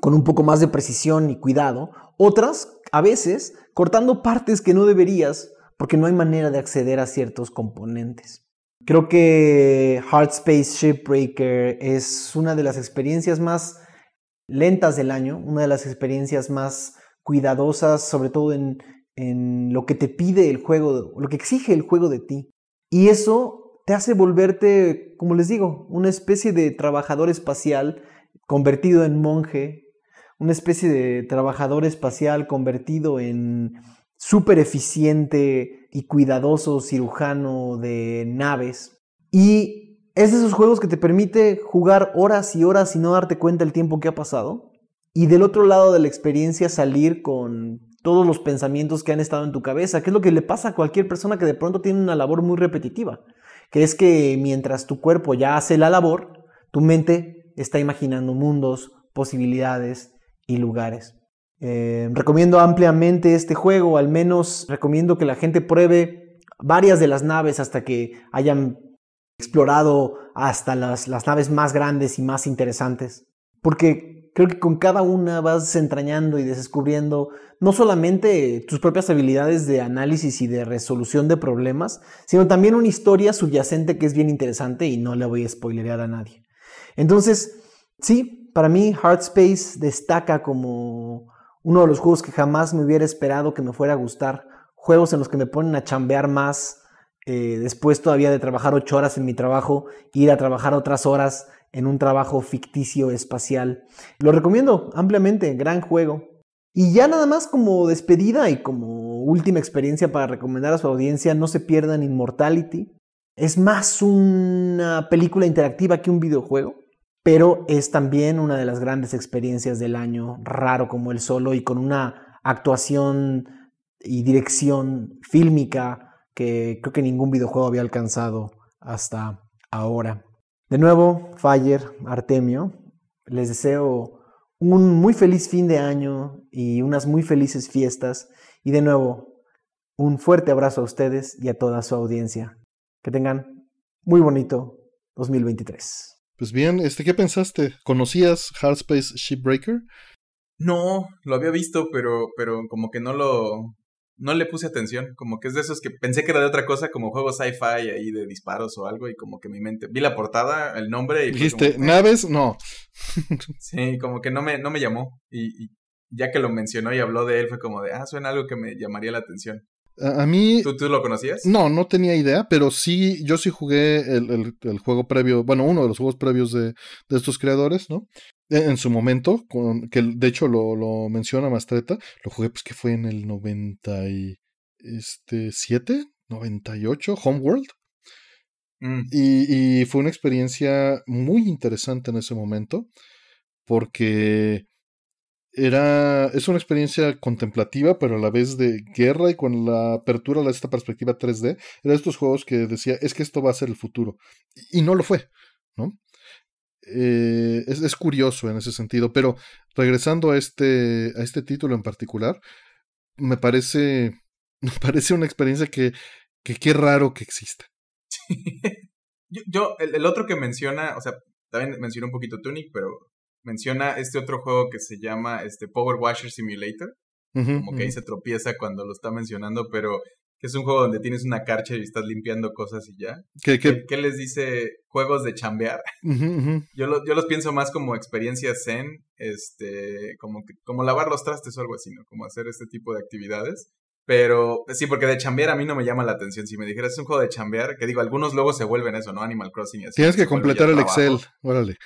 con un poco más de precisión y cuidado, otras, a veces, cortando partes que no deberías porque no hay manera de acceder a ciertos componentes. Creo que Hard Space Shipbreaker es una de las experiencias más lentas del año, una de las experiencias más cuidadosas, sobre todo en, en lo que te pide el juego, lo que exige el juego de ti. Y eso te hace volverte, como les digo, una especie de trabajador espacial convertido en monje, una especie de trabajador espacial convertido en súper eficiente y cuidadoso cirujano de naves. Y es de esos juegos que te permite jugar horas y horas y no darte cuenta el tiempo que ha pasado. Y del otro lado de la experiencia salir con todos los pensamientos que han estado en tu cabeza, que es lo que le pasa a cualquier persona que de pronto tiene una labor muy repetitiva, que es que mientras tu cuerpo ya hace la labor, tu mente está imaginando mundos, posibilidades y lugares. Eh, recomiendo ampliamente este juego, al menos recomiendo que la gente pruebe varias de las naves hasta que hayan explorado hasta las, las naves más grandes y más interesantes, porque creo que con cada una vas desentrañando y descubriendo no solamente tus propias habilidades de análisis y de resolución de problemas, sino también una historia subyacente que es bien interesante y no la voy a spoilerear a nadie. Entonces, sí, para mí Heartspace destaca como uno de los juegos que jamás me hubiera esperado que me fuera a gustar, juegos en los que me ponen a chambear más, eh, después todavía de trabajar ocho horas en mi trabajo, ir a trabajar otras horas, en un trabajo ficticio espacial. Lo recomiendo ampliamente, gran juego. Y ya nada más como despedida y como última experiencia para recomendar a su audiencia, no se pierdan Immortality. Es más una película interactiva que un videojuego, pero es también una de las grandes experiencias del año, raro como el solo y con una actuación y dirección fílmica que creo que ningún videojuego había alcanzado hasta ahora. De nuevo, Fayer, Artemio, les deseo un muy feliz fin de año y unas muy felices fiestas. Y de nuevo, un fuerte abrazo a ustedes y a toda su audiencia. Que tengan muy bonito 2023. Pues bien, este, ¿qué pensaste? ¿Conocías Hardspace Shipbreaker? No, lo había visto, pero, pero como que no lo, no le puse atención. Como que es de esos que pensé que era de otra cosa, como juego sci-fi ahí de disparos o algo, y como que mi mente. Vi la portada, el nombre y. Dijiste, ¿naves? No. (laughs) sí, como que no me, no me llamó. Y, y, ya que lo mencionó y habló de él, fue como de, ah, suena algo que me llamaría la atención. A, mí. ¿Tú, lo conocías? No, no tenía idea, pero sí, yo sí jugué el, el, juego previo, bueno, uno de los juegos previos de, de estos creadores, ¿no? E, en su momento, con, que de hecho lo, lo menciona Mastreta, lo jugué, pues que fue en el 97, este, 98, Homeworld. Mm. Y, y fue una experiencia muy interesante en ese momento, porque era, es una experiencia contemplativa, pero a la vez de guerra y con la apertura de esta perspectiva 3D, era de estos juegos que decía, es que esto va a ser el futuro. Y, no lo fue, ¿no? Eh, es, es, curioso en ese sentido, pero regresando a este, a este título en particular, me parece, (laughs) me parece una experiencia que, que qué raro que exista. (laughs) Yo, el, otro que menciona, o sea, también menciona un poquito Tunic, pero menciona este otro juego que se llama este, Power Washer Simulator. como que ahí se tropieza cuando lo está mencionando, pero que es un juego donde tienes una carcha y estás limpiando cosas y ya. ¿Qué, qué? qué les dice juegos de chambear? (laughs) Yo, yo los pienso más como experiencias zen, este, como, como lavar los trastes o algo así, ¿no? Como hacer este tipo de actividades. Pero sí, porque de chambear a mí no me llama la atención. Si me dijeras es un juego de chambear, que digo, algunos luego se vuelven eso, ¿no? Animal Crossing así. Tienes que completar el Excel, órale.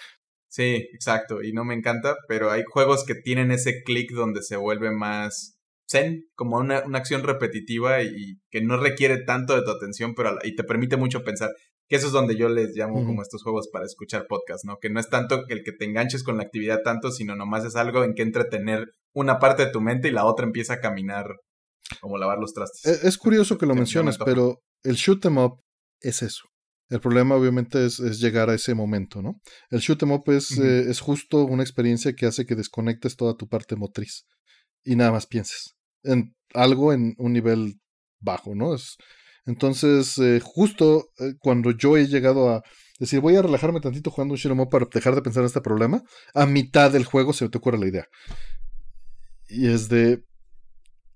Sí, exacto, y no me encanta, pero hay juegos que tienen ese clic donde se vuelve más zen, como una, una acción repetitiva y, que no requiere tanto de tu atención, pero y te permite mucho pensar. Que eso es donde yo les llamo como estos juegos para escuchar podcast, ¿no? Que no es tanto el que te enganches con la actividad tanto, sino nomás es algo en que entretener una parte de tu mente y la otra empieza a caminar como lavar los trastes. E, es, curioso que lo menciones, pero el shoot 'em up es eso. El problema obviamente es, llegar a ese momento, ¿no? El shoot em up eh, es, justo una experiencia que hace que desconectes toda tu parte motriz y nada más pienses en algo en un nivel bajo, ¿no? entonces, eh, justo eh, cuando yo he llegado a decir, voy a relajarme tantito jugando un shoot em up para dejar de pensar en este problema, a mitad del juego se te ocurre la idea. Y es de,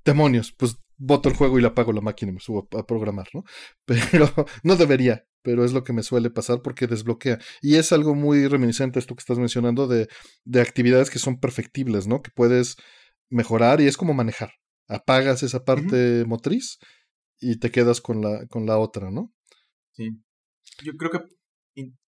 demonios, pues boto el juego y la apago la máquina y me subo a programar, ¿no? (laughs) Pero no debería, pero es lo que me suele pasar porque desbloquea. Y es algo muy reminiscente esto que estás mencionando de, de, actividades que son perfectibles, ¿no? Que puedes mejorar y es como manejar. Apagas esa parte motriz y te quedas con la, con la otra, ¿no? Sí. Yo creo que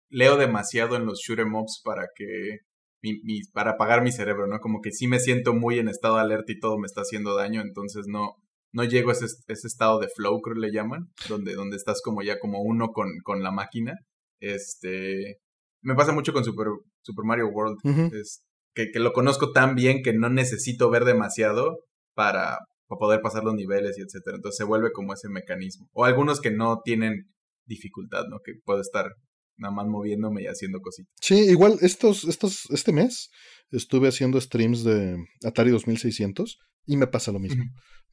leo demasiado en los shoot'em mobs para que. Mi, para apagar mi cerebro, ¿no? Como que sí me siento muy en estado alerta y todo me está haciendo daño, entonces no, no llego a ese, ese, estado de flow, creo que le llaman, donde, donde estás como ya como uno con, con la máquina. Este, me pasa mucho con Super, Super Mario World, es, que, que, lo conozco tan bien que no necesito ver demasiado para, para poder pasar los niveles y etcétera. Entonces se vuelve como ese mecanismo. O algunos que no tienen dificultad, ¿no? Que puedo estar nada más moviéndome y haciendo cositas. Sí, igual estos, estos, este mes estuve haciendo streams de Atari 2600 y me pasa lo mismo.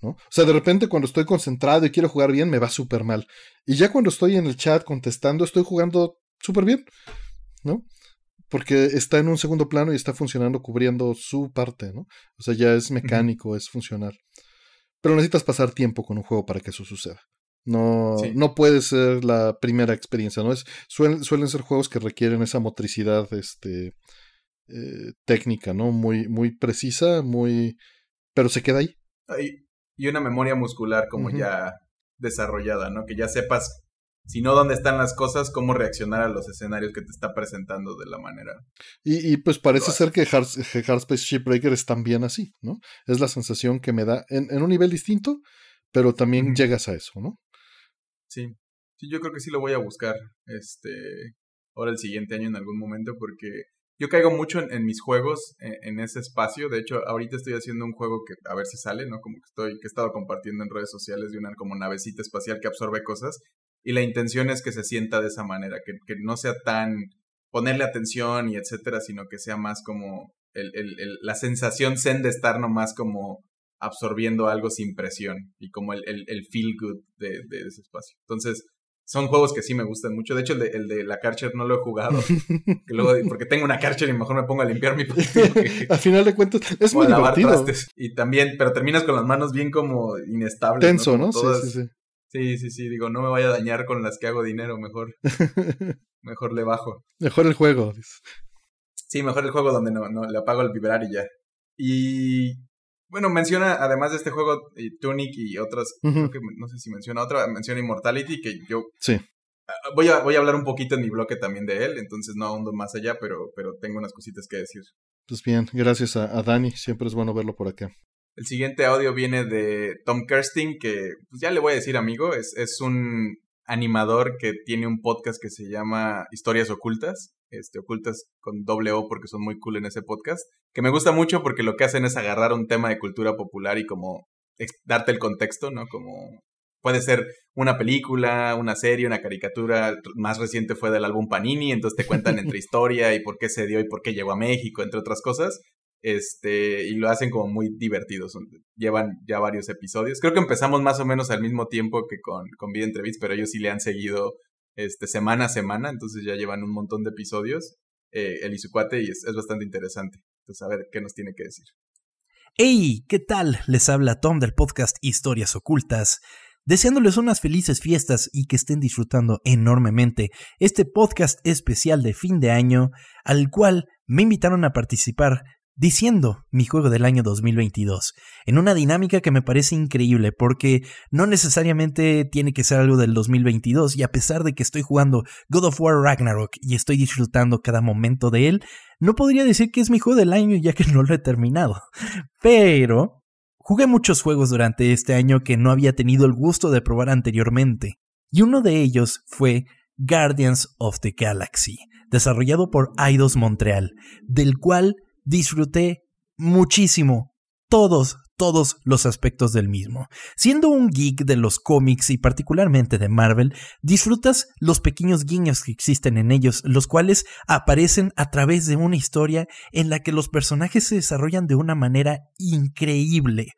¿no? O sea, de repente cuando estoy concentrado y quiero jugar bien, me va súper mal. Y ya cuando estoy en el chat contestando, estoy jugando súper bien, ¿no? Porque está en un segundo plano y está funcionando cubriendo su parte, ¿no? O sea, ya es mecánico, es funcionar. Pero necesitas pasar tiempo con un juego para que eso suceda. No, no puede ser la primera experiencia, ¿no? Es, suelen, suelen ser juegos que requieren esa motricidad este, eh, técnica, ¿no? Muy, muy precisa, muy pero se queda ahí. Y una memoria muscular como ya desarrollada, ¿no? Que ya sepas, si no dónde están las cosas, cómo reaccionar a los escenarios que te está presentando de la manera. Y, pues parece ser que Hard, Space Shipbreaker es también así, ¿no? Es la sensación que me da en, un nivel distinto, pero también llegas a eso, ¿no? Sí. Sí, yo creo que sí lo voy a buscar. Este. Ahora el siguiente año en algún momento, porque yo caigo mucho en, mis juegos, eh, en, ese espacio. De hecho, ahorita estoy haciendo un juego que a ver si sale, ¿no? Como que estoy, que he estado compartiendo en redes sociales de una como navecita espacial que absorbe cosas. Y la intención es que se sienta de esa manera, que, no sea tan ponerle atención y etcétera, sino que sea más como el, la sensación zen de estar nomás como absorbiendo algo sin presión y como el, el, feel good de ese espacio. Entonces, son juegos que sí me gustan mucho. De hecho, el de, el de la Karcher no lo he jugado. porque tengo una Karcher y mejor me pongo a limpiar mi patio. (laughs) Al final de cuentas, es muy divertido. Y también, pero terminas con las manos bien como inestables. Tenso, ¿no? Sí, sí, sí. Sí, sí, sí, digo, no me vaya a dañar con las que hago dinero, mejor. (laughs) mejor le bajo. Mejor el juego. Sí, mejor el juego donde no, le apago el vibrar y ya. Y bueno, menciona, además de este juego, eh, Tunic y otras, no sé si menciona otra, menciona Immortality, que yo... Sí. Ah, voy a, voy a hablar un poquito en mi bloque también de él, entonces no ahondo más allá, pero, pero tengo unas cositas que decir. Pues bien, gracias a, a Dani, siempre es bueno verlo por acá. El siguiente audio viene de Tom Kersting, que pues ya le voy a decir amigo, es, es un animador que tiene un podcast que se llama Historias Ocultas, este, Ocultas con doble O porque son muy cool en ese podcast, que me gusta mucho porque lo que hacen es agarrar un tema de cultura popular y como darte el contexto, ¿no? Como puede ser una película, una serie, una caricatura, más reciente fue del álbum Panini, entonces te cuentan entre (laughs) historia y por qué se dio y por qué llegó a México, entre otras cosas, este, y lo hacen como muy divertido. llevan ya varios episodios. Creo que empezamos más o menos al mismo tiempo que con, con Vida Entrevista. pero ellos sí le han seguido este, semana a semana, entonces ya llevan un montón de episodios. Eh, el y y es, es bastante interesante. Entonces, a ver qué nos tiene que decir. ¡Hey! ¿Qué tal? Les habla Tom del podcast Historias Ocultas deseándoles unas felices fiestas y que estén disfrutando enormemente este podcast especial de fin de año al cual me invitaron a participar diciendo mi juego del año 2022, en una dinámica que me parece increíble porque no necesariamente tiene que ser algo del 2022 y a pesar de que estoy jugando God of War Ragnarok y estoy disfrutando cada momento de él, no podría decir que es mi juego del año ya que no lo he terminado. Pero jugué muchos juegos durante este año que no había tenido el gusto de probar anteriormente y uno de ellos fue Guardians of the Galaxy, desarrollado por Eidos Montreal, del cual disfruté muchísimo todos, todos los aspectos del mismo. Siendo un geek de los cómics y particularmente de Marvel, disfrutas los pequeños guiños que existen en ellos, los cuales aparecen a través de una historia en la que los personajes se desarrollan de una manera increíble.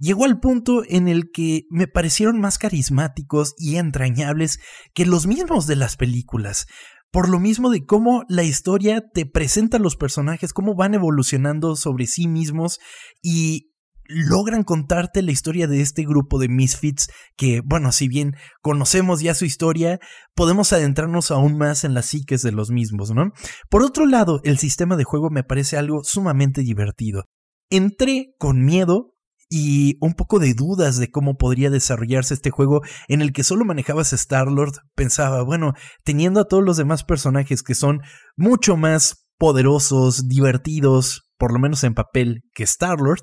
Llegó al punto en el que me parecieron más carismáticos y entrañables que los mismos de las películas por lo mismo de cómo la historia te presenta a los personajes, cómo van evolucionando sobre sí mismos y logran contarte la historia de este grupo de misfits que, bueno, si bien conocemos ya su historia, podemos adentrarnos aún más en las psiques de los mismos, ¿no? Por otro lado, el sistema de juego me parece algo sumamente divertido. Entré con miedo, y un poco de dudas de cómo podría desarrollarse este juego en el que solo manejabas Star-Lord, pensaba, bueno, teniendo a todos los demás personajes que son mucho más poderosos, divertidos, por lo menos en papel, que Star-Lord,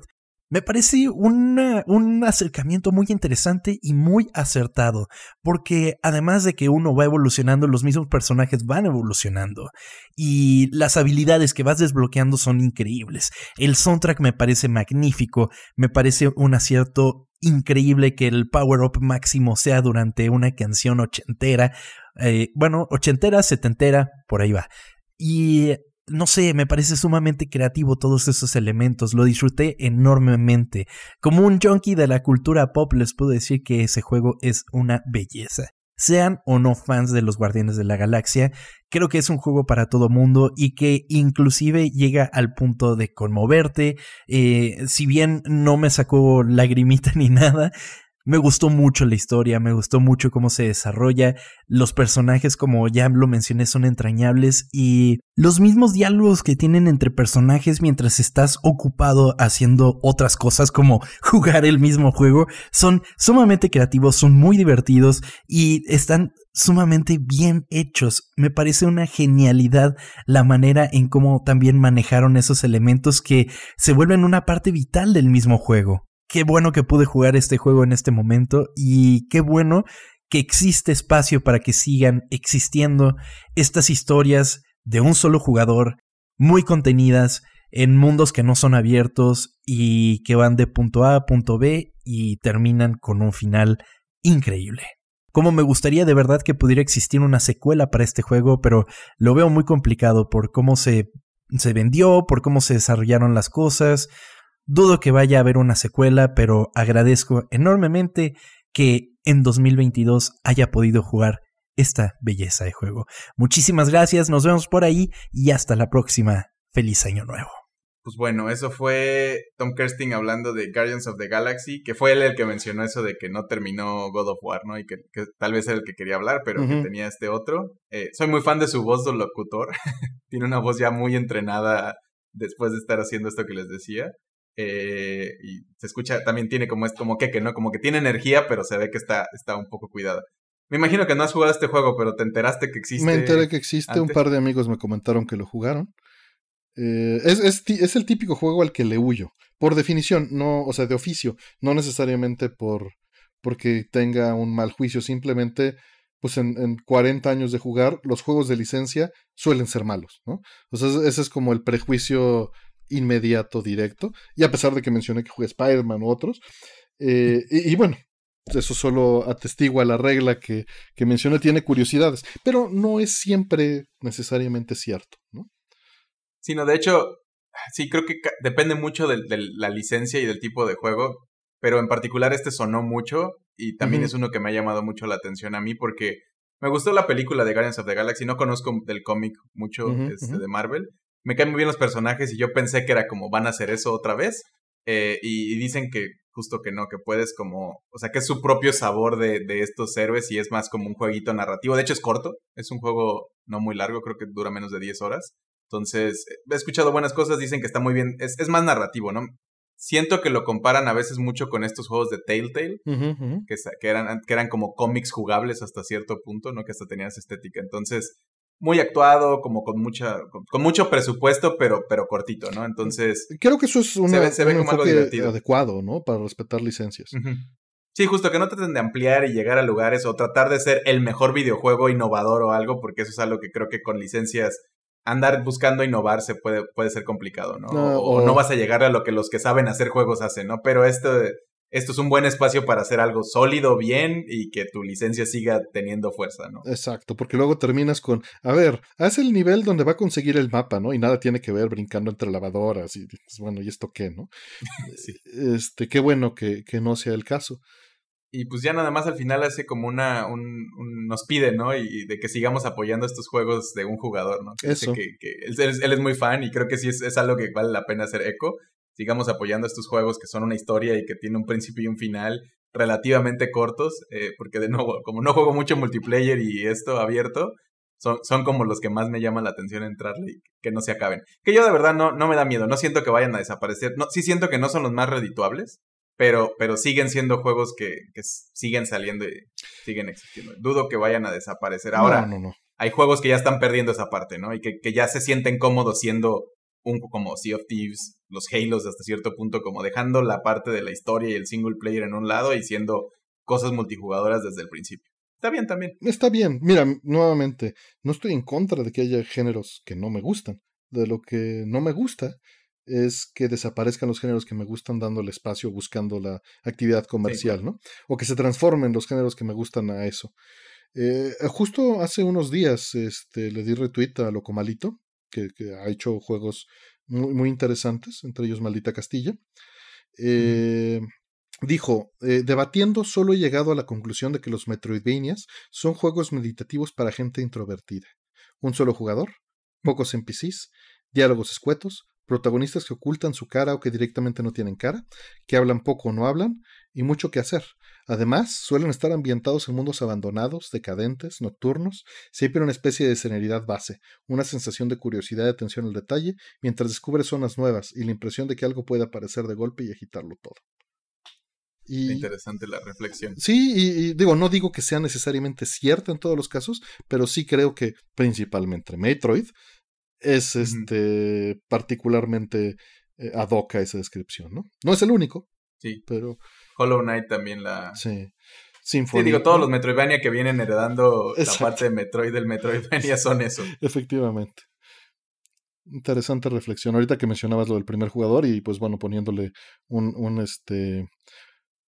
me parece un acercamiento muy interesante y muy acertado, porque además de que uno va evolucionando, los mismos personajes van evolucionando y las habilidades que vas desbloqueando son increíbles. El soundtrack me parece magnífico, me parece un acierto increíble que el power-up máximo sea durante una canción ochentera, eh, bueno, ochentera, setentera, por ahí va. Y no sé, me parece sumamente creativo todos esos elementos, lo disfruté enormemente. Como un junkie de la cultura pop les puedo decir que ese juego es una belleza. Sean o no fans de los Guardianes de la Galaxia, creo que es un juego para todo mundo y que inclusive llega al punto de conmoverte. Eh, si bien no me sacó lagrimita (laughs) ni nada, me gustó mucho la historia, me gustó mucho cómo se desarrolla, los personajes como ya lo mencioné son entrañables y los mismos diálogos que tienen entre personajes mientras estás ocupado haciendo otras cosas como (laughs) jugar el mismo juego son sumamente creativos, son muy divertidos y están sumamente bien hechos. Me parece una genialidad la manera en cómo también manejaron esos elementos que se vuelven una parte vital del mismo juego qué bueno que pude jugar este juego en este momento y qué bueno que existe espacio para que sigan existiendo estas historias de un solo jugador, muy contenidas, en mundos que no son abiertos y que van de punto A a punto B y terminan con un final increíble. Como me gustaría de verdad que pudiera existir una secuela para este juego, pero lo veo muy complicado por cómo se, se vendió, por cómo se desarrollaron las cosas, Dudo que vaya a haber una secuela, pero agradezco enormemente que en 2022 haya podido jugar esta belleza de juego. Muchísimas gracias, nos vemos por ahí y hasta la próxima. Feliz año nuevo. Pues bueno, eso fue Tom Kersting hablando de Guardians of the Galaxy, que fue él el que mencionó eso de que no terminó God of War, ¿no? Y que, tal vez era el que quería hablar, pero que tenía este otro. Eh, soy muy fan de su voz de locutor. (laughs) Tiene una voz ya muy entrenada después de estar haciendo esto que les decía. Eh, y se escucha, también tiene como es como que, ¿no? Como que tiene energía, pero se ve que está, está un poco cuidada. Me imagino que no has jugado este juego, pero te enteraste que existe. Me enteré que existe, un par de amigos me comentaron que lo jugaron. Eh, es, es, el típico juego al que le huyo. Por definición, no, o sea, de oficio, no necesariamente por porque tenga un mal juicio, simplemente, pues en, en 40 años de jugar, los juegos de licencia suelen ser malos, ¿no? O sea, ese es como el prejuicio inmediato, directo. Y a pesar de que mencioné que jugué Spider-Man u otros. Eh, y, bueno, eso solo atestigua la regla que, que mencioné, tiene curiosidades. Pero no es siempre necesariamente cierto, ¿no? Sino, de hecho, sí, creo que depende mucho de, la licencia y del tipo de juego. Pero en particular este sonó mucho y también es uno que me ha llamado mucho la atención a mí porque me gustó la película de Guardians of the Galaxy. No conozco del cómic mucho este, de Marvel, me caen muy bien los personajes y yo pensé que era como van a hacer eso otra vez. Eh, y, dicen que justo que no, que puedes como, o sea, que es su propio sabor de, de, estos héroes y es más como un jueguito narrativo. De hecho es corto, es un juego no muy largo, creo que dura menos de 10 horas. Entonces, he escuchado buenas cosas, dicen que está muy bien, es, es más narrativo, ¿no? Siento que lo comparan a veces mucho con estos juegos de Telltale, Que, que, eran, que eran como cómics jugables hasta cierto punto, ¿no? Que hasta tenías estética. Entonces, muy actuado, como con mucha, con, mucho presupuesto, pero, pero cortito, ¿no? Entonces. Creo que eso es una, un e-, adecuado, ¿no? Para respetar licencias. Sí, justo que no traten de ampliar y llegar a lugares o tratar de ser el mejor videojuego innovador o algo, porque eso es algo que creo que con licencias andar buscando innovar se puede, puede ser complicado, ¿no? o, o, no vas a llegar a lo que los que saben hacer juegos hacen, ¿no? Pero esto esto es un buen espacio para hacer algo sólido bien y que tu licencia siga teniendo fuerza, ¿no? Exacto, porque luego terminas con, a ver, haz el nivel donde va a conseguir el mapa, ¿no? Y nada tiene que ver brincando entre lavadoras y bueno, ¿y esto qué, no? (laughs) Eh, este, qué bueno que, que, no sea el caso. Y pues ya nada más al final hace como una, un, nos pide, ¿no? Y, de que sigamos apoyando estos juegos de un jugador, ¿no? Que que él, es muy fan y creo que sí es, es algo que vale la pena hacer eco sigamos apoyando estos juegos que son una historia y que tienen un principio y un final relativamente cortos, eh, porque de nuevo, como no juego mucho multiplayer y esto abierto, son, son como los que más me llaman la atención entrarle y que no se acaben. Que yo de verdad no, no me da miedo, no siento que vayan a desaparecer, no, sí siento que no son los más redituables, pero, pero siguen siendo juegos que, siguen saliendo y siguen existiendo. Dudo que vayan a desaparecer. Ahora, hay juegos que ya están perdiendo esa parte, ¿no? Y que, que ya se sienten cómodos siendo un como Sea of Thieves los Halos hasta cierto punto, como dejando la parte de la historia y el single player en un lado y siendo cosas multijugadoras desde el principio. Está bien también. Está bien. Mira, nuevamente, no estoy en contra de que haya géneros que no me gustan. De lo que no me gusta es que desaparezcan los géneros que me gustan dando el espacio, buscando la actividad comercial, ¿no? O que se transformen los géneros que me gustan a eso. Eh, justo hace unos días este, le di retweet a Locomalito, que ha hecho juegos muy, interesantes, entre ellos Maldita Castilla. Eh, dijo, eh, debatiendo solo he llegado a la conclusión de que los Metroidvanias son juegos meditativos para gente introvertida. Un solo jugador, pocos NPCs, diálogos escuetos, protagonistas que ocultan su cara o que directamente no tienen cara, que hablan poco o no hablan, y mucho que hacer, Además, suelen estar ambientados en mundos abandonados, decadentes, nocturnos, siempre una especie de serenidad base, una sensación de curiosidad y atención al detalle, mientras descubre zonas nuevas y la impresión de que algo puede aparecer de golpe y agitarlo todo. Interesante la reflexión. Sí, y, digo, no digo que sea necesariamente cierta en todos los casos, pero sí creo que principalmente Metroid es este particularmente adoca eh, ad esa descripción, ¿no? No es el único, sí. pero Hollow Knight también la... Sí. Sinfonía. Sí, digo, todos los Metroidvania que vienen heredando la parte de Metroid del Metroidvania (laughs) son eso. Efectivamente. Interesante reflexión. Ahorita que mencionabas lo del primer jugador y pues bueno, poniéndole un, un este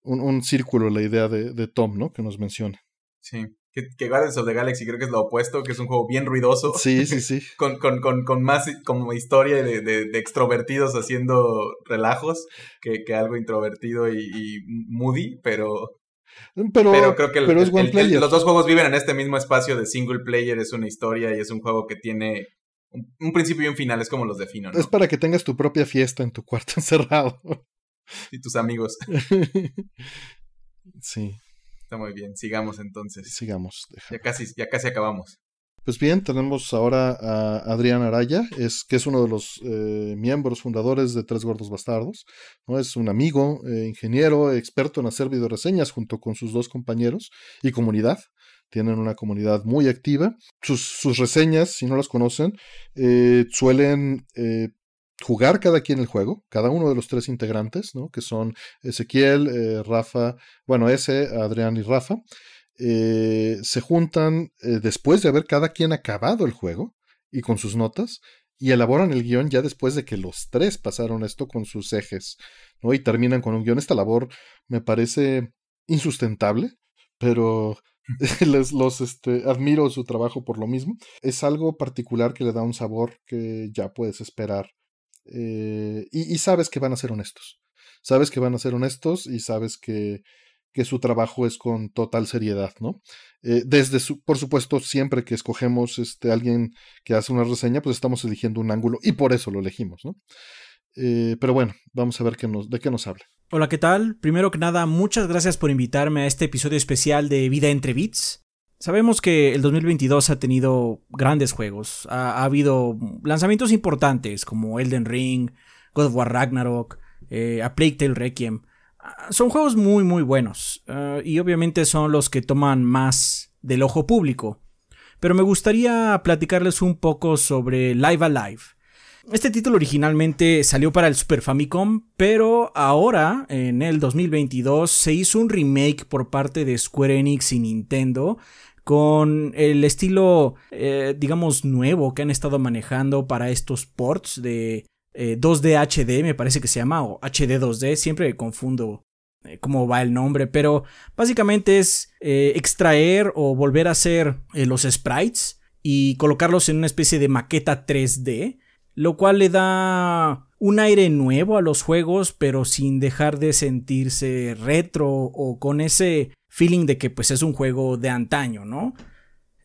un, un círculo la idea de, de Tom, ¿no? Que nos menciona. Sí que, que, of the Galaxy creo que es lo opuesto, que es un juego bien ruidoso. Sí, sí, sí. (laughs) con, con, con, más como historia de, extrovertidos haciendo relajos que, algo introvertido y, moody, pero, pero, creo que los dos juegos viven en este mismo espacio de single player, es una historia y es un juego que tiene un, principio y un final, es como los defino. ¿no? Es para que tengas tu propia fiesta en tu cuarto (laughs) encerrado. Y tus amigos. (laughs) sí. Está muy bien, sigamos entonces. Sigamos. Ya casi, ya casi acabamos. Pues bien, tenemos ahora a Adrián Araya, es, que es uno de los eh, miembros fundadores de Tres Gordos Bastardos. ¿no? Es un amigo, eh, ingeniero, experto en hacer videoreseñas junto con sus dos compañeros y comunidad. Tienen una comunidad muy activa. Sus, reseñas, si no las conocen, eh, suelen jugar cada quien el juego, cada uno de los tres integrantes, ¿no? que son Ezequiel, eh, Rafa, bueno, ese, Adrián y Rafa, eh, se juntan eh, después de haber cada quien acabado el juego y con sus notas, y elaboran el guión ya después de que los tres pasaron esto con sus ejes, ¿no? y terminan con un guión. Esta labor me parece insustentable, pero (laughs) les, los este, admiro su trabajo por lo mismo. Es algo particular que le da un sabor que ya puedes esperar eh, y, sabes que van a ser honestos. Sabes que van a ser honestos y sabes que, que su trabajo es con total seriedad, ¿no? Eh, desde por supuesto, siempre que escogemos este, alguien que hace una reseña, pues estamos eligiendo un ángulo y por eso lo elegimos, ¿no? Eh, pero bueno, vamos a ver qué de qué nos habla. Hola, ¿qué tal? Primero que nada, muchas gracias por invitarme a este episodio especial de Vida entre Bits. Sabemos que el 2022 ha tenido grandes juegos. Ha, habido lanzamientos importantes como Elden Ring, God of War Ragnarok, eh, A Plague Tale Requiem. Ah, son juegos muy, muy buenos. Eh, y obviamente son los que toman más del ojo público. Pero me gustaría platicarles un poco sobre Live Alive. Este título originalmente salió para el Super Famicom, pero ahora, en el 2022, se hizo un remake por parte de Square Enix y Nintendo con el estilo, eh, digamos, nuevo que han estado manejando para estos ports de 2D eh, HD, me parece que se llama, o HD 2D, siempre confundo eh, cómo va el nombre, pero básicamente es extraer o volver a hacer los sprites y colocarlos en una especie de maqueta 3D, lo cual le da un aire nuevo a los juegos, pero sin dejar de sentirse retro o con ese feeling de que pues es un juego de antaño, ¿no?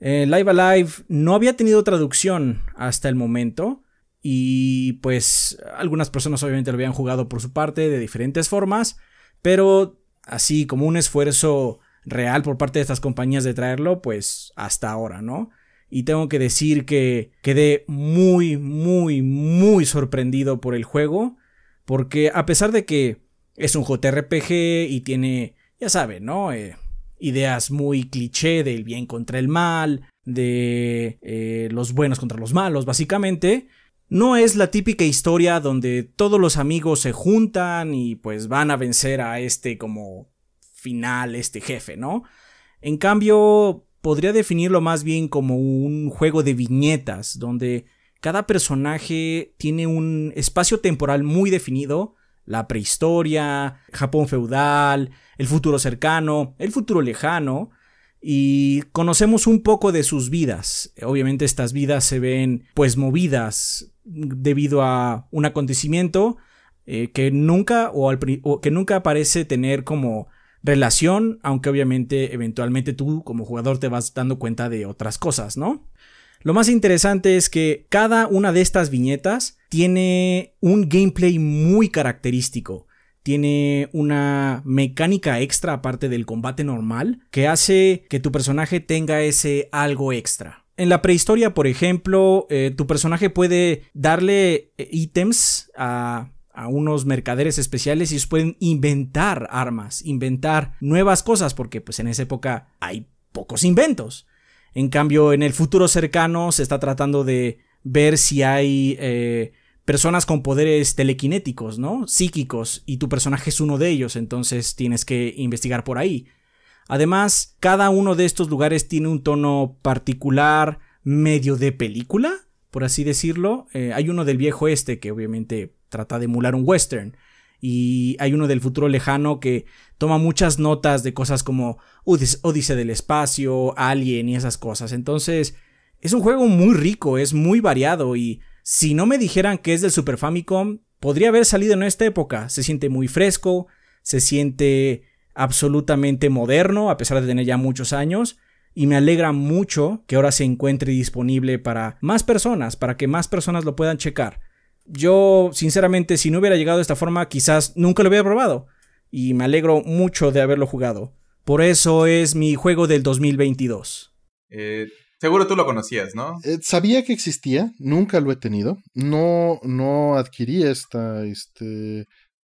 Eh, Live no había tenido traducción hasta el momento y pues algunas personas obviamente lo habían jugado por su parte de diferentes formas, pero así como un esfuerzo real por parte de estas compañías de traerlo, pues hasta ahora, ¿no? Y tengo que decir que quedé muy, muy, muy sorprendido por el juego, porque a pesar de que es un JRPG y tiene ya saben, ¿no? Eh, ideas muy cliché del bien contra el mal, de eh, los buenos contra los malos, básicamente. No es la típica historia donde todos los amigos se juntan y pues van a vencer a este como final, este jefe, ¿no? En cambio, podría definirlo más bien como un juego de viñetas, donde cada personaje tiene un espacio temporal muy definido, la prehistoria, Japón feudal, el futuro cercano, el futuro lejano, y conocemos un poco de sus vidas. Obviamente estas vidas se ven pues movidas debido a un acontecimiento eh, que nunca o, o que nunca parece tener como relación, aunque obviamente eventualmente tú como jugador te vas dando cuenta de otras cosas, ¿no? Lo más interesante es que cada una de estas viñetas tiene un gameplay muy característico tiene una mecánica extra aparte del combate normal que hace que tu personaje tenga ese algo extra. En la prehistoria, por ejemplo, eh, tu personaje puede darle eh, ítems a, unos mercaderes especiales y pueden inventar armas, inventar nuevas cosas, porque pues en esa época hay pocos inventos. En cambio, en el futuro cercano se está tratando de ver si hay eh, personas con poderes telequinéticos, ¿no? Psíquicos, y tu personaje es uno de ellos, entonces tienes que investigar por ahí. Además, cada uno de estos lugares tiene un tono particular, medio de película, por así decirlo. Eh, hay uno del viejo este que obviamente trata de emular un western. Y hay uno del futuro lejano que toma muchas notas de cosas como Odisea del espacio, Alien y esas cosas. Entonces, es un juego muy rico, es muy variado y si no me dijeran que es del Super Famicom, podría haber salido en esta época. Se siente muy fresco, se siente absolutamente moderno, a pesar de tener ya muchos años. Y me alegra mucho que ahora se encuentre disponible para más personas, para que más personas lo puedan checar. Yo, sinceramente, si no hubiera llegado de esta forma, quizás nunca lo hubiera probado. Y me alegro mucho de haberlo jugado. Por eso es mi juego del 2022. Eh, Seguro tú lo conocías, ¿no? Eh, sabía que existía, nunca lo he tenido. No, no adquirí esta este,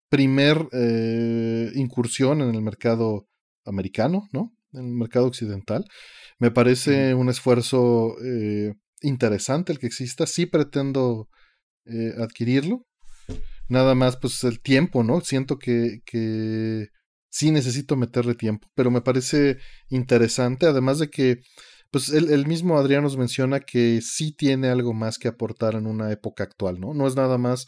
primer eh, incursión en el mercado americano, ¿no? En el mercado occidental. Me parece un esfuerzo eh, interesante el que exista. Sí pretendo adquirirlo. Nada más, pues el tiempo, ¿no? Siento que sí necesito meterle tiempo, pero me parece interesante, además de que pues el, mismo Adrián nos menciona que sí tiene algo más que aportar en una época actual, ¿no? No es nada más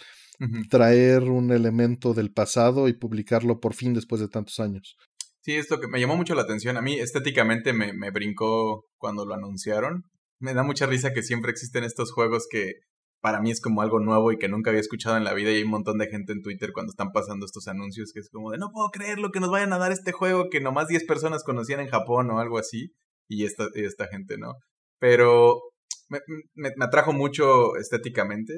traer un elemento del pasado y publicarlo por fin después de tantos años. Sí, esto que me llamó mucho la atención. A mí estéticamente me, me brincó cuando lo anunciaron. Me da mucha risa que siempre existen estos juegos que para mí es como algo nuevo y que nunca había escuchado en la vida y hay un montón de gente en Twitter cuando están pasando estos anuncios que es como de no puedo creer lo que nos vayan a dar este juego que nomás 10 personas conocían en Japón o algo así y esta, y esta gente, ¿no? Pero me, me, me, atrajo mucho estéticamente.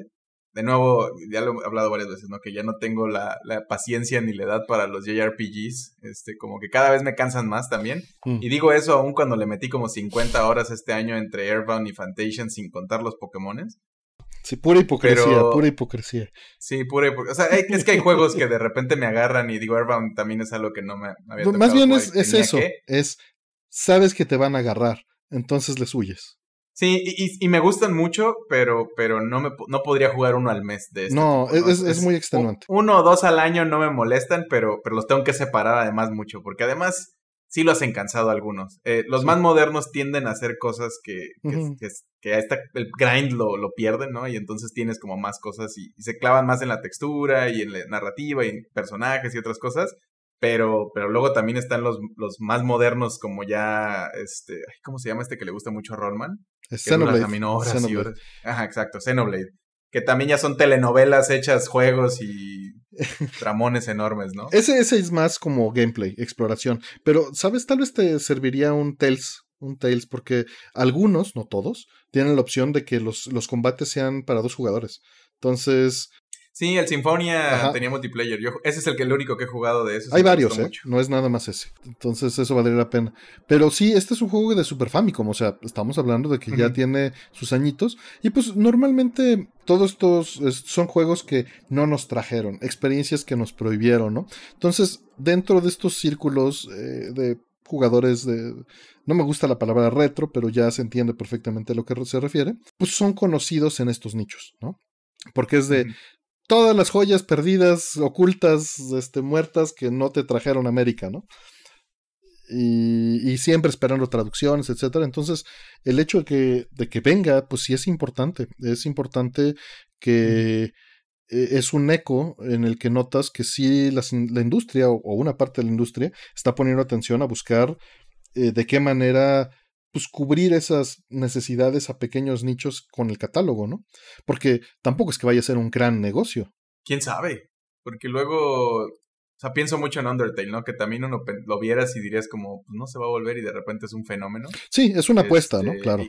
De nuevo, ya lo he hablado varias veces, ¿no? Que ya no tengo la, la paciencia ni la edad para los JRPGs. Este, como que cada vez me cansan más también. Mm. Y digo eso aún cuando le metí como 50 horas este año entre Airbound y Fantation sin contar los Pokémon Sí, pura hipocresía, pura hipocresía. Sí, pura hipocresía. O sea, es que hay juegos que de repente me agarran y digo, Airbound también es algo que no me había tocado Más bien es, es eso, es sabes que te van a agarrar, entonces les huyes. Sí, y, me gustan mucho, pero, pero no, me, no podría jugar uno al mes de esto. No, Es, muy extenuante. Uno o dos al año no me molestan, pero, pero los tengo que separar además mucho, porque además sí lo hacen cansado algunos. Eh, los más modernos tienden a hacer cosas que, que, a el grind lo, lo, pierden, ¿no? Y entonces tienes como más cosas y, se clavan más en la textura y en la narrativa y en personajes y otras cosas. Pero, pero luego también están los, los más modernos, como ya, este, ¿cómo se llama este que le gusta mucho a Xenoblade. Ajá, exacto, Xenoblade. Que también ya son telenovelas hechas juegos y (laughs) tramones enormes, ¿no? Ese, ese es más como gameplay, exploración. Pero, ¿sabes? Tal vez te serviría un Tales, un Tales, porque algunos, no todos, tienen la opción de que los, los combates sean para dos jugadores. Entonces, Sí, el Sinfonia tenía multiplayer. Yo, ese es el que el único que he jugado de esos. Hay varios, ¿eh? No es nada más ese. Entonces eso valdría la pena. Pero sí, este es un juego de Super Famicom. O sea, estamos hablando de que ya tiene sus añitos. Y pues normalmente todos estos son juegos que no nos trajeron, experiencias que nos prohibieron, ¿no? Entonces, dentro de estos círculos eh, de jugadores de... No me gusta la palabra retro, pero ya se entiende perfectamente a lo que se refiere. Pues son conocidos en estos nichos, ¿no? Porque es de, todas las joyas perdidas, ocultas, este, muertas que no te trajeron a América, ¿no? Y, y, siempre esperando traducciones, etcétera. Entonces, el hecho de que, de que venga, pues sí es importante. Es importante que eh, es un eco en el que notas que sí la, industria o, una parte de la industria está poniendo atención a buscar eh, de qué manera pues cubrir esas necesidades a pequeños nichos con el catálogo, ¿no? Porque tampoco es que vaya a ser un gran negocio. ¿Quién sabe? Porque luego, o sea, pienso mucho en Undertale, ¿no? Que también uno lo vieras y dirías como, pues no se va a volver y de repente es un fenómeno. Sí, es una apuesta, ¿no? Este, claro.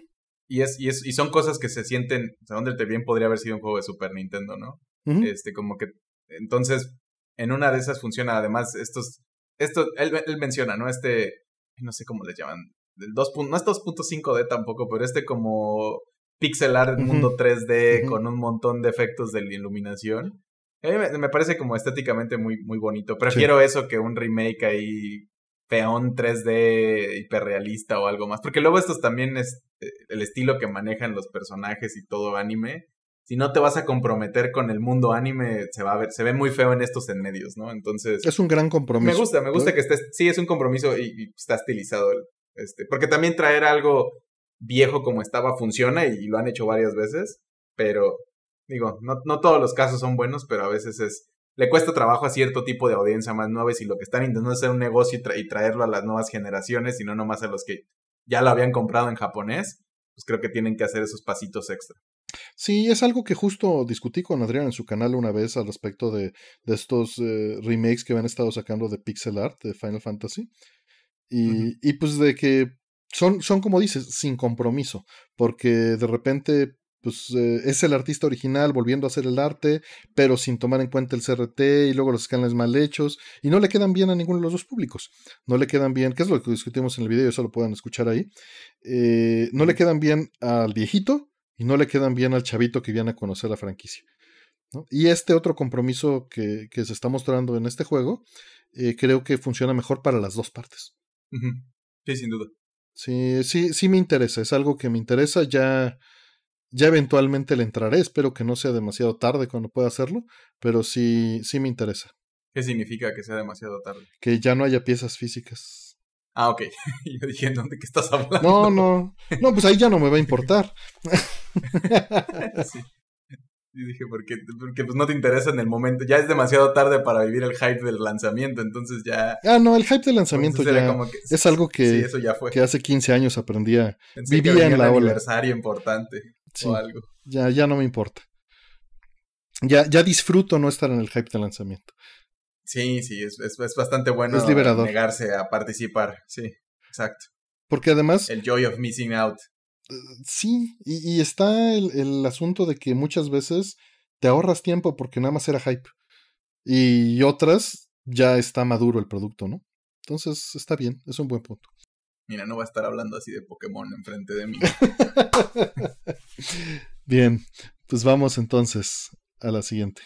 Y, es, y, son cosas que se sienten, o sea, Undertale bien podría haber sido un juego de Super Nintendo, ¿no? Este, como que, entonces, en una de esas funciona además estos, esto, él, él menciona, ¿no? Este, no sé cómo le llaman, no es 2.5D tampoco, pero este como pixel art mundo 3D con un montón de efectos de iluminación. A me, parece como estéticamente muy, muy bonito. Prefiero eso que un remake ahí peón 3D hiperrealista o algo más. Porque luego estos también es eh, el estilo que manejan los personajes y todo anime. Si no te vas a comprometer con el mundo anime, se va a ver, se ve muy feo en estos en medios, ¿no? Entonces. Es un gran compromiso. Me gusta, me gusta que esté... Sí, es un compromiso y, y está estilizado el este, porque también traer algo viejo como estaba funciona y, lo han hecho varias veces, pero digo, no, no, todos los casos son buenos, pero a veces es, le cuesta trabajo a cierto tipo de audiencia más nueva y si lo que están intentando es hacer un negocio y, traerlo a las nuevas generaciones y no nomás a los que ya lo habían comprado en japonés, pues creo que tienen que hacer esos pasitos extra. Sí, es algo que justo discutí con Adrián en su canal una vez al respecto de, de estos eh, remakes que han estado sacando de pixel art de Final Fantasy. Y, pues de que son, son como dices, sin compromiso, porque de repente pues eh, es el artista original volviendo a hacer el arte, pero sin tomar en cuenta el CRT y luego los canales mal hechos, y no le quedan bien a ninguno de los dos públicos. No le quedan bien, que es lo que discutimos en el video, eso lo pueden escuchar ahí. Eh, no le quedan bien al viejito y no le quedan bien al chavito que viene a conocer la franquicia. Y este otro compromiso que, se está mostrando en este juego, eh, creo que funciona mejor para las dos partes. Sí, sin duda. Sí, sí, sí me interesa, es algo que me interesa, ya, ya eventualmente le entraré, espero que no sea demasiado tarde cuando pueda hacerlo, pero sí, sí me interesa. ¿Qué significa que sea demasiado tarde? Que ya no haya piezas físicas. Ah, ok. (laughs) Yo dije, dónde que estás hablando? No, no. No, pues ahí ya no me va a (laughs) importar. Y dije, porque, porque pues no te interesa en el momento. Ya es demasiado tarde para vivir el hype del lanzamiento, entonces ya... Ah, no, el hype del lanzamiento ya es algo que, que hace 15 años aprendía. vivía en la un aniversario importante o algo. Ya, ya no me importa. Ya, ya disfruto no estar en el hype del lanzamiento. Sí, sí, es, bastante bueno negarse a participar. Sí, exacto. Porque además... El joy of missing out sí, y, está el, asunto de que muchas veces te ahorras tiempo porque nada más era hype. Y otras ya está maduro el producto, ¿no? Entonces está bien, es un buen punto. Mira, no va a estar hablando así de Pokémon enfrente de mí. (laughs) bien, pues vamos entonces a la siguiente.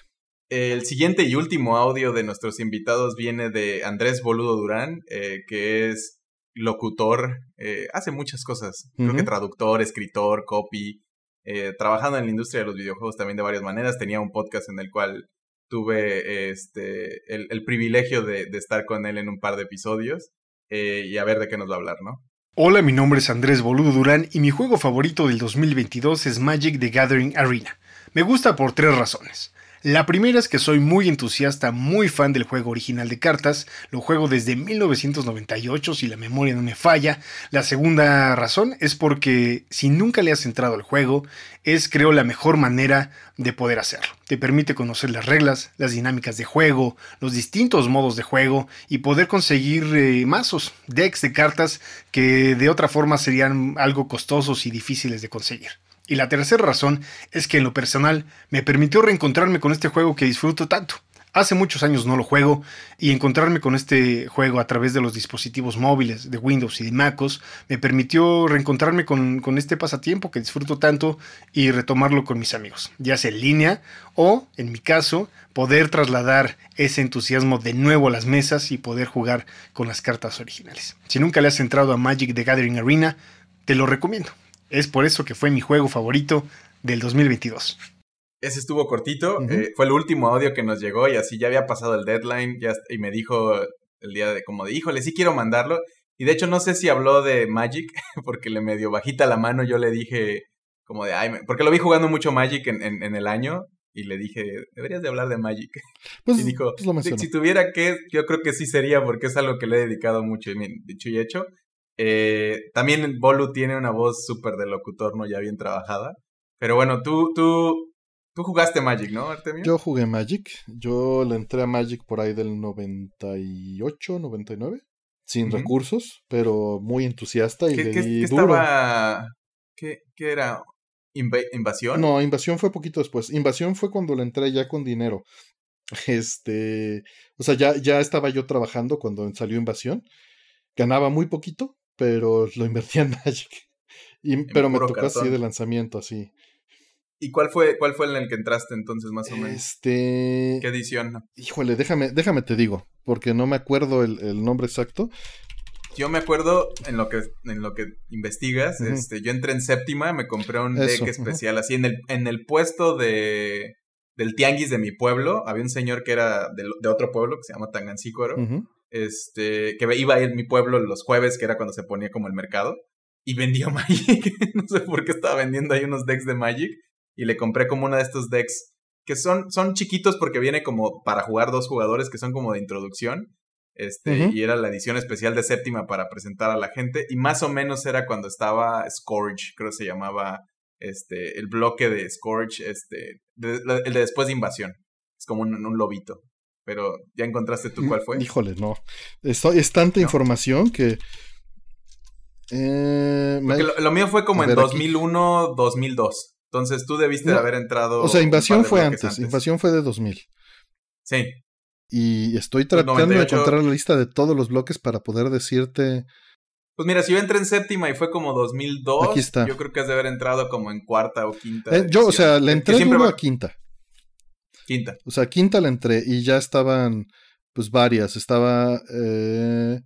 El siguiente y último audio de nuestros invitados viene de Andrés Boludo Durán, eh, que es locutor, eh, hace muchas cosas. Creo que traductor, escritor, copy, eh, trabajando en la industria de los videojuegos también de varias maneras. Tenía un podcast en el cual tuve este, el, privilegio de, estar con él en un par de episodios eh, y a ver de qué nos va a hablar, ¿no? Hola, mi nombre es Andrés Boludo Durán y mi juego favorito del 2022 es Magic the Gathering Arena. Me gusta por tres razones. La primera es que soy muy entusiasta, muy fan del juego original de cartas, lo juego desde 1998 si la memoria no me falla. La segunda razón es porque si nunca le has entrado al juego, es creo la mejor manera de poder hacerlo. Te permite conocer las reglas, las dinámicas de juego, los distintos modos de juego y poder conseguir eh, mazos, decks de cartas que de otra forma serían algo costosos y difíciles de conseguir. Y la tercera razón es que en lo personal me permitió reencontrarme con este juego que disfruto tanto. Hace muchos años no lo juego y encontrarme con este juego a través de los dispositivos móviles de Windows y de MacOS me permitió reencontrarme con, con este pasatiempo que disfruto tanto y retomarlo con mis amigos, ya sea en línea o, en mi caso, poder trasladar ese entusiasmo de nuevo a las mesas y poder jugar con las cartas originales. Si nunca le has entrado a Magic the Gathering Arena, te lo recomiendo. Es por eso que fue mi juego favorito del 2022. Ese estuvo cortito, eh, fue el último audio que nos llegó y así ya había pasado el deadline y me dijo el día de como de, híjole, sí quiero mandarlo. Y de hecho no sé si habló de Magic, (laughs) porque le medio bajita la mano yo le dije como de, ay, porque lo vi jugando mucho Magic en, el año y le dije, deberías de hablar de Magic. (laughs) Pues, y dijo, pues si tuviera que, yo creo que sí sería porque es algo que le he dedicado mucho, y de y hecho. Eh, también Bolu tiene una voz súper de locutor, ¿no? Ya bien trabajada. Pero bueno, tú, tú, tú jugaste Magic, ¿no, Artemio? Yo jugué Magic. Yo le entré a Magic por ahí del 98, 99. Sin recursos, pero muy entusiasta y ¿Qué, Estaba... ¿Qué, ¿Qué era? ¿Invasión? No, invasión fue poquito después. Invasión fue cuando le entré ya con dinero. (laughs) Este, o sea, ya, ya estaba yo trabajando cuando salió Invasión. Ganaba muy poquito, pero lo invertí en (laughs) Magic. Y, pero me tocó así de lanzamiento, así. ¿Y cuál fue, cuál fue en el que entraste entonces, más o menos? Este. ¿Qué edición? Híjole, déjame, déjame te digo, porque no me acuerdo el, el nombre exacto. Yo me acuerdo en lo que, en lo que investigas, este, yo entré en séptima, me compré un deck especial, así en el, en el puesto de del tianguis de mi pueblo, había un señor que era de, otro pueblo que se llama Tangancícuaro este, que iba a ir mi pueblo los jueves, que era cuando se ponía como el mercado, y vendió (laughs) Magic. no sé por qué estaba vendiendo ahí unos decks de Magic. Y le compré como uno de estos decks que son, son chiquitos porque viene como para jugar dos jugadores que son como de introducción. Este, y era la edición especial de séptima para presentar a la gente. Y más o menos era cuando estaba Scourge, creo que se llamaba este, el bloque de Scourge, este, el de después de invasión. Es como un, un lobito pero ¿ya encontraste tú cuál fue? Híjole, no. es tanta información que... Eh, lo, mío fue como en 2001, 2002. Entonces tú debiste haber entrado... O sea, invasión fue antes. invasión fue de 2000. Sí. Y estoy pues tratando de encontrar la lista de todos los bloques para poder decirte... Pues mira, si yo entré en séptima y fue como 2002, Aquí está. yo creo que has de haber entrado como en cuarta o quinta. Eh, yo, o sea, le entré en va... quinta. Quinta. O sea, quinta la entré y ya estaban, pues varias. Estaba. Eh,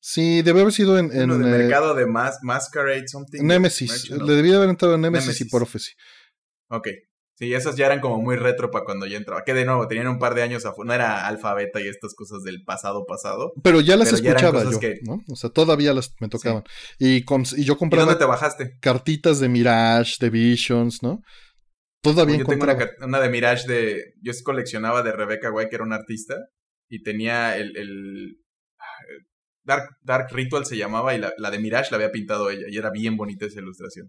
sí, debe haber sido en. en el eh, mercado de Masquerade, something. Nemesis. Le debía haber entrado en Nemesis, y Prophecy. Ok. Sí, esas ya eran como muy retro para cuando yo entraba. Que de nuevo, tenían un par de años afuera. No era alfabeta y estas cosas del pasado pasado. Pero ya las escuchaba yo, ¿no? O sea, todavía las me tocaban. Y, y, yo compraba. dónde te bajaste? Cartitas de Mirage, de Visions, ¿no? Todavía pues Yo tengo una, de Mirage de. Yo coleccionaba de Rebecca White, que era una artista, y tenía el. Ah, Dark, Dark Ritual se llamaba, y la, de Mirage la había pintado ella, y era bien bonita esa ilustración.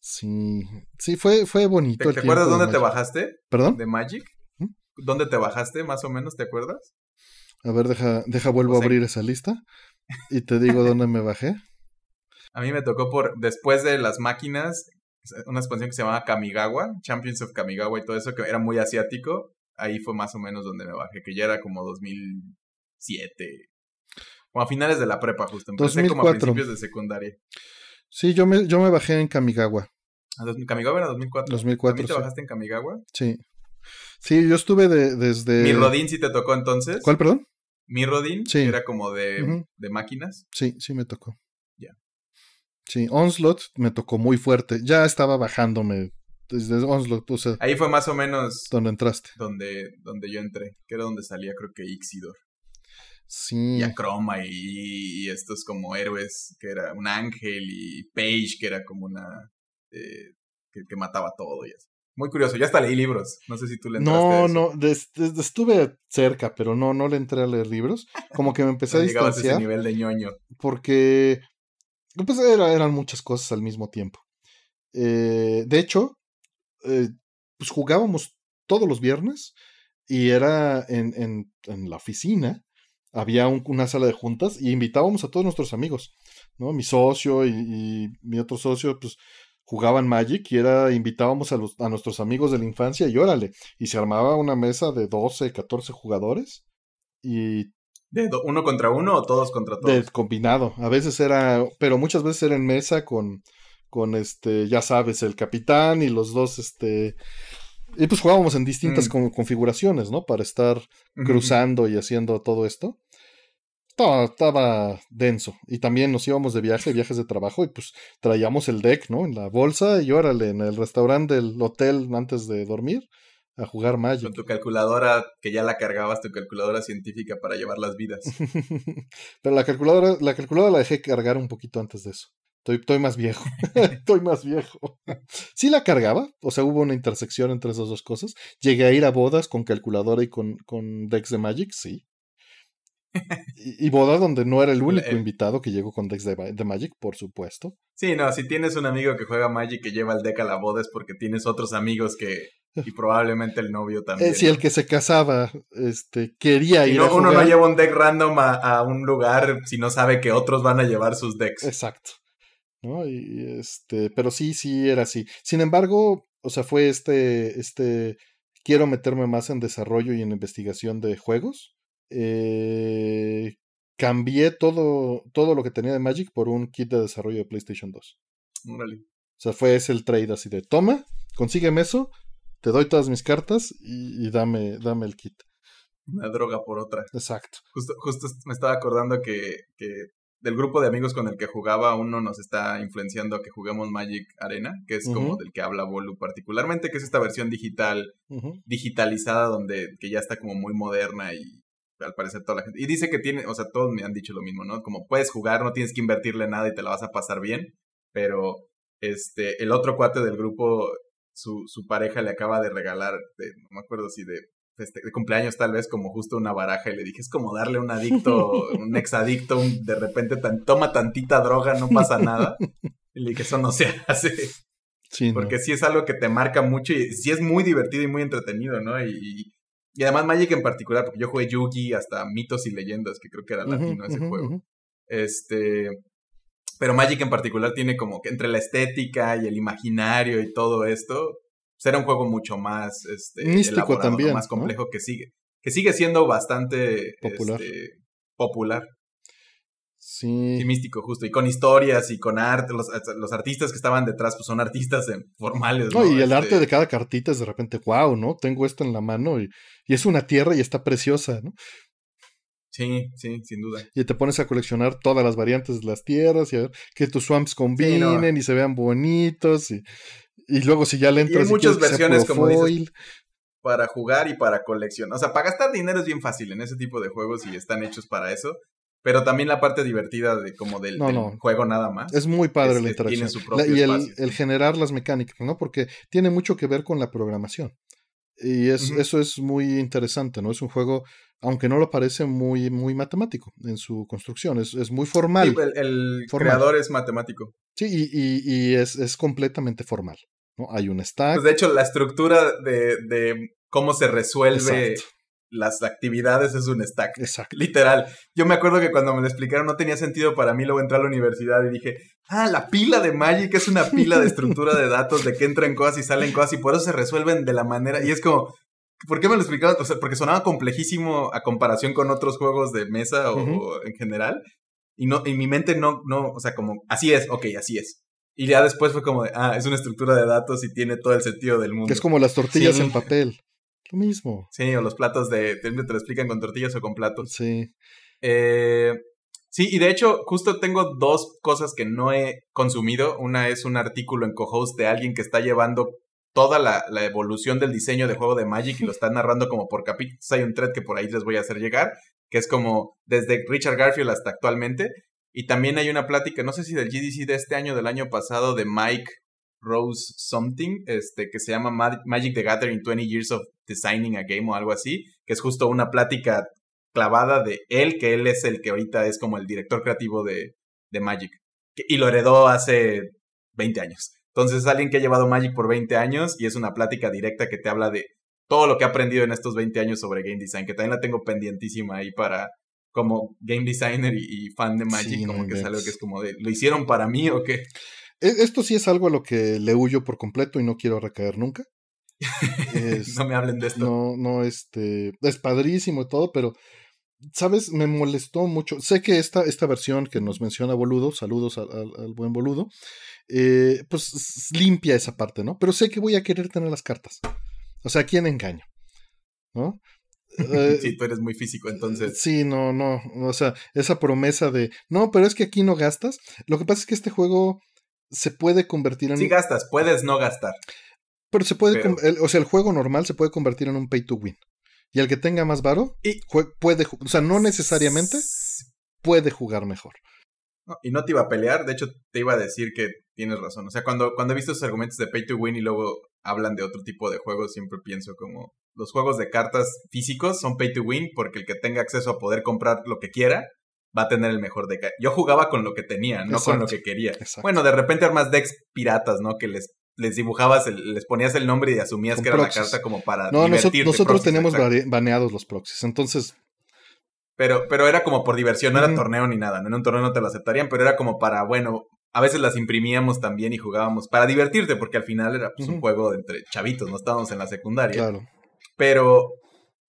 Sí, sí, fue, fue bonito. ¿Te, el ¿te acuerdas dónde te bajaste? ¿Perdón? ¿De Magic? ¿Mm? ¿Dónde te bajaste, más o menos? ¿Te acuerdas? A ver, deja, deja vuelvo a abrir esa lista y te digo dónde me bajé. (laughs) A mí me tocó por después de las máquinas una expansión que se llamaba Kamigawa, Champions of Kamigawa y todo eso, que era muy asiático. Ahí fue más o menos donde me bajé, que ya era como 2007. Como a finales de la prepa, justo. Empecé como a principios de secundaria. Sí, yo me, yo me bajé en Kamigawa. Ah, ¿Kamigawa era 2004? 2004. ¿También te bajaste en Kamigawa? Sí. Sí, yo estuve de, desde. ¿Mi Rodin sí te tocó entonces? ¿Cuál, perdón? Mi Rodin? sí. era como de máquinas. Sí, sí me tocó. Sí, Onslaught me tocó muy fuerte. Ya estaba bajándome desde Onslaught, o Ahí fue más o menos. Donde entraste. Donde, donde yo entré, que era donde salía, creo que Ixidor. Sí. Y Acroma y, estos como héroes, que era un ángel, y Page, que era como una. Eh, que, mataba todo y Muy curioso, Ya hasta leí libros. No sé si tú le entraste. No, no, estuve cerca, pero no, no le entré a leer libros. Como que me empecé a distanciar. A ese nivel de ñoño. Porque pues eran muchas cosas al mismo tiempo. Eh, de hecho, eh, pues jugábamos todos los viernes y era en, la oficina, había una sala de juntas y invitábamos a todos nuestros amigos, ¿no? Mi socio y, mi otro socio, pues jugaban Magic y era, invitábamos a, a nuestros amigos de la infancia y órale, y se armaba una mesa de 12, 14 jugadores y uno contra uno o todos contra todos? combinado. A veces era, pero muchas veces era en mesa con, con este, ya sabes, el capitán y los dos, este... Y pues jugábamos en distintas mm. configuraciones, ¿no? Para estar cruzando y haciendo todo esto. Todo, estaba denso. Y también nos íbamos de viaje, viajes de trabajo, y pues traíamos el deck, ¿no? En la bolsa y órale, en el restaurante del hotel antes de dormir a jugar Magic. Con tu calculadora, que ya la cargabas, tu calculadora científica para llevar las vidas. (laughs) Pero la calculadora, la calculadora la dejé cargar un poquito antes de eso. Estoy, más viejo. estoy más viejo. (laughs) (laughs) Sí la cargaba, o sea, hubo una intersección entre esas dos cosas. Llegué a ir a bodas con calculadora y con, con decks de Magic, sí y, boda donde no era el único eh, invitado que llegó con decks de, Magic, por supuesto. Sí, no, si tienes un amigo que juega Magic que lleva el deck a la boda es porque tienes otros amigos que... Y (laughs) probablemente el novio también. Eh, si el que se casaba este, quería ir no, a Uno no lleva un deck random a, un lugar si no sabe que otros van a llevar sus decks. Exacto. ¿no? Y este, pero sí, sí era así. Sin embargo, o sea, fue este, este, quiero meterme más en desarrollo y en investigación de juegos eh, cambié todo, todo lo que tenía de Magic por un kit de desarrollo de PlayStation 2. O sea, fue ese el trade así de, toma, consígueme eso, te doy todas mis cartas y, dame, dame el kit. Una droga por otra. Exacto. Justo, justo me estaba acordando que, que del grupo de amigos con el que jugaba, uno nos está influenciando a que juguemos Magic Arena, que es como del que habla Volu particularmente, que es esta versión digital, digitalizada, donde que ya está como muy moderna y, al parecer toda la gente. Y dice que tiene, o sea, todos me han dicho lo mismo, ¿no? Como puedes jugar, no tienes que invertirle nada y te la vas a pasar bien, pero este, el otro cuate del grupo, su, su pareja le acaba de regalar, no me acuerdo si de, de cumpleaños tal vez, como justo una baraja y le dije, es como darle un adicto, (laughs) un exadicto, un, de repente tan, toma tantita droga, no pasa nada. Y le dije, eso no se hace. Sí, Porque sí es algo que te marca mucho y sí es muy divertido y muy entretenido, ¿no? y y además Magic en particular, porque yo jugué Yugi hasta Mitos y Leyendas, que creo que era latino ese juego. Este. Pero Magic en particular tiene como que entre la estética y el imaginario y todo esto, será pues un juego mucho más este, místico también, más complejo que sigue, que sigue siendo bastante popular. Este, Sí. místico, justo. Y con historias y con arte. Los, los artistas que estaban detrás pues, son artistas eh, formales. No, y el este arte de cada cartita es de repente, wow, ¿no? Tengo esto en la mano y, y, es una tierra y está preciosa, ¿no? Sí, sí, sin duda. Y te pones a coleccionar todas las variantes de las tierras y a ver que tus swamps combinen y se vean bonitos. Y, y, luego si ya le entras... Y hay muchas versiones como para jugar y para coleccionar. O sea, para gastar dinero es bien fácil en ese tipo de juegos y están hechos para eso. Pero también la parte divertida de como del, juego nada más. Es muy padre la interacción. y el, generar las mecánicas, ¿no? Porque tiene mucho que ver con la programación. Y es, eso es muy interesante, ¿no? Es un juego, aunque no lo parece, muy, muy matemático en su construcción. Es, muy formal. el, creador es matemático. Sí, y, es, es, completamente formal. ¿no? Hay un pues, stack. Pues de hecho, la estructura de, cómo se resuelve las actividades es un stack. Exacto. Literal. Yo me acuerdo que cuando me lo explicaron no tenía sentido para mí, luego entré a la universidad y dije, ah, la pila de Magic es una pila de estructura de datos, de que entran cosas y salen cosas y por eso se resuelven de la manera. Y es como, ¿por qué me lo explicaron? porque sonaba complejísimo a comparación con otros juegos de mesa o, en general. Y no, en mi mente no, no, o sea, como, así es, ok, así es. Y ya después fue como ah, es una estructura de datos y tiene todo el sentido del mundo. Que es como las tortillas en papel. Lo mismo. Sí, o los platos de. Te lo explican con tortillas o con platos. Sí. Eh, sí, y de hecho, justo tengo dos cosas que no he consumido. Una es un artículo en Cohost de alguien que está llevando toda la, la evolución del diseño de juego de Magic y lo está narrando como por capítulos. Hay un thread que por ahí les voy a hacer llegar, que es como desde Richard Garfield hasta actualmente. Y también hay una plática, no sé si del GDC de este año, del año pasado, de Mike Rose Something, este, que se llama Magic the Gathering 20 Years of Designing a Game o algo así, que es justo una plática clavada de él, que él es el que ahorita es como el director creativo de, de Magic. y lo heredó hace 20 años. Entonces es alguien que ha llevado Magic por 20 años y es una plática directa que te habla de todo lo que ha aprendido en estos 20 años sobre game design, que también la tengo pendientísima ahí para como game designer y, fan de Magic, como que es algo que es como de, ¿lo hicieron para mí o qué? E, esto sí es algo a lo que le huyo por completo y no quiero recaer nunca. (laughs) no me hablen de esto. No, no, este. Es padrísimo y todo, pero. ¿Sabes? Me molestó mucho. Sé que esta, esta versión que nos menciona Boludo, saludos al, buen Boludo, eh, pues limpia esa parte, ¿no? Pero sé que voy a querer tener las cartas. O sea, ¿quién engaño? ¿No? (laughs) Eh, sí, tú eres muy físico, entonces. Sí, no, no. O sea, esa promesa de, no, pero es que aquí no gastas. Lo que pasa es que este juego se puede convertir en. Si gastas, puedes no gastar. Pero se puede. o sea, el juego normal se puede convertir en un pay to win. Y el que tenga más baro y... puede. O sea, no necesariamente puede jugar mejor. y no te iba a pelear, de hecho, te iba a decir que tienes razón. O sea, cuando, cuando he visto esos argumentos de pay to win y luego hablan de otro tipo de juegos, siempre pienso como. Los juegos de cartas físicos son pay to win porque el que tenga acceso a poder comprar lo que quiera va a tener el mejor deck. Yo jugaba con lo que tenía, no con lo que quería. Bueno, de repente armas decks piratas, ¿no? Que les, les dibujabas, les ponías el nombre y asumías que era la carta como para. No, divertirte, nosotros, nosotros tenemos baneados los proxies, entonces. Pero, pero era como por diversión, no era torneo ni nada. En un torneo no te lo aceptarían, pero era como para, bueno, a veces las imprimíamos también y jugábamos para divertirte, porque al final era pues, un juego entre chavitos, no estábamos en la secundaria. Claro. Pero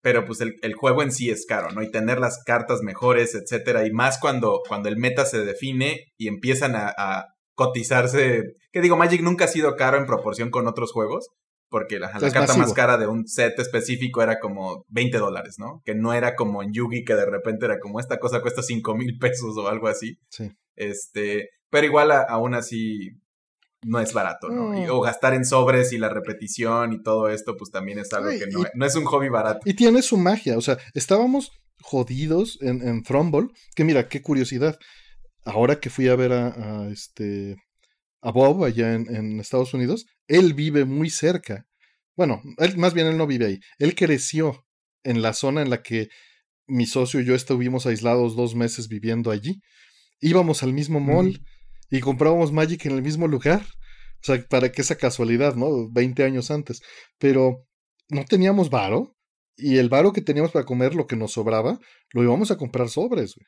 pero pues el, juego en sí es caro, ¿no? Y tener las cartas mejores, etcétera, y más cuando, cuando el meta se define y empiezan a, cotizarse. Que digo, Magic nunca ha sido caro en proporción con otros juegos, porque la, carta más cara de un set específico era como 20 dólares, ¿no? Que no era como en Yugi, que de repente era como esta cosa cuesta 5 mil pesos o algo así. Sí. Este, pero igual aún así no es barato, ¿no? o gastar en sobres y la repetición y todo esto, pues también es algo que no, es un hobby barato. Y tiene su magia, o sea, estábamos jodidos en, en que mira, qué curiosidad. Ahora que fui a ver a, este a Bob allá en, Estados Unidos, él vive muy cerca. Bueno, más bien él no vive ahí. Él creció en la zona en la que mi socio y yo estuvimos aislados dos meses viviendo allí. Íbamos al mismo mall y comprábamos Magic en el mismo lugar. O sea, para que esa casualidad, ¿no? 20 años antes. Pero no teníamos varo y el varo que teníamos para comer, lo que nos sobraba, lo íbamos a comprar sobres, güey.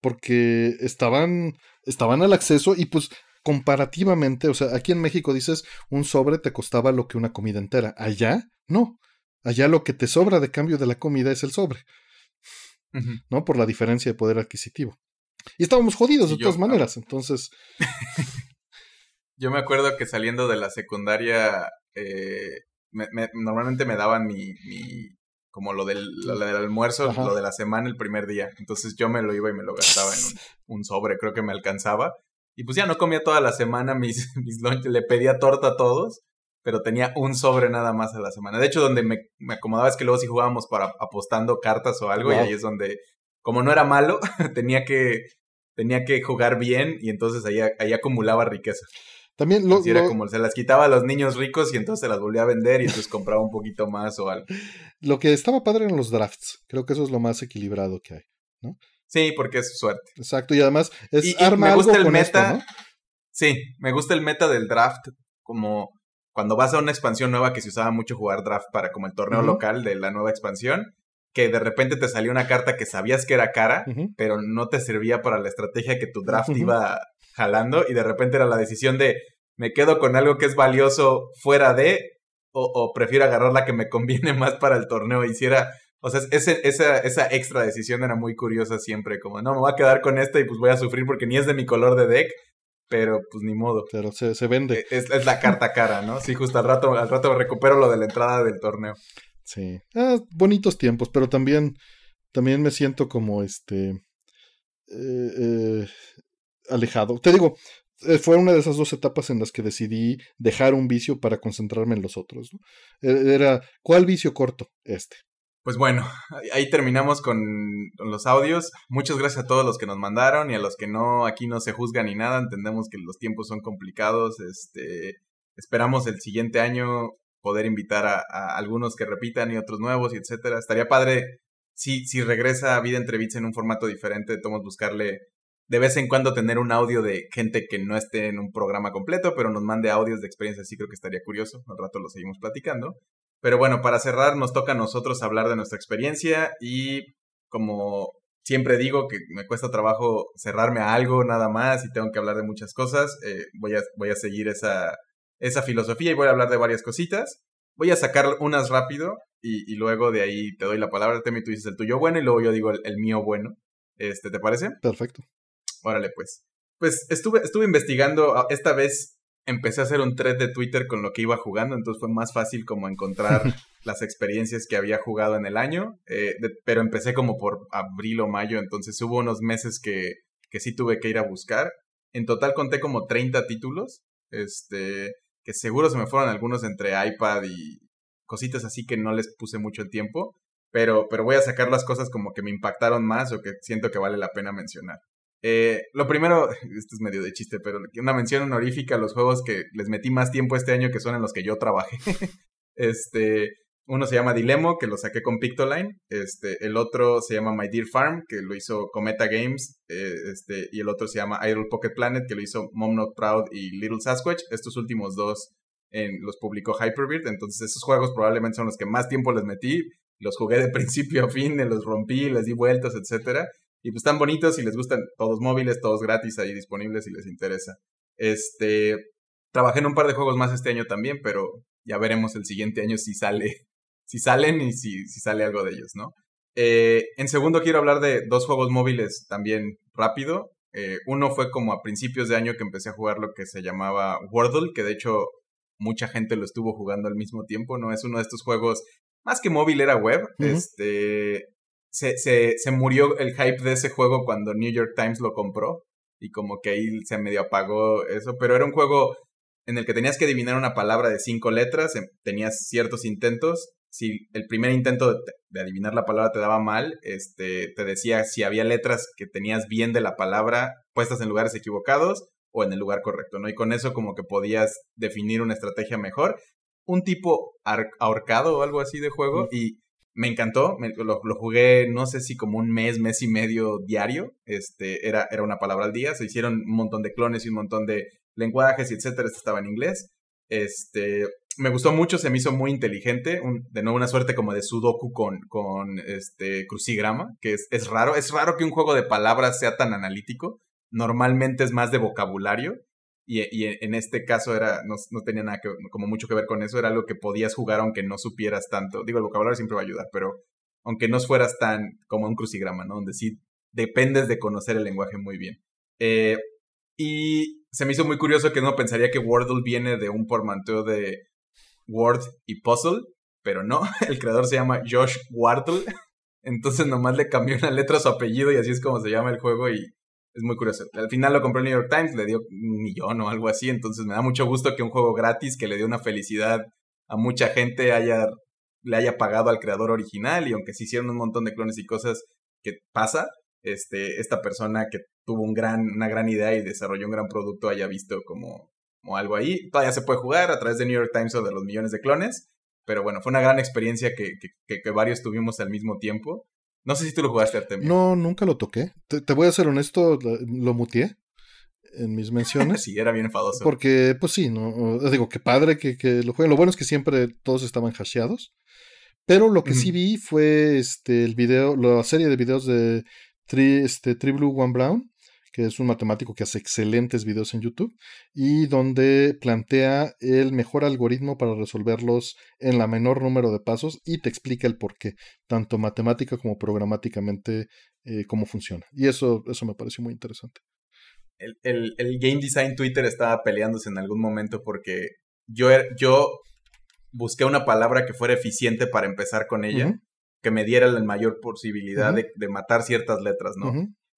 Porque estaban, estaban al acceso y pues comparativamente, o sea, aquí en México dices, un sobre te costaba lo que una comida entera. Allá, no. Allá lo que te sobra de cambio de la comida es el sobre, ¿no? Por la diferencia de poder adquisitivo. Y estábamos jodidos de todas ah, maneras, entonces. (laughs) yo me acuerdo que saliendo de la secundaria, eh, me, normalmente me daban mi, mi como lo del, almuerzo, lo de la semana el primer día. Entonces yo me lo iba y me lo gastaba en un, (laughs) sobre, creo que me alcanzaba. Y pues ya no comía toda la semana mis, (laughs) mis le pedía torta a todos, pero tenía un sobre nada más a la semana. De hecho, donde me, acomodaba es que luego si jugábamos para apostando cartas o algo, y ahí es donde como no era malo, (laughs) tenía que, tenía que jugar bien y entonces ahí, acumulaba riqueza. También lo, era como se las quitaba a los niños ricos y entonces se las volvía a vender y entonces compraba un poquito más o algo. Lo que estaba padre eran los drafts, creo que eso es lo más equilibrado que hay, ¿no? Sí, porque es suerte. Exacto, y además es arma me gusta el meta. Sí, me gusta el meta del draft, como cuando vas a una expansión nueva que se usaba mucho jugar draft para como el torneo local de la nueva expansión que de repente te salió una carta que sabías que era cara, pero no te servía para la estrategia que tu draft iba jalando y de repente era la decisión de me quedo con algo que es valioso fuera de o, prefiero agarrar la que me conviene (laughs) más para el torneo. Hiciera, o sea, ese, esa, esa extra decisión era muy curiosa siempre, como no, me voy a quedar con esta y pues voy a sufrir porque ni es de mi color de deck, pero pues ni modo. Pero se, se vende. E, es, es, la carta cara, ¿no? Sí, justo al rato, al rato recupero lo de la entrada del torneo. Sí. Ah, bonitos tiempos, pero también, también me siento como este. Eh, eh, alejado. Te digo, eh, fue una de esas dos etapas en las que decidí dejar un vicio para concentrarme en los otros. E-, era, ¿cuál vicio corto? Este. Pues bueno, ahí terminamos con los audios. Muchas gracias a todos los que nos mandaron y a los que no, aquí no se juzga ni nada. Entendemos que los tiempos son complicados. Este, esperamos el siguiente año poder invitar a, algunos que repitan y otros nuevos y etcétera. Estaría padre si, si regresa a Vida Entrevista en un formato diferente, tomamos buscarle de vez en cuando tener un audio de gente que no esté en un programa completo, pero nos mande audios de experiencias, sí creo que estaría curioso, al rato lo seguimos platicando. Pero bueno, para cerrar nos toca a nosotros hablar de nuestra experiencia y como siempre digo que me cuesta trabajo cerrarme a algo nada más y tengo que hablar de muchas cosas, eh, voy, a, voy a seguir esa, esa filosofía y voy a hablar de varias cositas. Voy a sacar unas rápido y, luego de ahí te doy la palabra, Temi, tú dices el tuyo bueno y luego yo digo el, mío bueno. Este, ¿Te parece? Perfecto. Órale, pues. Pues estuve, estuve investigando, ah, esta vez empecé a hacer un thread de Twitter con lo que iba jugando, entonces fue más fácil como encontrar (laughs) las experiencias que había jugado en el año, eh, pero empecé como por abril o mayo, entonces hubo unos meses que, que sí tuve que ir a buscar. En total conté como 30 títulos, este, que seguro se me fueron algunos entre iPad y cositas así que no les puse mucho el tiempo, pero, pero voy a sacar las cosas como que me impactaron más o que siento que vale la pena mencionar. Eh, lo primero, (laughs) esto es medio de chiste, pero una mención honorífica a los juegos que les metí más tiempo este año que son en los que yo trabajé. (laughs) este, uno se llama Dilemo, que lo saqué con Pictoline. Este, el otro se llama My Dear Farm, que lo hizo Cometa Games. Eh, este, y el otro se llama Idle Pocket Planet, que lo hizo Mom Not Proud y Little Sasquatch. Estos últimos dos en, los publicó Hyperbeard. Entonces, esos juegos probablemente son los que más tiempo les metí. Los jugué de (laughs) principio a fin, los rompí, les di vueltas, etcétera. Y pues están bonitos y les gustan todos móviles, todos gratis ahí disponibles si les interesa. Este, trabajé en un par de juegos más este año también, pero ya veremos el siguiente año si sale si salen y si, si sale algo de ellos, ¿no? Eh, en segundo quiero hablar de dos juegos móviles también rápido. Eh, uno fue como a principios de año que empecé a jugar lo que se llamaba Wordle, que de hecho mucha gente lo estuvo jugando al mismo tiempo, ¿no? Es uno de estos juegos, más que móvil era web, este... Se, se, se murió el hype de ese juego cuando New York Times lo compró y como que ahí se medio apagó eso, pero era un juego en el que tenías que adivinar una palabra de cinco letras, em, tenías ciertos intentos si el primer intento de, adivinar la palabra te daba mal, este, te decía si había letras que tenías bien de la palabra puestas en lugares equivocados o en el lugar correcto, ¿no? Y con eso como que podías definir una estrategia mejor. Un tipo ahorcado o algo así de juego y me encantó, lo, jugué no sé si como un mes, mes y medio diario, este, era, era una palabra al día, se hicieron un montón de clones y un montón de lenguajes y etcétera, estaba en inglés, este, me gustó mucho, se me hizo muy inteligente, de nuevo una suerte como de sudoku con, con este crucigrama, que es, raro, es raro que un juego de palabras sea tan analítico, normalmente es más de vocabulario, y, e, y en este caso era, no, tenía nada que, como mucho que ver con eso, era algo que podías jugar aunque no supieras tanto, digo, el vocabulario siempre va a ayudar, pero aunque no fueras tan como un crucigrama, ¿no? Donde sí dependes de conocer el lenguaje muy bien. Eh, y se me hizo muy curioso que uno pensaría que Wordle viene de un pormanteo de Word y Puzzle, pero no, (laughs) el creador se llama Josh Wartle, entonces nomás le cambió una letra a su apellido y así es como se llama el juego y es muy curioso. Al final lo compró el New York Times, le dio un millón o algo así, entonces me da mucho gusto que un juego gratis que le dio una felicidad a mucha gente le haya pagado al creador original y aunque se hicieron un montón de clones y cosas que pasa, este, esta persona que tuvo una gran idea y desarrolló un gran producto haya visto como o algo ahí. Todavía se puede jugar a través de New York Times o de los millones de clones. Pero bueno, fue una gran experiencia que, que, que varios tuvimos al mismo tiempo. No sé si tú lo jugaste, Artemio. No, nunca lo toqué. Te, voy a ser honesto, lo, mutié en mis menciones. (laughs) sí, era bien enfadoso. Porque, pues sí, no, digo, qué padre que, lo jueguen. Lo bueno es que siempre todos estaban hasheados. Pero lo que sí vi fue este, el video, la serie de videos de Tri, este, Tri Blue One Brown, que es un matemático que hace excelentes videos en YouTube y donde plantea el mejor algoritmo para resolverlos en la menor número de pasos y te explica el por qué, tanto matemática como programáticamente, eh, cómo funciona. Y eso, eso me pareció muy interesante. El, game design Twitter estaba peleándose en algún momento porque yo, er, yo busqué una palabra que fuera eficiente para empezar con ella, que me diera la mayor posibilidad de, matar ciertas letras, ¿no?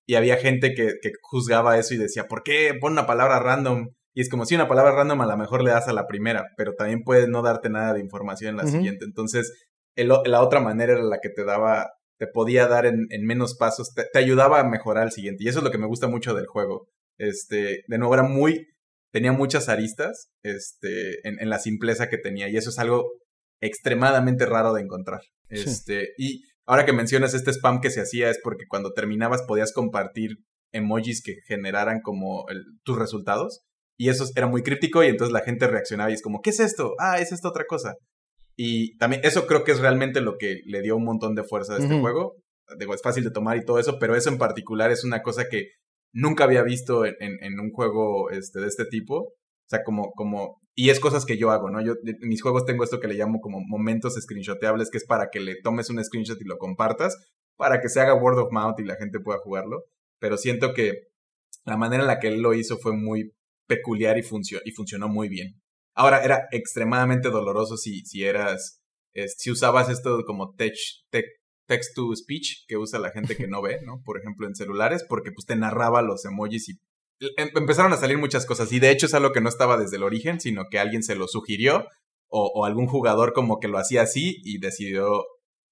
Y había gente que, juzgaba eso y decía, ¿por qué pon una palabra random? Y es como si una palabra random a lo mejor le das a la primera, pero también puede no darte nada de información en la siguiente. Entonces, la otra manera era la que te daba, te podía dar en, menos pasos, te, ayudaba a mejorar el siguiente. Y eso es lo que me gusta mucho del juego. Este, de nuevo, era muy, tenía muchas aristas, este, en, la simpleza que tenía. Y eso es algo extremadamente raro de encontrar. Este, y Ahora que mencionas este spam que se hacía es porque cuando terminabas podías compartir emojis que generaran como tus resultados. Y eso era muy crítico y entonces la gente reaccionaba y es como, ¿qué es esto? Ah, es esta otra cosa. Y también eso creo que es realmente lo que le dio un montón de fuerza a este juego. Digo, es fácil de tomar y todo eso, pero eso en particular es una cosa que nunca había visto en, en un juego este, de este tipo. O sea, como, como y es cosas que yo hago, ¿no? Yo en mis juegos tengo esto que le llamo como momentos screenshotables, que es para que le tomes un screenshot y lo compartas, para que se haga word of mouth y la gente pueda jugarlo. Pero siento que la manera en la que él lo hizo fue muy peculiar y, y funcionó muy bien. Ahora, era extremadamente doloroso si, si eras, si usabas esto como text to speech que usa la gente que no ve, ¿no? Por ejemplo, en celulares, porque pues te narraba los emojis y Em, empezaron a salir muchas cosas y de hecho es algo que no estaba desde el origen, sino que alguien se lo sugirió o, algún jugador como que lo hacía así y decidió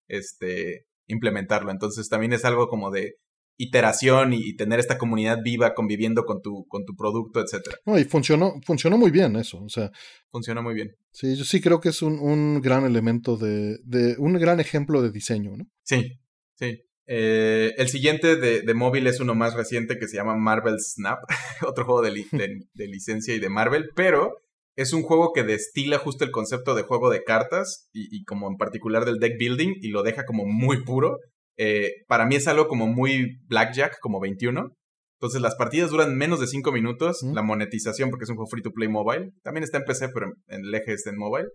este, implementarlo. Entonces también es algo como de iteración y, tener esta comunidad viva conviviendo con tu, con tu producto, etc. No, y funcionó, funcionó muy bien eso, o sea. Funcionó muy bien. Sí, yo sí creo que es un, un gran elemento de, de, un gran ejemplo de diseño, ¿no? Sí, sí. Eh, el siguiente de, móvil es uno más reciente que se llama Marvel Snap, (laughs) otro juego de, licencia y de Marvel, pero es un juego que destila justo el concepto de juego de cartas y, como en particular del deck building y lo deja como muy puro. Eh, para mí es algo como muy blackjack, como 21. Entonces las partidas duran menos de 5 minutos, mm. la monetización, porque es un juego free to play mobile, también está en PC, pero en el eje está en mobile.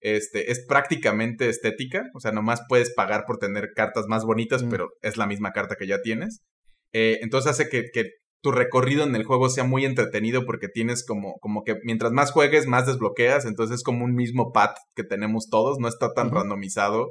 Este, es prácticamente estética, o sea, nomás puedes pagar por tener cartas más bonitas, mm. pero es la misma carta que ya tienes. Eh, entonces hace que, tu recorrido en el juego sea muy entretenido porque tienes como, como que mientras más juegues, más desbloqueas, entonces es como un mismo path que tenemos todos, no está tan randomizado,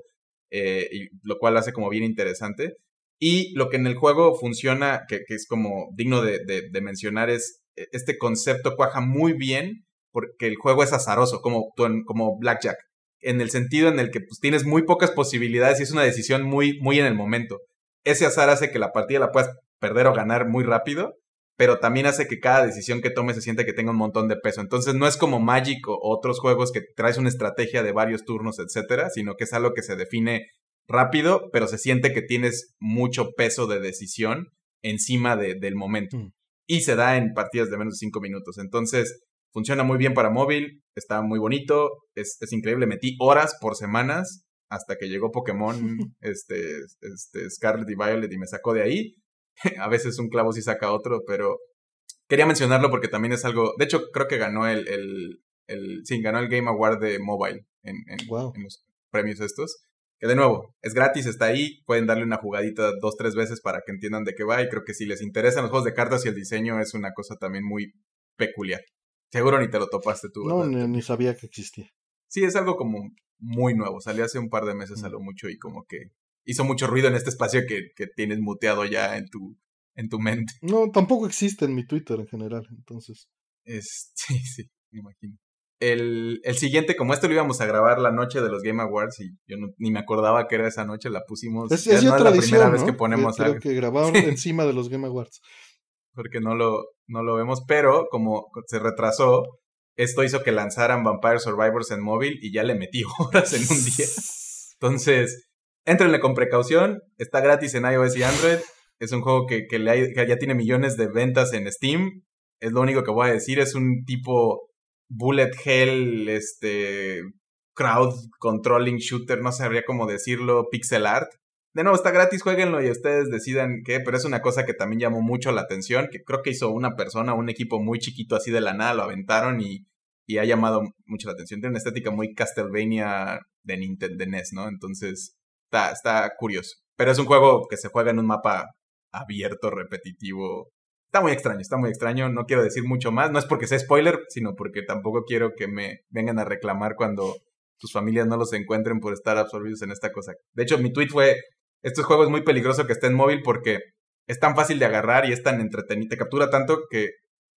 eh, y lo cual hace como bien interesante. Y lo que en el juego funciona, que, es como digno de mencionar, es e, este concepto cuaja muy bien porque el juego es azaroso, como, como Blackjack, en el sentido en el que pues, tienes muy pocas posibilidades y es una decisión muy, muy en el momento. Ese azar hace que la partida la puedas perder o ganar muy rápido, pero también hace que cada decisión que tomes se sienta que tenga un montón de peso. Entonces no es como Magic o otros juegos que traes una estrategia de varios turnos, etcétera, sino que es algo que se define rápido, pero se siente que tienes mucho peso de decisión encima de, del momento. Mm. Y se da en partidas de menos de 5 minutos. Entonces, Funciona muy bien para móvil, está muy bonito, es, increíble. Metí horas por semanas hasta que llegó Pokémon (laughs) este, este, Scarlet y Violet y me sacó de ahí. (laughs) a veces un clavo sí saca otro, pero quería mencionarlo porque también es algo. De hecho, creo que ganó el. el, ganó el Game Award de Mobile en, en, en los premios estos. Que de nuevo, es gratis, está ahí, pueden darle una jugadita dos, tres veces para que entiendan de qué va y creo que si les interesan los juegos de cartas y el diseño es una cosa también muy peculiar. Seguro ni te lo topaste tú. No, ni, sabía que existía. Sí, es algo como muy nuevo. Salió hace un par de meses a mm. lo mucho y como que hizo mucho ruido en este espacio que, tienes muteado ya en tu, en tu mente. No, tampoco existe en mi Twitter en general, entonces. Es, (laughs) sí, sí, me imagino. El, siguiente, como esto lo íbamos a grabar la noche de los Game Awards y yo ni me acordaba que era esa noche, la pusimos. Es, es, ya no es la primera vez que ponemos algo. Creo que grabaron (laughs) encima de los Game Awards. Porque no lo, no lo vemos, pero como se retrasó, esto hizo que lanzaran Vampire Survivors en móvil y ya le metí (laughs) horas en un día. Entonces, entrenle con precaución, está gratis en iOS y Android, es un juego que, ya tiene millones de ventas en Steam, es lo único que voy a decir, es un tipo bullet hell, este, crowd controlling shooter, no sabría cómo decirlo, pixel art, de nuevo, está gratis, jueguenlo y ustedes decidan qué, pero es una cosa que también llamó mucho la atención, que creo que hizo una persona, un equipo muy chiquito así de la nada, lo aventaron y, y ha llamado mucho la atención. Tiene una estética muy Castlevania de Nintendo NES, ¿no? Entonces, está, está curioso. Pero es un juego que se juega en un mapa abierto, repetitivo. Está muy extraño, está muy extraño. No quiero decir mucho más. No es porque sea spoiler, sino porque tampoco quiero que me vengan a reclamar cuando sus familias no los encuentren por estar absorbidos en esta cosa. De hecho, mi tweet fue, este juego es muy peligroso que esté en móvil porque es tan fácil de agarrar y es tan entretenido. Te captura tanto que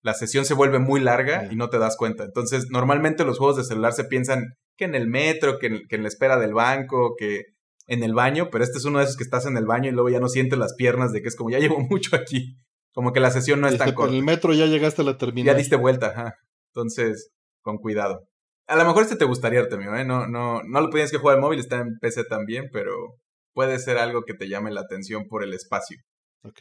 la sesión se vuelve muy larga y no te das cuenta. Entonces, normalmente los juegos de celular se piensan que en el metro, que en, la espera del banco, que en el baño, pero este es uno de esos que estás en el baño y luego ya no sientes las piernas de que es como ya llevo (laughs) mucho aquí. Como que la sesión no es este, tan corta. En el metro ya llegaste a la terminal. Ya diste vuelta, ajá. Entonces, con cuidado. A lo mejor este te gustaría, Artemio, ¿eh? No, no, no lo podías que jugar en móvil, está en PC también, pero puede ser algo que te llame la atención por el espacio.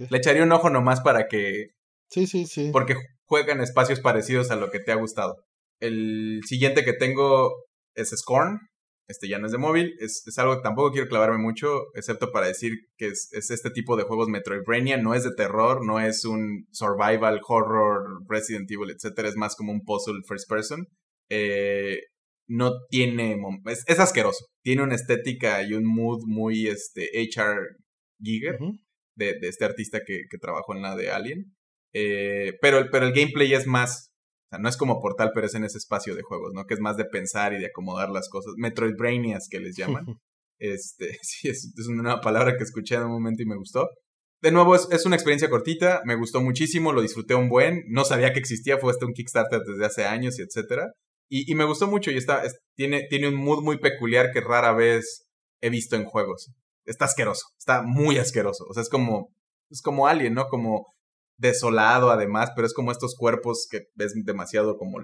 Le echaría un ojo nomás para que... Sí, sí, sí. Porque juegan espacios parecidos a lo que te ha gustado. El siguiente que tengo es Scorn. Este ya no es de móvil. Es, algo que tampoco quiero clavarme mucho, excepto para decir que es, es, este tipo de juegos Metroidvania. No es de terror, no es un survival, horror, Resident Evil, etc. Es más como un puzzle first person. Eh, no tiene. Es, asqueroso. Tiene una estética y un mood muy este, H.R. Giger, de, este artista que, trabajó en la de Alien. Eh, pero, pero el gameplay es más. O sea, no es como Portal, pero es en ese espacio de juegos, ¿no? Que es más de pensar y de acomodar las cosas. Metroid Brainias que les llaman. (laughs) Este, (laughs) sí, es, es, una palabra que escuché en un momento y me gustó. De nuevo, es, es, una experiencia cortita, me gustó muchísimo, lo disfruté un buen, no sabía que existía, fue hasta un Kickstarter desde hace años y etcétera. Y, y me gustó mucho y está, tiene, tiene un mood muy peculiar que rara vez he visto en juegos. Está asqueroso, está muy asqueroso. O sea, es como, es como Alien, ¿no? Como desolado además, pero es como estos cuerpos que ves demasiado como...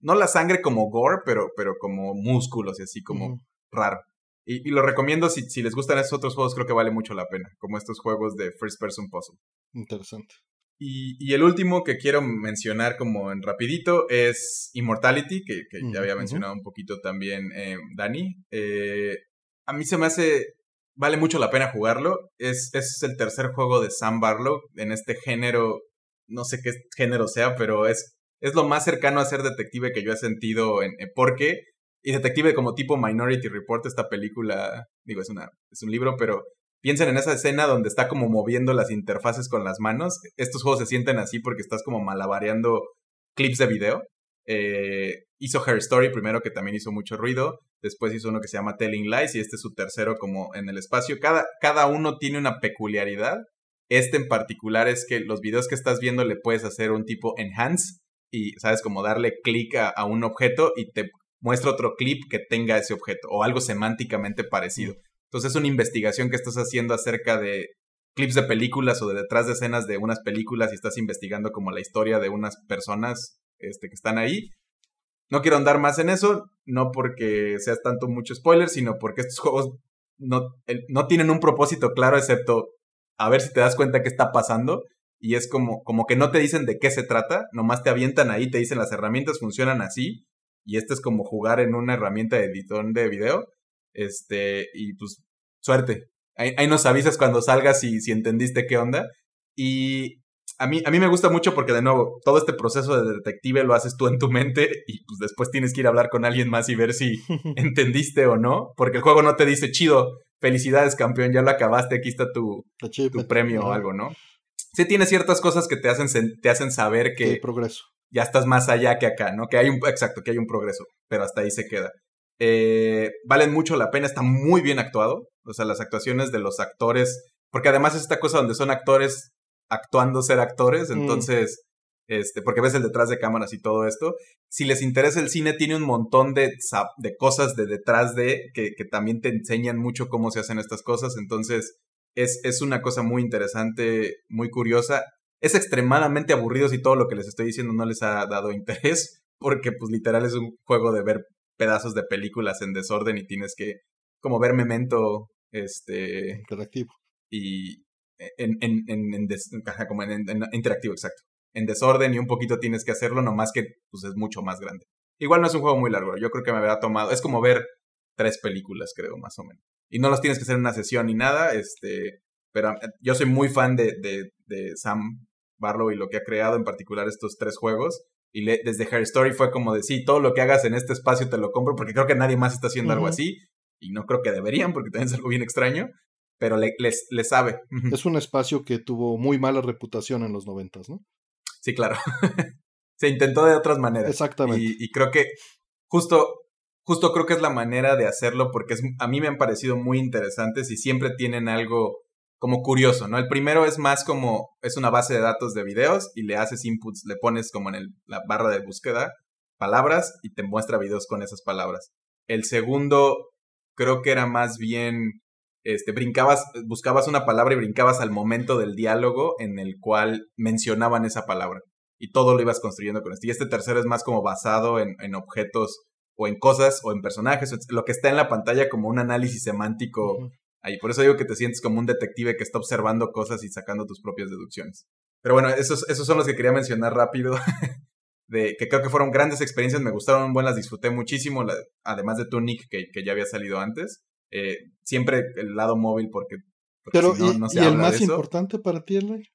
No la sangre como gore, pero, pero como músculos y así como raro. Y, y, lo recomiendo si, si les gustan esos otros juegos, creo que vale mucho la pena, como estos juegos de first person puzzle. Interesante. Y, y, el último que quiero mencionar como en rapidito es Immortality, que, ya había mencionado un poquito también eh, Dani. Eh, a mí se me hace, vale mucho la pena jugarlo. Es, es el tercer juego de Sam Barlow en este género, no sé qué género sea, pero es, es lo más cercano a ser detective que yo he sentido en, en porque y detective como tipo Minority Report, esta película, digo, es, una, es un libro, pero Piensen en esa escena donde está como moviendo las interfaces con las manos. Estos juegos se sienten así porque estás como malabareando clips de video. Eh, hizo Her Story primero, que también hizo mucho ruido. Después hizo uno que se llama Telling Lies y este es su tercero como en el espacio. Cada, cada uno tiene una peculiaridad. Este en particular es que los videos que estás viendo le puedes hacer un tipo enhance y, ¿sabes? Como darle clic a, un objeto y te muestra otro clip que tenga ese objeto o algo semánticamente parecido. Entonces es una investigación que estás haciendo acerca de clips de películas o de detrás de escenas de unas películas y estás investigando como la historia de unas personas este, que están ahí. No quiero andar más en eso, no porque seas tanto mucho spoiler, sino porque estos (laughs) juegos eh, no, tienen un propósito claro excepto a ver si te das cuenta qué está pasando. Y es como, como que no te dicen de qué se trata, nomás te avientan ahí, te dicen las herramientas funcionan así. Y este es como jugar en una herramienta de editón de video. Este, y pues, suerte. Ahí, nos avisas cuando salgas y si entendiste qué onda. Y a mí, a mí me gusta mucho porque, de nuevo, todo este proceso de detective lo haces tú en tu mente (laughs) y pues después tienes que ir a hablar con alguien más y ver si (laughs) entendiste o no. Porque el juego no te dice, chido, felicidades campeón, ya lo acabaste, aquí está tu, tu premio o algo, ¿no? Sí tiene ciertas cosas que te hacen, te hacen saber que... progreso. Ya estás más allá que acá, ¿no? Que hay un... Exacto, que hay un progreso, pero hasta ahí se queda. Eh, valen mucho la pena, está muy bien actuado, o sea, las actuaciones de los actores, porque además es esta cosa donde son actores actuando ser actores, mm. entonces, este, porque ves el detrás de cámaras y todo esto, si les interesa el cine, tiene un montón de, de cosas de detrás de, que, también te enseñan mucho cómo se hacen estas cosas, entonces... Es, es una cosa muy interesante, muy curiosa es extremadamente aburrido si todo lo que les estoy diciendo no les ha dado interés, porque pues literal es un juego de ver pedazos de películas en desorden y tienes que como ver memento, este... Interactivo. Y en, en, en, en como en, interactivo, exacto. En desorden y un poquito tienes que hacerlo, nomás que pues es mucho más grande. Igual no es un juego muy largo, yo creo que me habrá tomado, es como ver tres películas, creo, más o menos. Y no los tienes que hacer en una sesión ni nada, este, pero eh, yo soy muy fan de Sam Barlow y lo que ha creado, en particular estos tres juegos. Y desde Her Story fue como de, sí, todo lo que hagas en este espacio te lo compro, porque creo que nadie más está haciendo algo así. Y no creo que deberían, porque también es algo bien extraño. Pero le, les, sabe. Es un espacio que tuvo muy mala reputación en los noventas, ¿no? Sí, claro. (laughs) Se intentó de otras maneras. Exactamente. Y, y, creo que justo, justo creo que es la manera de hacerlo, porque es, a mí me han parecido muy interesantes y siempre tienen algo como curioso, ¿no? El primero es más como, es una base de datos de videos y le haces inputs, le pones como en la barra de búsqueda palabras y te muestra videos con esas palabras. El segundo creo que era más bien, este, brincabas, buscabas una palabra y brincabas al momento del diálogo en el cual mencionaban esa palabra. Y todo lo ibas construyendo con esto. Y este tercero es más como basado en, objetos o en cosas o en personajes, lo que está en la pantalla como un análisis semántico Ahí, por eso digo que te sientes como un detective que está observando cosas y sacando tus propias deducciones. Pero bueno, esos, esos son los que quería mencionar rápido, (laughs) de, que creo que fueron grandes experiencias, me gustaron buenas, las disfruté muchísimo, además de tu que, que ya había salido antes. Eh, siempre el lado móvil, porque, pero, si no, no se ¿y el más importante para ti, Eli?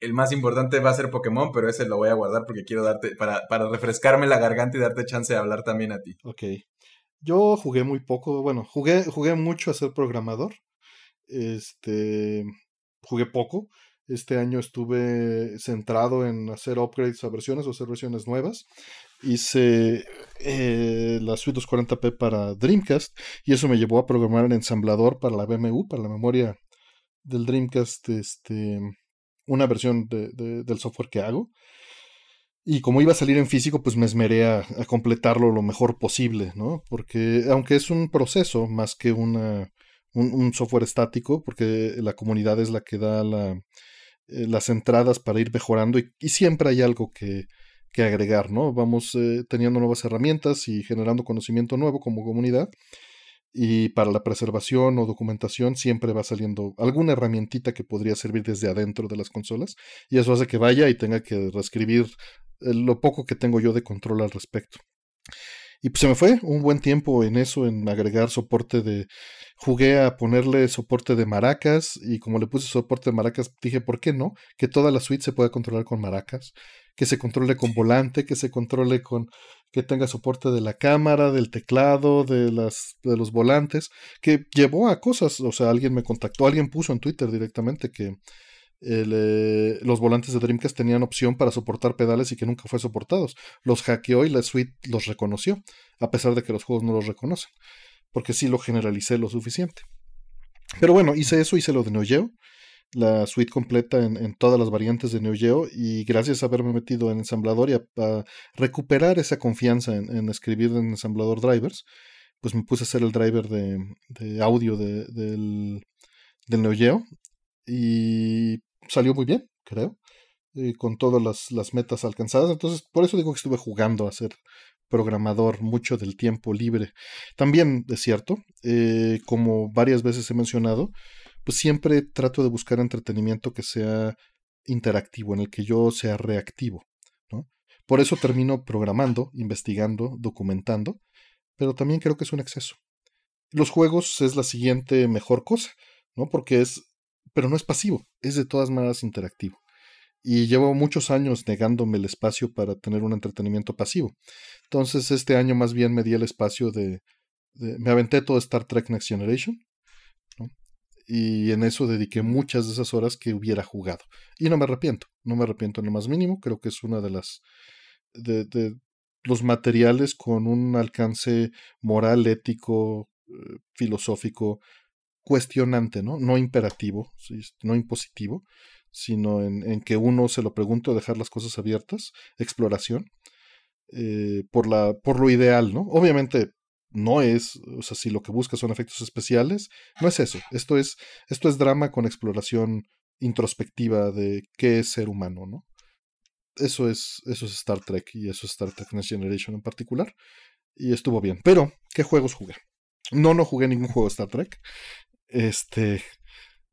El más importante va a ser Pokémon, pero ese lo voy a guardar porque quiero darte, para, para refrescarme la garganta y darte chance de hablar también a ti. Ok. Yo jugué muy poco, bueno, jugué, jugué mucho a ser programador. Este, jugué poco. Este año estuve centrado en hacer upgrades a versiones o hacer versiones nuevas. Hice eh, la suite 240p para Dreamcast y eso me llevó a programar el ensamblador para la BMU, para la memoria del Dreamcast, este, una versión de, del software que hago. Y como iba a salir en físico, pues me esmeré a, completarlo lo mejor posible, ¿no? Porque aunque es un proceso más que un, software estático, porque la comunidad es la que da eh, las entradas para ir mejorando y, siempre hay algo que, que agregar, ¿no? Vamos eh, teniendo nuevas herramientas y generando conocimiento nuevo como comunidad y para la preservación o documentación siempre va saliendo alguna herramientita que podría servir desde adentro de las consolas y eso hace que vaya y tenga que reescribir eh, lo poco que tengo yo de control al respecto. Y pues se me fue un buen tiempo en eso, en agregar soporte de... Jugué a ponerle soporte de maracas y como le puse soporte de maracas dije, ¿por qué no? Que toda la suite se pueda controlar con maracas que se controle con volante, que se controle con que tenga soporte de la cámara, del teclado, de, las, de los volantes, que llevó a cosas, o sea, alguien me contactó, alguien puso en Twitter directamente que eh, los volantes de Dreamcast tenían opción para soportar pedales y que nunca fue soportados. Los hackeó y la suite los reconoció, a pesar de que los juegos no los reconocen, porque sí lo generalicé lo suficiente. Pero bueno, hice eso, hice lo de la suite completa en, todas las variantes de Neo y gracias a haberme metido en ensamblador y a, recuperar esa confianza en, escribir en ensamblador drivers, pues me puse a hacer el driver de, audio del, del y salió muy bien, creo, con todas las, metas alcanzadas. Entonces, por eso digo que estuve jugando a ser programador mucho del tiempo libre. También, es cierto, eh, como varias veces he mencionado, pues siempre trato de buscar entretenimiento que sea interactivo, en el que yo sea reactivo. Por eso termino programando, investigando, documentando, pero también creo que es un exceso. Los juegos es la siguiente mejor cosa, ¿no? Porque es, pero no es pasivo, es de todas maneras interactivo. Y llevo muchos años negándome el espacio para tener un entretenimiento pasivo. Entonces este año más bien me di el espacio de, de me aventé todo Star Trek Next Generation, y en eso dediqué muchas de esas horas que hubiera jugado. Y no me arrepiento, no me arrepiento en lo más mínimo, creo que es una de las... de, los materiales con un alcance moral, ético, eh, filosófico, cuestionante, ¿no? No imperativo, no impositivo, sino en, que uno se lo pregunto dejar las cosas abiertas, exploración, eh, por, la, por lo ideal, ¿no? Obviamente no es, o sea, si lo que busca son efectos especiales, no es eso. Esto es, esto es drama con exploración introspectiva de qué es ser humano, ¿no? Eso es, eso es Star Trek y eso es Star Trek Next Generation en particular. Y estuvo bien. Pero, ¿qué juegos jugué? No, no jugué ningún juego de Star Trek. Este.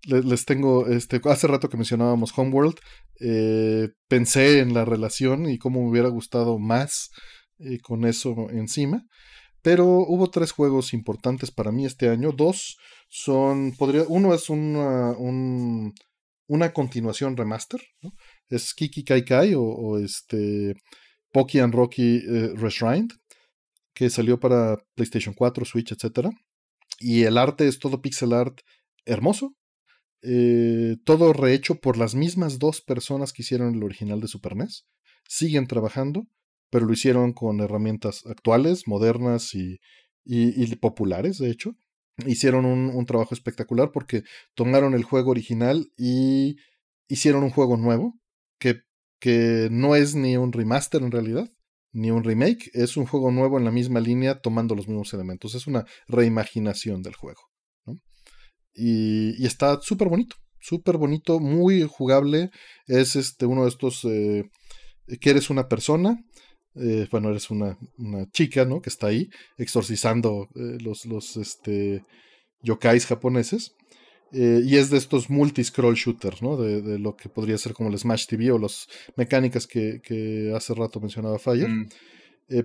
Les tengo. Este, hace rato que mencionábamos Homeworld. Eh, pensé en la relación y cómo me hubiera gustado más eh, con eso encima. Pero hubo tres juegos importantes para mí este año. Dos son. uno es una, continuación remaster. Es Kiki Kai Kai o, este. Poki and Rocky eh, Que salió para PlayStation 4, Switch, etc. Y el arte es todo pixel art hermoso. Eh, todo rehecho por las mismas dos personas que hicieron el original de Super NES. Siguen trabajando pero lo hicieron con herramientas actuales, modernas y, populares, de hecho. Hicieron un, trabajo espectacular porque tomaron el juego original y hicieron un juego nuevo, que, que no es ni un remaster en realidad, ni un remake, es un juego nuevo en la misma línea tomando los mismos elementos, es una reimaginación del juego. Y, está súper bonito, súper bonito, muy jugable, es este, uno de estos... Eh, que eres una persona eh, bueno, eres una, chica, Que está ahí exorcizando eh, los, los este, yokais japoneses. Eh, y es de estos multi-scroll shooters, De, lo que podría ser como el Smash TV o las mecánicas que, hace rato mencionaba Fire. Mm.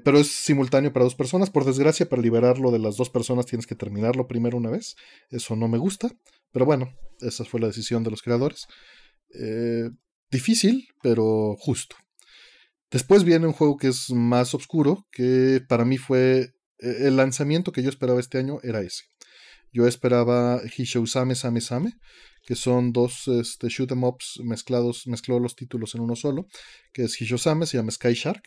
pero es simultáneo para dos personas. Por desgracia, para liberarlo de las dos personas tienes que terminarlo primero una vez. Eso no me gusta. Pero bueno, esa fue la decisión de los creadores. difícil, pero justo. Después viene un juego que es más oscuro, que para mí fue e-, el lanzamiento que yo esperaba este año era ese. Yo esperaba Hishousame Same Same, que son dos este, shoot em ups mezclados, mezcló los títulos en uno solo, que es Hishousame, se llama Sky Shark,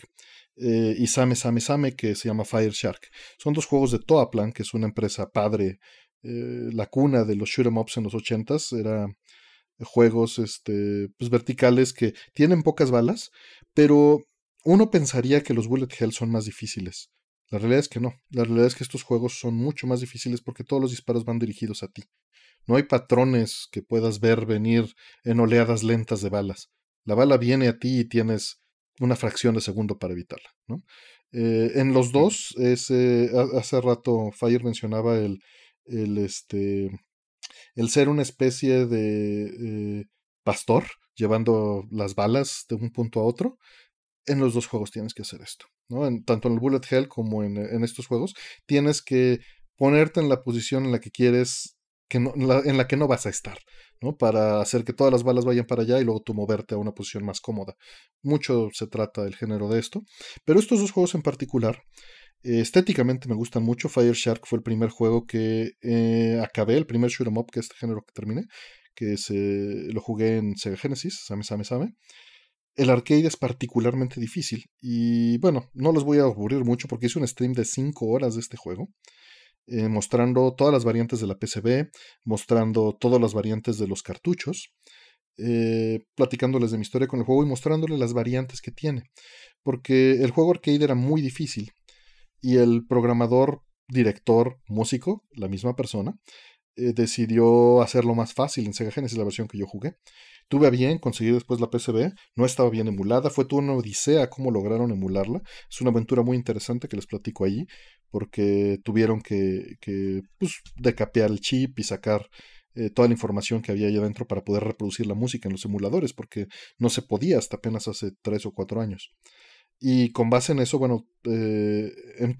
eh, y Same Same Same, que se llama Fire Shark. Son dos juegos de Toaplan, que es una empresa padre, eh, la cuna de los shoot em ups en los ochentas, s era juegos este, pues, verticales que tienen pocas balas, pero uno pensaría que los Bullet Hell son más difíciles. La realidad es que no. La realidad es que estos juegos son mucho más difíciles porque todos los disparos van dirigidos a ti. No hay patrones que puedas ver venir en oleadas lentas de balas. La bala viene a ti y tienes una fracción de segundo para evitarla. Eh, en los dos, hace rato Fire mencionaba el, este, el ser una especie de eh, pastor llevando las balas de un punto a otro en los dos juegos tienes que hacer esto, ¿no? tanto en el Bullet Hell como en, estos juegos, tienes que ponerte en la posición en la que quieres, que no, en, la, que no vas a estar, ¿no? Para hacer que todas las balas vayan para allá y luego tú moverte a una posición más cómoda. Mucho se trata del género de esto, pero estos dos juegos en particular, eh, estéticamente me gustan mucho. Fire Shark fue el primer juego que eh, acabé, el primer shoot 'em up que este género que terminé, que se, lo jugué en Sega Genesis, same, same, same. El arcade es particularmente difícil y bueno, no los voy a aburrir mucho porque hice un stream de 5 horas de este juego. Eh, mostrando todas las variantes de la PCB, mostrando todas las variantes de los cartuchos, eh, platicándoles de mi historia con el juego y mostrándoles las variantes que tiene. Porque el juego arcade era muy difícil y el programador, director, músico, la misma persona, eh, decidió hacerlo más fácil en Sega Genesis, la versión que yo jugué. Tuve a bien conseguir después la PCB, no estaba bien emulada, fue toda una odisea cómo lograron emularla. Es una aventura muy interesante que les platico allí, porque tuvieron que, que pues, decapear el chip y sacar eh, toda la información que había ahí adentro para poder reproducir la música en los emuladores, porque no se podía hasta apenas hace tres o cuatro años. Y con base en eso, bueno, en eh, m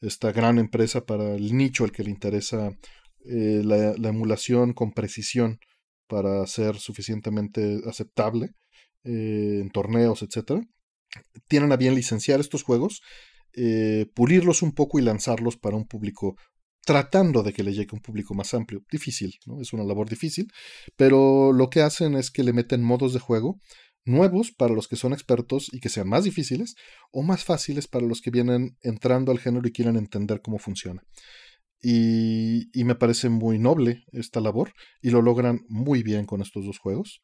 esta gran empresa para el nicho al que le interesa eh, la, emulación con precisión para ser suficientemente aceptable eh, en torneos, etc. Tienen a bien licenciar estos juegos, eh, pulirlos un poco y lanzarlos para un público tratando de que le llegue a un público más amplio. Difícil, ¿no? Es una labor difícil, pero lo que hacen es que le meten modos de juego nuevos para los que son expertos y que sean más difíciles o más fáciles para los que vienen entrando al género y quieren entender cómo funciona. Y, me parece muy noble esta labor y lo logran muy bien con estos dos juegos.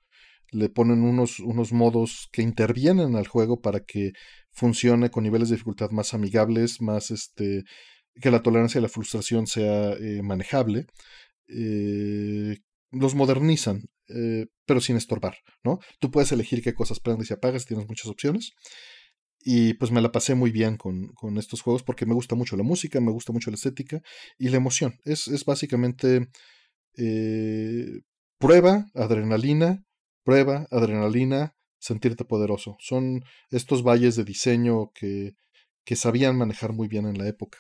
Le ponen unos, unos modos que intervienen al juego para que funcione con niveles de dificultad más amigables, más este, que la tolerancia y la frustración sea eh, manejable. Eh, los modernizan, eh, pero sin estorbar, ¿no? Tú puedes elegir qué cosas prendes y apagas, tienes muchas opciones. Y pues me la pasé muy bien con, estos juegos porque me gusta mucho la música, me gusta mucho la estética y la emoción. Es, básicamente eh, prueba, adrenalina, prueba, adrenalina, sentirte poderoso. Son estos valles de diseño que, que sabían manejar muy bien en la época.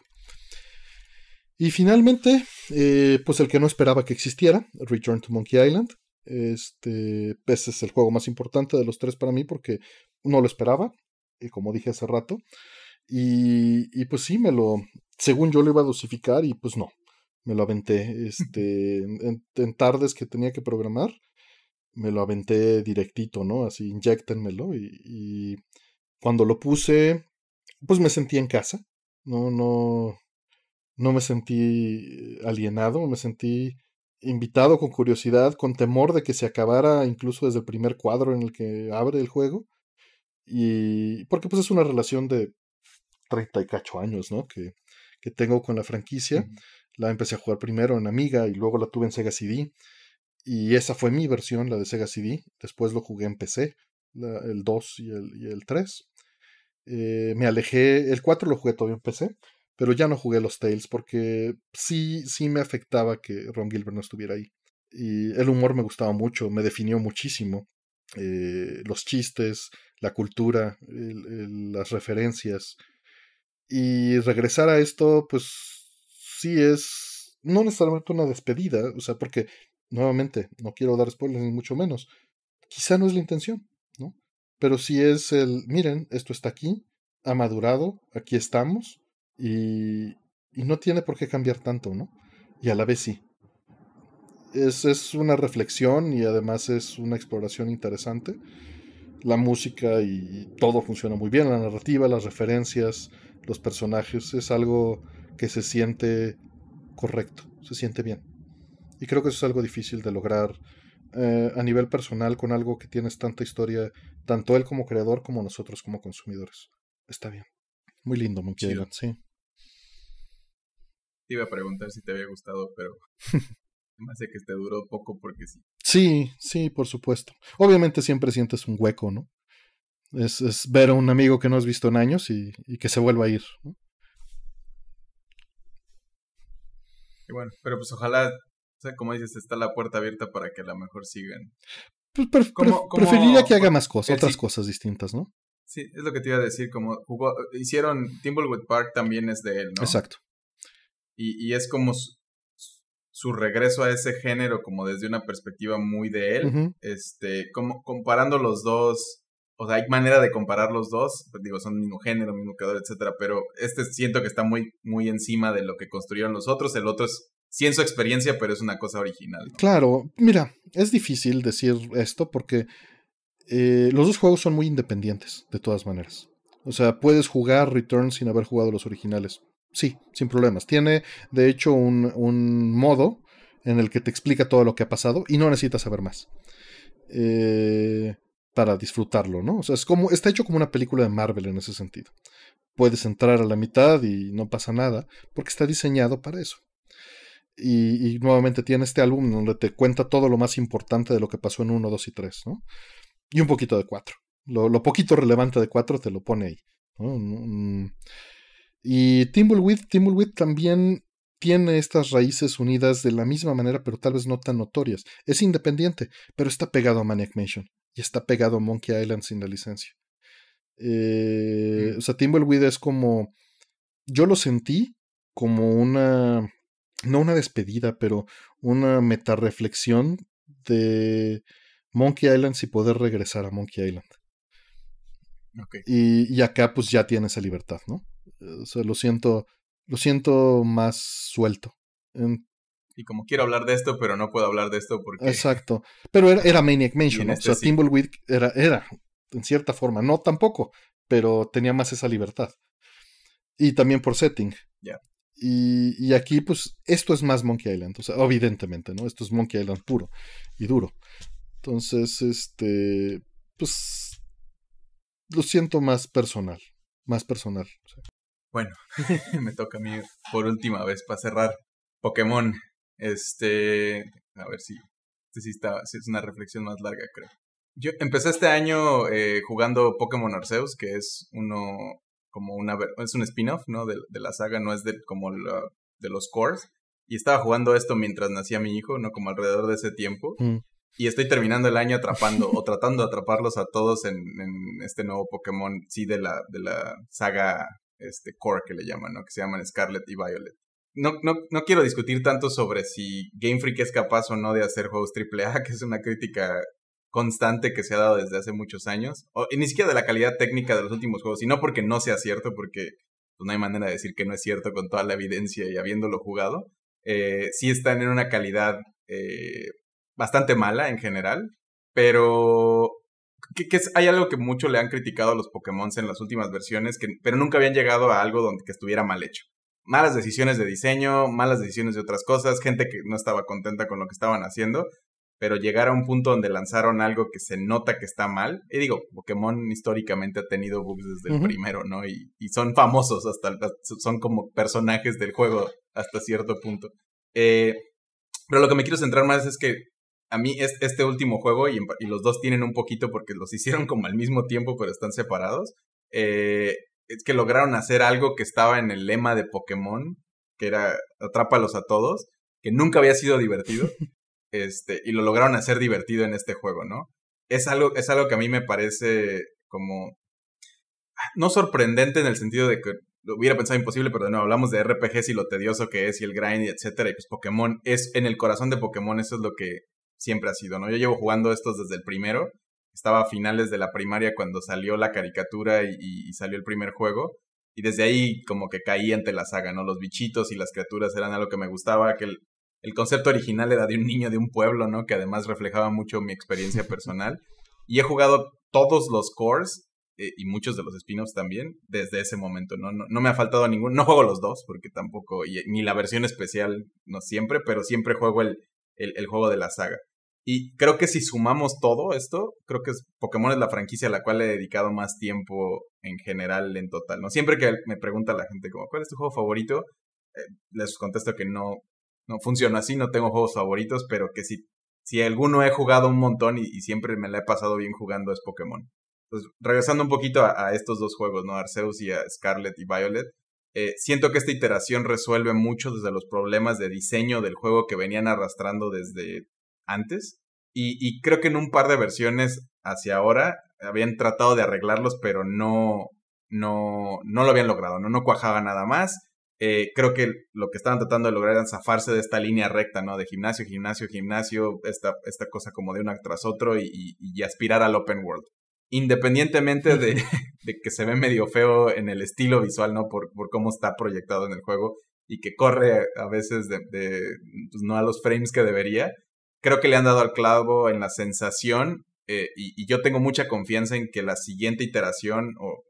Y finalmente, eh, pues el que no esperaba que existiera, Return to Monkey Island. Este, ese es el juego más importante de los tres para mí porque no lo esperaba. Eh, como dije hace rato. Y, pues sí, me lo, según yo lo iba a dosificar y pues no, me lo aventé este, (laughs) en, tardes que tenía que programar, me lo aventé directito, ¿no? Así, inyectenmelo y, y cuando lo puse, pues me sentí en casa, no, no, no me sentí alienado, me sentí invitado con curiosidad, con temor de que se acabara incluso desde el primer cuadro en el que abre el juego, y porque pues es una relación de 30 y cacho años, ¿no? Que, que tengo con la franquicia. La empecé a jugar primero en Amiga y luego la tuve en Sega CD. Y esa fue mi versión, la de Sega CD. Después lo jugué en PC, el 2 y el, y el 3. Eh, me alejé, el 4 lo jugué todavía en PC, pero ya no jugué los Tales porque sí, sí me afectaba que Ron Gilbert no estuviera ahí. Y el humor me gustaba mucho, me definió muchísimo. Eh, los chistes, la cultura, las referencias. Y regresar a esto, pues sí es, no necesariamente una despedida, o sea, porque, nuevamente, no quiero dar spoilers ni mucho menos. Quizá no es la intención, ¿no? Pero sí es el, miren, esto está aquí, ha madurado, aquí estamos, y, y no tiene por qué cambiar tanto, ¿no? Y a la vez sí, es, una reflexión y además es una exploración interesante. La música y, todo funciona muy bien, la narrativa, las referencias, los personajes, es algo que se siente correcto, se siente bien. Y creo que eso es algo difícil de lograr eh, a nivel personal con algo que tienes tanta historia, tanto él como creador como nosotros como consumidores. Está bien. Muy lindo, Monkey Te iba a preguntar si te había gustado, pero (laughs) que te duró poco porque sí. Sí, sí, por supuesto. Obviamente siempre sientes un hueco, ¿no? Es, ver a un amigo que no has visto en años y, que se vuelva a ir. Y bueno, pero pues ojalá, o sea, como dices, está la puerta abierta para que a lo mejor sigan. Pues preferiría que haga más cosas, otras cosas distintas, ¿no? Sí, es lo que te iba a decir, como hicieron Timblewood Park también es de él, ¿no? Exacto. Y, y es como su regreso a ese género como desde una perspectiva muy de él, este, como comparando los dos, o sea, hay manera de comparar los dos, digo, son mismo género, mismo creador, etcétera, pero este siento que está muy, muy encima de lo que construyeron los otros, el otro es sí en su experiencia, pero es una cosa original. Claro, mira, es difícil decir esto porque eh, los dos juegos son muy independientes, de todas maneras. O sea, puedes jugar Return sin haber jugado los originales. Sí, sin problemas. Tiene, de hecho, un, modo en el que te explica todo lo que ha pasado y no necesitas saber más. Eh, para disfrutarlo, ¿no? O sea, es como, está hecho como una película de Marvel en ese sentido. Puedes entrar a la mitad y no pasa nada, porque está diseñado para eso. Y, nuevamente tiene este álbum donde te cuenta todo lo más importante de lo que pasó en 1, 2 y 3, ¿no? Y un poquito de 4. Lo, poquito relevante de 4 te lo pone ahí. Y Timbleweed, también tiene estas raíces unidas de la misma manera, pero tal vez no tan notorias. Es independiente, pero está pegado a Maniac Mansion y está pegado a Monkey Island sin la licencia. Eh, mm. O sea, Timbleweed es como. Yo lo sentí como una. No una despedida, pero una reflexión de Monkey Island si poder regresar a Monkey Island. Y, y, acá, pues ya tiene esa libertad, ¿no? O sea, lo siento, lo siento más suelto. y como quiero hablar de esto, pero no puedo hablar de esto porque... Exacto. Pero era, era Maniac Mansion, este o sea, era, era, en cierta forma. No tampoco, pero tenía más esa libertad. Y también por setting. Ya. Y, y, aquí, pues, esto es más Monkey Island. O sea, evidentemente, ¿no? Esto es Monkey Island puro y duro. Entonces, este, pues, lo siento más personal. Más personal. O sea. Bueno, (laughs) me toca a mí por última vez para cerrar. Pokémon. Este. A ver si. Este está. es una reflexión más larga, creo. Yo empecé este año eh, jugando Pokémon Arceus, que es uno. Como una. Es un spin-off, ¿no? De, la saga, no es de, como de los cores. Y estaba jugando esto mientras nacía mi hijo, ¿no? Como alrededor de ese tiempo. Mm. Y estoy terminando el año atrapando o tratando de atraparlos a todos en, este nuevo Pokémon, sí, de la, de la saga este core que le llaman, ¿no? Que se llaman Scarlet y Violet. No, no, no quiero discutir tanto sobre si Game Freak es capaz o no de hacer juegos AAA, (laughs) que es una crítica constante que se ha dado desde hace muchos años, o, ni siquiera de la calidad técnica de los últimos juegos, sino porque no sea cierto, porque pues, no hay manera de decir que no es cierto con toda la evidencia y habiéndolo jugado, eh, sí están en una calidad eh, bastante mala en general, pero que, hay algo que mucho le han criticado a los Pokémon en las últimas versiones, que, pero nunca habían llegado a algo donde que estuviera mal hecho. Malas decisiones de diseño, malas decisiones de otras cosas, gente que no estaba contenta con lo que estaban haciendo, pero llegar a un punto donde lanzaron algo que se nota que está mal. Y digo, Pokémon históricamente ha tenido bugs desde el primero, ¿no? Y, y, son famosos hasta, son como personajes del juego hasta cierto punto. Eh, pero lo que me quiero centrar más es que a mí este último juego, y, los dos tienen un poquito porque los hicieron como al mismo tiempo, pero están separados, eh, es que lograron hacer algo que estaba en el lema de Pokémon, que era atrápalos a todos, que nunca había sido divertido, (laughs) este, y lo lograron hacer divertido en este juego, ¿no? Es algo, es algo que a mí me parece como... Ah, no sorprendente en el sentido de que lo hubiera pensado imposible, pero no, hablamos de RPGs y lo tedioso que es y el grind, y etcétera, y pues Pokémon es en el corazón de Pokémon, eso es lo que siempre ha sido, ¿no? Yo llevo jugando estos desde el primero. Estaba a finales de la primaria cuando salió la caricatura y, salió el primer juego. Y desde ahí como que caí ante la saga, ¿no? Los bichitos y las criaturas eran algo que me gustaba, que el, concepto original era de un niño de un pueblo, ¿no? Que además reflejaba mucho mi experiencia (laughs) personal. Y he jugado todos los cores eh, y muchos de los spin-offs también desde ese momento, ¿no? ¿no? me ha faltado ningún No juego los dos porque tampoco, ni la versión especial, no siempre, pero siempre juego el, el, juego de la saga. Y creo que si sumamos todo esto, creo que Pokémon es la franquicia a la cual he dedicado más tiempo en general, en total, ¿no? Siempre que me pregunta la gente como, ¿cuál es tu juego favorito? Eh, les contesto que no, no funciona así, no tengo juegos favoritos, pero que si, si alguno he jugado un montón y, siempre me la he pasado bien jugando es Pokémon. Entonces, regresando un poquito a, estos dos juegos, ¿no? Arceus y Scarlet y Violet, eh, siento que esta iteración resuelve mucho desde los problemas de diseño del juego que venían arrastrando desde antes. Y, creo que en un par de versiones hacia ahora habían tratado de arreglarlos, pero no, no, no lo habían logrado, no, no cuajaba nada más. Eh, creo que lo que estaban tratando de lograr era zafarse de esta línea recta, ¿no? De gimnasio, gimnasio, gimnasio, esta, esta cosa como de una tras otro y, y, aspirar al open world. Independientemente de, (laughs) de, que se ve medio feo en el estilo visual, ¿no? Por, por cómo está proyectado en el juego y que corre a veces de, pues, no a los frames que debería, creo que le han dado al clavo en la sensación eh, y, yo tengo mucha confianza en que la siguiente iteración o,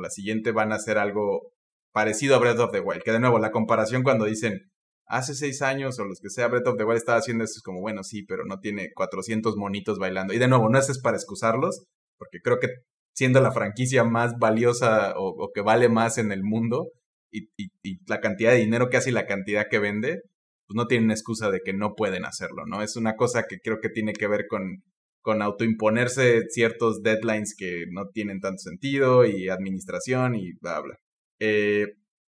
la siguiente van a ser algo parecido a Breath of the Wild. Que de nuevo, la comparación cuando dicen hace seis años o los que sea Breath of the Wild estaba haciendo esto es como, bueno, sí, pero no tiene 400 monitos bailando. Y de nuevo, no es para excusarlos, porque creo que siendo la franquicia más valiosa o, que vale más en el mundo y, y la cantidad de dinero que hace y la cantidad que vende, pues no tienen excusa de que no pueden hacerlo, ¿no? Es una cosa que creo que tiene que ver con, con autoimponerse ciertos deadlines que no tienen tanto sentido y administración y bla, bla. Eh,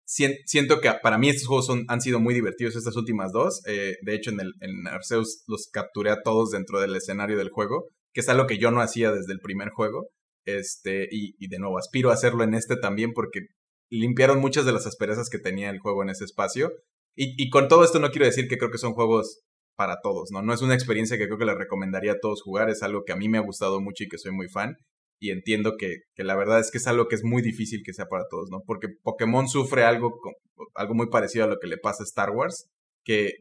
siento que para mí estos juegos han sido muy divertidos estas últimas dos. Eh, de hecho, en, el, en Arceus los capturé a todos dentro del escenario del juego, que es algo que yo no hacía desde el primer juego. Este, y de nuevo, aspiro a hacerlo en este también porque limpiaron muchas de las asperezas que tenía el juego en ese espacio y, y, con todo esto no quiero decir que creo que son juegos para todos, ¿no? No es una experiencia que creo que les recomendaría a todos jugar, es algo que a mí me ha gustado mucho y que soy muy fan. Y entiendo que, que la verdad es que es algo que es muy difícil que sea para todos, ¿no? Porque Pokémon sufre algo, algo muy parecido a lo que le pasa a Star Wars, que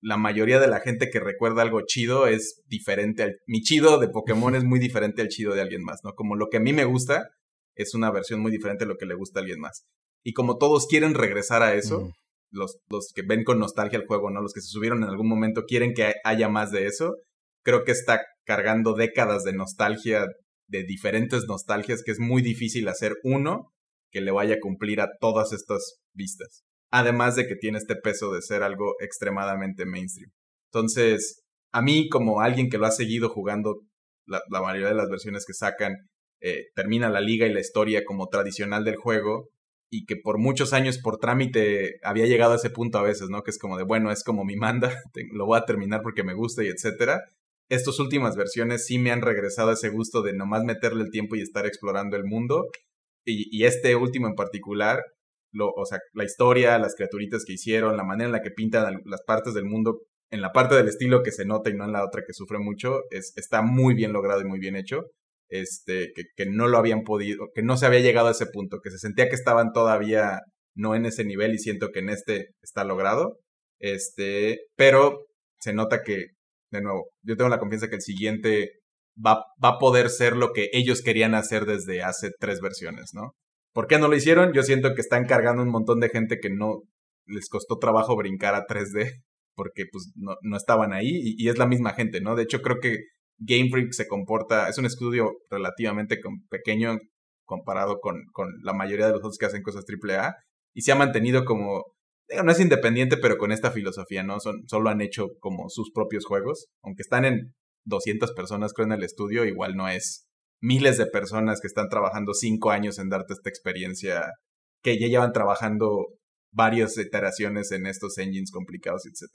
la mayoría de la gente que recuerda algo chido es diferente al... Mi chido de Pokémon es muy diferente al chido de alguien más, ¿no? Como lo que a mí me gusta es una versión muy diferente a lo que le gusta a alguien más. Y como todos quieren regresar a eso, los, los que ven con nostalgia el juego, ¿no? Los que se subieron en algún momento quieren que haya más de eso. Creo que está cargando décadas de nostalgia, de diferentes nostalgias, que es muy difícil hacer uno que le vaya a cumplir a todas estas vistas. Además de que tiene este peso de ser algo extremadamente mainstream. Entonces, a mí como alguien que lo ha seguido jugando la, la mayoría de las versiones que sacan, eh, termina la liga y la historia como tradicional del juego, y que por muchos años por trámite había llegado a ese punto a veces, ¿no? Que es como de, bueno, es como mi manda, (laughs) lo voy a terminar porque me gusta y etcétera. Estas últimas versiones sí me han regresado a ese gusto de nomás meterle el tiempo y estar explorando el mundo. Y, y este último en particular, lo, o sea, la historia, las criaturitas que hicieron, la manera en la que pintan las partes del mundo, en la parte del estilo que se nota y no en la otra que sufre mucho, es, está muy bien logrado y muy bien hecho este, que, no lo habían podido, que no se había llegado a ese punto, que se sentía que estaban todavía no en ese nivel y siento que en este está logrado. Este, pero se nota que, de nuevo, yo tengo la confianza que el siguiente va, va a poder ser lo que ellos querían hacer desde hace tres versiones, ¿no? ¿Por qué no lo hicieron? Yo siento que están cargando un montón de gente que no les costó trabajo brincar a 3D porque pues no, no estaban ahí y, y, es la misma gente, ¿no? De hecho creo que Game Freak se comporta, es un estudio relativamente pequeño comparado con, con la mayoría de los otros que hacen cosas AAA y se ha mantenido como, no es independiente, pero con esta filosofía, ¿no? Son, solo han hecho como sus propios juegos, aunque están en 200 personas creo en el estudio, igual no es miles de personas que están trabajando cinco años en darte esta experiencia, que ya llevan trabajando varias iteraciones en estos engines complicados, etc.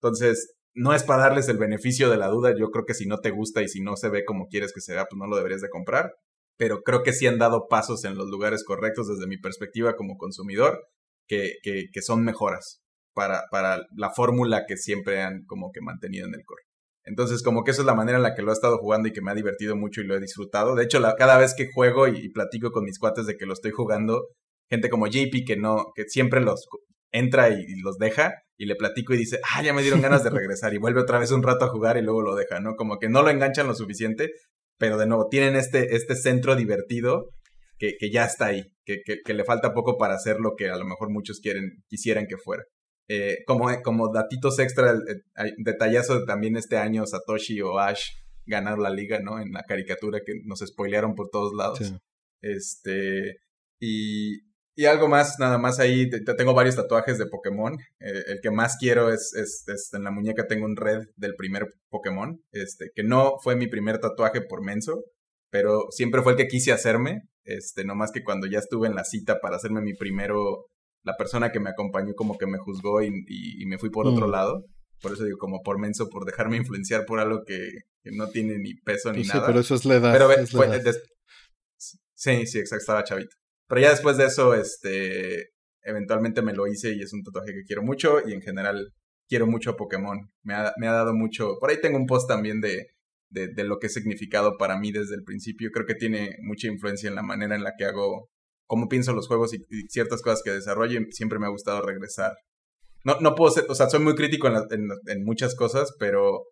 Entonces, no es para darles el beneficio de la duda. Yo creo que si no te gusta y si no se ve como quieres que se pues no lo deberías de comprar. Pero creo que sí han dado pasos en los lugares correctos desde mi perspectiva como consumidor, que, que, son mejoras para, para la fórmula que siempre han como que mantenido en el core. Entonces, como que esa es la manera en la que lo he estado jugando y que me ha divertido mucho y lo he disfrutado. De hecho, cada vez que juego y, platico con mis cuates de que lo estoy jugando, gente como JP que no, que siempre los entra y los deja, y le platico y dice, ah, ya me dieron ganas de (laughs) regresar y vuelve otra vez un rato a jugar y luego lo deja, ¿no? Como que no lo enganchan lo suficiente, pero de nuevo, tienen este, este centro divertido que, que ya está ahí, que, le falta poco para hacer lo que a lo mejor muchos quieren, quisieran que fuera. Eh, como, eh, como datitos extra, eh, detallazo también este año Satoshi o Ash ganaron la liga, ¿no? En la caricatura que nos spoilearon por todos lados. Este, y, y algo más, nada más ahí, tengo varios tatuajes de Pokémon. Eh, el que más quiero es, es, en la muñeca tengo un red del primer Pokémon, este, que no fue mi primer tatuaje por menso, pero siempre fue el que quise hacerme. Este, no más que cuando ya estuve en la cita para hacerme mi primero, la persona que me acompañó como que me juzgó y, y, me fui por otro mm. lado. Por eso digo, como por menso, por dejarme influenciar por algo que, no tiene ni peso ni ni pues sí, Pero eso es la edad. Sí, sí, exacto, estaba chavito. Pero ya después de eso, este, eventualmente me lo hice y es un tatuaje que quiero mucho y en general quiero mucho a Pokémon. Me ha, me ha dado mucho. Por ahí tengo un post también de, de, lo que es significado para mí desde el principio. Creo que tiene mucha influencia en la manera en la que hago, cómo pienso los juegos y, ciertas cosas que desarrollo. siempre me ha gustado regresar. No, no puedo ser, o sea, soy muy crítico en, en, muchas cosas, pero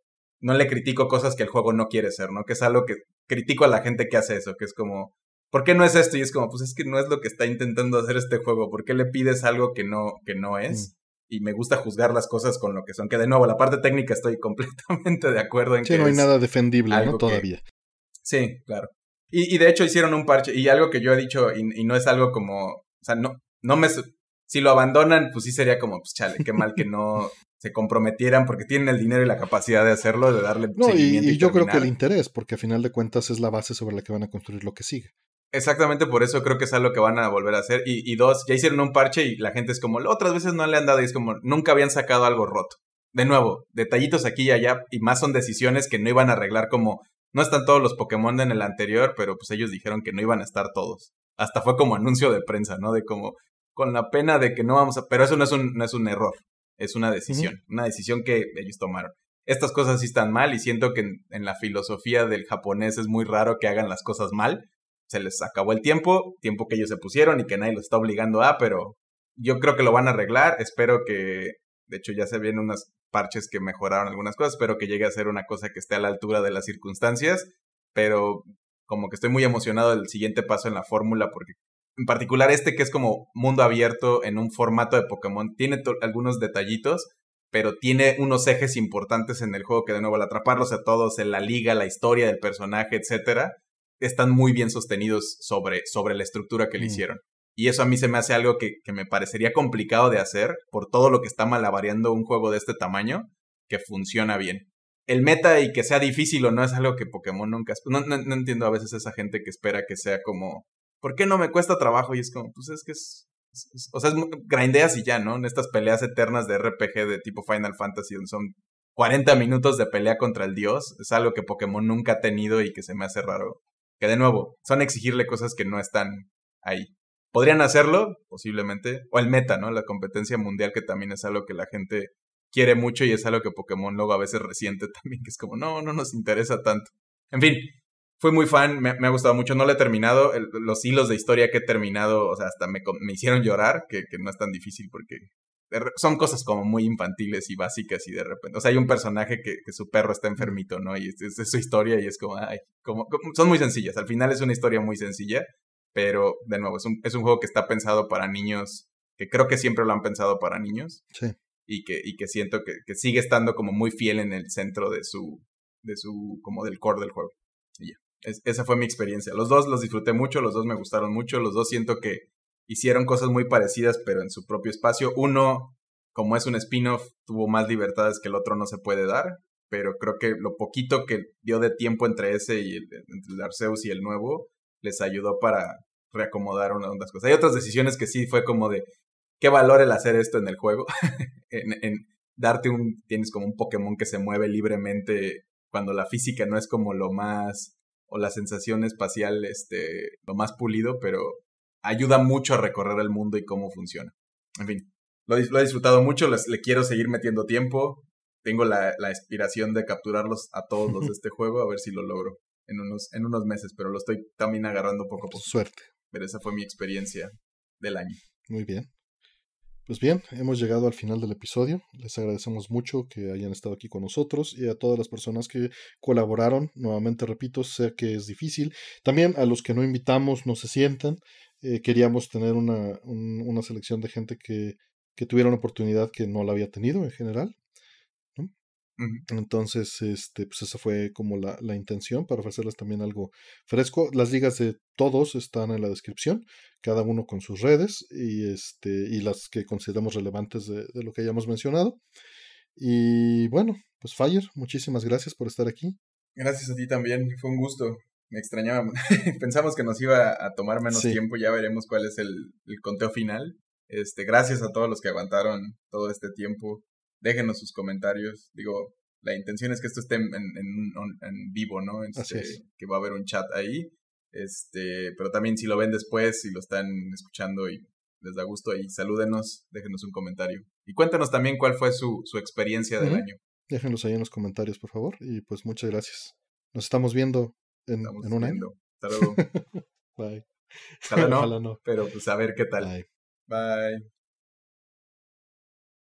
no le critico cosas que el juego no quiere ser, ¿no? Que es algo que critico a la gente que hace eso, que es como, ¿por qué no es esto? Y es como, pues es que no es lo que está intentando hacer este juego, ¿por qué le pides algo que no, que no es? Mm. Y me gusta juzgar las cosas con lo que son, que de nuevo, la parte técnica estoy (laughs) completamente de acuerdo en sí, que... no hay nada defendible, Todavía. Sí, claro. Y, de hecho hicieron un parche, y algo que yo he dicho, y, no es algo como, o sea, no, no me... Si lo abandonan, pues sí sería como, pues chale, qué mal que no, (laughs) se comprometieran porque tienen el dinero y la capacidad de hacerlo, de darle no, y, yo creo que el interés, porque al final de cuentas es la base sobre la que van a construir lo que sigue. Exactamente por eso creo que es algo que van a volver a hacer. Y, dos, ya hicieron un parche y la gente es como, otras veces no le han dado y es como, nunca habían sacado algo roto. De nuevo, detallitos aquí y allá y más son decisiones que no iban a arreglar como, no están todos los Pokémon en el anterior, pero pues ellos dijeron que no iban a estar todos. Hasta fue como anuncio de prensa, ¿no? De como, con la pena de que no vamos a... Pero eso no es un, no es un error, es una decisión, una decisión que ellos tomaron. Estas cosas sí están mal y siento que en la filosofía del japonés es muy raro que hagan las cosas mal se les acabó el tiempo, tiempo que ellos se pusieron y que nadie los está obligando a, pero yo creo que lo van a arreglar. Espero que, de hecho, ya se vienen unas parches que mejoraron algunas cosas, espero que llegue a ser una cosa que esté a la altura de las circunstancias. Pero como que estoy muy emocionado del siguiente paso en la fórmula, porque en particular este que es como mundo abierto en un formato de Pokémon, tiene algunos detallitos, pero tiene unos ejes importantes en el juego que de nuevo al atraparlos a todos, en la liga, la historia del personaje, etcétera, están muy bien sostenidos sobre, sobre la estructura que le mm. hicieron. Y eso a mí se me hace algo que, que, me parecería complicado de hacer por todo lo que está malabareando un juego de este tamaño que funciona bien. El meta y que sea difícil o no es algo que Pokémon nunca... No, no, entiendo a veces esa gente que espera que sea como... ¿Por qué no me cuesta trabajo? Y es como, pues es que es... o sea, es grindeas y ya, ¿no? En estas peleas eternas de RPG de tipo Final Fantasy donde son 40 minutos de pelea contra el dios. Es algo que Pokémon nunca ha tenido y que se me hace raro que de nuevo, son exigirle cosas que no están ahí. Podrían hacerlo, posiblemente, o el meta, ¿no? La competencia mundial, que también es algo que la gente quiere mucho y es algo que Pokémon luego a veces resiente (laughs) también, que es como, no, no nos interesa tanto. En fin, fui muy fan, me, me ha gustado mucho, no lo he terminado, los hilos de historia que he terminado, o sea, hasta me, me hicieron llorar, que, que no es tan difícil porque son cosas como muy infantiles y básicas y de repente, o sea, hay un personaje que, que su perro está enfermito, ¿no? Y es, su historia y es como, ay, como, son muy sencillas, al final es una historia muy sencilla, pero de nuevo, es un, es un juego que está pensado para niños, que creo que siempre lo han pensado para niños, sí. y, que, y que siento que, que sigue estando como muy fiel en el centro de su, de su, como del core del juego. Y ya, esa fue mi experiencia. Los dos los disfruté mucho, los dos me gustaron mucho, los dos siento que hicieron cosas muy parecidas, pero en su propio espacio. Uno, como es un spin-off, tuvo más libertades que el otro no se puede dar, pero creo que lo poquito que dio de tiempo entre ese y el, Arceus y el nuevo les ayudó para reacomodar unas, cosas. Hay otras decisiones que sí fue como de qué valor el hacer esto en el juego, (laughs) en, en darte un, tienes como un Pokémon que se mueve libremente cuando la física no es como lo más o la sensación espacial este lo más pulido, pero ayuda mucho a recorrer el mundo y cómo funciona. En fin, lo, he disfrutado mucho, le quiero seguir metiendo tiempo. Tengo la, la aspiración de capturarlos a todos los de este (laughs) juego, a ver si lo logro en unos, en unos meses, pero lo estoy también agarrando poco a poco. Suerte. Pero esa fue mi experiencia del año. Muy bien. Pues bien, hemos llegado al final del episodio. Les agradecemos mucho que hayan estado aquí con nosotros y a todas las personas que colaboraron. Nuevamente repito, sé que es difícil. También a los que no invitamos no se sientan. Eh, queríamos tener una, selección de gente que, tuviera una oportunidad que no la había tenido en general. Entonces, este, pues esa fue como la, intención para ofrecerles también algo fresco. Las ligas de todos están en la descripción, cada uno con sus redes y, este, y las que consideramos relevantes de, de lo que hayamos mencionado. Y bueno, pues Fire, muchísimas gracias por estar aquí. Gracias a ti también, fue un gusto. Me extrañaba. (laughs) Pensamos que nos iba a tomar menos tiempo. Ya veremos cuál es el, conteo final. Este, gracias a todos los que aguantaron todo este tiempo. Déjenos sus comentarios. Digo, la intención es que esto esté en, en, vivo, ¿no? Este, Que va a haber un chat ahí. Este, pero también si lo ven después, si lo están escuchando y les da gusto y salúdenos, déjenos un comentario. Y cuéntenos también cuál fue su, su experiencia del año. Déjenlos ahí en los comentarios, por favor. Y pues muchas gracias. Nos estamos viendo en, en un año. Hasta luego. (laughs) Bye. Ojalá no, Ojalá no, Pero pues a ver qué tal. Bye. Bye.